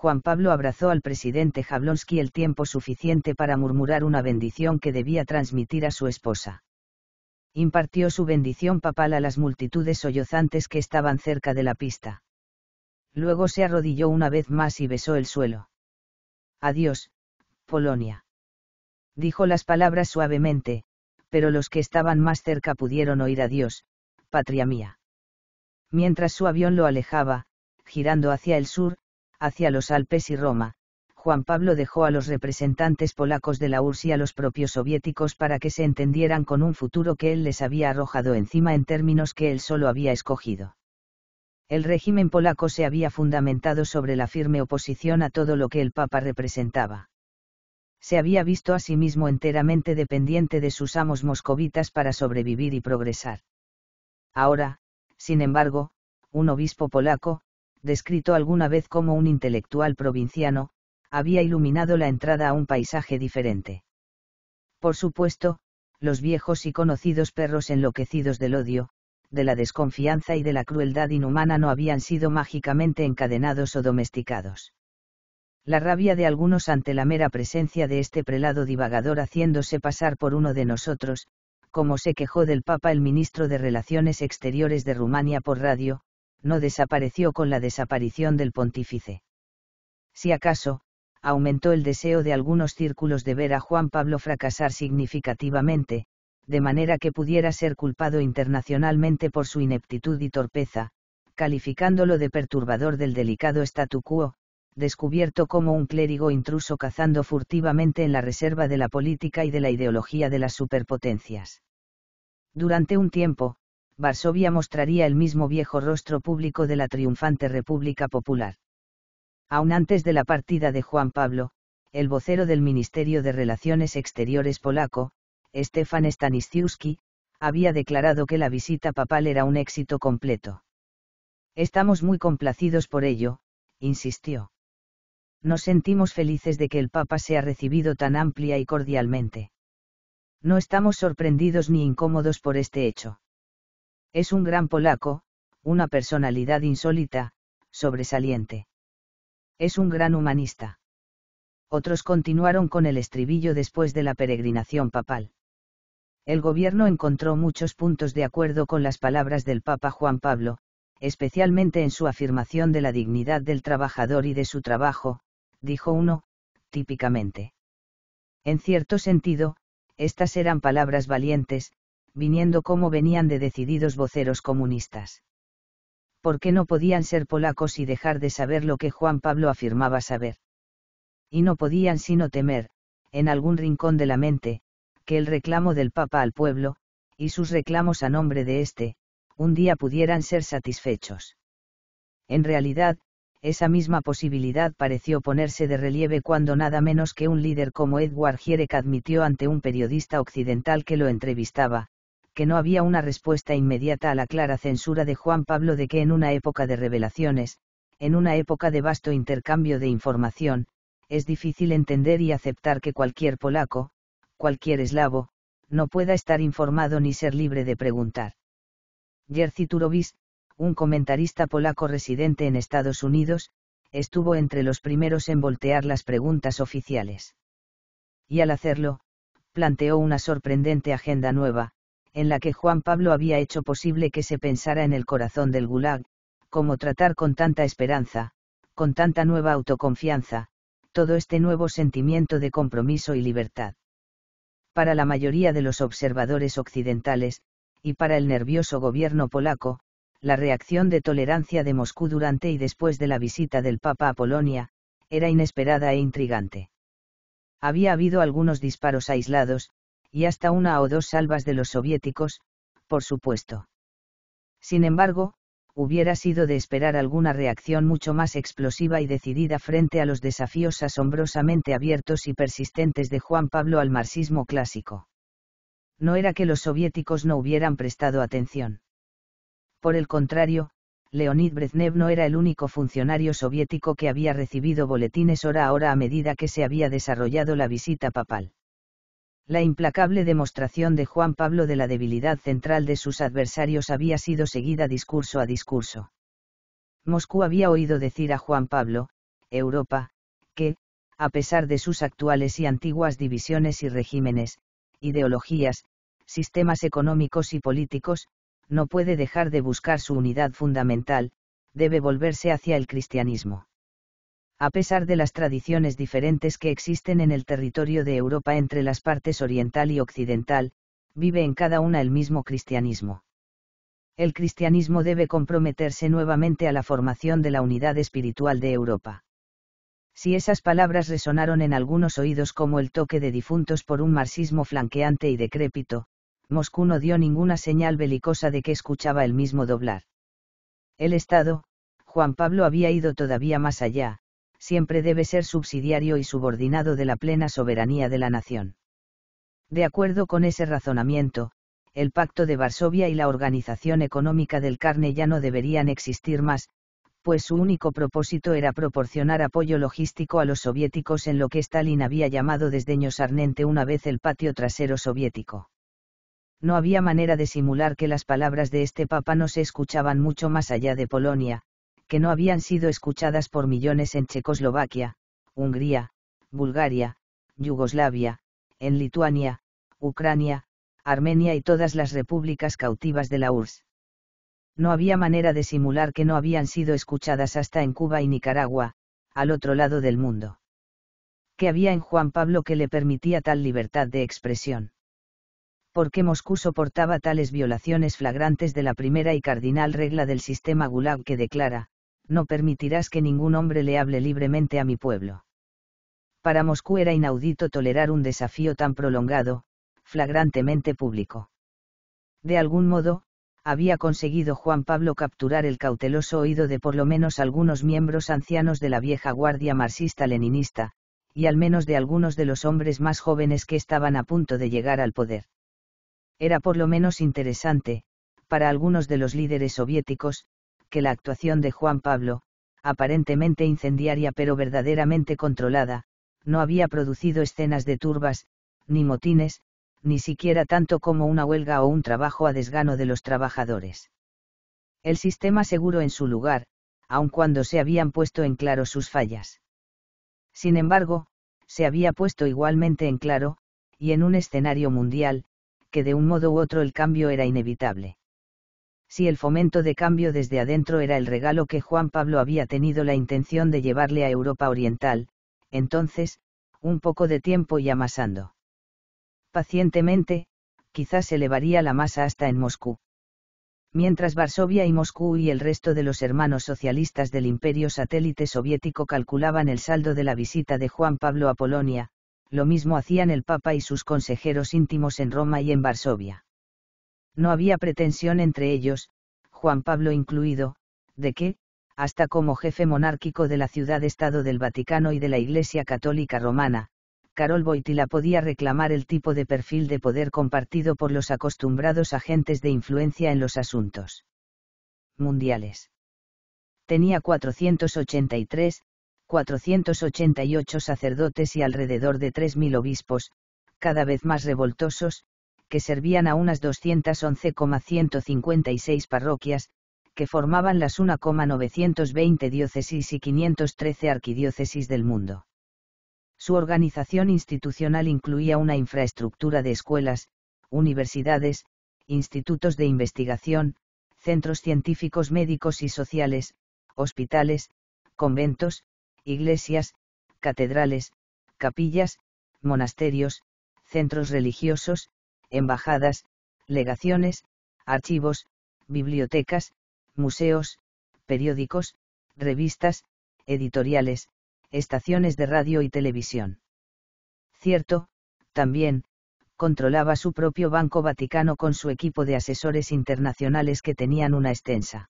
Juan Pablo abrazó al presidente Jablonski el tiempo suficiente para murmurar una bendición que debía transmitir a su esposa. Impartió su bendición papal a las multitudes sollozantes que estaban cerca de la pista. Luego se arrodilló una vez más y besó el suelo. Adiós, Polonia. Dijo las palabras suavemente, pero los que estaban más cerca pudieron oír adiós, patria mía. Mientras su avión lo alejaba, girando hacia el sur, hacia los Alpes y Roma, Juan Pablo dejó a los representantes polacos de la URSS y a los propios soviéticos para que se entendieran con un futuro que él les había arrojado encima en términos que él solo había escogido. El régimen polaco se había fundamentado sobre la firme oposición a todo lo que el Papa representaba. Se había visto a sí mismo enteramente dependiente de sus amos moscovitas para sobrevivir y progresar. Ahora, sin embargo, un obispo polaco, descrito alguna vez como un intelectual provinciano, había iluminado la entrada a un paisaje diferente. Por supuesto, los viejos y conocidos perros enloquecidos del odio, de la desconfianza y de la crueldad inhumana no habían sido mágicamente encadenados o domesticados. La rabia de algunos ante la mera presencia de este prelado divagador haciéndose pasar por uno de nosotros, como se quejó del Papa el ministro de Relaciones Exteriores de Rumania por radio, no desapareció con la desaparición del pontífice. Si acaso, aumentó el deseo de algunos círculos de ver a Juan Pablo fracasar significativamente, de manera que pudiera ser culpado internacionalmente por su ineptitud y torpeza, calificándolo de perturbador del delicado statu quo, descubierto como un clérigo intruso cazando furtivamente en la reserva de la política y de la ideología de las superpotencias. Durante un tiempo, Varsovia mostraría el mismo viejo rostro público de la triunfante República Popular. Aún antes de la partida de Juan Pablo, el vocero del Ministerio de Relaciones Exteriores polaco, Stefan Staniszewski, había declarado que la visita papal era un éxito completo. Estamos muy complacidos por ello, insistió. Nos sentimos felices de que el Papa sea recibido tan amplia y cordialmente. No estamos sorprendidos ni incómodos por este hecho. Es un gran polaco, una personalidad insólita, sobresaliente. Es un gran humanista. Otros continuaron con el estribillo después de la peregrinación papal. El gobierno encontró muchos puntos de acuerdo con las palabras del Papa Juan Pablo, especialmente en su afirmación de la dignidad del trabajador y de su trabajo, dijo uno, típicamente. En cierto sentido, estas eran palabras valientes, viniendo como venían de decididos voceros comunistas. ¿Por qué no podían ser polacos y dejar de saber lo que Juan Pablo afirmaba saber? Y no podían sino temer, en algún rincón de la mente, que el reclamo del Papa al pueblo, y sus reclamos a nombre de éste, un día pudieran ser satisfechos. En realidad, esa misma posibilidad pareció ponerse de relieve cuando nada menos que un líder como Edward Gierek admitió ante un periodista occidental que lo entrevistaba, que no había una respuesta inmediata a la clara censura de Juan Pablo de que en una época de revelaciones, en una época de vasto intercambio de información, es difícil entender y aceptar que cualquier polaco, cualquier eslavo, no pueda estar informado ni ser libre de preguntar. Jerzy Turovis, un comentarista polaco residente en Estados Unidos, estuvo entre los primeros en voltear las preguntas oficiales. Y al hacerlo, planteó una sorprendente agenda nueva, en la que Juan Pablo había hecho posible que se pensara en el corazón del Gulag, como tratar con tanta esperanza, con tanta nueva autoconfianza, todo este nuevo sentimiento de compromiso y libertad. Para la mayoría de los observadores occidentales, y para el nervioso gobierno polaco, la reacción de tolerancia de Moscú durante y después de la visita del Papa a Polonia, era inesperada e intrigante. Había habido algunos disparos aislados, y hasta una o dos salvas de los soviéticos, por supuesto. Sin embargo, hubiera sido de esperar alguna reacción mucho más explosiva y decidida frente a los desafíos asombrosamente abiertos y persistentes de Juan Pablo al marxismo clásico. No era que los soviéticos no hubieran prestado atención. Por el contrario, Leonid Brezhnev no era el único funcionario soviético que había recibido boletines hora a hora a medida que se había desarrollado la visita papal. La implacable demostración de Juan Pablo de la debilidad central de sus adversarios había sido seguida discurso a discurso. Moscú había oído decir a Juan Pablo, Europa, que, a pesar de sus actuales y antiguas divisiones y regímenes, ideologías, sistemas económicos y políticos, no puede dejar de buscar su unidad fundamental, debe volverse hacia el cristianismo a pesar de las tradiciones diferentes que existen en el territorio de Europa entre las partes oriental y occidental, vive en cada una el mismo cristianismo. El cristianismo debe comprometerse nuevamente a la formación de la unidad espiritual de Europa. Si esas palabras resonaron en algunos oídos como el toque de difuntos por un marxismo flanqueante y decrépito, Moscú no dio ninguna señal belicosa de que escuchaba el mismo doblar. El Estado, Juan Pablo había ido todavía más allá, siempre debe ser subsidiario y subordinado de la plena soberanía de la nación. De acuerdo con ese razonamiento, el Pacto de Varsovia y la Organización Económica del Carne ya no deberían existir más, pues su único propósito era proporcionar apoyo logístico a los soviéticos en lo que Stalin había llamado sarnente una vez el patio trasero soviético. No había manera de simular que las palabras de este papa no se escuchaban mucho más allá de Polonia, que no habían sido escuchadas por millones en Checoslovaquia, Hungría, Bulgaria, Yugoslavia, en Lituania, Ucrania, Armenia y todas las repúblicas cautivas de la URSS. No había manera de simular que no habían sido escuchadas hasta en Cuba y Nicaragua, al otro lado del mundo. ¿Qué había en Juan Pablo que le permitía tal libertad de expresión? ¿Por qué Moscú soportaba tales violaciones flagrantes de la primera y cardinal regla del sistema Gulag que declara, no permitirás que ningún hombre le hable libremente a mi pueblo. Para Moscú era inaudito tolerar un desafío tan prolongado, flagrantemente público. De algún modo, había conseguido Juan Pablo capturar el cauteloso oído de por lo menos algunos miembros ancianos de la vieja guardia marxista-leninista, y al menos de algunos de los hombres más jóvenes que estaban a punto de llegar al poder. Era por lo menos interesante, para algunos de los líderes soviéticos, que la actuación de Juan Pablo, aparentemente incendiaria pero verdaderamente controlada, no había producido escenas de turbas, ni motines, ni siquiera tanto como una huelga o un trabajo a desgano de los trabajadores. El sistema seguro en su lugar, aun cuando se habían puesto en claro sus fallas. Sin embargo, se había puesto igualmente en claro, y en un escenario mundial, que de un modo u otro el cambio era inevitable si el fomento de cambio desde adentro era el regalo que Juan Pablo había tenido la intención de llevarle a Europa Oriental, entonces, un poco de tiempo y amasando. Pacientemente, quizás elevaría la masa hasta en Moscú. Mientras Varsovia y Moscú y el resto de los hermanos socialistas del imperio satélite soviético calculaban el saldo de la visita de Juan Pablo a Polonia, lo mismo hacían el Papa y sus consejeros íntimos en Roma y en Varsovia. No había pretensión entre ellos, Juan Pablo incluido, de que, hasta como jefe monárquico de la ciudad-estado del Vaticano y de la Iglesia Católica Romana, Carol Boitila podía reclamar el tipo de perfil de poder compartido por los acostumbrados agentes de influencia en los asuntos mundiales. Tenía 483, 488 sacerdotes y alrededor de 3.000 obispos, cada vez más revoltosos, que servían a unas 211,156 parroquias, que formaban las 1,920 diócesis y 513 arquidiócesis del mundo. Su organización institucional incluía una infraestructura de escuelas, universidades, institutos de investigación, centros científicos médicos y sociales, hospitales, conventos, iglesias, catedrales, capillas, monasterios, centros religiosos, embajadas, legaciones, archivos, bibliotecas, museos, periódicos, revistas, editoriales, estaciones de radio y televisión. Cierto, también, controlaba su propio Banco Vaticano con su equipo de asesores internacionales que tenían una extensa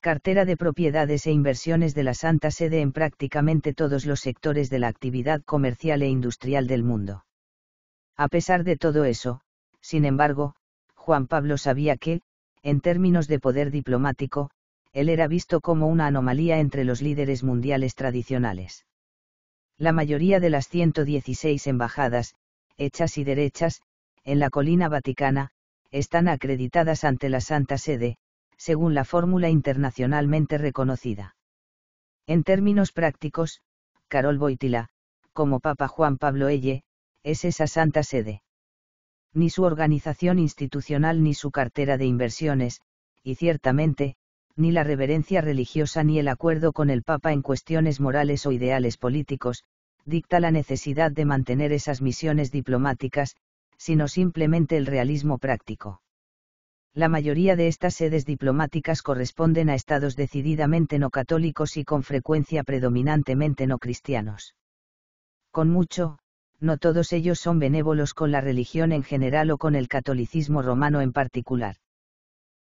cartera de propiedades e inversiones de la Santa Sede en prácticamente todos los sectores de la actividad comercial e industrial del mundo. A pesar de todo eso, sin embargo, Juan Pablo sabía que, en términos de poder diplomático, él era visto como una anomalía entre los líderes mundiales tradicionales. La mayoría de las 116 embajadas, hechas y derechas, en la colina vaticana, están acreditadas ante la Santa Sede, según la fórmula internacionalmente reconocida. En términos prácticos, Carol Boitila, como Papa Juan Pablo Elle, es esa santa sede. Ni su organización institucional ni su cartera de inversiones, y ciertamente, ni la reverencia religiosa ni el acuerdo con el Papa en cuestiones morales o ideales políticos, dicta la necesidad de mantener esas misiones diplomáticas, sino simplemente el realismo práctico. La mayoría de estas sedes diplomáticas corresponden a estados decididamente no católicos y con frecuencia predominantemente no cristianos. Con mucho, no todos ellos son benévolos con la religión en general o con el catolicismo romano en particular.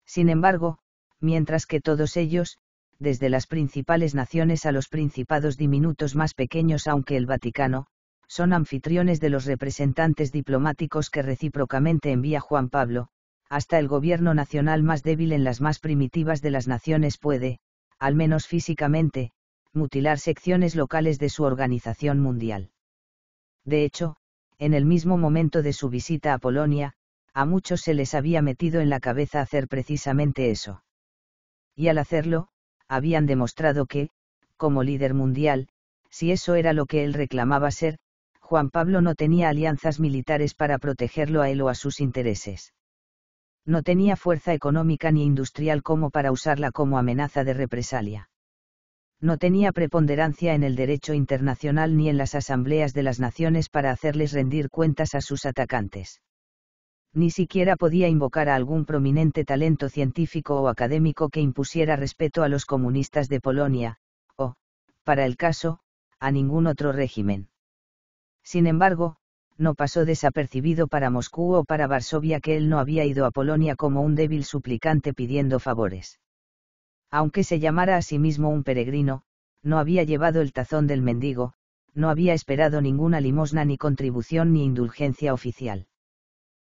Sin embargo, mientras que todos ellos, desde las principales naciones a los principados diminutos más pequeños aunque el Vaticano, son anfitriones de los representantes diplomáticos que recíprocamente envía Juan Pablo, hasta el gobierno nacional más débil en las más primitivas de las naciones puede, al menos físicamente, mutilar secciones locales de su organización mundial. De hecho, en el mismo momento de su visita a Polonia, a muchos se les había metido en la cabeza hacer precisamente eso. Y al hacerlo, habían demostrado que, como líder mundial, si eso era lo que él reclamaba ser, Juan Pablo no tenía alianzas militares para protegerlo a él o a sus intereses. No tenía fuerza económica ni industrial como para usarla como amenaza de represalia no tenía preponderancia en el derecho internacional ni en las asambleas de las naciones para hacerles rendir cuentas a sus atacantes. Ni siquiera podía invocar a algún prominente talento científico o académico que impusiera respeto a los comunistas de Polonia, o, para el caso, a ningún otro régimen. Sin embargo, no pasó desapercibido para Moscú o para Varsovia que él no había ido a Polonia como un débil suplicante pidiendo favores aunque se llamara a sí mismo un peregrino, no había llevado el tazón del mendigo, no había esperado ninguna limosna ni contribución ni indulgencia oficial.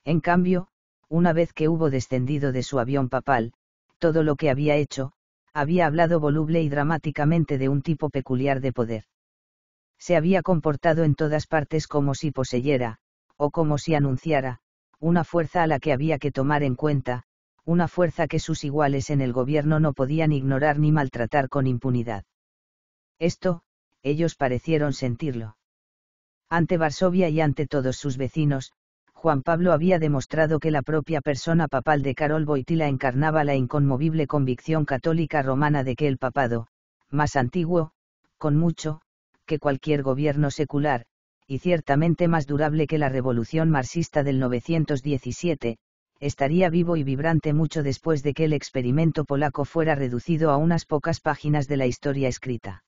En cambio, una vez que hubo descendido de su avión papal, todo lo que había hecho, había hablado voluble y dramáticamente de un tipo peculiar de poder. Se había comportado en todas partes como si poseyera, o como si anunciara, una fuerza a la que había que tomar en cuenta, una fuerza que sus iguales en el gobierno no podían ignorar ni maltratar con impunidad. Esto, ellos parecieron sentirlo. Ante Varsovia y ante todos sus vecinos, Juan Pablo había demostrado que la propia persona papal de Carol Boitila encarnaba la inconmovible convicción católica romana de que el papado, más antiguo, con mucho, que cualquier gobierno secular, y ciertamente más durable que la revolución marxista del 917, estaría vivo y vibrante mucho después de que el experimento polaco fuera reducido a unas pocas páginas de la historia escrita.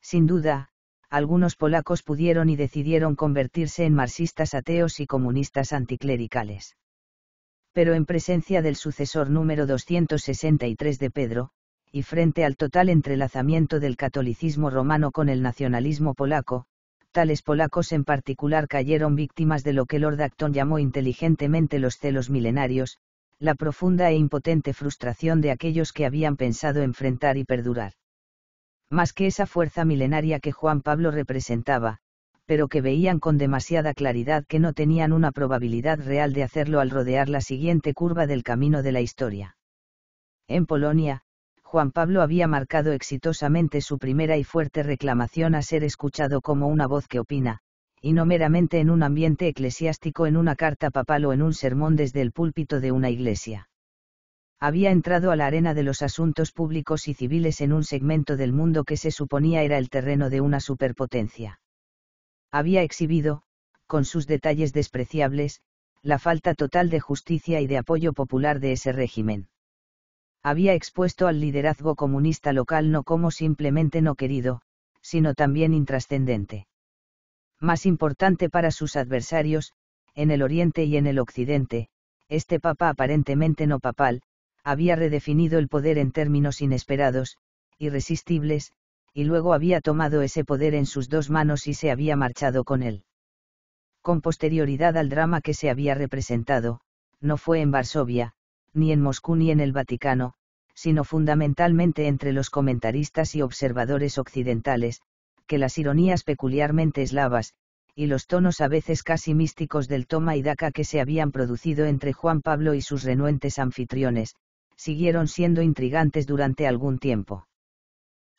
Sin duda, algunos polacos pudieron y decidieron convertirse en marxistas ateos y comunistas anticlericales. Pero en presencia del sucesor número 263 de Pedro, y frente al total entrelazamiento del catolicismo romano con el nacionalismo polaco, tales polacos en particular cayeron víctimas de lo que Lord Acton llamó inteligentemente los celos milenarios, la profunda e impotente frustración de aquellos que habían pensado enfrentar y perdurar. Más que esa fuerza milenaria que Juan Pablo representaba, pero que veían con demasiada claridad que no tenían una probabilidad real de hacerlo al rodear la siguiente curva del camino de la historia. En Polonia, Juan Pablo había marcado exitosamente su primera y fuerte reclamación a ser escuchado como una voz que opina, y no meramente en un ambiente eclesiástico en una carta papal o en un sermón desde el púlpito de una iglesia. Había entrado a la arena de los asuntos públicos y civiles en un segmento del mundo que se suponía era el terreno de una superpotencia. Había exhibido, con sus detalles despreciables, la falta total de justicia y de apoyo popular de ese régimen había expuesto al liderazgo comunista local no como simplemente no querido, sino también intrascendente. Más importante para sus adversarios, en el Oriente y en el Occidente, este papa aparentemente no papal, había redefinido el poder en términos inesperados, irresistibles, y luego había tomado ese poder en sus dos manos y se había marchado con él. Con posterioridad al drama que se había representado, no fue en Varsovia, ni en Moscú ni en el Vaticano, sino fundamentalmente entre los comentaristas y observadores occidentales, que las ironías peculiarmente eslavas, y los tonos a veces casi místicos del toma y daca que se habían producido entre Juan Pablo y sus renuentes anfitriones, siguieron siendo intrigantes durante algún tiempo.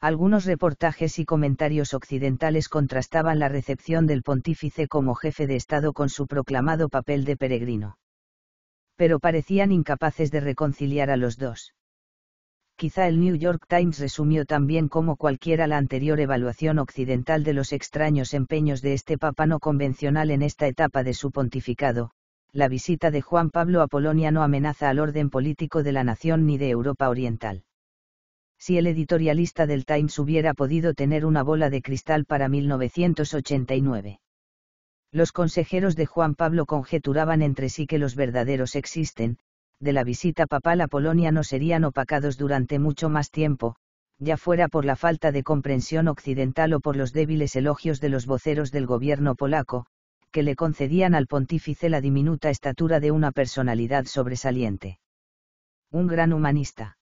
Algunos reportajes y comentarios occidentales contrastaban la recepción del pontífice como jefe de Estado con su proclamado papel de peregrino pero parecían incapaces de reconciliar a los dos. Quizá el New York Times resumió también como cualquiera la anterior evaluación occidental de los extraños empeños de este papa no convencional en esta etapa de su pontificado. La visita de Juan Pablo a Polonia no amenaza al orden político de la nación ni de Europa Oriental. Si el editorialista del Times hubiera podido tener una bola de cristal para 1989 los consejeros de Juan Pablo conjeturaban entre sí que los verdaderos existen, de la visita papal a Polonia no serían opacados durante mucho más tiempo, ya fuera por la falta de comprensión occidental o por los débiles elogios de los voceros del gobierno polaco, que le concedían al pontífice la diminuta estatura de una personalidad sobresaliente. Un gran humanista.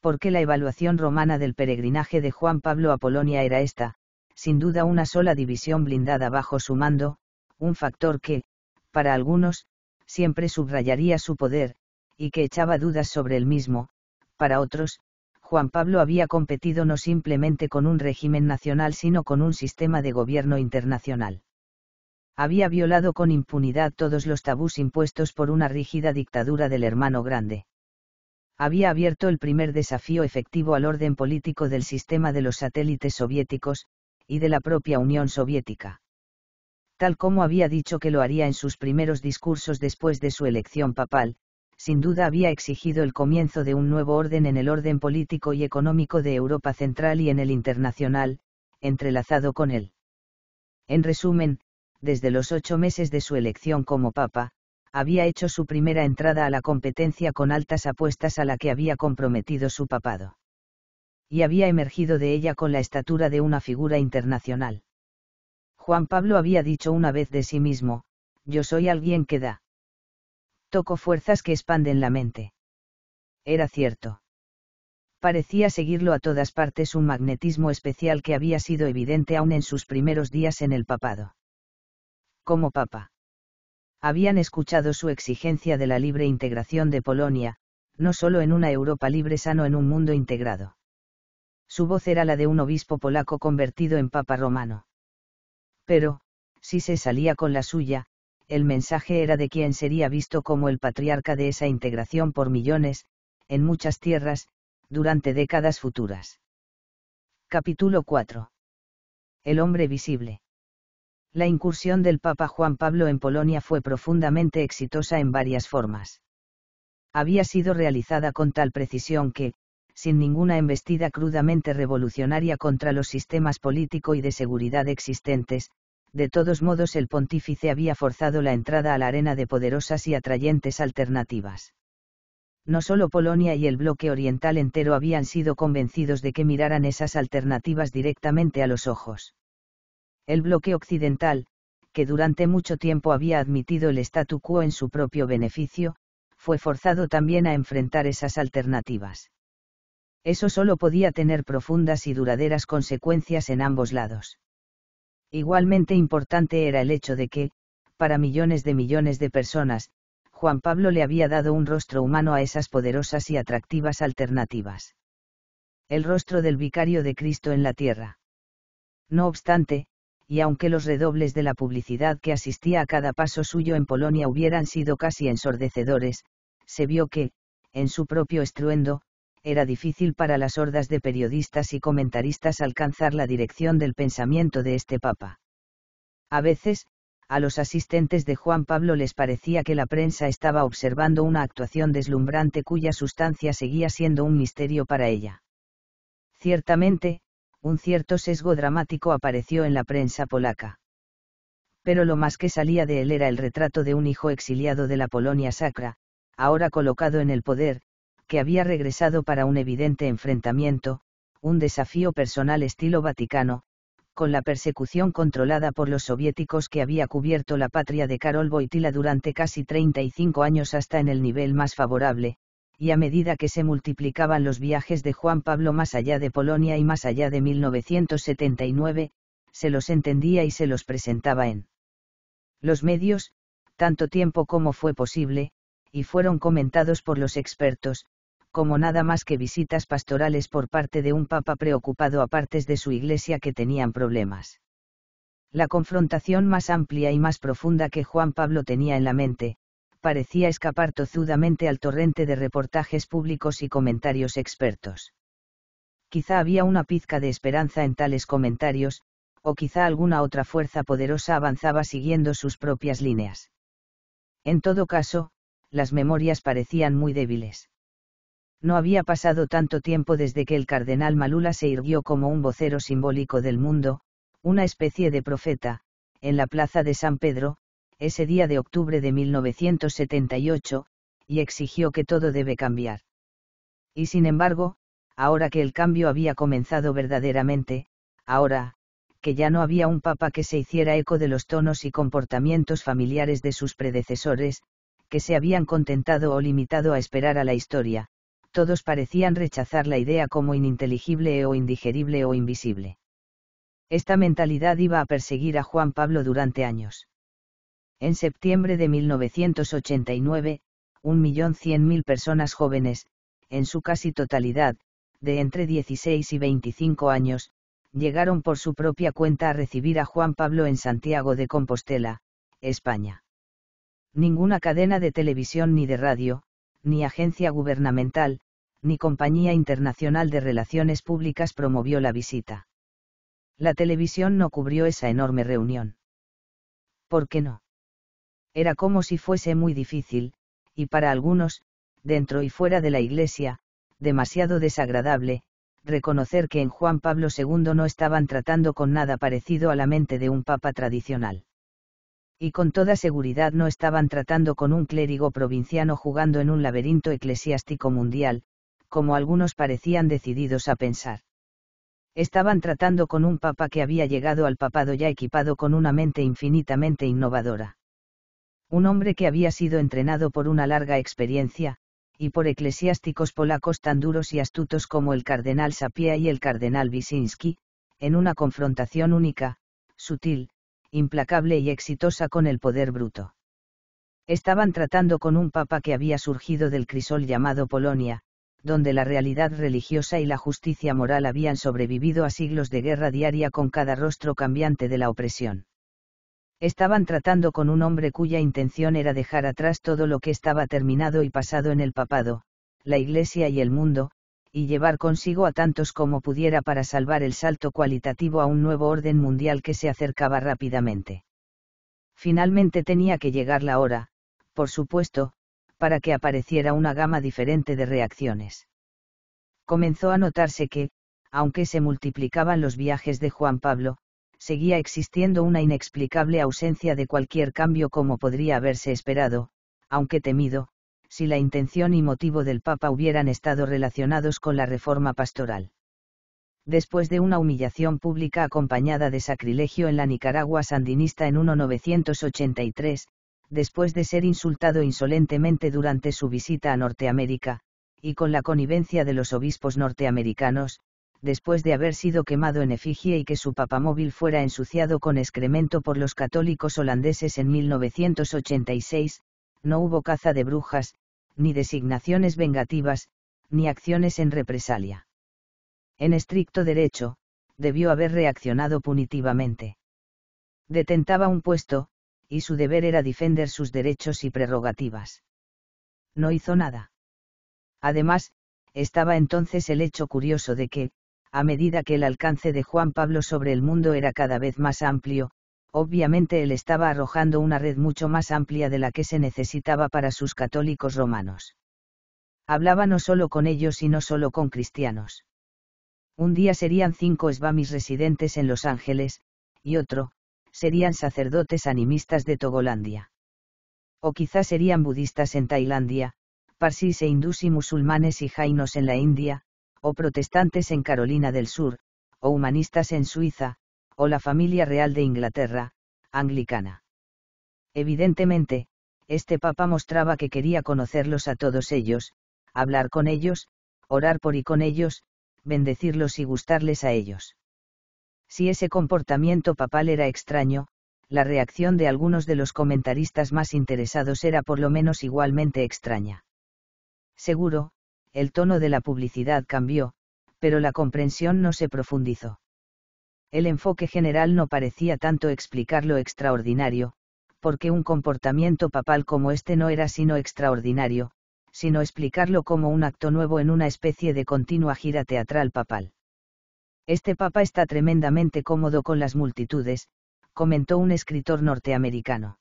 Porque la evaluación romana del peregrinaje de Juan Pablo a Polonia era esta, sin duda una sola división blindada bajo su mando, un factor que, para algunos, siempre subrayaría su poder, y que echaba dudas sobre el mismo, para otros, Juan Pablo había competido no simplemente con un régimen nacional, sino con un sistema de gobierno internacional. Había violado con impunidad todos los tabús impuestos por una rígida dictadura del hermano grande. Había abierto el primer desafío efectivo al orden político del sistema de los satélites soviéticos, y de la propia Unión Soviética. Tal como había dicho que lo haría en sus primeros discursos después de su elección papal, sin duda había exigido el comienzo de un nuevo orden en el orden político y económico de Europa Central y en el internacional, entrelazado con él. En resumen, desde los ocho meses de su elección como Papa, había hecho su primera entrada a la competencia con altas apuestas a la que había comprometido su papado y había emergido de ella con la estatura de una figura internacional. Juan Pablo había dicho una vez de sí mismo, yo soy alguien que da. Toco fuerzas que expanden la mente. Era cierto. Parecía seguirlo a todas partes un magnetismo especial que había sido evidente aún en sus primeros días en el papado. Como papa. Habían escuchado su exigencia de la libre integración de Polonia, no solo en una Europa libre sino en un mundo integrado. Su voz era la de un obispo polaco convertido en papa romano. Pero, si se salía con la suya, el mensaje era de quien sería visto como el patriarca de esa integración por millones, en muchas tierras, durante décadas futuras. Capítulo 4. El hombre visible. La incursión del Papa Juan Pablo en Polonia fue profundamente exitosa en varias formas. Había sido realizada con tal precisión que, sin ninguna embestida crudamente revolucionaria contra los sistemas político y de seguridad existentes, de todos modos el pontífice había forzado la entrada a la arena de poderosas y atrayentes alternativas. No solo Polonia y el bloque oriental entero habían sido convencidos de que miraran esas alternativas directamente a los ojos. El bloque occidental, que durante mucho tiempo había admitido el statu quo en su propio beneficio, fue forzado también a enfrentar esas alternativas eso solo podía tener profundas y duraderas consecuencias en ambos lados. Igualmente importante era el hecho de que, para millones de millones de personas, Juan Pablo le había dado un rostro humano a esas poderosas y atractivas alternativas. El rostro del vicario de Cristo en la tierra. No obstante, y aunque los redobles de la publicidad que asistía a cada paso suyo en Polonia hubieran sido casi ensordecedores, se vio que, en su propio estruendo, era difícil para las hordas de periodistas y comentaristas alcanzar la dirección del pensamiento de este papa. A veces, a los asistentes de Juan Pablo les parecía que la prensa estaba observando una actuación deslumbrante cuya sustancia seguía siendo un misterio para ella. Ciertamente, un cierto sesgo dramático apareció en la prensa polaca. Pero lo más que salía de él era el retrato de un hijo exiliado de la Polonia sacra, ahora colocado en el poder, que había regresado para un evidente enfrentamiento, un desafío personal estilo Vaticano, con la persecución controlada por los soviéticos que había cubierto la patria de Karol Boitila durante casi 35 años hasta en el nivel más favorable, y a medida que se multiplicaban los viajes de Juan Pablo más allá de Polonia y más allá de 1979, se los entendía y se los presentaba en los medios, tanto tiempo como fue posible, y fueron comentados por los expertos, como nada más que visitas pastorales por parte de un papa preocupado a partes de su iglesia que tenían problemas. La confrontación más amplia y más profunda que Juan Pablo tenía en la mente, parecía escapar tozudamente al torrente de reportajes públicos y comentarios expertos. Quizá había una pizca de esperanza en tales comentarios, o quizá alguna otra fuerza poderosa avanzaba siguiendo sus propias líneas. En todo caso, las memorias parecían muy débiles. No había pasado tanto tiempo desde que el cardenal Malula se irguió como un vocero simbólico del mundo, una especie de profeta, en la plaza de San Pedro, ese día de octubre de 1978, y exigió que todo debe cambiar. Y sin embargo, ahora que el cambio había comenzado verdaderamente, ahora, que ya no había un papa que se hiciera eco de los tonos y comportamientos familiares de sus predecesores, que se habían contentado o limitado a esperar a la historia, todos parecían rechazar la idea como ininteligible o indigerible o invisible. Esta mentalidad iba a perseguir a Juan Pablo durante años. En septiembre de 1989, 1.100.000 personas jóvenes, en su casi totalidad, de entre 16 y 25 años, llegaron por su propia cuenta a recibir a Juan Pablo en Santiago de Compostela, España. Ninguna cadena de televisión ni de radio, ni agencia gubernamental, ni Compañía Internacional de Relaciones Públicas promovió la visita. La televisión no cubrió esa enorme reunión. ¿Por qué no? Era como si fuese muy difícil, y para algunos, dentro y fuera de la Iglesia, demasiado desagradable, reconocer que en Juan Pablo II no estaban tratando con nada parecido a la mente de un papa tradicional y con toda seguridad no estaban tratando con un clérigo provinciano jugando en un laberinto eclesiástico mundial, como algunos parecían decididos a pensar. Estaban tratando con un papa que había llegado al papado ya equipado con una mente infinitamente innovadora. Un hombre que había sido entrenado por una larga experiencia, y por eclesiásticos polacos tan duros y astutos como el cardenal Sapia y el cardenal Wyszynski, en una confrontación única, sutil, implacable y exitosa con el poder bruto. Estaban tratando con un papa que había surgido del crisol llamado Polonia, donde la realidad religiosa y la justicia moral habían sobrevivido a siglos de guerra diaria con cada rostro cambiante de la opresión. Estaban tratando con un hombre cuya intención era dejar atrás todo lo que estaba terminado y pasado en el papado, la Iglesia y el mundo, y llevar consigo a tantos como pudiera para salvar el salto cualitativo a un nuevo orden mundial que se acercaba rápidamente. Finalmente tenía que llegar la hora, por supuesto, para que apareciera una gama diferente de reacciones. Comenzó a notarse que, aunque se multiplicaban los viajes de Juan Pablo, seguía existiendo una inexplicable ausencia de cualquier cambio como podría haberse esperado, aunque temido, si la intención y motivo del Papa hubieran estado relacionados con la reforma pastoral. Después de una humillación pública acompañada de sacrilegio en la Nicaragua sandinista en 1983, después de ser insultado insolentemente durante su visita a Norteamérica, y con la connivencia de los obispos norteamericanos, después de haber sido quemado en efigie y que su papamóvil fuera ensuciado con excremento por los católicos holandeses en 1986, no hubo caza de brujas, ni designaciones vengativas, ni acciones en represalia. En estricto derecho, debió haber reaccionado punitivamente. Detentaba un puesto, y su deber era defender sus derechos y prerrogativas. No hizo nada. Además, estaba entonces el hecho curioso de que, a medida que el alcance de Juan Pablo sobre el mundo era cada vez más amplio, Obviamente él estaba arrojando una red mucho más amplia de la que se necesitaba para sus católicos romanos. Hablaba no solo con ellos y no solo con cristianos. Un día serían cinco esbamis residentes en Los Ángeles, y otro, serían sacerdotes animistas de Togolandia. O quizás serían budistas en Tailandia, parsis e hindús y musulmanes y jainos en la India, o protestantes en Carolina del Sur, o humanistas en Suiza, o la familia real de Inglaterra, anglicana. Evidentemente, este papa mostraba que quería conocerlos a todos ellos, hablar con ellos, orar por y con ellos, bendecirlos y gustarles a ellos. Si ese comportamiento papal era extraño, la reacción de algunos de los comentaristas más interesados era por lo menos igualmente extraña. Seguro, el tono de la publicidad cambió, pero la comprensión no se profundizó el enfoque general no parecía tanto explicar lo extraordinario, porque un comportamiento papal como este no era sino extraordinario, sino explicarlo como un acto nuevo en una especie de continua gira teatral papal. Este papa está tremendamente cómodo con las multitudes, comentó un escritor norteamericano.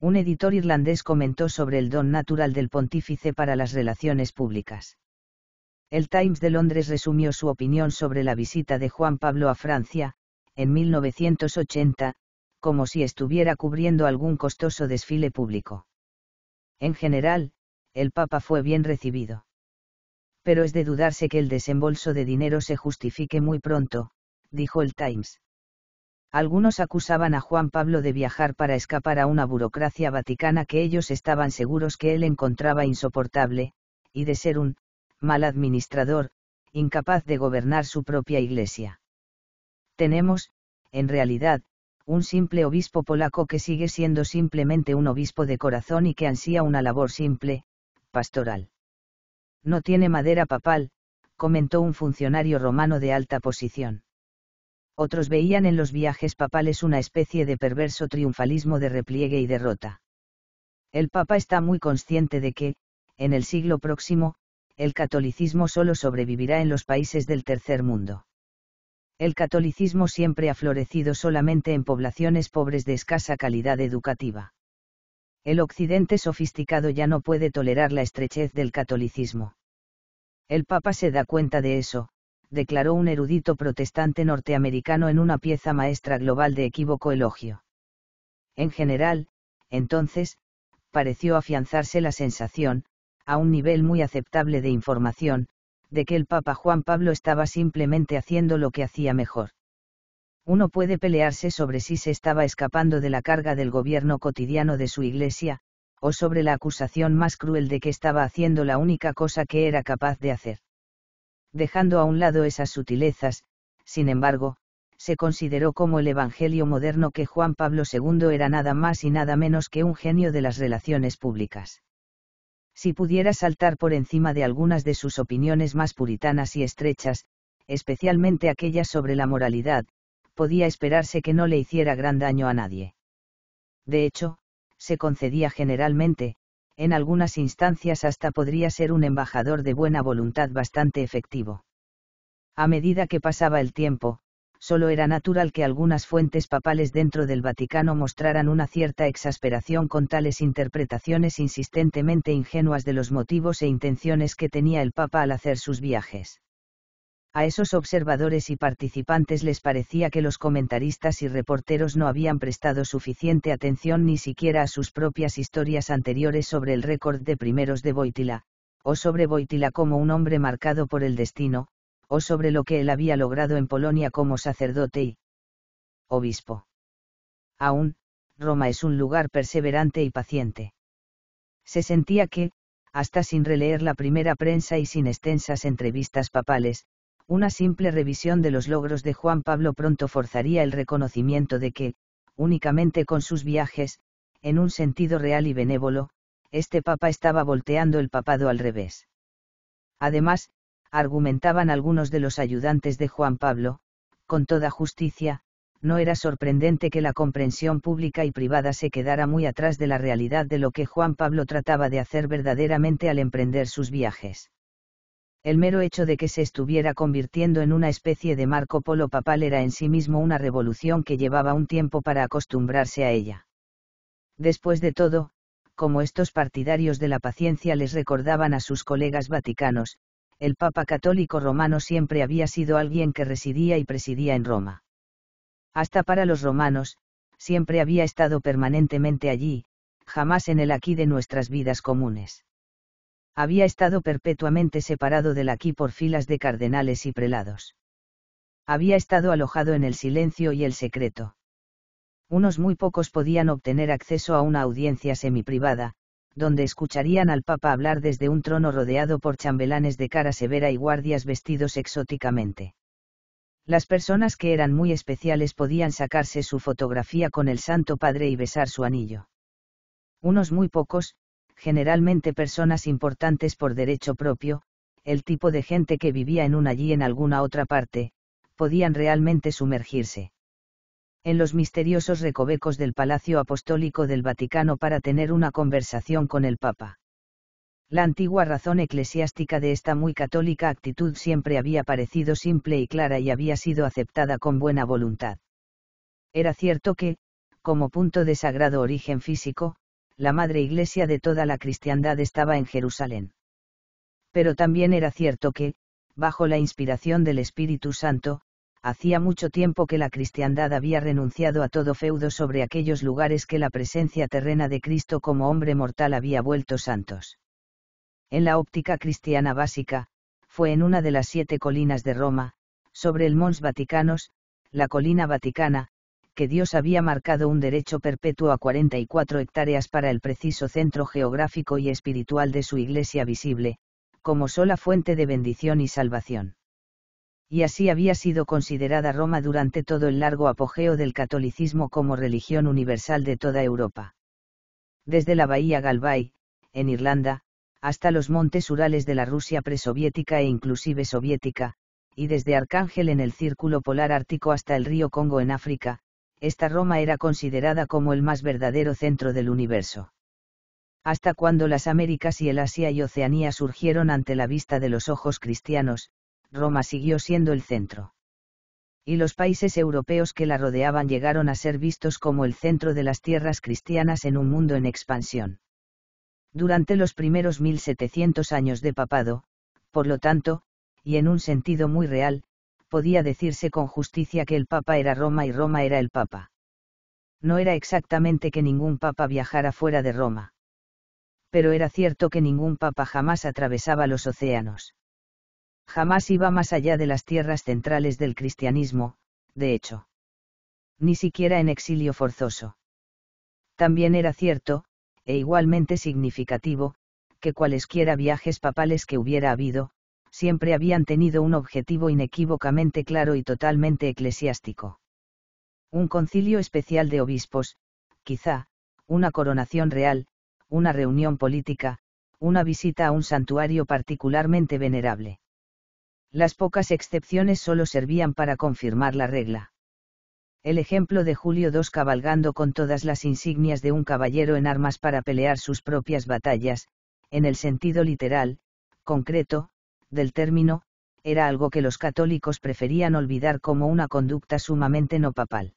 Un editor irlandés comentó sobre el don natural del pontífice para las relaciones públicas. El Times de Londres resumió su opinión sobre la visita de Juan Pablo a Francia, en 1980, como si estuviera cubriendo algún costoso desfile público. En general, el Papa fue bien recibido. Pero es de dudarse que el desembolso de dinero se justifique muy pronto, dijo el Times. Algunos acusaban a Juan Pablo de viajar para escapar a una burocracia vaticana que ellos estaban seguros que él encontraba insoportable, y de ser un mal administrador, incapaz de gobernar su propia iglesia. Tenemos, en realidad, un simple obispo polaco que sigue siendo simplemente un obispo de corazón y que ansía una labor simple, pastoral. No tiene madera papal, comentó un funcionario romano de alta posición. Otros veían en los viajes papales una especie de perverso triunfalismo de repliegue y derrota. El Papa está muy consciente de que, en el siglo próximo, el catolicismo solo sobrevivirá en los países del tercer mundo. El catolicismo siempre ha florecido solamente en poblaciones pobres de escasa calidad educativa. El occidente sofisticado ya no puede tolerar la estrechez del catolicismo. El Papa se da cuenta de eso, declaró un erudito protestante norteamericano en una pieza maestra global de equívoco elogio. En general, entonces, pareció afianzarse la sensación, a un nivel muy aceptable de información, de que el Papa Juan Pablo estaba simplemente haciendo lo que hacía mejor. Uno puede pelearse sobre si se estaba escapando de la carga del gobierno cotidiano de su Iglesia, o sobre la acusación más cruel de que estaba haciendo la única cosa que era capaz de hacer. Dejando a un lado esas sutilezas, sin embargo, se consideró como el Evangelio moderno que Juan Pablo II era nada más y nada menos que un genio de las relaciones públicas si pudiera saltar por encima de algunas de sus opiniones más puritanas y estrechas, especialmente aquellas sobre la moralidad, podía esperarse que no le hiciera gran daño a nadie. De hecho, se concedía generalmente, en algunas instancias hasta podría ser un embajador de buena voluntad bastante efectivo. A medida que pasaba el tiempo, solo era natural que algunas fuentes papales dentro del Vaticano mostraran una cierta exasperación con tales interpretaciones insistentemente ingenuas de los motivos e intenciones que tenía el Papa al hacer sus viajes. A esos observadores y participantes les parecía que los comentaristas y reporteros no habían prestado suficiente atención ni siquiera a sus propias historias anteriores sobre el récord de primeros de Boitila, o sobre Boitila como un hombre marcado por el destino, o sobre lo que él había logrado en Polonia como sacerdote y obispo. Aún, Roma es un lugar perseverante y paciente. Se sentía que, hasta sin releer la primera prensa y sin extensas entrevistas papales, una simple revisión de los logros de Juan Pablo pronto forzaría el reconocimiento de que, únicamente con sus viajes, en un sentido real y benévolo, este papa estaba volteando el papado al revés. Además, argumentaban algunos de los ayudantes de Juan Pablo, con toda justicia, no era sorprendente que la comprensión pública y privada se quedara muy atrás de la realidad de lo que Juan Pablo trataba de hacer verdaderamente al emprender sus viajes. El mero hecho de que se estuviera convirtiendo en una especie de Marco Polo papal era en sí mismo una revolución que llevaba un tiempo para acostumbrarse a ella. Después de todo, como estos partidarios de la paciencia les recordaban a sus colegas vaticanos, el Papa católico romano siempre había sido alguien que residía y presidía en Roma. Hasta para los romanos, siempre había estado permanentemente allí, jamás en el aquí de nuestras vidas comunes. Había estado perpetuamente separado del aquí por filas de cardenales y prelados. Había estado alojado en el silencio y el secreto. Unos muy pocos podían obtener acceso a una audiencia semiprivada, donde escucharían al Papa hablar desde un trono rodeado por chambelanes de cara severa y guardias vestidos exóticamente. Las personas que eran muy especiales podían sacarse su fotografía con el Santo Padre y besar su anillo. Unos muy pocos, generalmente personas importantes por derecho propio, el tipo de gente que vivía en un allí en alguna otra parte, podían realmente sumergirse en los misteriosos recovecos del Palacio Apostólico del Vaticano para tener una conversación con el Papa. La antigua razón eclesiástica de esta muy católica actitud siempre había parecido simple y clara y había sido aceptada con buena voluntad. Era cierto que, como punto de sagrado origen físico, la madre iglesia de toda la cristiandad estaba en Jerusalén. Pero también era cierto que, bajo la inspiración del Espíritu Santo, hacía mucho tiempo que la cristiandad había renunciado a todo feudo sobre aquellos lugares que la presencia terrena de Cristo como hombre mortal había vuelto santos. En la óptica cristiana básica, fue en una de las siete colinas de Roma, sobre el Mons Vaticanos, la colina vaticana, que Dios había marcado un derecho perpetuo a 44 hectáreas para el preciso centro geográfico y espiritual de su iglesia visible, como sola fuente de bendición y salvación y así había sido considerada Roma durante todo el largo apogeo del catolicismo como religión universal de toda Europa. Desde la bahía Galvay, en Irlanda, hasta los montes Urales de la Rusia presoviética e inclusive soviética, y desde Arcángel en el Círculo Polar Ártico hasta el río Congo en África, esta Roma era considerada como el más verdadero centro del universo. Hasta cuando las Américas y el Asia y Oceanía surgieron ante la vista de los ojos cristianos, Roma siguió siendo el centro. Y los países europeos que la rodeaban llegaron a ser vistos como el centro de las tierras cristianas en un mundo en expansión. Durante los primeros 1700 años de papado, por lo tanto, y en un sentido muy real, podía decirse con justicia que el Papa era Roma y Roma era el Papa. No era exactamente que ningún Papa viajara fuera de Roma. Pero era cierto que ningún Papa jamás atravesaba los océanos jamás iba más allá de las tierras centrales del cristianismo, de hecho. Ni siquiera en exilio forzoso. También era cierto, e igualmente significativo, que cualesquiera viajes papales que hubiera habido, siempre habían tenido un objetivo inequívocamente claro y totalmente eclesiástico. Un concilio especial de obispos, quizá, una coronación real, una reunión política, una visita a un santuario particularmente venerable. Las pocas excepciones solo servían para confirmar la regla. El ejemplo de Julio II cabalgando con todas las insignias de un caballero en armas para pelear sus propias batallas, en el sentido literal, concreto, del término, era algo que los católicos preferían olvidar como una conducta sumamente no papal.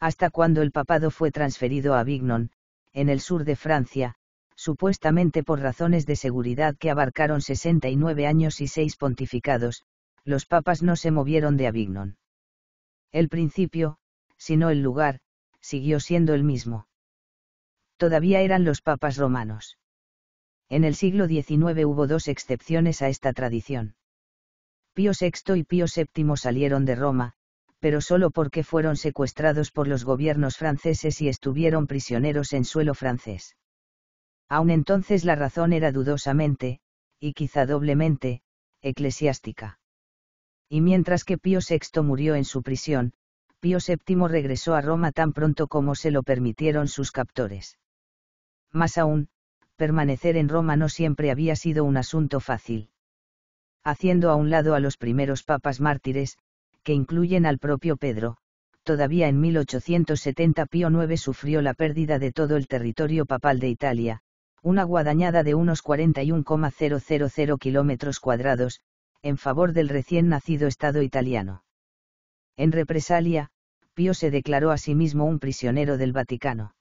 Hasta cuando el papado fue transferido a Vignon, en el sur de Francia, supuestamente por razones de seguridad que abarcaron 69 años y seis pontificados, los papas no se movieron de Avignon. El principio, si no el lugar, siguió siendo el mismo. Todavía eran los papas romanos. En el siglo XIX hubo dos excepciones a esta tradición. Pío VI y Pío VII salieron de Roma, pero solo porque fueron secuestrados por los gobiernos franceses y estuvieron prisioneros en suelo francés. Aun entonces la razón era dudosamente, y quizá doblemente, eclesiástica. Y mientras que Pío VI murió en su prisión, Pío VII regresó a Roma tan pronto como se lo permitieron sus captores. Más aún, permanecer en Roma no siempre había sido un asunto fácil. Haciendo a un lado a los primeros papas mártires, que incluyen al propio Pedro, todavía en 1870 Pío IX sufrió la pérdida de todo el territorio papal de Italia, una guadañada de unos 41,000 kilómetros cuadrados, en favor del recién nacido Estado italiano. En represalia, Pío se declaró a sí mismo un prisionero del Vaticano.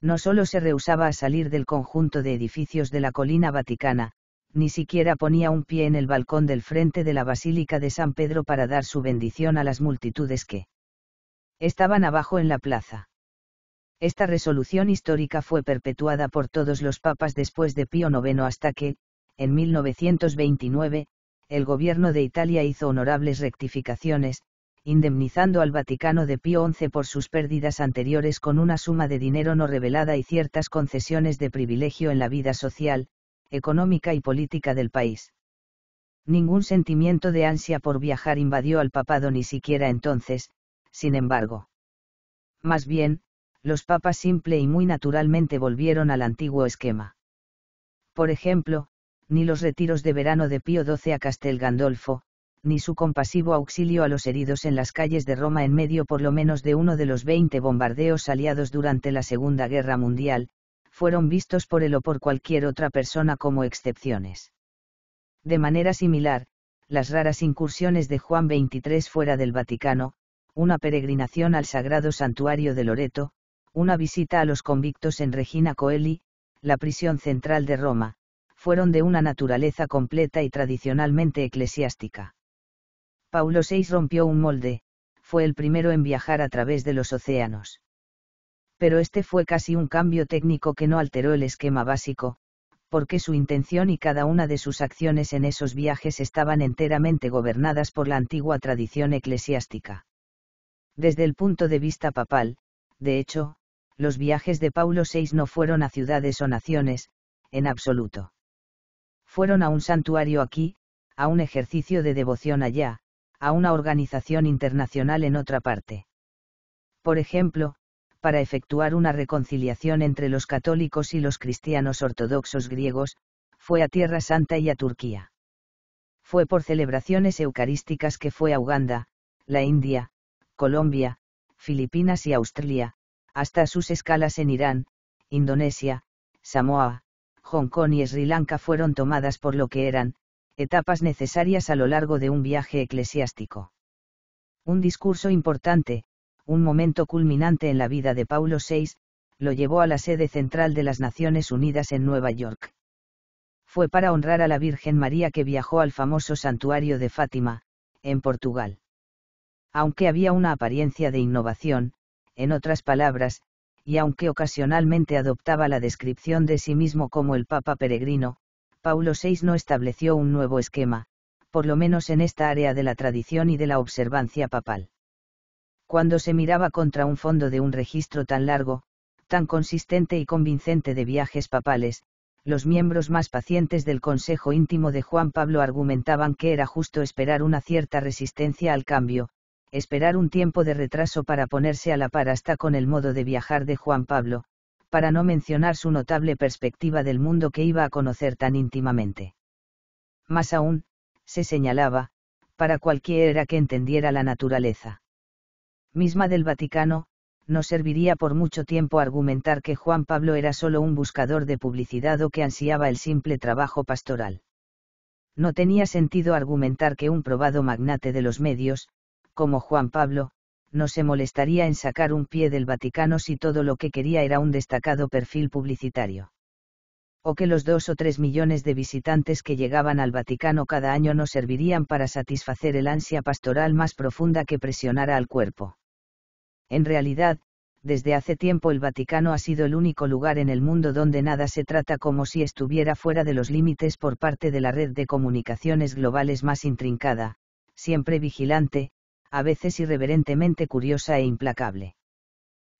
No solo se rehusaba a salir del conjunto de edificios de la colina vaticana, ni siquiera ponía un pie en el balcón del frente de la Basílica de San Pedro para dar su bendición a las multitudes que estaban abajo en la plaza. Esta resolución histórica fue perpetuada por todos los papas después de Pío IX hasta que, en 1929, el gobierno de Italia hizo honorables rectificaciones, indemnizando al Vaticano de Pío XI por sus pérdidas anteriores con una suma de dinero no revelada y ciertas concesiones de privilegio en la vida social, económica y política del país. Ningún sentimiento de ansia por viajar invadió al papado ni siquiera entonces, sin embargo. Más bien, los papas simple y muy naturalmente volvieron al antiguo esquema. Por ejemplo, ni los retiros de verano de Pío XII a Castel Gandolfo, ni su compasivo auxilio a los heridos en las calles de Roma en medio por lo menos de uno de los 20 bombardeos aliados durante la Segunda Guerra Mundial, fueron vistos por él o por cualquier otra persona como excepciones. De manera similar, las raras incursiones de Juan XXIII fuera del Vaticano, una peregrinación al Sagrado Santuario de Loreto, una visita a los convictos en Regina Coeli, la prisión central de Roma, fueron de una naturaleza completa y tradicionalmente eclesiástica. Paulo VI rompió un molde, fue el primero en viajar a través de los océanos. Pero este fue casi un cambio técnico que no alteró el esquema básico, porque su intención y cada una de sus acciones en esos viajes estaban enteramente gobernadas por la antigua tradición eclesiástica. Desde el punto de vista papal, de hecho, los viajes de Paulo VI no fueron a ciudades o naciones, en absoluto. Fueron a un santuario aquí, a un ejercicio de devoción allá, a una organización internacional en otra parte. Por ejemplo, para efectuar una reconciliación entre los católicos y los cristianos ortodoxos griegos, fue a Tierra Santa y a Turquía. Fue por celebraciones eucarísticas que fue a Uganda, la India, Colombia, Filipinas y Australia, hasta sus escalas en Irán, Indonesia, Samoa, Hong Kong y Sri Lanka fueron tomadas por lo que eran, etapas necesarias a lo largo de un viaje eclesiástico. Un discurso importante, un momento culminante en la vida de Paulo VI, lo llevó a la sede central de las Naciones Unidas en Nueva York. Fue para honrar a la Virgen María que viajó al famoso santuario de Fátima, en Portugal. Aunque había una apariencia de innovación, en otras palabras, y aunque ocasionalmente adoptaba la descripción de sí mismo como el Papa peregrino, Paulo VI no estableció un nuevo esquema, por lo menos en esta área de la tradición y de la observancia papal. Cuando se miraba contra un fondo de un registro tan largo, tan consistente y convincente de viajes papales, los miembros más pacientes del Consejo íntimo de Juan Pablo argumentaban que era justo esperar una cierta resistencia al cambio, esperar un tiempo de retraso para ponerse a la par hasta con el modo de viajar de Juan Pablo, para no mencionar su notable perspectiva del mundo que iba a conocer tan íntimamente. Más aún, se señalaba, para cualquiera que entendiera la naturaleza misma del Vaticano, no serviría por mucho tiempo argumentar que Juan Pablo era solo un buscador de publicidad o que ansiaba el simple trabajo pastoral. No tenía sentido argumentar que un probado magnate de los medios, como Juan Pablo, no se molestaría en sacar un pie del Vaticano si todo lo que quería era un destacado perfil publicitario. O que los dos o tres millones de visitantes que llegaban al Vaticano cada año no servirían para satisfacer el ansia pastoral más profunda que presionara al cuerpo. En realidad, desde hace tiempo el Vaticano ha sido el único lugar en el mundo donde nada se trata como si estuviera fuera de los límites por parte de la red de comunicaciones globales más intrincada, siempre vigilante, a veces irreverentemente curiosa e implacable.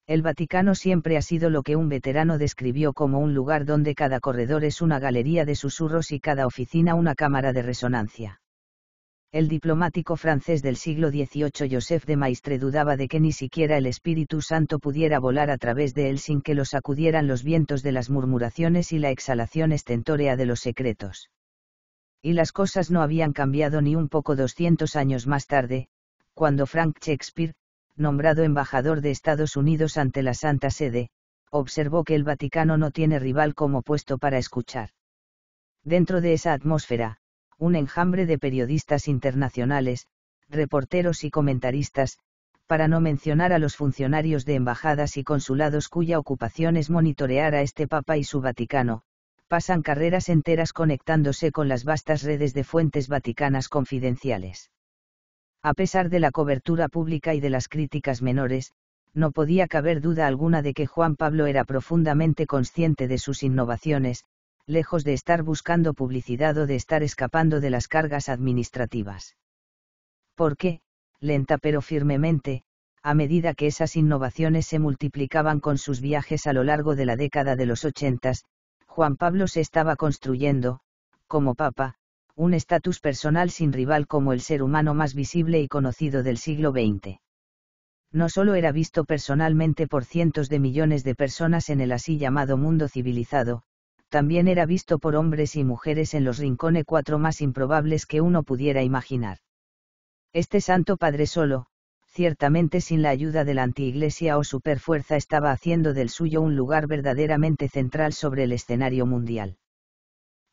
El Vaticano siempre ha sido lo que un veterano describió como un lugar donde cada corredor es una galería de susurros y cada oficina una cámara de resonancia. El diplomático francés del siglo XVIII Joseph de Maistre dudaba de que ni siquiera el Espíritu Santo pudiera volar a través de él sin que lo sacudieran los vientos de las murmuraciones y la exhalación estentórea de los secretos. Y las cosas no habían cambiado ni un poco 200 años más tarde, cuando Frank Shakespeare, nombrado embajador de Estados Unidos ante la Santa Sede, observó que el Vaticano no tiene rival como puesto para escuchar. Dentro de esa atmósfera, un enjambre de periodistas internacionales, reporteros y comentaristas, para no mencionar a los funcionarios de embajadas y consulados cuya ocupación es monitorear a este Papa y su Vaticano, pasan carreras enteras conectándose con las vastas redes de fuentes vaticanas confidenciales. A pesar de la cobertura pública y de las críticas menores, no podía caber duda alguna de que Juan Pablo era profundamente consciente de sus innovaciones, lejos de estar buscando publicidad o de estar escapando de las cargas administrativas. Porque, lenta pero firmemente, a medida que esas innovaciones se multiplicaban con sus viajes a lo largo de la década de los ochentas, Juan Pablo se estaba construyendo, como papa, un estatus personal sin rival como el ser humano más visible y conocido del siglo XX. No solo era visto personalmente por cientos de millones de personas en el así llamado mundo civilizado, también era visto por hombres y mujeres en los rincones cuatro más improbables que uno pudiera imaginar. Este santo padre solo, ciertamente sin la ayuda de la antiiglesia o superfuerza estaba haciendo del suyo un lugar verdaderamente central sobre el escenario mundial.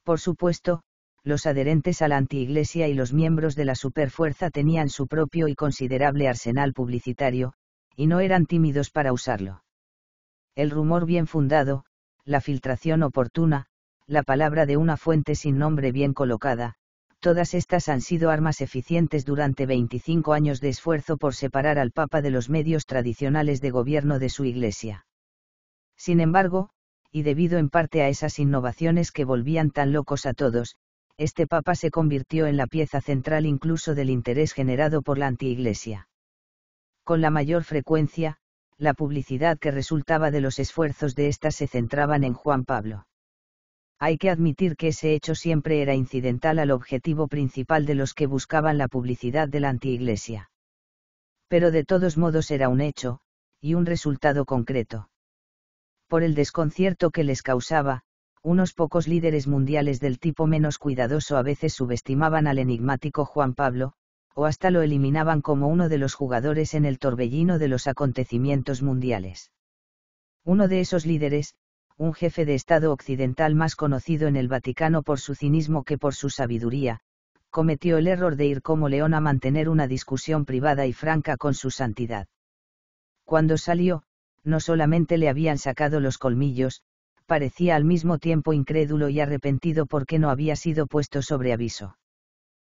Por supuesto, los adherentes a la antiiglesia y los miembros de la superfuerza tenían su propio y considerable arsenal publicitario, y no eran tímidos para usarlo. El rumor bien fundado, la filtración oportuna, la palabra de una fuente sin nombre bien colocada, todas estas han sido armas eficientes durante 25 años de esfuerzo por separar al Papa de los medios tradicionales de gobierno de su Iglesia. Sin embargo, y debido en parte a esas innovaciones que volvían tan locos a todos, este papa se convirtió en la pieza central incluso del interés generado por la antiiglesia. Con la mayor frecuencia, la publicidad que resultaba de los esfuerzos de ésta se centraban en Juan Pablo. Hay que admitir que ese hecho siempre era incidental al objetivo principal de los que buscaban la publicidad de la antiiglesia. Pero de todos modos era un hecho, y un resultado concreto. Por el desconcierto que les causaba, unos pocos líderes mundiales del tipo menos cuidadoso a veces subestimaban al enigmático Juan Pablo, o hasta lo eliminaban como uno de los jugadores en el torbellino de los acontecimientos mundiales. Uno de esos líderes, un jefe de Estado occidental más conocido en el Vaticano por su cinismo que por su sabiduría, cometió el error de ir como león a mantener una discusión privada y franca con su santidad. Cuando salió, no solamente le habían sacado los colmillos, parecía al mismo tiempo incrédulo y arrepentido porque no había sido puesto sobre aviso.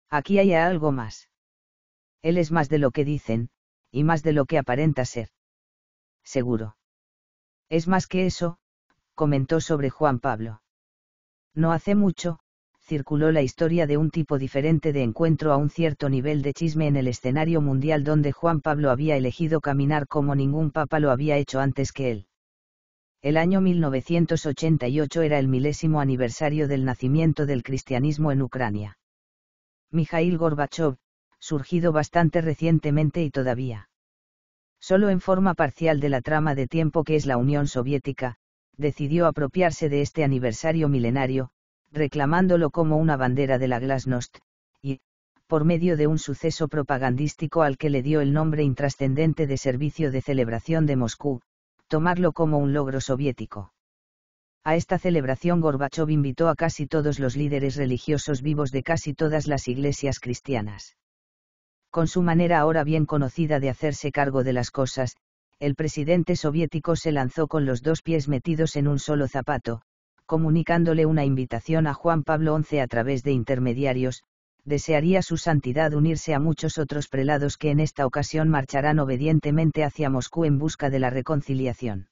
Aquí hay algo más. Él es más de lo que dicen, y más de lo que aparenta ser. Seguro. Es más que eso, comentó sobre Juan Pablo. No hace mucho, circuló la historia de un tipo diferente de encuentro a un cierto nivel de chisme en el escenario mundial donde Juan Pablo había elegido caminar como ningún papa lo había hecho antes que él. El año 1988 era el milésimo aniversario del nacimiento del cristianismo en Ucrania. Mikhail Gorbachev, surgido bastante recientemente y todavía solo en forma parcial de la trama de tiempo que es la Unión Soviética, decidió apropiarse de este aniversario milenario, reclamándolo como una bandera de la glasnost, y, por medio de un suceso propagandístico al que le dio el nombre intrascendente de Servicio de Celebración de Moscú, tomarlo como un logro soviético. A esta celebración Gorbachov invitó a casi todos los líderes religiosos vivos de casi todas las iglesias cristianas. Con su manera ahora bien conocida de hacerse cargo de las cosas, el presidente soviético se lanzó con los dos pies metidos en un solo zapato, comunicándole una invitación a Juan Pablo XI a través de intermediarios, desearía su santidad unirse a muchos otros prelados que en esta ocasión marcharán obedientemente hacia Moscú en busca de la reconciliación.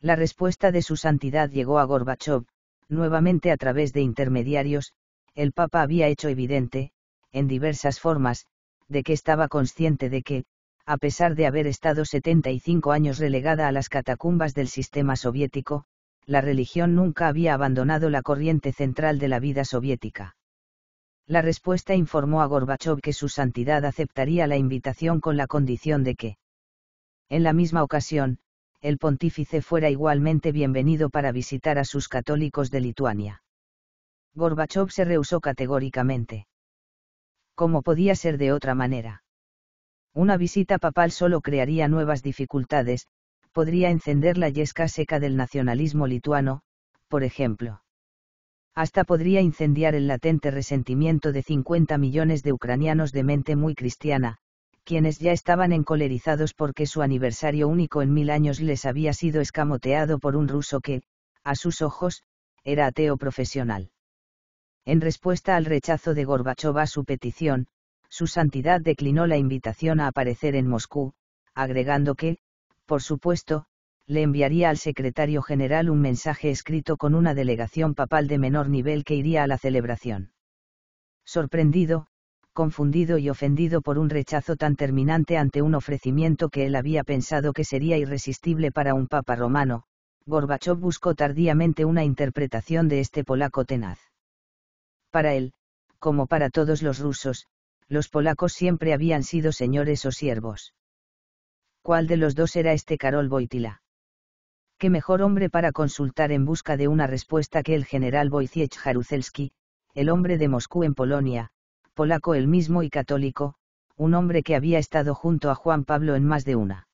La respuesta de su santidad llegó a Gorbachov, nuevamente a través de intermediarios, el Papa había hecho evidente, en diversas formas, de que estaba consciente de que, a pesar de haber estado 75 años relegada a las catacumbas del sistema soviético, la religión nunca había abandonado la corriente central de la vida soviética. La respuesta informó a Gorbachov que su santidad aceptaría la invitación con la condición de que, en la misma ocasión, el pontífice fuera igualmente bienvenido para visitar a sus católicos de Lituania. Gorbachov se rehusó categóricamente. ¿Cómo podía ser de otra manera? Una visita papal solo crearía nuevas dificultades, podría encender la yesca seca del nacionalismo lituano, por ejemplo hasta podría incendiar el latente resentimiento de 50 millones de ucranianos de mente muy cristiana, quienes ya estaban encolerizados porque su aniversario único en mil años les había sido escamoteado por un ruso que, a sus ojos, era ateo profesional. En respuesta al rechazo de Gorbachov a su petición, su santidad declinó la invitación a aparecer en Moscú, agregando que, por supuesto, le enviaría al secretario general un mensaje escrito con una delegación papal de menor nivel que iría a la celebración. Sorprendido, confundido y ofendido por un rechazo tan terminante ante un ofrecimiento que él había pensado que sería irresistible para un papa romano, Gorbachev buscó tardíamente una interpretación de este polaco tenaz. Para él, como para todos los rusos, los polacos siempre habían sido señores o siervos. ¿Cuál de los dos era este Karol Boitila? qué mejor hombre para consultar en busca de una respuesta que el general Wojciech Jaruzelski, el hombre de Moscú en Polonia, polaco el mismo y católico, un hombre que había estado junto a Juan Pablo en más de una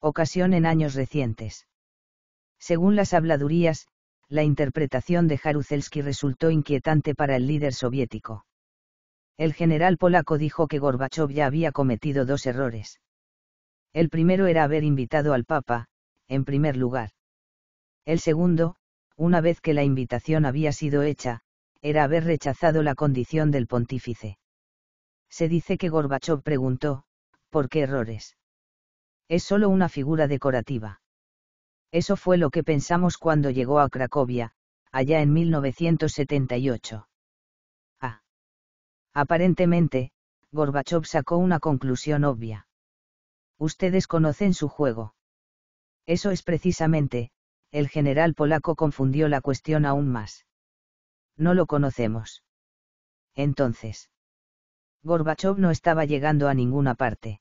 ocasión en años recientes. Según las habladurías, la interpretación de Jaruzelski resultó inquietante para el líder soviético. El general polaco dijo que Gorbachov ya había cometido dos errores. El primero era haber invitado al Papa, en primer lugar. El segundo, una vez que la invitación había sido hecha, era haber rechazado la condición del pontífice. Se dice que Gorbachov preguntó, ¿por qué errores? Es solo una figura decorativa. Eso fue lo que pensamos cuando llegó a Cracovia, allá en 1978. Ah. Aparentemente, Gorbachov sacó una conclusión obvia. Ustedes conocen su juego. Eso es precisamente, el general polaco confundió la cuestión aún más. No lo conocemos. Entonces. Gorbachov no estaba llegando a ninguna parte.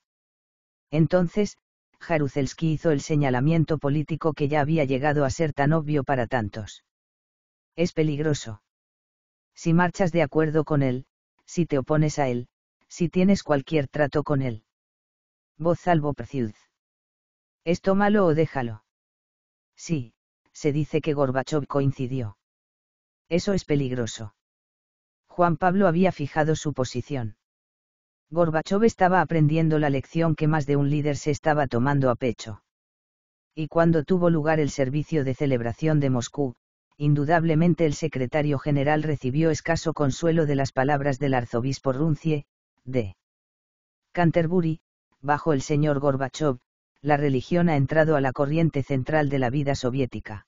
Entonces, Jaruzelski hizo el señalamiento político que ya había llegado a ser tan obvio para tantos. Es peligroso. Si marchas de acuerdo con él, si te opones a él, si tienes cualquier trato con él. Voz salvo Perciud. Es tómalo o déjalo. Sí, se dice que Gorbachev coincidió. Eso es peligroso. Juan Pablo había fijado su posición. Gorbachev estaba aprendiendo la lección que más de un líder se estaba tomando a pecho. Y cuando tuvo lugar el servicio de celebración de Moscú, indudablemente el secretario general recibió escaso consuelo de las palabras del arzobispo Runcie, de Canterbury, bajo el señor Gorbachev, la religión ha entrado a la corriente central de la vida soviética.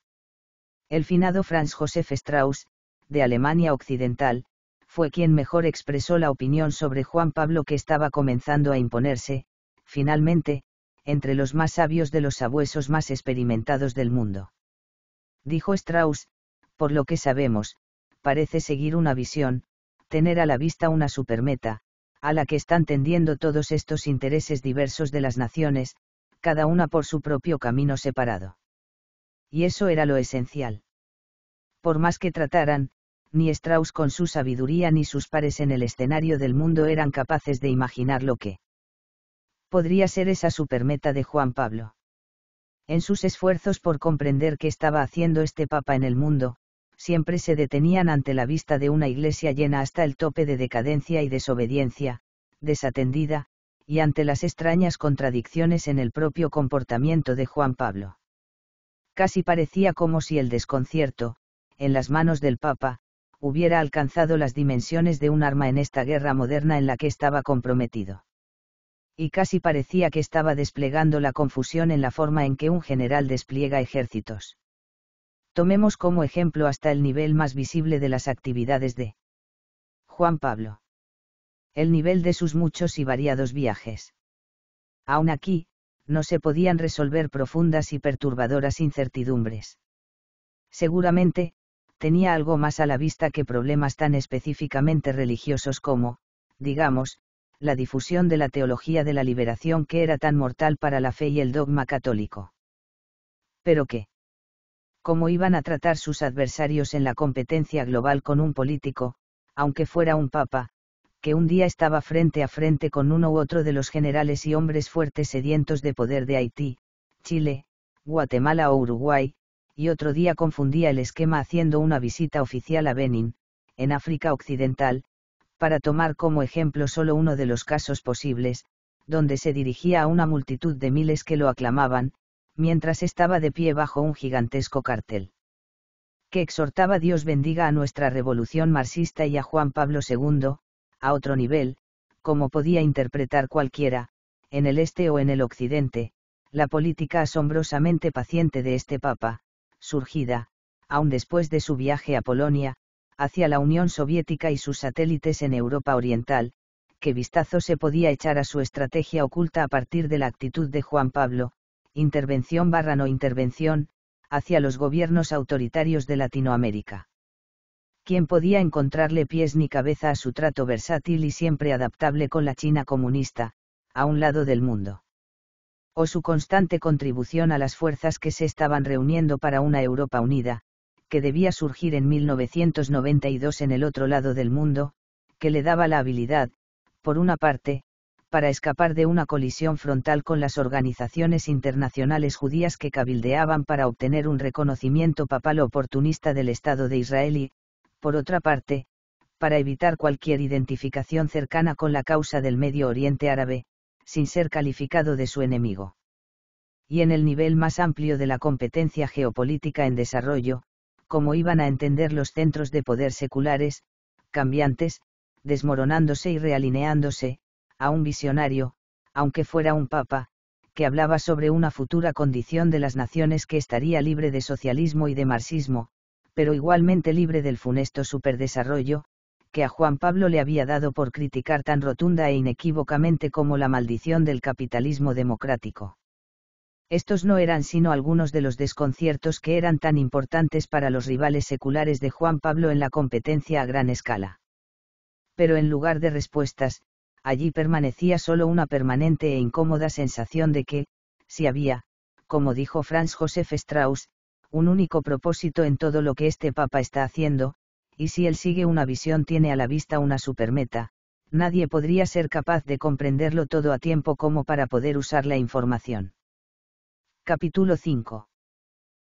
El finado Franz Josef Strauss, de Alemania Occidental, fue quien mejor expresó la opinión sobre Juan Pablo que estaba comenzando a imponerse, finalmente, entre los más sabios de los sabuesos más experimentados del mundo. Dijo Strauss, por lo que sabemos, parece seguir una visión, tener a la vista una supermeta, a la que están tendiendo todos estos intereses diversos de las naciones, cada una por su propio camino separado. Y eso era lo esencial. Por más que trataran, ni Strauss con su sabiduría ni sus pares en el escenario del mundo eran capaces de imaginar lo que podría ser esa supermeta de Juan Pablo. En sus esfuerzos por comprender qué estaba haciendo este papa en el mundo, siempre se detenían ante la vista de una iglesia llena hasta el tope de decadencia y desobediencia, desatendida, y ante las extrañas contradicciones en el propio comportamiento de Juan Pablo. Casi parecía como si el desconcierto, en las manos del Papa, hubiera alcanzado las dimensiones de un arma en esta guerra moderna en la que estaba comprometido. Y casi parecía que estaba desplegando la confusión en la forma en que un general despliega ejércitos. Tomemos como ejemplo hasta el nivel más visible de las actividades de Juan Pablo el nivel de sus muchos y variados viajes. Aún aquí, no se podían resolver profundas y perturbadoras incertidumbres. Seguramente, tenía algo más a la vista que problemas tan específicamente religiosos como, digamos, la difusión de la teología de la liberación que era tan mortal para la fe y el dogma católico. Pero qué? ¿Cómo iban a tratar sus adversarios en la competencia global con un político, aunque fuera un papa, que un día estaba frente a frente con uno u otro de los generales y hombres fuertes sedientos de poder de Haití, Chile, Guatemala o Uruguay, y otro día confundía el esquema haciendo una visita oficial a Benin, en África Occidental, para tomar como ejemplo solo uno de los casos posibles, donde se dirigía a una multitud de miles que lo aclamaban, mientras estaba de pie bajo un gigantesco cartel. Que exhortaba Dios bendiga a nuestra revolución marxista y a Juan Pablo II, a otro nivel, como podía interpretar cualquiera, en el este o en el occidente, la política asombrosamente paciente de este Papa, surgida, aun después de su viaje a Polonia, hacia la Unión Soviética y sus satélites en Europa Oriental, que vistazo se podía echar a su estrategia oculta a partir de la actitud de Juan Pablo, intervención barra no intervención, hacia los gobiernos autoritarios de Latinoamérica quien podía encontrarle pies ni cabeza a su trato versátil y siempre adaptable con la China comunista, a un lado del mundo. O su constante contribución a las fuerzas que se estaban reuniendo para una Europa unida, que debía surgir en 1992 en el otro lado del mundo, que le daba la habilidad, por una parte, para escapar de una colisión frontal con las organizaciones internacionales judías que cabildeaban para obtener un reconocimiento papal oportunista del Estado de Israel y, por otra parte, para evitar cualquier identificación cercana con la causa del Medio Oriente Árabe, sin ser calificado de su enemigo. Y en el nivel más amplio de la competencia geopolítica en desarrollo, como iban a entender los centros de poder seculares, cambiantes, desmoronándose y realineándose, a un visionario, aunque fuera un papa, que hablaba sobre una futura condición de las naciones que estaría libre de socialismo y de marxismo, pero igualmente libre del funesto superdesarrollo, que a Juan Pablo le había dado por criticar tan rotunda e inequívocamente como la maldición del capitalismo democrático. Estos no eran sino algunos de los desconciertos que eran tan importantes para los rivales seculares de Juan Pablo en la competencia a gran escala. Pero en lugar de respuestas, allí permanecía solo una permanente e incómoda sensación de que, si había, como dijo Franz Josef Strauss, un único propósito en todo lo que este Papa está haciendo, y si él sigue una visión tiene a la vista una supermeta, nadie podría ser capaz de comprenderlo todo a tiempo como para poder usar la información. Capítulo 5.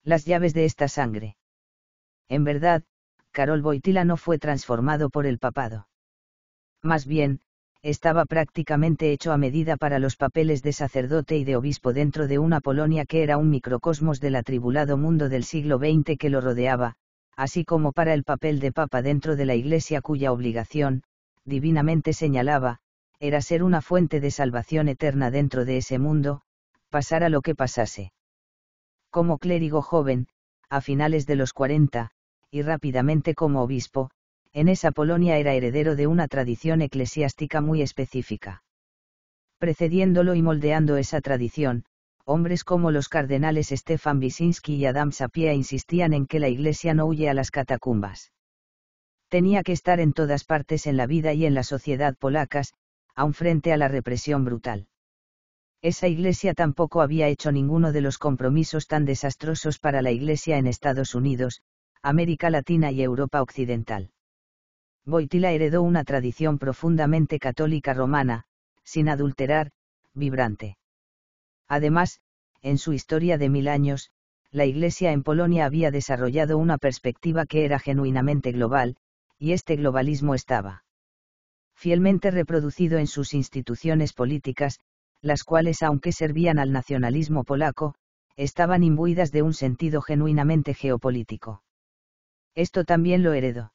Las llaves de esta sangre. En verdad, Carol Boitila no fue transformado por el papado. Más bien, estaba prácticamente hecho a medida para los papeles de sacerdote y de obispo dentro de una Polonia que era un microcosmos del atribulado mundo del siglo XX que lo rodeaba, así como para el papel de papa dentro de la Iglesia cuya obligación, divinamente señalaba, era ser una fuente de salvación eterna dentro de ese mundo, pasara lo que pasase. Como clérigo joven, a finales de los 40, y rápidamente como obispo, en esa Polonia era heredero de una tradición eclesiástica muy específica. Precediéndolo y moldeando esa tradición, hombres como los cardenales Stefan Wyszynski y Adam Sapieha insistían en que la Iglesia no huye a las catacumbas. Tenía que estar en todas partes en la vida y en la sociedad polacas, aun frente a la represión brutal. Esa Iglesia tampoco había hecho ninguno de los compromisos tan desastrosos para la Iglesia en Estados Unidos, América Latina y Europa Occidental. Boitila heredó una tradición profundamente católica romana, sin adulterar, vibrante. Además, en su historia de mil años, la Iglesia en Polonia había desarrollado una perspectiva que era genuinamente global, y este globalismo estaba fielmente reproducido en sus instituciones políticas, las cuales aunque servían al nacionalismo polaco, estaban imbuidas de un sentido genuinamente geopolítico. Esto también lo heredó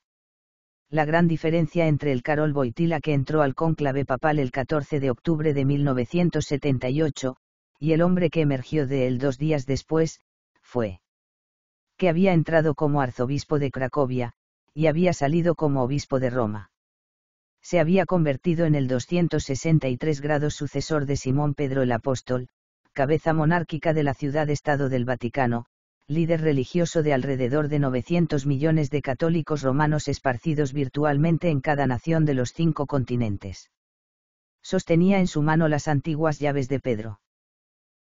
la gran diferencia entre el Carol Boitila que entró al cónclave papal el 14 de octubre de 1978, y el hombre que emergió de él dos días después, fue que había entrado como arzobispo de Cracovia, y había salido como obispo de Roma. Se había convertido en el 263 grados sucesor de Simón Pedro el Apóstol, cabeza monárquica de la ciudad-estado del Vaticano, líder religioso de alrededor de 900 millones de católicos romanos esparcidos virtualmente en cada nación de los cinco continentes. Sostenía en su mano las antiguas llaves de Pedro.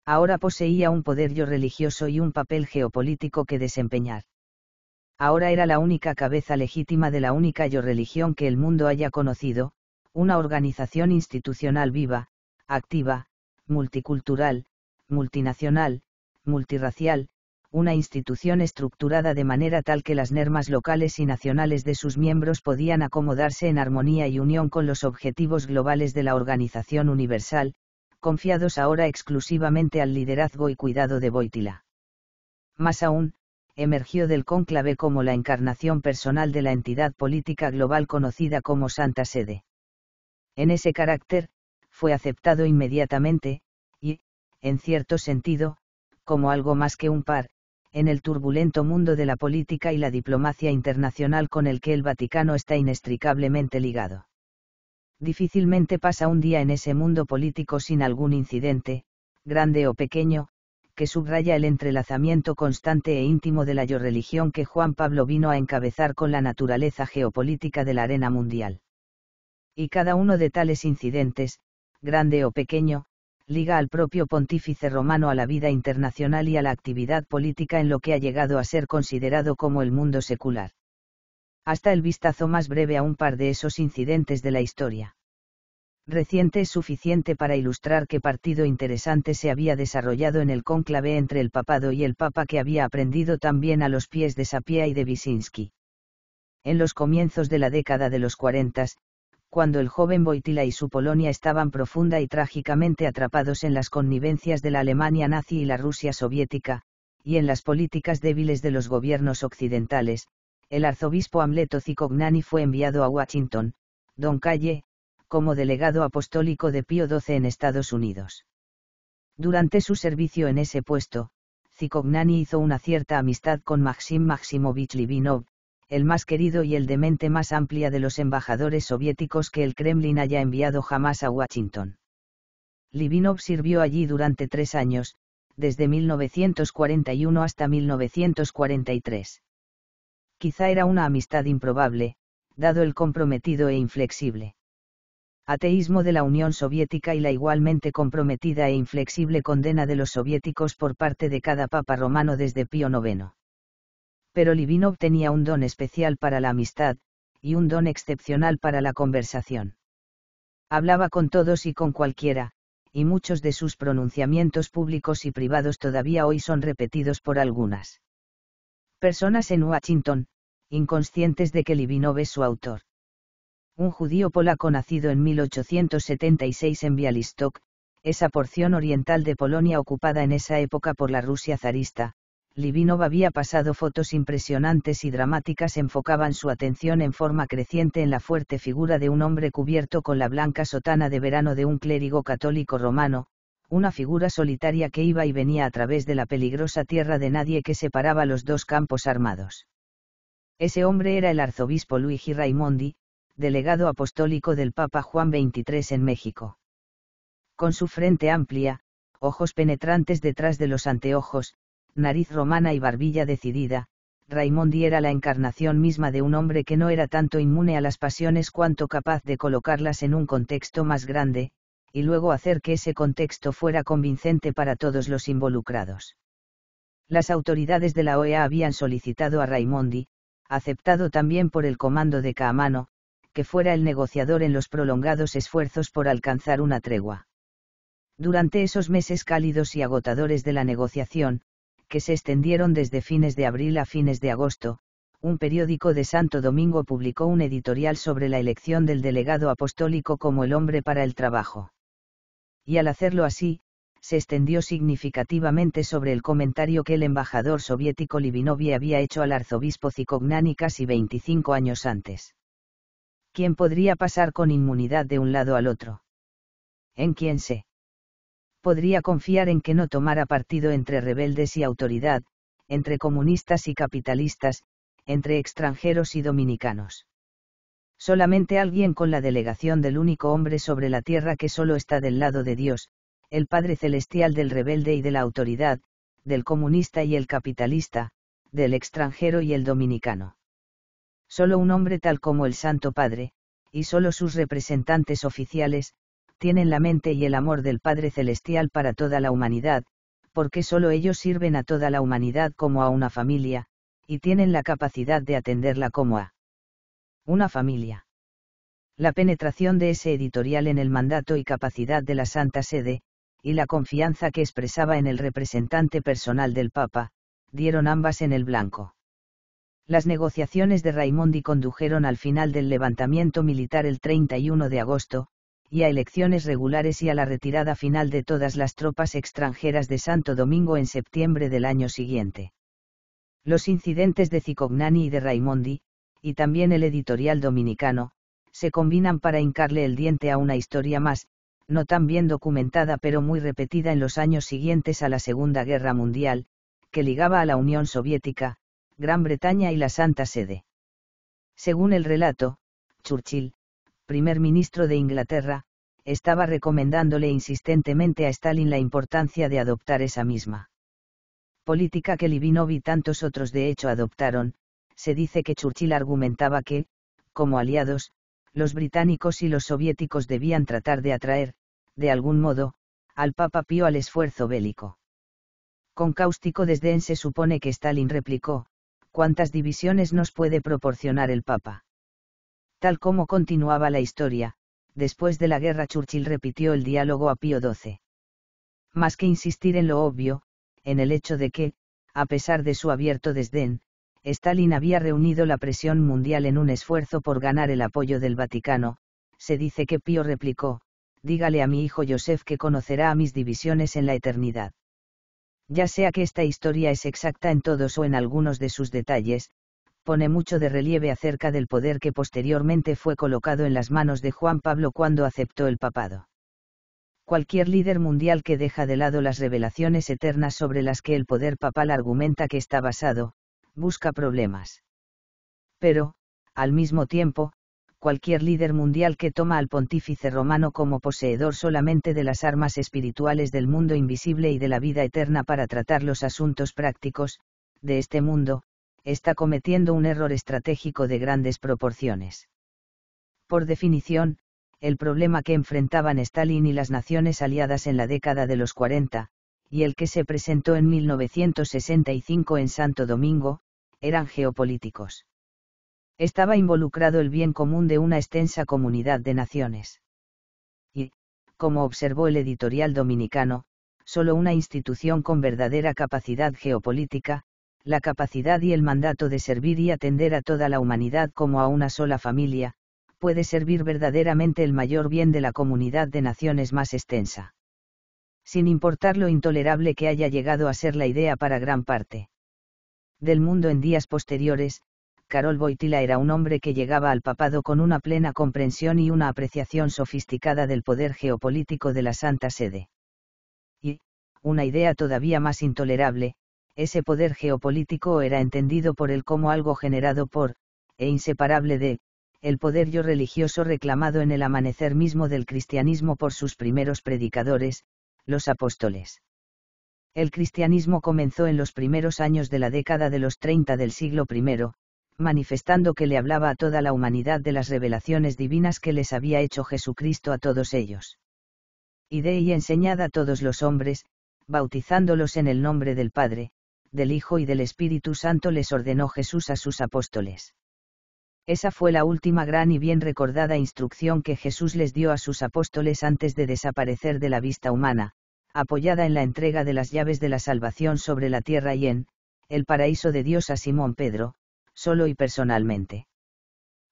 Ahora poseía un poder yo religioso y un papel geopolítico que desempeñar. Ahora era la única cabeza legítima de la única yo religión que el mundo haya conocido, una organización institucional viva, activa, multicultural, multinacional, multirracial, una institución estructurada de manera tal que las normas locales y nacionales de sus miembros podían acomodarse en armonía y unión con los objetivos globales de la Organización Universal, confiados ahora exclusivamente al liderazgo y cuidado de Boitila. Más aún, emergió del cónclave como la encarnación personal de la entidad política global conocida como Santa Sede. En ese carácter, fue aceptado inmediatamente, y, en cierto sentido, como algo más que un par, en el turbulento mundo de la política y la diplomacia internacional con el que el Vaticano está inextricablemente ligado. Difícilmente pasa un día en ese mundo político sin algún incidente, grande o pequeño, que subraya el entrelazamiento constante e íntimo de la yo religión que Juan Pablo vino a encabezar con la naturaleza geopolítica de la arena mundial. Y cada uno de tales incidentes, grande o pequeño, liga al propio pontífice romano a la vida internacional y a la actividad política en lo que ha llegado a ser considerado como el mundo secular. Hasta el vistazo más breve a un par de esos incidentes de la historia. Reciente es suficiente para ilustrar qué partido interesante se había desarrollado en el cónclave entre el papado y el papa que había aprendido también a los pies de Sapia y de Wisinski. En los comienzos de la década de los 40, cuando el joven Boitila y su Polonia estaban profunda y trágicamente atrapados en las connivencias de la Alemania nazi y la Rusia soviética, y en las políticas débiles de los gobiernos occidentales, el arzobispo Amleto Cicognani fue enviado a Washington, Don Calle, como delegado apostólico de Pío XII en Estados Unidos. Durante su servicio en ese puesto, Cicognani hizo una cierta amistad con Maxim Maximovich Livinov, el más querido y el de mente más amplia de los embajadores soviéticos que el Kremlin haya enviado jamás a Washington. Livinov sirvió allí durante tres años, desde 1941 hasta 1943. Quizá era una amistad improbable, dado el comprometido e inflexible ateísmo de la Unión Soviética y la igualmente comprometida e inflexible condena de los soviéticos por parte de cada Papa romano desde Pío IX pero Livinov tenía un don especial para la amistad, y un don excepcional para la conversación. Hablaba con todos y con cualquiera, y muchos de sus pronunciamientos públicos y privados todavía hoy son repetidos por algunas personas en Washington, inconscientes de que Livinov es su autor. Un judío polaco nacido en 1876 en Bialystok, esa porción oriental de Polonia ocupada en esa época por la Rusia zarista, Livinov había pasado fotos impresionantes y dramáticas enfocaban su atención en forma creciente en la fuerte figura de un hombre cubierto con la blanca sotana de verano de un clérigo católico romano, una figura solitaria que iba y venía a través de la peligrosa tierra de nadie que separaba los dos campos armados. Ese hombre era el arzobispo Luigi Raimondi, delegado apostólico del Papa Juan XXIII en México. Con su frente amplia, ojos penetrantes detrás de los anteojos, nariz romana y barbilla decidida, Raimondi era la encarnación misma de un hombre que no era tanto inmune a las pasiones cuanto capaz de colocarlas en un contexto más grande, y luego hacer que ese contexto fuera convincente para todos los involucrados. Las autoridades de la OEA habían solicitado a Raimondi, aceptado también por el comando de Caamano, que fuera el negociador en los prolongados esfuerzos por alcanzar una tregua. Durante esos meses cálidos y agotadores de la negociación, que se extendieron desde fines de abril a fines de agosto, un periódico de Santo Domingo publicó un editorial sobre la elección del delegado apostólico como el hombre para el trabajo. Y al hacerlo así, se extendió significativamente sobre el comentario que el embajador soviético Livinovi había hecho al arzobispo Zikognani casi 25 años antes. ¿Quién podría pasar con inmunidad de un lado al otro? En quién sé podría confiar en que no tomara partido entre rebeldes y autoridad, entre comunistas y capitalistas, entre extranjeros y dominicanos. Solamente alguien con la delegación del único hombre sobre la tierra que solo está del lado de Dios, el Padre Celestial del rebelde y de la autoridad, del comunista y el capitalista, del extranjero y el dominicano. Solo un hombre tal como el Santo Padre, y solo sus representantes oficiales, tienen la mente y el amor del Padre Celestial para toda la humanidad, porque solo ellos sirven a toda la humanidad como a una familia, y tienen la capacidad de atenderla como a una familia. La penetración de ese editorial en el mandato y capacidad de la Santa Sede, y la confianza que expresaba en el representante personal del Papa, dieron ambas en el blanco. Las negociaciones de Raimondi condujeron al final del levantamiento militar el 31 de agosto, y a elecciones regulares y a la retirada final de todas las tropas extranjeras de Santo Domingo en septiembre del año siguiente. Los incidentes de Cicognani y de Raimondi, y también el editorial dominicano, se combinan para hincarle el diente a una historia más, no tan bien documentada pero muy repetida en los años siguientes a la Segunda Guerra Mundial, que ligaba a la Unión Soviética, Gran Bretaña y la Santa Sede. Según el relato, Churchill, primer ministro de Inglaterra, estaba recomendándole insistentemente a Stalin la importancia de adoptar esa misma política que Libinov y tantos otros de hecho adoptaron, se dice que Churchill argumentaba que, como aliados, los británicos y los soviéticos debían tratar de atraer, de algún modo, al Papa Pío al esfuerzo bélico. Con cáustico desdén se supone que Stalin replicó, ¿cuántas divisiones nos puede proporcionar el Papa? Tal como continuaba la historia, después de la guerra Churchill repitió el diálogo a Pío XII. Más que insistir en lo obvio, en el hecho de que, a pesar de su abierto desdén, Stalin había reunido la presión mundial en un esfuerzo por ganar el apoyo del Vaticano, se dice que Pío replicó, dígale a mi hijo Joseph que conocerá a mis divisiones en la eternidad. Ya sea que esta historia es exacta en todos o en algunos de sus detalles, pone mucho de relieve acerca del poder que posteriormente fue colocado en las manos de Juan Pablo cuando aceptó el papado. Cualquier líder mundial que deja de lado las revelaciones eternas sobre las que el poder papal argumenta que está basado, busca problemas. Pero, al mismo tiempo, cualquier líder mundial que toma al pontífice romano como poseedor solamente de las armas espirituales del mundo invisible y de la vida eterna para tratar los asuntos prácticos, de este mundo, está cometiendo un error estratégico de grandes proporciones. Por definición, el problema que enfrentaban Stalin y las naciones aliadas en la década de los 40, y el que se presentó en 1965 en Santo Domingo, eran geopolíticos. Estaba involucrado el bien común de una extensa comunidad de naciones. Y, como observó el editorial dominicano, solo una institución con verdadera capacidad geopolítica, la capacidad y el mandato de servir y atender a toda la humanidad como a una sola familia, puede servir verdaderamente el mayor bien de la comunidad de naciones más extensa. Sin importar lo intolerable que haya llegado a ser la idea para gran parte del mundo en días posteriores, Carol Boitila era un hombre que llegaba al papado con una plena comprensión y una apreciación sofisticada del poder geopolítico de la Santa Sede. Y, una idea todavía más intolerable, ese poder geopolítico era entendido por él como algo generado por, e inseparable de, el poder yo religioso reclamado en el amanecer mismo del cristianismo por sus primeros predicadores, los apóstoles. El cristianismo comenzó en los primeros años de la década de los 30 del siglo I, manifestando que le hablaba a toda la humanidad de las revelaciones divinas que les había hecho Jesucristo a todos ellos. Y de y enseñad a todos los hombres, bautizándolos en el nombre del Padre, del Hijo y del Espíritu Santo les ordenó Jesús a sus apóstoles. Esa fue la última gran y bien recordada instrucción que Jesús les dio a sus apóstoles antes de desaparecer de la vista humana, apoyada en la entrega de las llaves de la salvación sobre la tierra y en, el paraíso de Dios a Simón Pedro, solo y personalmente.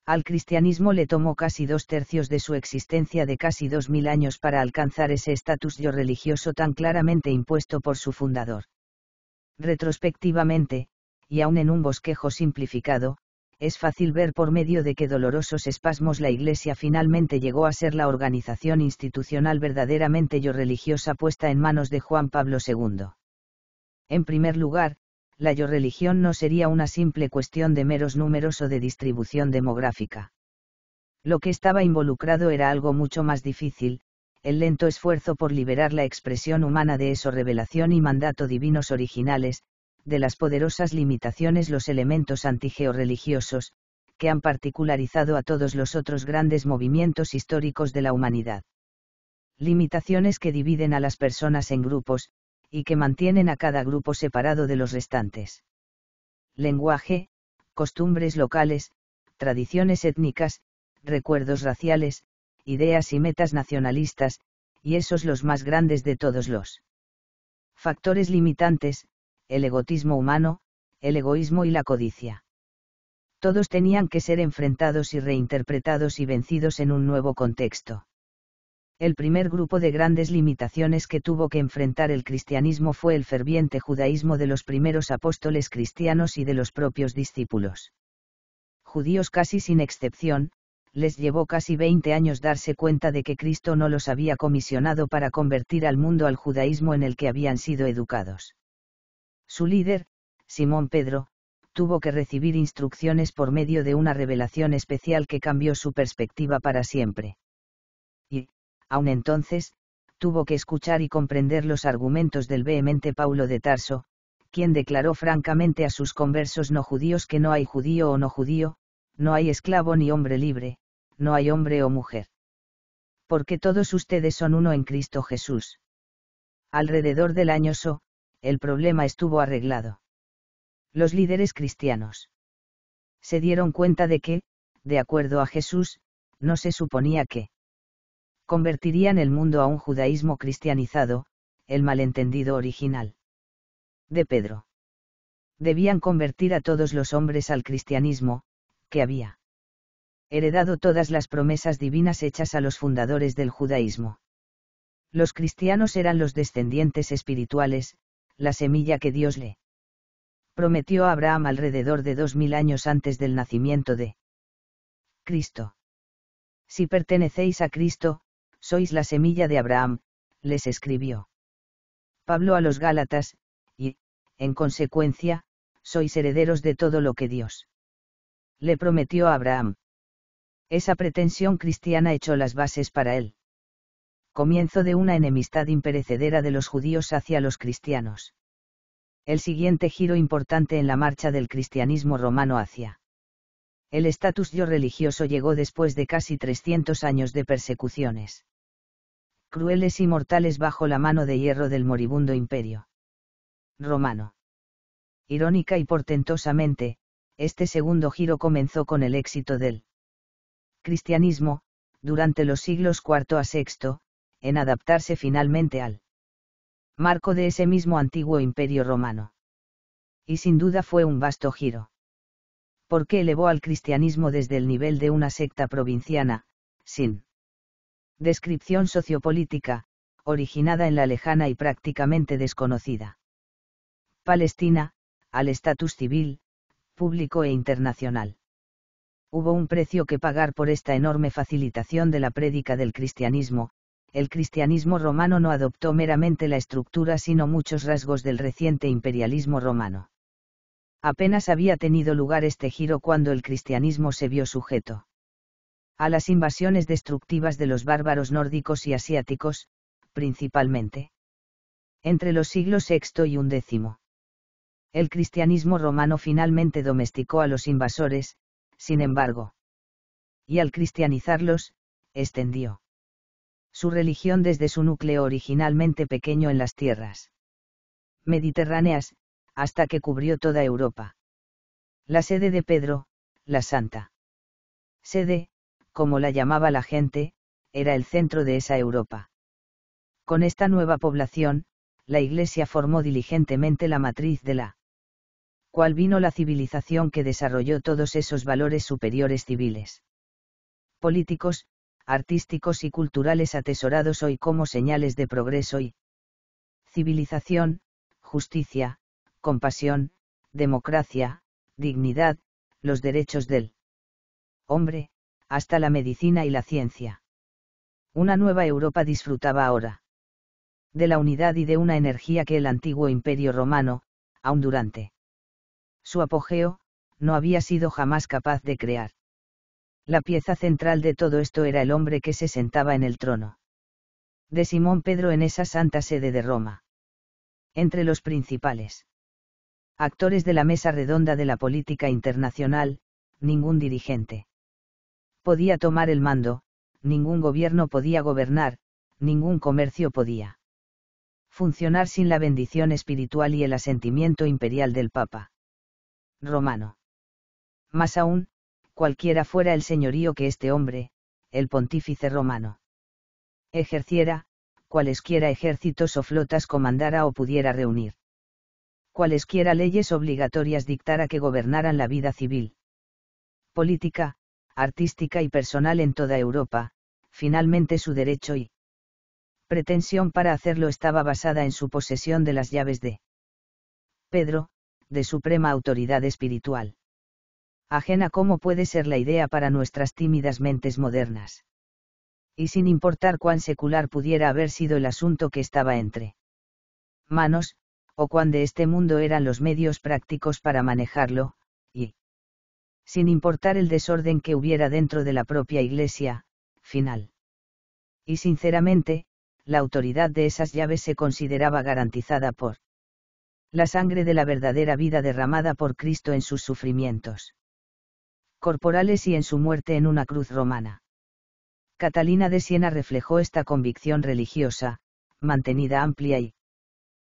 Al cristianismo le tomó casi dos tercios de su existencia de casi dos mil años para alcanzar ese estatus yo religioso tan claramente impuesto por su fundador. Retrospectivamente, y aun en un bosquejo simplificado, es fácil ver por medio de qué dolorosos espasmos la Iglesia finalmente llegó a ser la organización institucional verdaderamente yo religiosa puesta en manos de Juan Pablo II. En primer lugar, la yo religión no sería una simple cuestión de meros números o de distribución demográfica. Lo que estaba involucrado era algo mucho más difícil, el lento esfuerzo por liberar la expresión humana de eso revelación y mandato divinos originales, de las poderosas limitaciones los elementos antigeorreligiosos, que han particularizado a todos los otros grandes movimientos históricos de la humanidad. Limitaciones que dividen a las personas en grupos, y que mantienen a cada grupo separado de los restantes. Lenguaje, costumbres locales, tradiciones étnicas, recuerdos raciales, ideas y metas nacionalistas, y esos los más grandes de todos los factores limitantes, el egotismo humano, el egoísmo y la codicia. Todos tenían que ser enfrentados y reinterpretados y vencidos en un nuevo contexto. El primer grupo de grandes limitaciones que tuvo que enfrentar el cristianismo fue el ferviente judaísmo de los primeros apóstoles cristianos y de los propios discípulos. Judíos casi sin excepción, les llevó casi 20 años darse cuenta de que Cristo no los había comisionado para convertir al mundo al judaísmo en el que habían sido educados. Su líder, Simón Pedro, tuvo que recibir instrucciones por medio de una revelación especial que cambió su perspectiva para siempre. Y, aun entonces, tuvo que escuchar y comprender los argumentos del vehemente Paulo de Tarso, quien declaró francamente a sus conversos no judíos que no hay judío o no judío, no hay esclavo ni hombre libre, no hay hombre o mujer. Porque todos ustedes son uno en Cristo Jesús. Alrededor del año SO, el problema estuvo arreglado. Los líderes cristianos se dieron cuenta de que, de acuerdo a Jesús, no se suponía que convertirían el mundo a un judaísmo cristianizado, el malentendido original de Pedro. Debían convertir a todos los hombres al cristianismo, que había heredado todas las promesas divinas hechas a los fundadores del judaísmo. Los cristianos eran los descendientes espirituales, la semilla que Dios le prometió a Abraham alrededor de dos mil años antes del nacimiento de Cristo. Si pertenecéis a Cristo, sois la semilla de Abraham, les escribió Pablo a los Gálatas, y, en consecuencia, sois herederos de todo lo que Dios le prometió a Abraham. Esa pretensión cristiana echó las bases para él. Comienzo de una enemistad imperecedera de los judíos hacia los cristianos. El siguiente giro importante en la marcha del cristianismo romano hacia el estatus yo religioso llegó después de casi 300 años de persecuciones. Crueles y mortales bajo la mano de hierro del moribundo imperio. Romano. Irónica y portentosamente, este segundo giro comenzó con el éxito del cristianismo, durante los siglos IV a VI, en adaptarse finalmente al marco de ese mismo antiguo imperio romano. Y sin duda fue un vasto giro. Porque elevó al cristianismo desde el nivel de una secta provinciana, sin descripción sociopolítica, originada en la lejana y prácticamente desconocida Palestina, al estatus civil, público e internacional hubo un precio que pagar por esta enorme facilitación de la prédica del cristianismo, el cristianismo romano no adoptó meramente la estructura sino muchos rasgos del reciente imperialismo romano. Apenas había tenido lugar este giro cuando el cristianismo se vio sujeto a las invasiones destructivas de los bárbaros nórdicos y asiáticos, principalmente. Entre los siglos VI y XI. El cristianismo romano finalmente domesticó a los invasores, sin embargo. Y al cristianizarlos, extendió su religión desde su núcleo originalmente pequeño en las tierras mediterráneas, hasta que cubrió toda Europa. La sede de Pedro, la Santa Sede, como la llamaba la gente, era el centro de esa Europa. Con esta nueva población, la Iglesia formó diligentemente la matriz de la cual vino la civilización que desarrolló todos esos valores superiores civiles. Políticos, artísticos y culturales atesorados hoy como señales de progreso y civilización, justicia, compasión, democracia, dignidad, los derechos del hombre, hasta la medicina y la ciencia. Una nueva Europa disfrutaba ahora de la unidad y de una energía que el antiguo imperio romano, aún durante su apogeo, no había sido jamás capaz de crear. La pieza central de todo esto era el hombre que se sentaba en el trono. De Simón Pedro en esa santa sede de Roma. Entre los principales actores de la mesa redonda de la política internacional, ningún dirigente podía tomar el mando, ningún gobierno podía gobernar, ningún comercio podía funcionar sin la bendición espiritual y el asentimiento imperial del Papa romano. Más aún, cualquiera fuera el señorío que este hombre, el pontífice romano, ejerciera, cualesquiera ejércitos o flotas comandara o pudiera reunir. Cualesquiera leyes obligatorias dictara que gobernaran la vida civil, política, artística y personal en toda Europa, finalmente su derecho y pretensión para hacerlo estaba basada en su posesión de las llaves de Pedro, de suprema autoridad espiritual. Ajena como puede ser la idea para nuestras tímidas mentes modernas. Y sin importar cuán secular pudiera haber sido el asunto que estaba entre manos, o cuán de este mundo eran los medios prácticos para manejarlo, y sin importar el desorden que hubiera dentro de la propia iglesia, final. Y sinceramente, la autoridad de esas llaves se consideraba garantizada por la sangre de la verdadera vida derramada por Cristo en sus sufrimientos corporales y en su muerte en una cruz romana. Catalina de Siena reflejó esta convicción religiosa, mantenida amplia y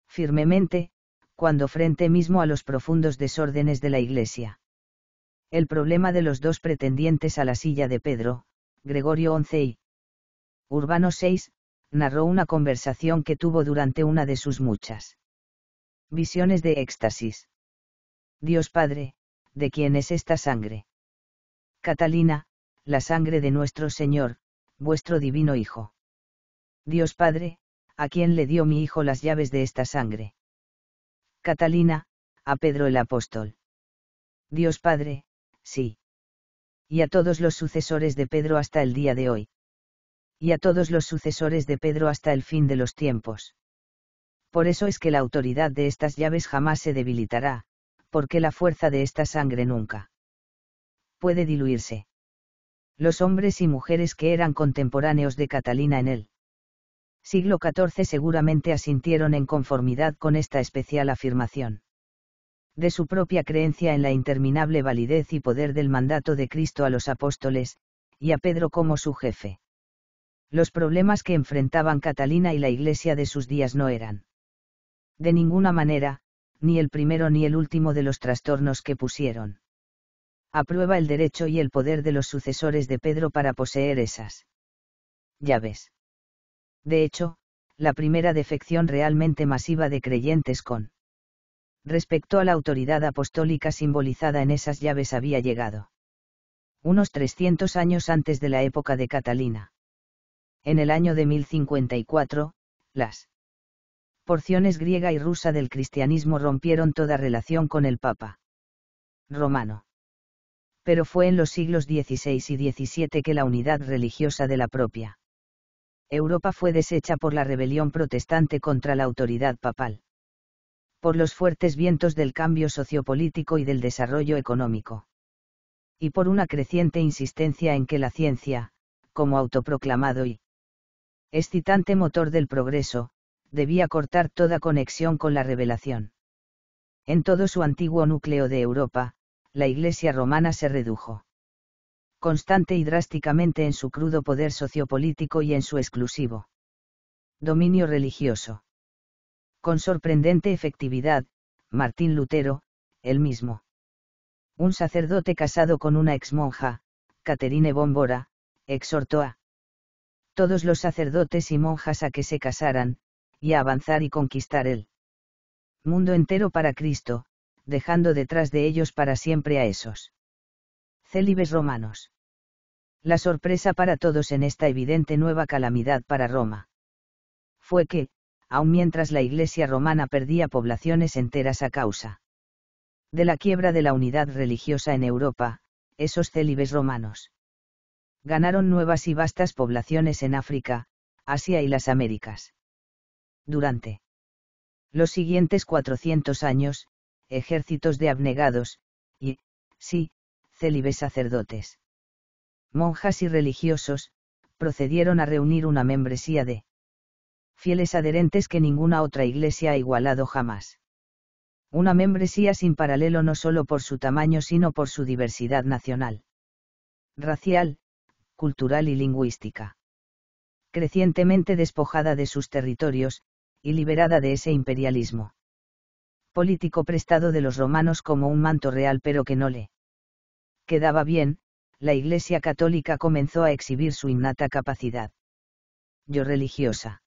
firmemente, cuando frente mismo a los profundos desórdenes de la Iglesia. El problema de los dos pretendientes a la silla de Pedro, Gregorio XI y Urbano VI, narró una conversación que tuvo durante una de sus muchas Visiones de éxtasis. Dios Padre, ¿de quién es esta sangre? Catalina, la sangre de nuestro Señor, vuestro divino Hijo. Dios Padre, ¿a quién le dio mi Hijo las llaves de esta sangre? Catalina, a Pedro el apóstol. Dios Padre, sí. Y a todos los sucesores de Pedro hasta el día de hoy. Y a todos los sucesores de Pedro hasta el fin de los tiempos. Por eso es que la autoridad de estas llaves jamás se debilitará, porque la fuerza de esta sangre nunca puede diluirse. Los hombres y mujeres que eran contemporáneos de Catalina en el siglo XIV seguramente asintieron en conformidad con esta especial afirmación. De su propia creencia en la interminable validez y poder del mandato de Cristo a los apóstoles, y a Pedro como su jefe. Los problemas que enfrentaban Catalina y la Iglesia de sus días no eran de ninguna manera, ni el primero ni el último de los trastornos que pusieron. Aprueba el derecho y el poder de los sucesores de Pedro para poseer esas llaves. De hecho, la primera defección realmente masiva de creyentes con respecto a la autoridad apostólica simbolizada en esas llaves había llegado. Unos 300 años antes de la época de Catalina. En el año de 1054, las porciones griega y rusa del cristianismo rompieron toda relación con el Papa romano. Pero fue en los siglos XVI y XVII que la unidad religiosa de la propia Europa fue deshecha por la rebelión protestante contra la autoridad papal. Por los fuertes vientos del cambio sociopolítico y del desarrollo económico. Y por una creciente insistencia en que la ciencia, como autoproclamado y excitante motor del progreso, debía cortar toda conexión con la revelación. En todo su antiguo núcleo de Europa, la Iglesia romana se redujo. Constante y drásticamente en su crudo poder sociopolítico y en su exclusivo dominio religioso. Con sorprendente efectividad, Martín Lutero, él mismo. Un sacerdote casado con una ex monja, Caterine Bombora, exhortó a todos los sacerdotes y monjas a que se casaran, y avanzar y conquistar el mundo entero para Cristo, dejando detrás de ellos para siempre a esos célibes romanos. La sorpresa para todos en esta evidente nueva calamidad para Roma fue que, aun mientras la Iglesia romana perdía poblaciones enteras a causa de la quiebra de la unidad religiosa en Europa, esos célibes romanos ganaron nuevas y vastas poblaciones en África, Asia y las Américas. Durante los siguientes 400 años, ejércitos de abnegados, y, sí, célibes sacerdotes. Monjas y religiosos, procedieron a reunir una membresía de fieles adherentes que ninguna otra iglesia ha igualado jamás. Una membresía sin paralelo no solo por su tamaño, sino por su diversidad nacional, racial, cultural y lingüística. Crecientemente despojada de sus territorios, y liberada de ese imperialismo. Político prestado de los romanos como un manto real pero que no le quedaba bien, la Iglesia Católica comenzó a exhibir su innata capacidad. Yo religiosa.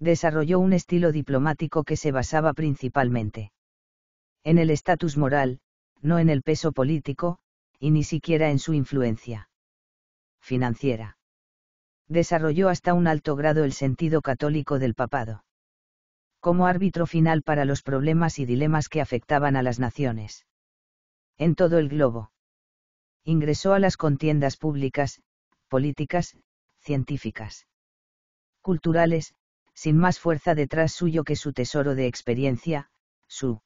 Desarrolló un estilo diplomático que se basaba principalmente en el estatus moral, no en el peso político, y ni siquiera en su influencia financiera. Desarrolló hasta un alto grado el sentido católico del papado como árbitro final para los problemas y dilemas que afectaban a las naciones. En todo el globo. Ingresó a las contiendas públicas, políticas, científicas, culturales, sin más fuerza detrás suyo que su tesoro de experiencia, su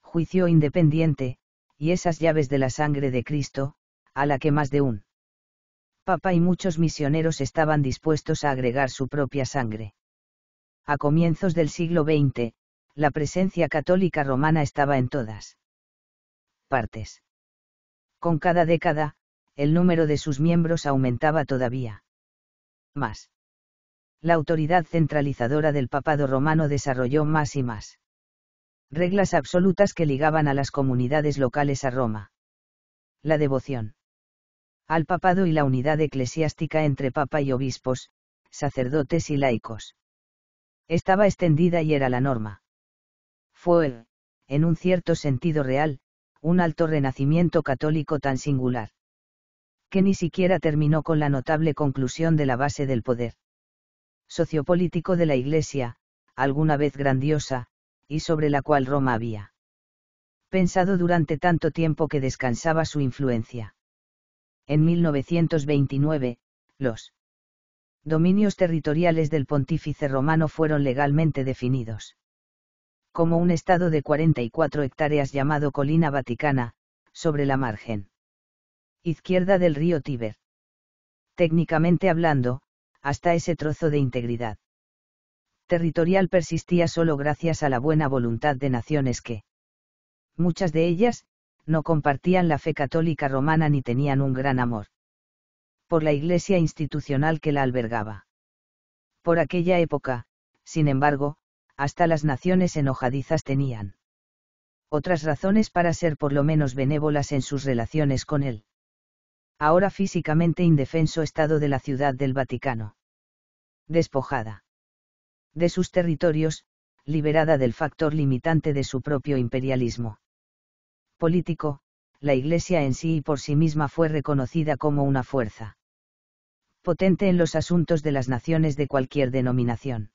juicio independiente, y esas llaves de la sangre de Cristo, a la que más de un papa y muchos misioneros estaban dispuestos a agregar su propia sangre a comienzos del siglo XX, la presencia católica romana estaba en todas partes. Con cada década, el número de sus miembros aumentaba todavía más. La autoridad centralizadora del papado romano desarrolló más y más reglas absolutas que ligaban a las comunidades locales a Roma. La devoción al papado y la unidad eclesiástica entre papa y obispos, sacerdotes y laicos estaba extendida y era la norma. Fue, en un cierto sentido real, un alto renacimiento católico tan singular. Que ni siquiera terminó con la notable conclusión de la base del poder. Sociopolítico de la Iglesia, alguna vez grandiosa, y sobre la cual Roma había pensado durante tanto tiempo que descansaba su influencia. En 1929, los dominios territoriales del pontífice romano fueron legalmente definidos. Como un estado de 44 hectáreas llamado Colina Vaticana, sobre la margen izquierda del río Tíber. Técnicamente hablando, hasta ese trozo de integridad territorial persistía solo gracias a la buena voluntad de naciones que, muchas de ellas, no compartían la fe católica romana ni tenían un gran amor por la iglesia institucional que la albergaba. Por aquella época, sin embargo, hasta las naciones enojadizas tenían otras razones para ser por lo menos benévolas en sus relaciones con él. Ahora físicamente indefenso estado de la ciudad del Vaticano. Despojada de sus territorios, liberada del factor limitante de su propio imperialismo. Político, la Iglesia en sí y por sí misma fue reconocida como una fuerza potente en los asuntos de las naciones de cualquier denominación.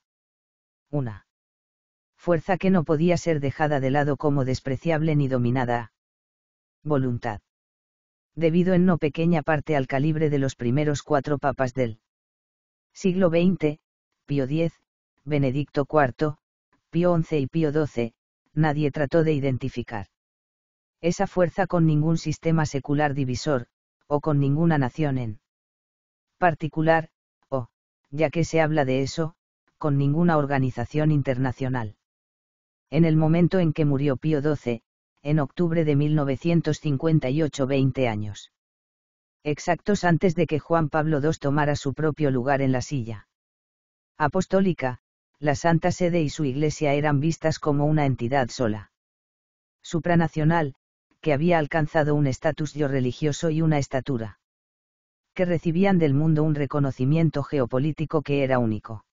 Una fuerza que no podía ser dejada de lado como despreciable ni dominada. Voluntad. Debido en no pequeña parte al calibre de los primeros cuatro papas del siglo XX, Pío X, Benedicto IV, Pío XI y Pío XII, nadie trató de identificar esa fuerza con ningún sistema secular divisor, o con ninguna nación en particular, o, ya que se habla de eso, con ninguna organización internacional. En el momento en que murió Pío XII, en octubre de 1958, 20 años. Exactos antes de que Juan Pablo II tomara su propio lugar en la silla. Apostólica, la Santa Sede y su Iglesia eran vistas como una entidad sola. Supranacional, que había alcanzado un estatus yo religioso y una estatura que recibían del mundo un reconocimiento geopolítico que era único.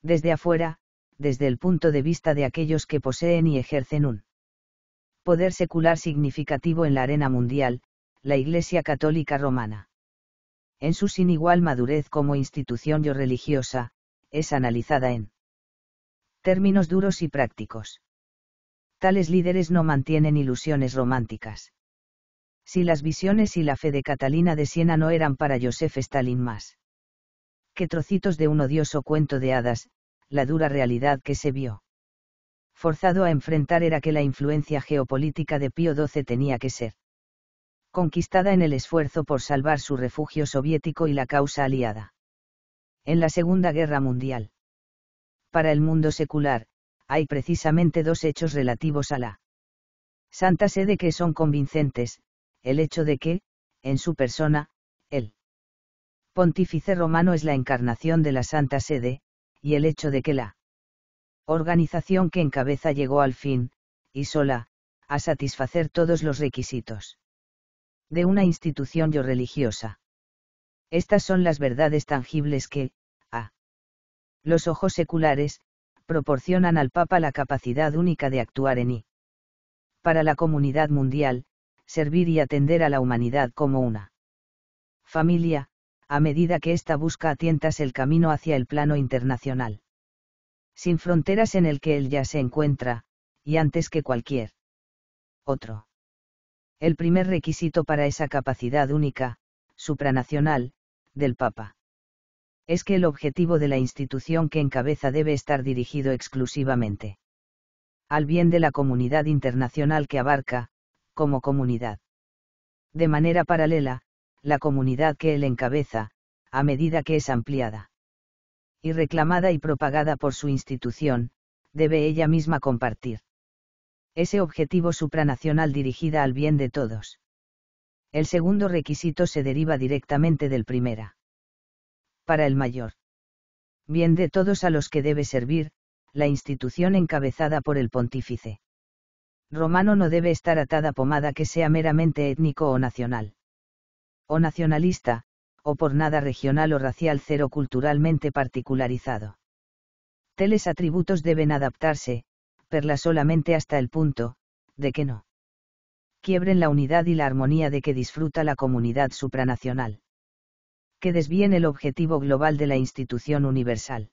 Desde afuera, desde el punto de vista de aquellos que poseen y ejercen un poder secular significativo en la arena mundial, la Iglesia Católica Romana. En su sin igual madurez como institución yo religiosa, es analizada en términos duros y prácticos. Tales líderes no mantienen ilusiones románticas si las visiones y la fe de Catalina de Siena no eran para Joseph Stalin más. que trocitos de un odioso cuento de hadas, la dura realidad que se vio. Forzado a enfrentar era que la influencia geopolítica de Pío XII tenía que ser conquistada en el esfuerzo por salvar su refugio soviético y la causa aliada. En la Segunda Guerra Mundial. Para el mundo secular, hay precisamente dos hechos relativos a la Santa Sede que son convincentes, el hecho de que, en su persona, el pontífice romano es la encarnación de la Santa Sede, y el hecho de que la organización que encabeza llegó al fin, y sola, a satisfacer todos los requisitos de una institución yo religiosa. Estas son las verdades tangibles que, a los ojos seculares, proporcionan al Papa la capacidad única de actuar en y para la comunidad mundial, servir y atender a la humanidad como una familia, a medida que ésta busca a tientas el camino hacia el plano internacional. Sin fronteras en el que él ya se encuentra, y antes que cualquier otro. El primer requisito para esa capacidad única, supranacional, del Papa. Es que el objetivo de la institución que encabeza debe estar dirigido exclusivamente al bien de la comunidad internacional que abarca, como comunidad. De manera paralela, la comunidad que él encabeza, a medida que es ampliada y reclamada y propagada por su institución, debe ella misma compartir. Ese objetivo supranacional dirigida al bien de todos. El segundo requisito se deriva directamente del primera. Para el mayor. Bien de todos a los que debe servir, la institución encabezada por el pontífice romano no debe estar atada pomada que sea meramente étnico o nacional. O nacionalista, o por nada regional o racial cero culturalmente particularizado. Tales atributos deben adaptarse, perla solamente hasta el punto, de que no. Quiebren la unidad y la armonía de que disfruta la comunidad supranacional. Que desvíen el objetivo global de la institución universal.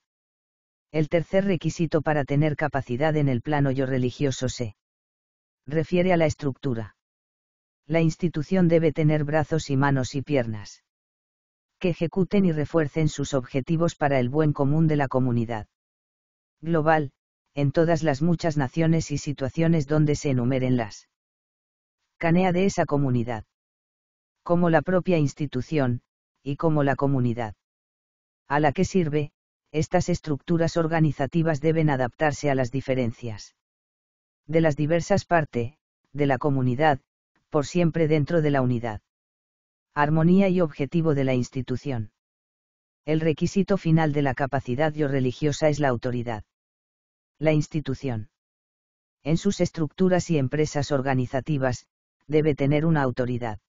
El tercer requisito para tener capacidad en el plano yo religioso sé refiere a la estructura. La institución debe tener brazos y manos y piernas. Que ejecuten y refuercen sus objetivos para el buen común de la comunidad. Global, en todas las muchas naciones y situaciones donde se enumeren las canea de esa comunidad. Como la propia institución, y como la comunidad a la que sirve, estas estructuras organizativas deben adaptarse a las diferencias de las diversas partes, de la comunidad, por siempre dentro de la unidad. Armonía y objetivo de la institución. El requisito final de la capacidad yo religiosa es la autoridad. La institución. En sus estructuras y empresas organizativas, debe tener una autoridad.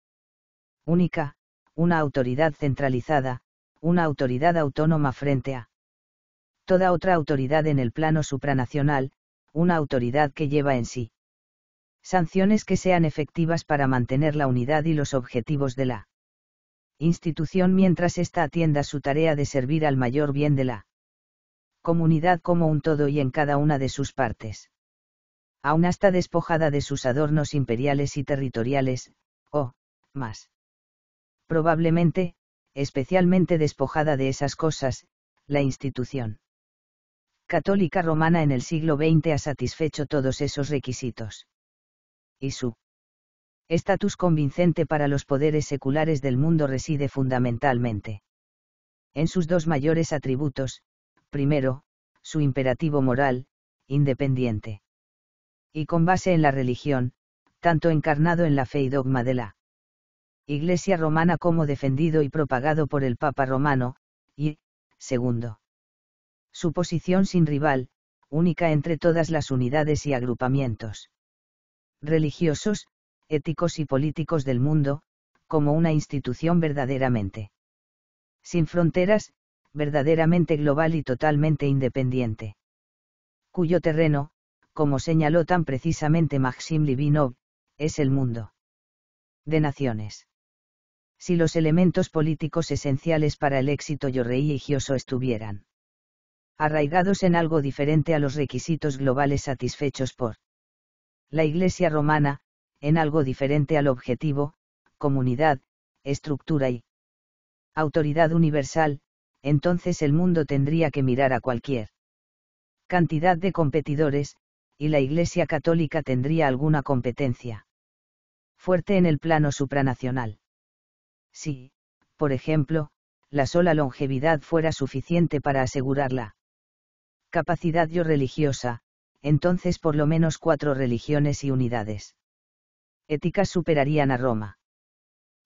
Única, una autoridad centralizada, una autoridad autónoma frente a toda otra autoridad en el plano supranacional, una autoridad que lleva en sí. Sanciones que sean efectivas para mantener la unidad y los objetivos de la institución mientras ésta atienda su tarea de servir al mayor bien de la comunidad como un todo y en cada una de sus partes. Aún hasta despojada de sus adornos imperiales y territoriales, o, más. Probablemente, especialmente despojada de esas cosas, la institución católica romana en el siglo XX ha satisfecho todos esos requisitos. Y su estatus convincente para los poderes seculares del mundo reside fundamentalmente en sus dos mayores atributos, primero, su imperativo moral, independiente. Y con base en la religión, tanto encarnado en la fe y dogma de la Iglesia romana como defendido y propagado por el Papa romano, y, segundo, su posición sin rival, única entre todas las unidades y agrupamientos religiosos, éticos y políticos del mundo, como una institución verdaderamente sin fronteras, verdaderamente global y totalmente independiente. Cuyo terreno, como señaló tan precisamente Maxim Livinov, es el mundo de naciones. Si los elementos políticos esenciales para el éxito religioso estuvieran arraigados en algo diferente a los requisitos globales satisfechos por la Iglesia romana, en algo diferente al objetivo, comunidad, estructura y autoridad universal, entonces el mundo tendría que mirar a cualquier cantidad de competidores, y la Iglesia católica tendría alguna competencia fuerte en el plano supranacional. Si, por ejemplo, la sola longevidad fuera suficiente para asegurarla, capacidad yo religiosa, entonces por lo menos cuatro religiones y unidades. Éticas superarían a Roma.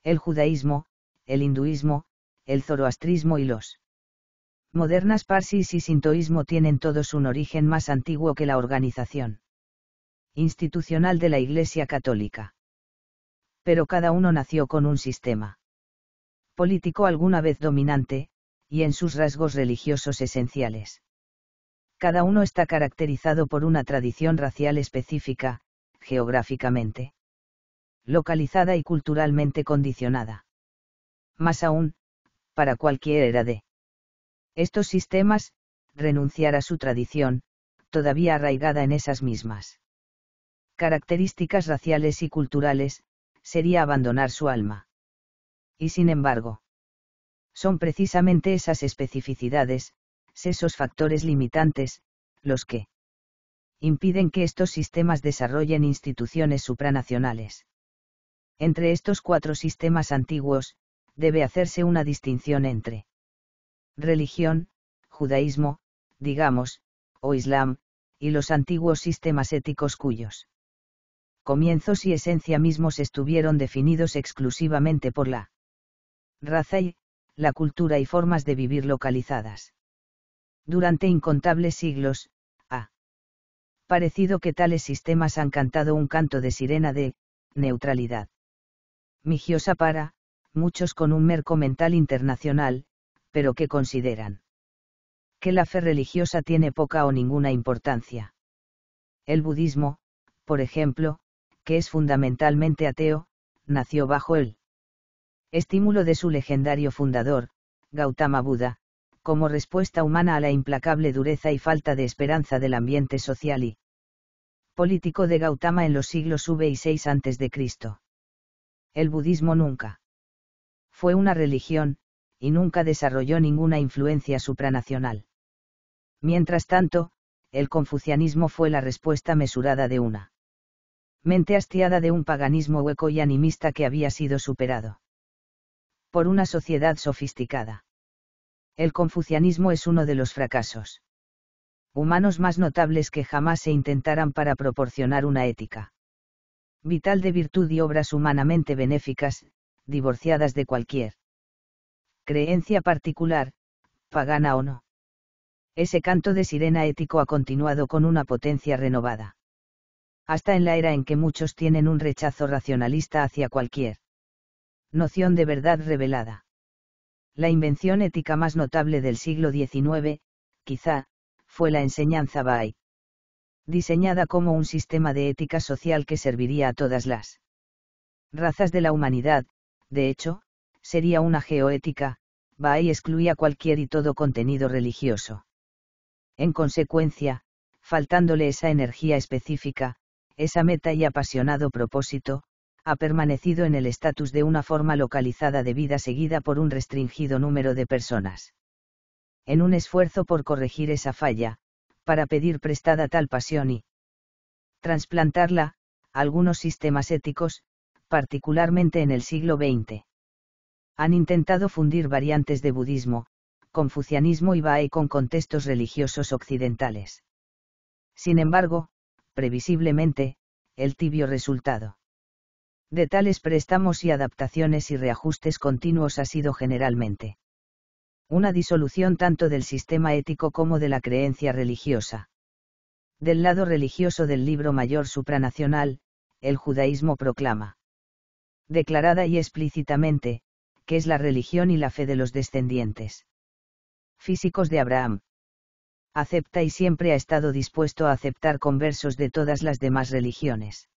El judaísmo, el hinduismo, el zoroastrismo y los modernas parsis y sintoísmo tienen todos un origen más antiguo que la organización institucional de la Iglesia Católica. Pero cada uno nació con un sistema político alguna vez dominante, y en sus rasgos religiosos esenciales. Cada uno está caracterizado por una tradición racial específica, geográficamente. Localizada y culturalmente condicionada. Más aún, para cualquier era de estos sistemas, renunciar a su tradición, todavía arraigada en esas mismas características raciales y culturales, sería abandonar su alma. Y sin embargo, son precisamente esas especificidades, esos factores limitantes, los que impiden que estos sistemas desarrollen instituciones supranacionales. Entre estos cuatro sistemas antiguos, debe hacerse una distinción entre religión, judaísmo, digamos, o islam, y los antiguos sistemas éticos cuyos comienzos y esencia mismos estuvieron definidos exclusivamente por la raza y la cultura y formas de vivir localizadas durante incontables siglos, ha parecido que tales sistemas han cantado un canto de sirena de neutralidad. Migiosa para, muchos con un merco mental internacional, pero que consideran que la fe religiosa tiene poca o ninguna importancia. El budismo, por ejemplo, que es fundamentalmente ateo, nació bajo el estímulo de su legendario fundador, Gautama Buda, como respuesta humana a la implacable dureza y falta de esperanza del ambiente social y político de Gautama en los siglos V y VI a.C. El budismo nunca fue una religión, y nunca desarrolló ninguna influencia supranacional. Mientras tanto, el confucianismo fue la respuesta mesurada de una mente hastiada de un paganismo hueco y animista que había sido superado por una sociedad sofisticada el confucianismo es uno de los fracasos humanos más notables que jamás se intentaran para proporcionar una ética vital de virtud y obras humanamente benéficas, divorciadas de cualquier creencia particular, pagana o no. Ese canto de sirena ético ha continuado con una potencia renovada. Hasta en la era en que muchos tienen un rechazo racionalista hacia cualquier noción de verdad revelada la invención ética más notable del siglo XIX, quizá, fue la enseñanza Bai. Diseñada como un sistema de ética social que serviría a todas las razas de la humanidad, de hecho, sería una geoética, Ba'i excluía cualquier y todo contenido religioso. En consecuencia, faltándole esa energía específica, esa meta y apasionado propósito, ha permanecido en el estatus de una forma localizada de vida seguida por un restringido número de personas. En un esfuerzo por corregir esa falla, para pedir prestada tal pasión y trasplantarla, algunos sistemas éticos, particularmente en el siglo XX, han intentado fundir variantes de budismo, confucianismo y bae con contextos religiosos occidentales. Sin embargo, previsiblemente, el tibio resultado de tales préstamos y adaptaciones y reajustes continuos ha sido generalmente una disolución tanto del sistema ético como de la creencia religiosa. Del lado religioso del libro mayor supranacional, el judaísmo proclama, declarada y explícitamente, que es la religión y la fe de los descendientes físicos de Abraham. Acepta y siempre ha estado dispuesto a aceptar conversos de todas las demás religiones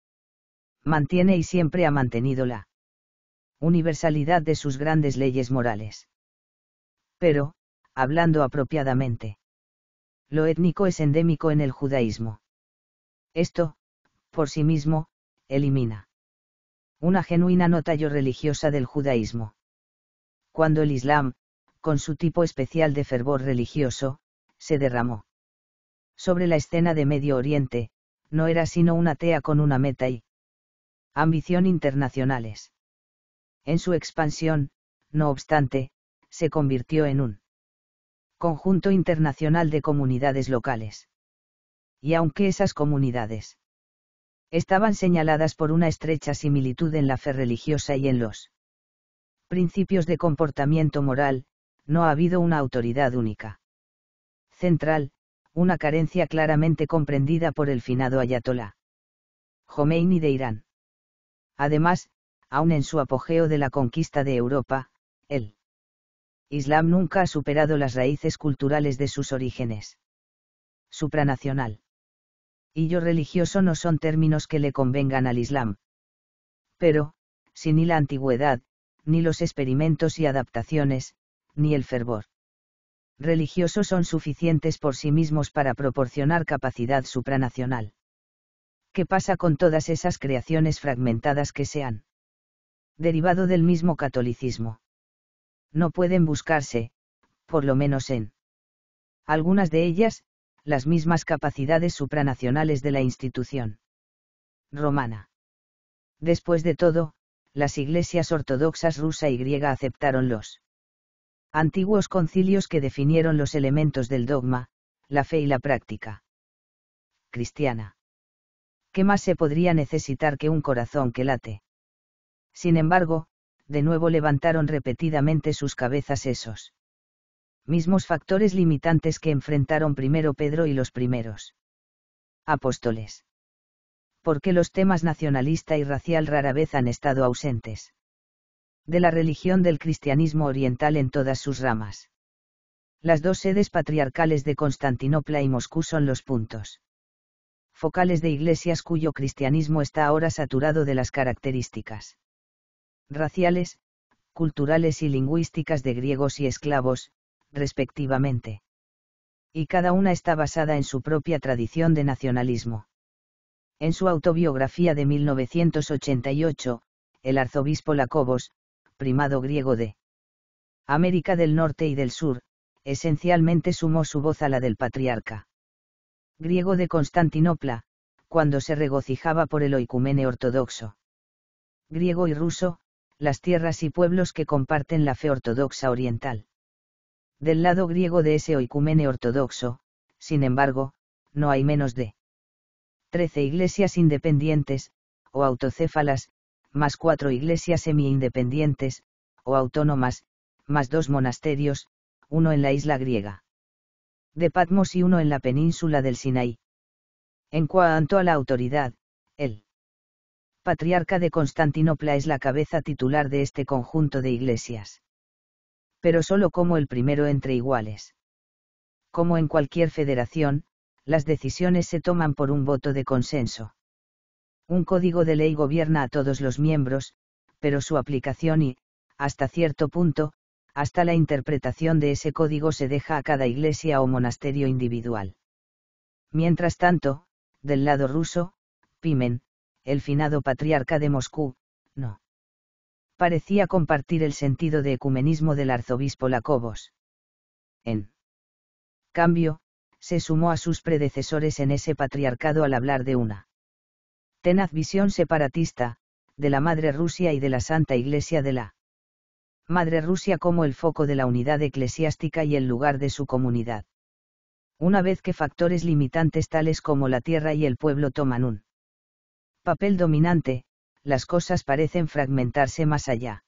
mantiene y siempre ha mantenido la universalidad de sus grandes leyes morales. Pero, hablando apropiadamente, lo étnico es endémico en el judaísmo. Esto, por sí mismo, elimina una genuina nota yo religiosa del judaísmo. Cuando el Islam, con su tipo especial de fervor religioso, se derramó sobre la escena de Medio Oriente, no era sino una tea con una meta y, ambición internacionales. En su expansión, no obstante, se convirtió en un conjunto internacional de comunidades locales. Y aunque esas comunidades estaban señaladas por una estrecha similitud en la fe religiosa y en los principios de comportamiento moral, no ha habido una autoridad única. Central, una carencia claramente comprendida por el finado ayatolá Jomeini de Irán. Además, aun en su apogeo de la conquista de Europa, el Islam nunca ha superado las raíces culturales de sus orígenes. Supranacional. Y yo religioso no son términos que le convengan al Islam. Pero, si ni la antigüedad, ni los experimentos y adaptaciones, ni el fervor religioso son suficientes por sí mismos para proporcionar capacidad supranacional. ¿qué pasa con todas esas creaciones fragmentadas que se han derivado del mismo catolicismo? No pueden buscarse, por lo menos en algunas de ellas, las mismas capacidades supranacionales de la institución romana. Después de todo, las iglesias ortodoxas rusa y griega aceptaron los antiguos concilios que definieron los elementos del dogma, la fe y la práctica cristiana. ¿qué más se podría necesitar que un corazón que late? Sin embargo, de nuevo levantaron repetidamente sus cabezas esos mismos factores limitantes que enfrentaron primero Pedro y los primeros apóstoles. Porque los temas nacionalista y racial rara vez han estado ausentes? De la religión del cristianismo oriental en todas sus ramas. Las dos sedes patriarcales de Constantinopla y Moscú son los puntos focales de iglesias cuyo cristianismo está ahora saturado de las características raciales, culturales y lingüísticas de griegos y esclavos, respectivamente. Y cada una está basada en su propia tradición de nacionalismo. En su autobiografía de 1988, el arzobispo Lacobos, primado griego de América del Norte y del Sur, esencialmente sumó su voz a la del patriarca griego de Constantinopla, cuando se regocijaba por el oicumene ortodoxo. Griego y ruso, las tierras y pueblos que comparten la fe ortodoxa oriental. Del lado griego de ese oicumene ortodoxo, sin embargo, no hay menos de 13 iglesias independientes, o autocéfalas, más cuatro iglesias semi-independientes, o autónomas, más dos monasterios, uno en la isla griega de Patmos y uno en la península del Sinaí. En cuanto a la autoridad, el patriarca de Constantinopla es la cabeza titular de este conjunto de iglesias. Pero solo como el primero entre iguales. Como en cualquier federación, las decisiones se toman por un voto de consenso. Un código de ley gobierna a todos los miembros, pero su aplicación y, hasta cierto punto, hasta la interpretación de ese código se deja a cada iglesia o monasterio individual. Mientras tanto, del lado ruso, Pimen, el finado patriarca de Moscú, no. Parecía compartir el sentido de ecumenismo del arzobispo Lacobos. En cambio, se sumó a sus predecesores en ese patriarcado al hablar de una tenaz visión separatista, de la Madre Rusia y de la Santa Iglesia de la Madre Rusia como el foco de la unidad eclesiástica y el lugar de su comunidad. Una vez que factores limitantes tales como la tierra y el pueblo toman un papel dominante, las cosas parecen fragmentarse más allá.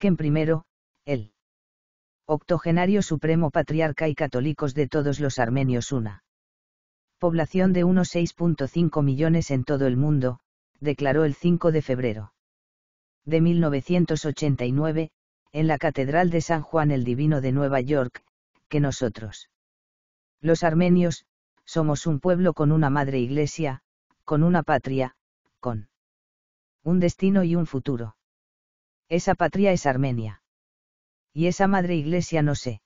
en primero, el octogenario supremo patriarca y católicos de todos los armenios una población de unos 6.5 millones en todo el mundo, declaró el 5 de febrero de 1989, en la Catedral de San Juan el Divino de Nueva York, que nosotros. Los armenios, somos un pueblo con una madre iglesia, con una patria, con un destino y un futuro. Esa patria es Armenia. Y esa madre iglesia no se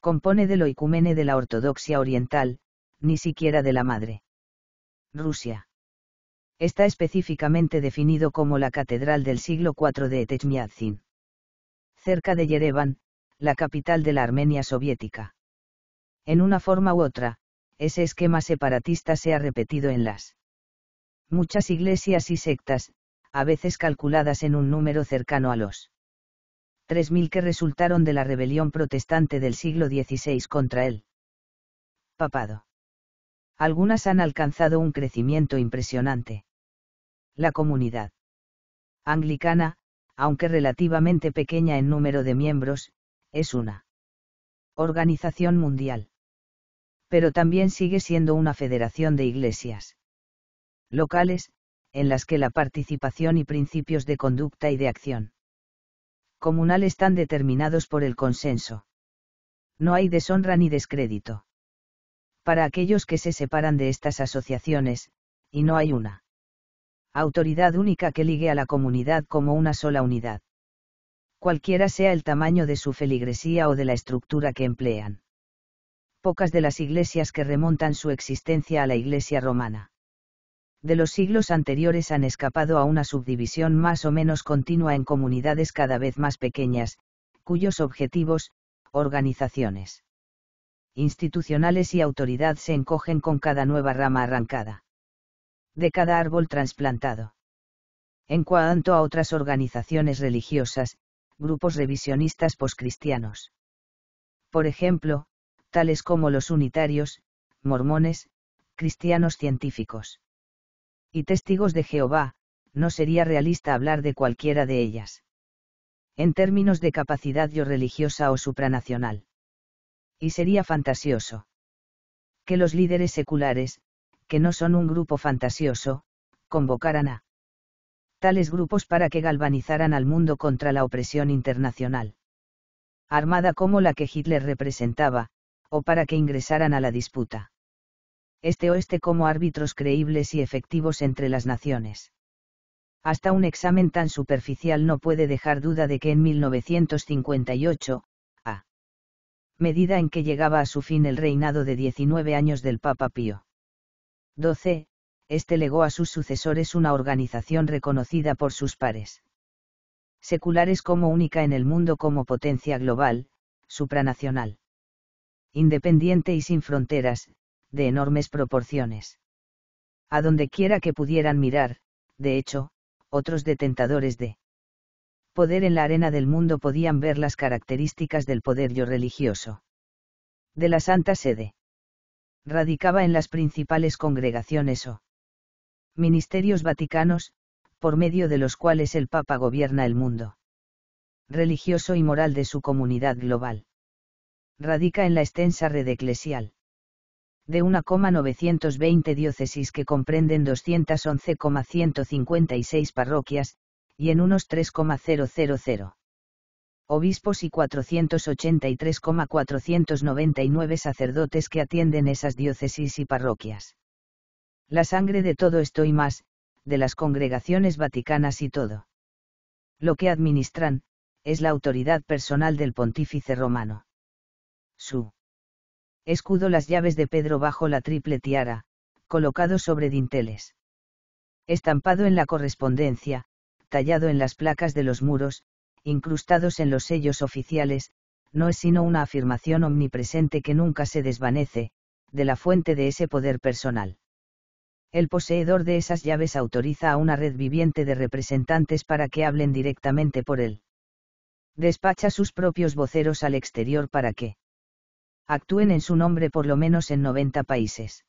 compone de lo icumene de la ortodoxia oriental, ni siquiera de la madre. Rusia está específicamente definido como la catedral del siglo IV de Etechmiadzin. Cerca de Yerevan, la capital de la Armenia soviética. En una forma u otra, ese esquema separatista se ha repetido en las muchas iglesias y sectas, a veces calculadas en un número cercano a los 3.000 que resultaron de la rebelión protestante del siglo XVI contra el papado. Algunas han alcanzado un crecimiento impresionante la comunidad anglicana, aunque relativamente pequeña en número de miembros, es una organización mundial. Pero también sigue siendo una federación de iglesias locales, en las que la participación y principios de conducta y de acción comunal están determinados por el consenso. No hay deshonra ni descrédito. Para aquellos que se separan de estas asociaciones, y no hay una autoridad única que ligue a la comunidad como una sola unidad. Cualquiera sea el tamaño de su feligresía o de la estructura que emplean. Pocas de las iglesias que remontan su existencia a la iglesia romana. De los siglos anteriores han escapado a una subdivisión más o menos continua en comunidades cada vez más pequeñas, cuyos objetivos, organizaciones institucionales y autoridad se encogen con cada nueva rama arrancada de cada árbol trasplantado. En cuanto a otras organizaciones religiosas, grupos revisionistas poscristianos. Por ejemplo, tales como los unitarios, mormones, cristianos científicos y testigos de Jehová, no sería realista hablar de cualquiera de ellas. En términos de capacidad yo religiosa o supranacional. Y sería fantasioso. Que los líderes seculares, que no son un grupo fantasioso, convocaran a tales grupos para que galvanizaran al mundo contra la opresión internacional. Armada como la que Hitler representaba, o para que ingresaran a la disputa. Este o este como árbitros creíbles y efectivos entre las naciones. Hasta un examen tan superficial no puede dejar duda de que en 1958, a medida en que llegaba a su fin el reinado de 19 años del Papa Pío 12. Este legó a sus sucesores una organización reconocida por sus pares. Seculares como única en el mundo como potencia global, supranacional. Independiente y sin fronteras, de enormes proporciones. A donde quiera que pudieran mirar, de hecho, otros detentadores de poder en la arena del mundo podían ver las características del poder yo religioso. De la Santa Sede radicaba en las principales congregaciones o ministerios vaticanos, por medio de los cuales el Papa gobierna el mundo religioso y moral de su comunidad global. Radica en la extensa red eclesial de 1,920 diócesis que comprenden 211,156 parroquias, y en unos 3,000 obispos y 483,499 sacerdotes que atienden esas diócesis y parroquias. La sangre de todo esto y más, de las congregaciones vaticanas y todo. Lo que administran, es la autoridad personal del pontífice romano. Su escudo las llaves de Pedro bajo la triple tiara, colocado sobre dinteles. Estampado en la correspondencia, tallado en las placas de los muros, incrustados en los sellos oficiales, no es sino una afirmación omnipresente que nunca se desvanece, de la fuente de ese poder personal. El poseedor de esas llaves autoriza a una red viviente de representantes para que hablen directamente por él. Despacha sus propios voceros al exterior para que actúen en su nombre por lo menos en 90 países.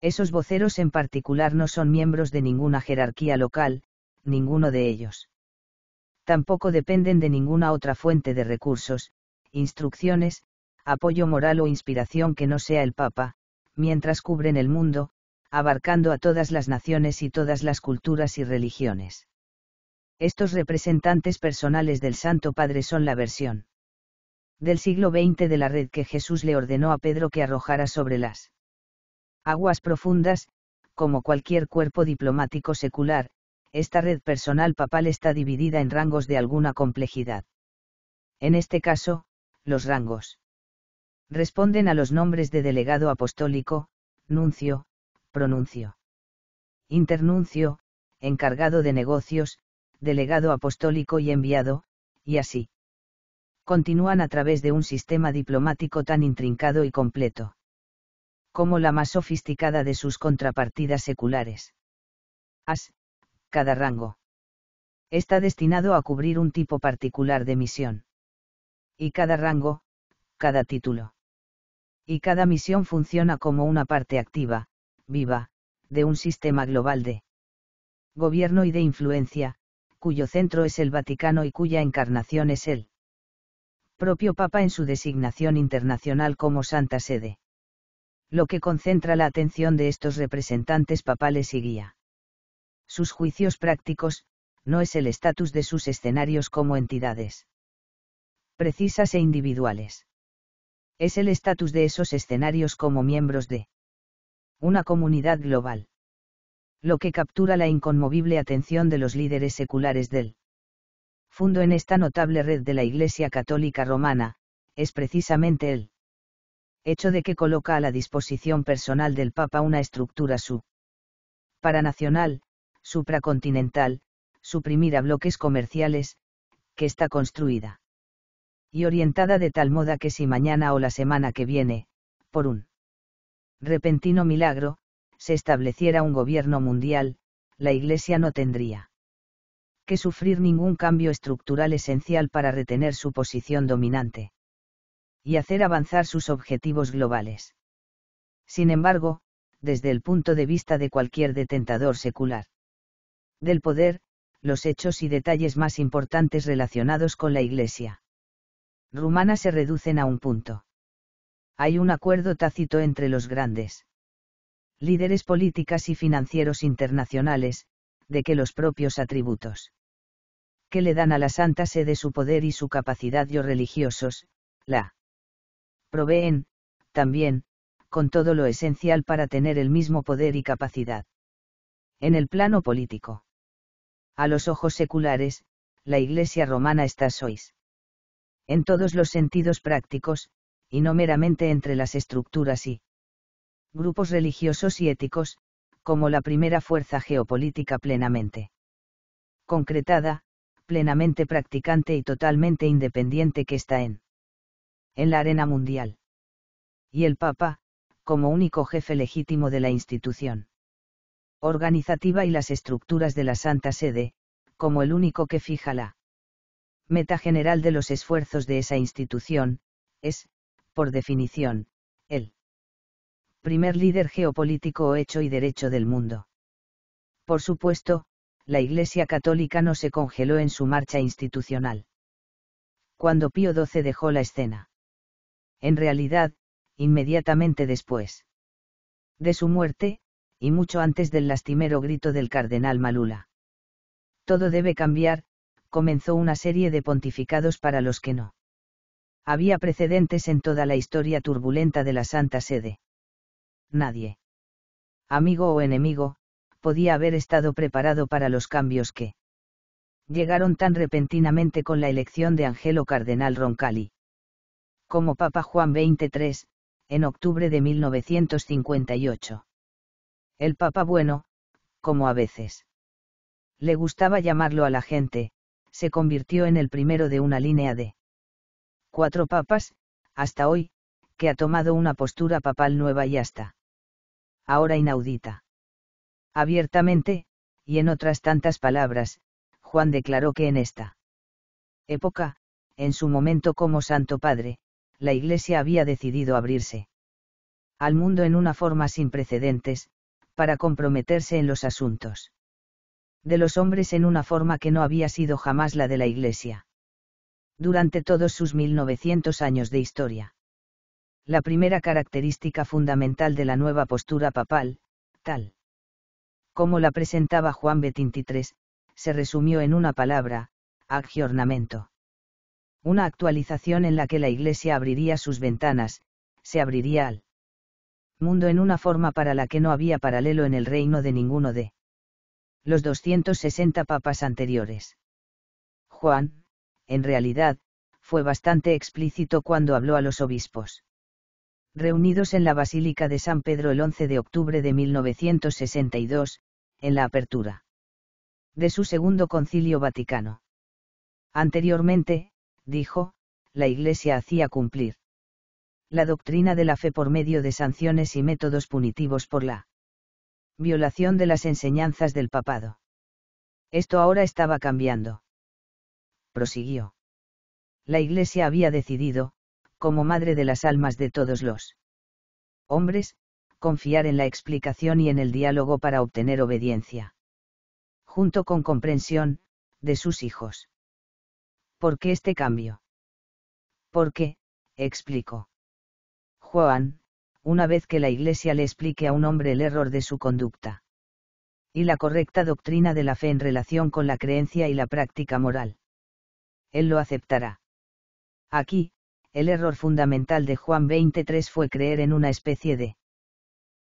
Esos voceros en particular no son miembros de ninguna jerarquía local, ninguno de ellos tampoco dependen de ninguna otra fuente de recursos, instrucciones, apoyo moral o inspiración que no sea el Papa, mientras cubren el mundo, abarcando a todas las naciones y todas las culturas y religiones. Estos representantes personales del Santo Padre son la versión del siglo XX de la red que Jesús le ordenó a Pedro que arrojara sobre las aguas profundas, como cualquier cuerpo diplomático secular, esta red personal papal está dividida en rangos de alguna complejidad. En este caso, los rangos responden a los nombres de delegado apostólico, nuncio, pronuncio. Internuncio, encargado de negocios, delegado apostólico y enviado, y así. Continúan a través de un sistema diplomático tan intrincado y completo como la más sofisticada de sus contrapartidas seculares. As, cada rango. Está destinado a cubrir un tipo particular de misión. Y cada rango, cada título. Y cada misión funciona como una parte activa, viva, de un sistema global de gobierno y de influencia, cuyo centro es el Vaticano y cuya encarnación es el propio Papa en su designación internacional como Santa Sede. Lo que concentra la atención de estos representantes papales y guía sus juicios prácticos, no es el estatus de sus escenarios como entidades precisas e individuales. Es el estatus de esos escenarios como miembros de una comunidad global. Lo que captura la inconmovible atención de los líderes seculares del fundo en esta notable red de la Iglesia Católica Romana, es precisamente el hecho de que coloca a la disposición personal del Papa una estructura su paranacional, supracontinental, suprimir a bloques comerciales, que está construida. Y orientada de tal modo que si mañana o la semana que viene, por un repentino milagro, se estableciera un gobierno mundial, la Iglesia no tendría que sufrir ningún cambio estructural esencial para retener su posición dominante y hacer avanzar sus objetivos globales. Sin embargo, desde el punto de vista de cualquier detentador secular, del poder, los hechos y detalles más importantes relacionados con la Iglesia rumana se reducen a un punto. Hay un acuerdo tácito entre los grandes líderes políticas y financieros internacionales, de que los propios atributos que le dan a la Santa Sede su poder y su capacidad yo religiosos, la proveen, también, con todo lo esencial para tener el mismo poder y capacidad. En el plano político a los ojos seculares, la Iglesia romana está sois. En todos los sentidos prácticos, y no meramente entre las estructuras y grupos religiosos y éticos, como la primera fuerza geopolítica plenamente concretada, plenamente practicante y totalmente independiente que está en en la arena mundial. Y el Papa, como único jefe legítimo de la institución organizativa y las estructuras de la Santa Sede, como el único que fija la meta general de los esfuerzos de esa institución, es, por definición, el primer líder geopolítico hecho y derecho del mundo. Por supuesto, la Iglesia Católica no se congeló en su marcha institucional. Cuando Pío XII dejó la escena. En realidad, inmediatamente después de su muerte, y mucho antes del lastimero grito del cardenal Malula. Todo debe cambiar, comenzó una serie de pontificados para los que no. Había precedentes en toda la historia turbulenta de la Santa Sede. Nadie, amigo o enemigo, podía haber estado preparado para los cambios que llegaron tan repentinamente con la elección de Angelo Cardenal Roncalli. Como Papa Juan XXIII, en octubre de 1958. El Papa bueno, como a veces. Le gustaba llamarlo a la gente, se convirtió en el primero de una línea de cuatro papas, hasta hoy, que ha tomado una postura papal nueva y hasta ahora inaudita. Abiertamente, y en otras tantas palabras, Juan declaró que en esta época, en su momento como Santo Padre, la Iglesia había decidido abrirse al mundo en una forma sin precedentes, para comprometerse en los asuntos de los hombres en una forma que no había sido jamás la de la Iglesia. Durante todos sus 1900 años de historia. La primera característica fundamental de la nueva postura papal, tal como la presentaba Juan XXIII, se resumió en una palabra, aggiornamento. Una actualización en la que la Iglesia abriría sus ventanas, se abriría al mundo en una forma para la que no había paralelo en el reino de ninguno de los 260 papas anteriores. Juan, en realidad, fue bastante explícito cuando habló a los obispos. Reunidos en la Basílica de San Pedro el 11 de octubre de 1962, en la apertura de su segundo concilio vaticano. Anteriormente, dijo, la Iglesia hacía cumplir la doctrina de la fe por medio de sanciones y métodos punitivos por la violación de las enseñanzas del papado. Esto ahora estaba cambiando. Prosiguió. La Iglesia había decidido, como madre de las almas de todos los hombres, confiar en la explicación y en el diálogo para obtener obediencia. Junto con comprensión, de sus hijos. ¿Por qué este cambio? qué explicó. Juan, una vez que la Iglesia le explique a un hombre el error de su conducta. Y la correcta doctrina de la fe en relación con la creencia y la práctica moral. Él lo aceptará. Aquí, el error fundamental de Juan 23 fue creer en una especie de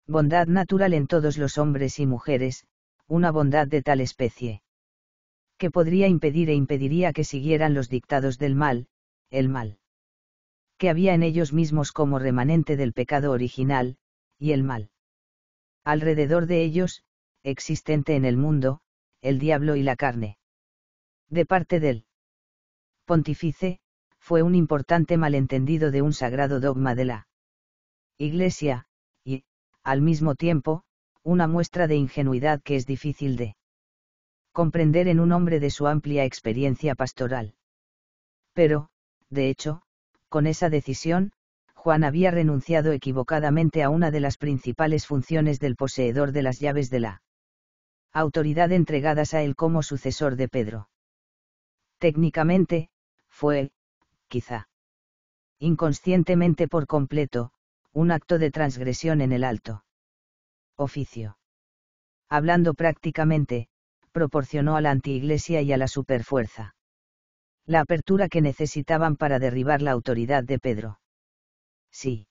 bondad natural en todos los hombres y mujeres, una bondad de tal especie que podría impedir e impediría que siguieran los dictados del mal, el mal que había en ellos mismos como remanente del pecado original, y el mal. Alrededor de ellos, existente en el mundo, el diablo y la carne. De parte del pontífice, fue un importante malentendido de un sagrado dogma de la Iglesia, y, al mismo tiempo, una muestra de ingenuidad que es difícil de comprender en un hombre de su amplia experiencia pastoral. Pero, de hecho, con esa decisión, Juan había renunciado equivocadamente a una de las principales funciones del poseedor de las llaves de la autoridad entregadas a él como sucesor de Pedro. Técnicamente, fue, quizá, inconscientemente por completo, un acto de transgresión en el alto oficio. Hablando prácticamente, proporcionó a la antiiglesia y a la superfuerza la apertura que necesitaban para derribar la autoridad de Pedro. Sí.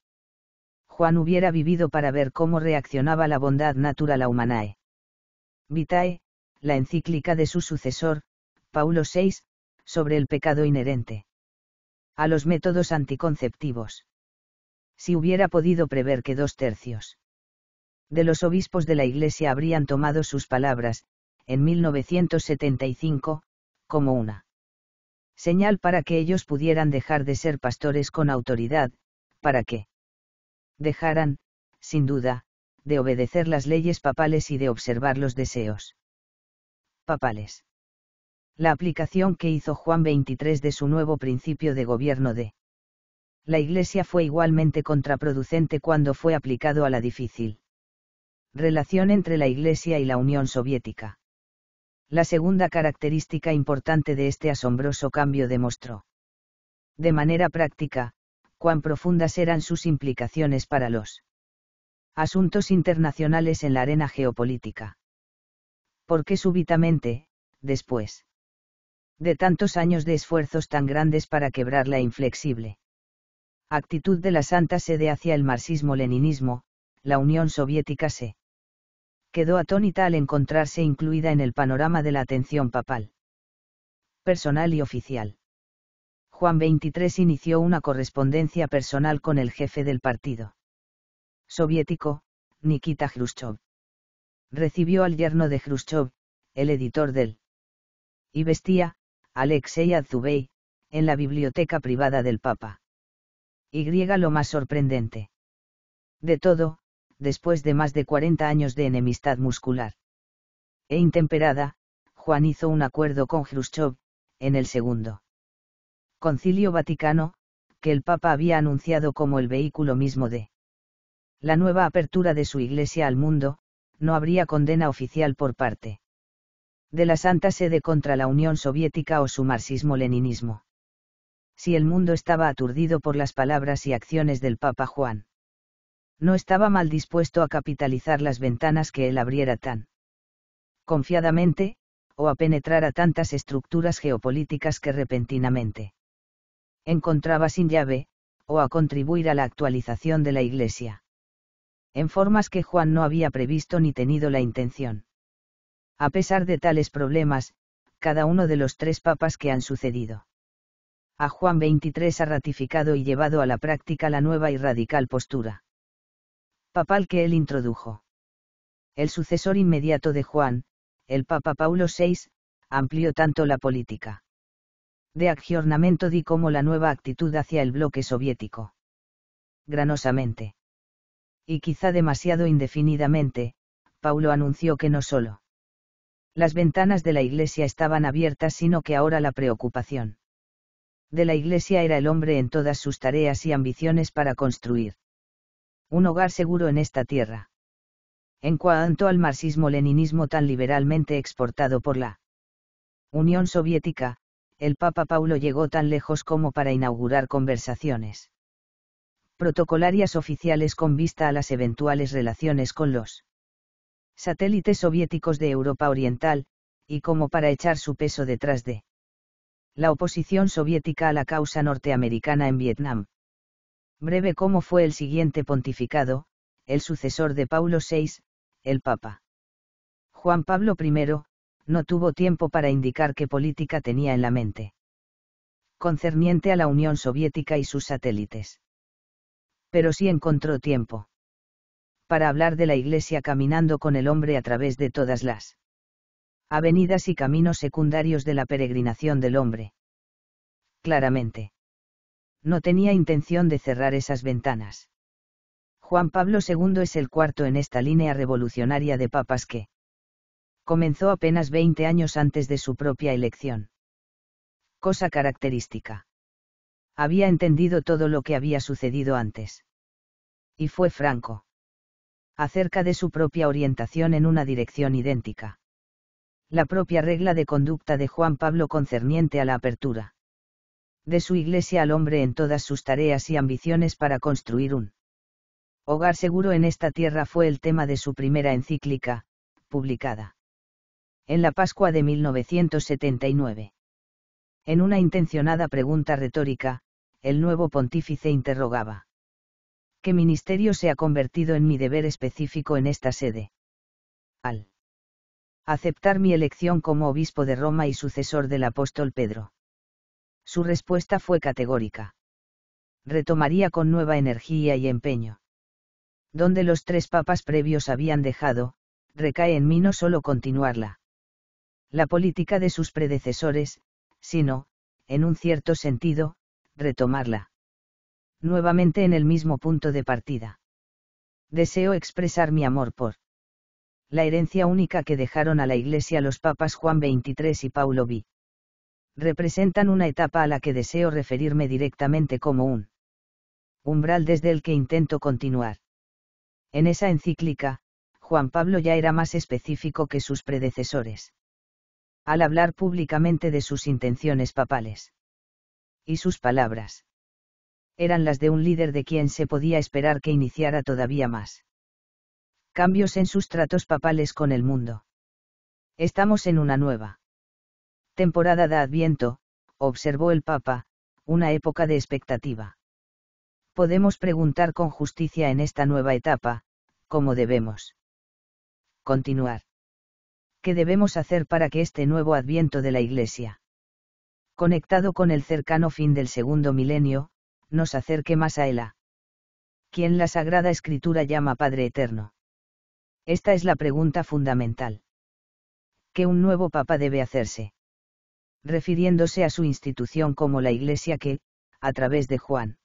Juan hubiera vivido para ver cómo reaccionaba la bondad natural a humanae. Vitae, la encíclica de su sucesor, Paulo VI, sobre el pecado inherente. A los métodos anticonceptivos. Si hubiera podido prever que dos tercios de los obispos de la Iglesia habrían tomado sus palabras, en 1975, como una señal para que ellos pudieran dejar de ser pastores con autoridad, para que dejaran, sin duda, de obedecer las leyes papales y de observar los deseos papales. La aplicación que hizo Juan XXIII de su nuevo principio de gobierno de la Iglesia fue igualmente contraproducente cuando fue aplicado a la difícil relación entre la Iglesia y la Unión Soviética. La segunda característica importante de este asombroso cambio demostró, de manera práctica, cuán profundas eran sus implicaciones para los asuntos internacionales en la arena geopolítica. Porque súbitamente, después de tantos años de esfuerzos tan grandes para quebrar la inflexible actitud de la Santa Sede hacia el marxismo-leninismo, la Unión Soviética se quedó atónita al encontrarse incluida en el panorama de la atención papal. Personal y oficial. Juan XXIII inició una correspondencia personal con el jefe del partido soviético, Nikita Khrushchev. Recibió al yerno de Khrushchev, el editor del y vestía, Alexei Azubey en la biblioteca privada del Papa. Y lo más sorprendente. De todo, después de más de 40 años de enemistad muscular. E intemperada, Juan hizo un acuerdo con Khrushchev, en el segundo Concilio Vaticano, que el Papa había anunciado como el vehículo mismo de la nueva apertura de su Iglesia al mundo, no habría condena oficial por parte de la Santa Sede contra la Unión Soviética o su marxismo-leninismo. Si el mundo estaba aturdido por las palabras y acciones del Papa Juan no estaba mal dispuesto a capitalizar las ventanas que él abriera tan confiadamente, o a penetrar a tantas estructuras geopolíticas que repentinamente encontraba sin llave, o a contribuir a la actualización de la Iglesia. En formas que Juan no había previsto ni tenido la intención. A pesar de tales problemas, cada uno de los tres papas que han sucedido. A Juan XXIII ha ratificado y llevado a la práctica la nueva y radical postura papal que él introdujo. El sucesor inmediato de Juan, el Papa Paulo VI, amplió tanto la política de aggiornamento di como la nueva actitud hacia el bloque soviético. Granosamente. Y quizá demasiado indefinidamente, Paulo anunció que no solo las ventanas de la iglesia estaban abiertas, sino que ahora la preocupación de la iglesia era el hombre en todas sus tareas y ambiciones para construir un hogar seguro en esta tierra. En cuanto al marxismo-leninismo tan liberalmente exportado por la Unión Soviética, el Papa Paulo llegó tan lejos como para inaugurar conversaciones protocolarias oficiales con vista a las eventuales relaciones con los satélites soviéticos de Europa Oriental, y como para echar su peso detrás de la oposición soviética a la causa norteamericana en Vietnam breve cómo fue el siguiente pontificado, el sucesor de Paulo VI, el Papa. Juan Pablo I, no tuvo tiempo para indicar qué política tenía en la mente. Concerniente a la Unión Soviética y sus satélites. Pero sí encontró tiempo. Para hablar de la Iglesia caminando con el hombre a través de todas las avenidas y caminos secundarios de la peregrinación del hombre. Claramente no tenía intención de cerrar esas ventanas. Juan Pablo II es el cuarto en esta línea revolucionaria de papas que comenzó apenas 20 años antes de su propia elección. Cosa característica. Había entendido todo lo que había sucedido antes. Y fue franco. Acerca de su propia orientación en una dirección idéntica. La propia regla de conducta de Juan Pablo concerniente a la apertura de su iglesia al hombre en todas sus tareas y ambiciones para construir un hogar seguro en esta tierra fue el tema de su primera encíclica, publicada en la Pascua de 1979. En una intencionada pregunta retórica, el nuevo pontífice interrogaba. ¿Qué ministerio se ha convertido en mi deber específico en esta sede? Al aceptar mi elección como obispo de Roma y sucesor del apóstol Pedro. Su respuesta fue categórica. Retomaría con nueva energía y empeño. Donde los tres papas previos habían dejado, recae en mí no solo continuarla. La política de sus predecesores, sino, en un cierto sentido, retomarla. Nuevamente en el mismo punto de partida. Deseo expresar mi amor por la herencia única que dejaron a la Iglesia los papas Juan XXIII y Paulo VI representan una etapa a la que deseo referirme directamente como un umbral desde el que intento continuar. En esa encíclica, Juan Pablo ya era más específico que sus predecesores. Al hablar públicamente de sus intenciones papales. Y sus palabras. Eran las de un líder de quien se podía esperar que iniciara todavía más. Cambios en sus tratos papales con el mundo. Estamos en una nueva Temporada de Adviento, observó el Papa, una época de expectativa. Podemos preguntar con justicia en esta nueva etapa, ¿cómo debemos continuar? ¿Qué debemos hacer para que este nuevo Adviento de la Iglesia, conectado con el cercano fin del segundo milenio, nos acerque más a Ela? quien la Sagrada Escritura llama Padre Eterno. Esta es la pregunta fundamental. ¿Qué un nuevo Papa debe hacerse? refiriéndose a su institución como la Iglesia que, a través de Juan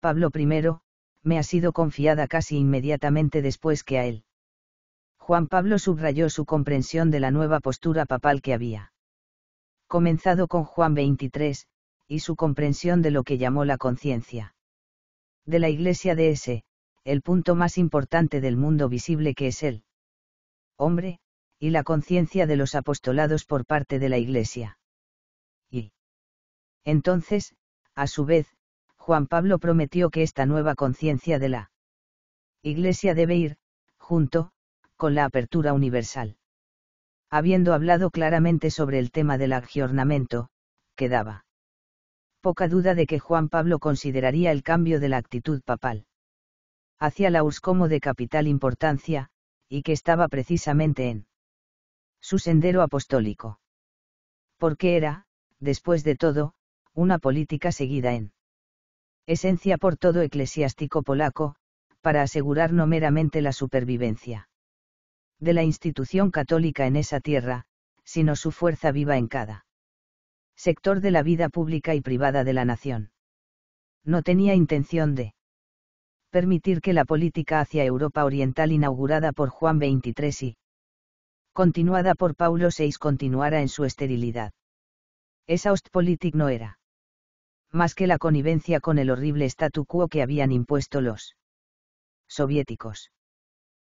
Pablo I, me ha sido confiada casi inmediatamente después que a él. Juan Pablo subrayó su comprensión de la nueva postura papal que había comenzado con Juan 23, y su comprensión de lo que llamó la conciencia. De la Iglesia de ese, el punto más importante del mundo visible que es el hombre, y la conciencia de los apostolados por parte de la Iglesia. Y entonces, a su vez, Juan Pablo prometió que esta nueva conciencia de la Iglesia debe ir, junto, con la apertura universal. Habiendo hablado claramente sobre el tema del aggiornamento, quedaba poca duda de que Juan Pablo consideraría el cambio de la actitud papal hacia la us como de capital importancia, y que estaba precisamente en su sendero apostólico. Porque era, después de todo, una política seguida en esencia por todo eclesiástico polaco, para asegurar no meramente la supervivencia de la institución católica en esa tierra, sino su fuerza viva en cada sector de la vida pública y privada de la nación. No tenía intención de permitir que la política hacia Europa Oriental inaugurada por Juan XXIII y continuada por Paulo VI, continuara en su esterilidad. Esa Ostpolitik no era más que la connivencia con el horrible statu quo que habían impuesto los soviéticos.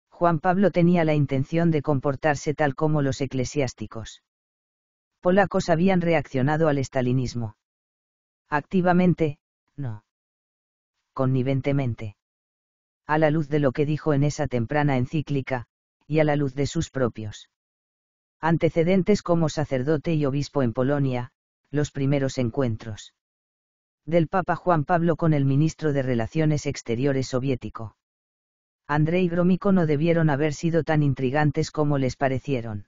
Juan Pablo tenía la intención de comportarse tal como los eclesiásticos polacos habían reaccionado al estalinismo. Activamente, no. Conniventemente. A la luz de lo que dijo en esa temprana encíclica, y a la luz de sus propios Antecedentes como sacerdote y obispo en Polonia, los primeros encuentros. Del Papa Juan Pablo con el ministro de Relaciones Exteriores soviético. Andrei Gromyko no debieron haber sido tan intrigantes como les parecieron.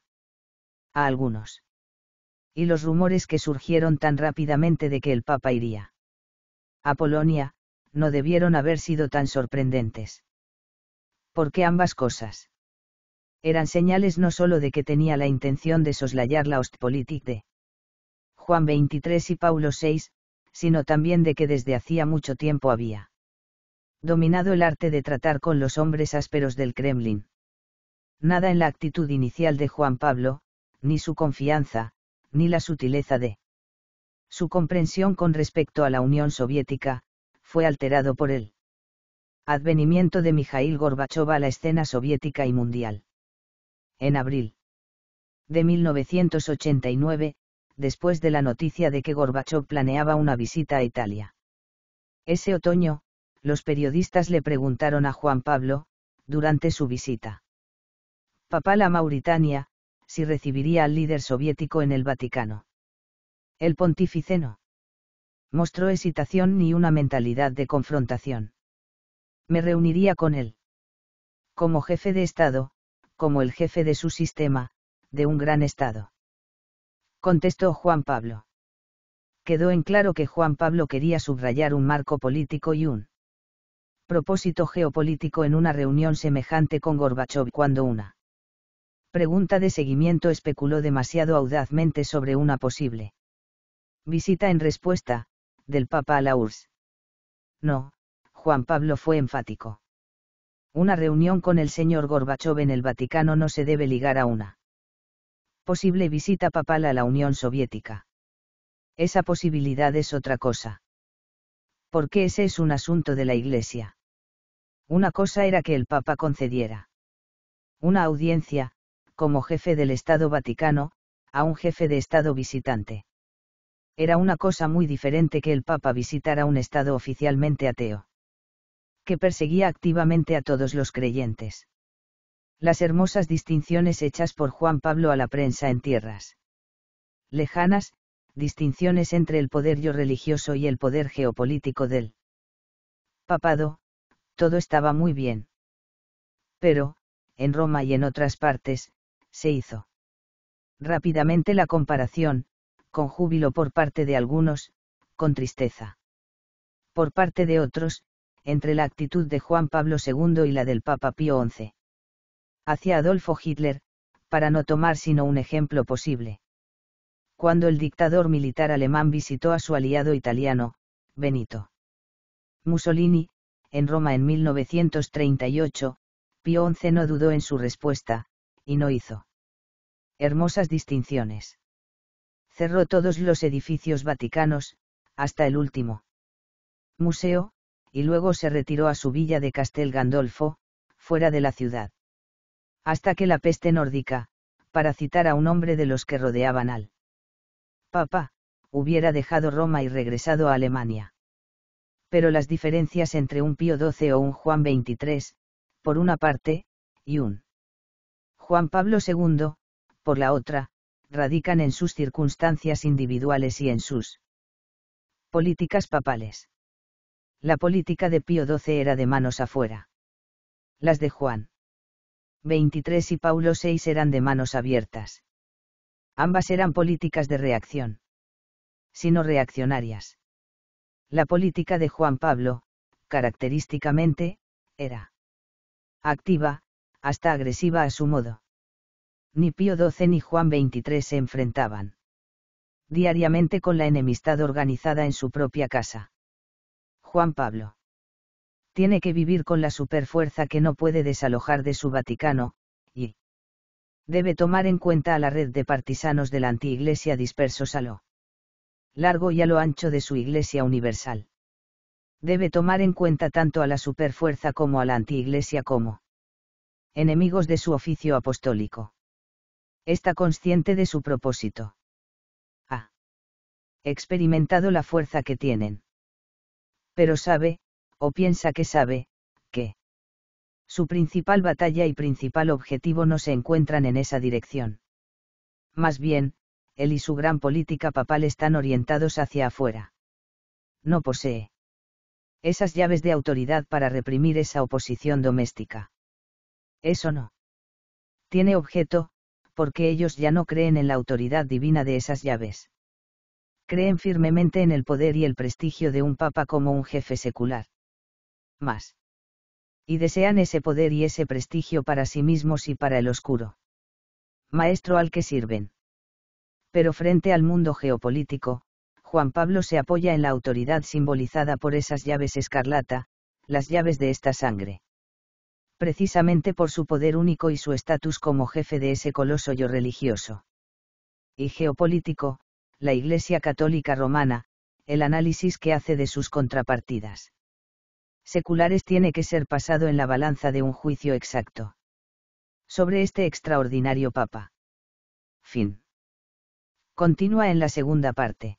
A algunos. Y los rumores que surgieron tan rápidamente de que el Papa iría. A Polonia, no debieron haber sido tan sorprendentes. Porque ambas cosas eran señales no solo de que tenía la intención de soslayar la Ostpolitik de Juan 23 y Paulo VI, sino también de que desde hacía mucho tiempo había dominado el arte de tratar con los hombres ásperos del Kremlin. Nada en la actitud inicial de Juan Pablo, ni su confianza, ni la sutileza de su comprensión con respecto a la Unión Soviética, fue alterado por el advenimiento de Mijail Gorbachov a la escena soviética y mundial. En abril de 1989, después de la noticia de que Gorbachev planeaba una visita a Italia. Ese otoño, los periodistas le preguntaron a Juan Pablo, durante su visita. ¿Papá la Mauritania, si recibiría al líder soviético en el Vaticano. El pontífice no. Mostró hesitación ni una mentalidad de confrontación. Me reuniría con él. Como jefe de Estado, como el jefe de su sistema, de un gran Estado. Contestó Juan Pablo. Quedó en claro que Juan Pablo quería subrayar un marco político y un propósito geopolítico en una reunión semejante con Gorbachev cuando una pregunta de seguimiento especuló demasiado audazmente sobre una posible visita en respuesta del Papa a la URSS. No, Juan Pablo fue enfático. Una reunión con el señor Gorbachov en el Vaticano no se debe ligar a una posible visita papal a la Unión Soviética. Esa posibilidad es otra cosa. Porque ese es un asunto de la Iglesia. Una cosa era que el Papa concediera una audiencia, como jefe del Estado Vaticano, a un jefe de Estado visitante. Era una cosa muy diferente que el Papa visitara un Estado oficialmente ateo que perseguía activamente a todos los creyentes. Las hermosas distinciones hechas por Juan Pablo a la prensa en tierras lejanas, distinciones entre el poder yo religioso y el poder geopolítico del papado, todo estaba muy bien. Pero, en Roma y en otras partes, se hizo rápidamente la comparación, con júbilo por parte de algunos, con tristeza. Por parte de otros, entre la actitud de Juan Pablo II y la del Papa Pío XI. Hacia Adolfo Hitler, para no tomar sino un ejemplo posible. Cuando el dictador militar alemán visitó a su aliado italiano, Benito Mussolini, en Roma en 1938, Pío XI no dudó en su respuesta, y no hizo. Hermosas distinciones. Cerró todos los edificios vaticanos, hasta el último. Museo, y luego se retiró a su villa de Castel Gandolfo, fuera de la ciudad. Hasta que la peste nórdica, para citar a un hombre de los que rodeaban al Papa, hubiera dejado Roma y regresado a Alemania. Pero las diferencias entre un Pío XII o un Juan XXIII, por una parte, y un Juan Pablo II, por la otra, radican en sus circunstancias individuales y en sus políticas papales la política de Pío XII era de manos afuera. Las de Juan. XXIII y Paulo VI eran de manos abiertas. Ambas eran políticas de reacción. Sino reaccionarias. La política de Juan Pablo, característicamente, era activa, hasta agresiva a su modo. Ni Pío XII ni Juan XXIII se enfrentaban diariamente con la enemistad organizada en su propia casa. Juan Pablo. Tiene que vivir con la superfuerza que no puede desalojar de su Vaticano, y debe tomar en cuenta a la red de partisanos de la antiiglesia dispersos a lo largo y a lo ancho de su iglesia universal. Debe tomar en cuenta tanto a la superfuerza como a la antiiglesia como enemigos de su oficio apostólico. Está consciente de su propósito. Ha experimentado la fuerza que tienen pero sabe, o piensa que sabe, que su principal batalla y principal objetivo no se encuentran en esa dirección. Más bien, él y su gran política papal están orientados hacia afuera. No posee esas llaves de autoridad para reprimir esa oposición doméstica. Eso no. Tiene objeto, porque ellos ya no creen en la autoridad divina de esas llaves creen firmemente en el poder y el prestigio de un papa como un jefe secular. Más. Y desean ese poder y ese prestigio para sí mismos y para el oscuro. Maestro al que sirven. Pero frente al mundo geopolítico, Juan Pablo se apoya en la autoridad simbolizada por esas llaves escarlata, las llaves de esta sangre. Precisamente por su poder único y su estatus como jefe de ese coloso yo religioso. Y geopolítico, la Iglesia Católica Romana, el análisis que hace de sus contrapartidas seculares tiene que ser pasado en la balanza de un juicio exacto. Sobre este extraordinario Papa. Fin. Continúa en la segunda parte.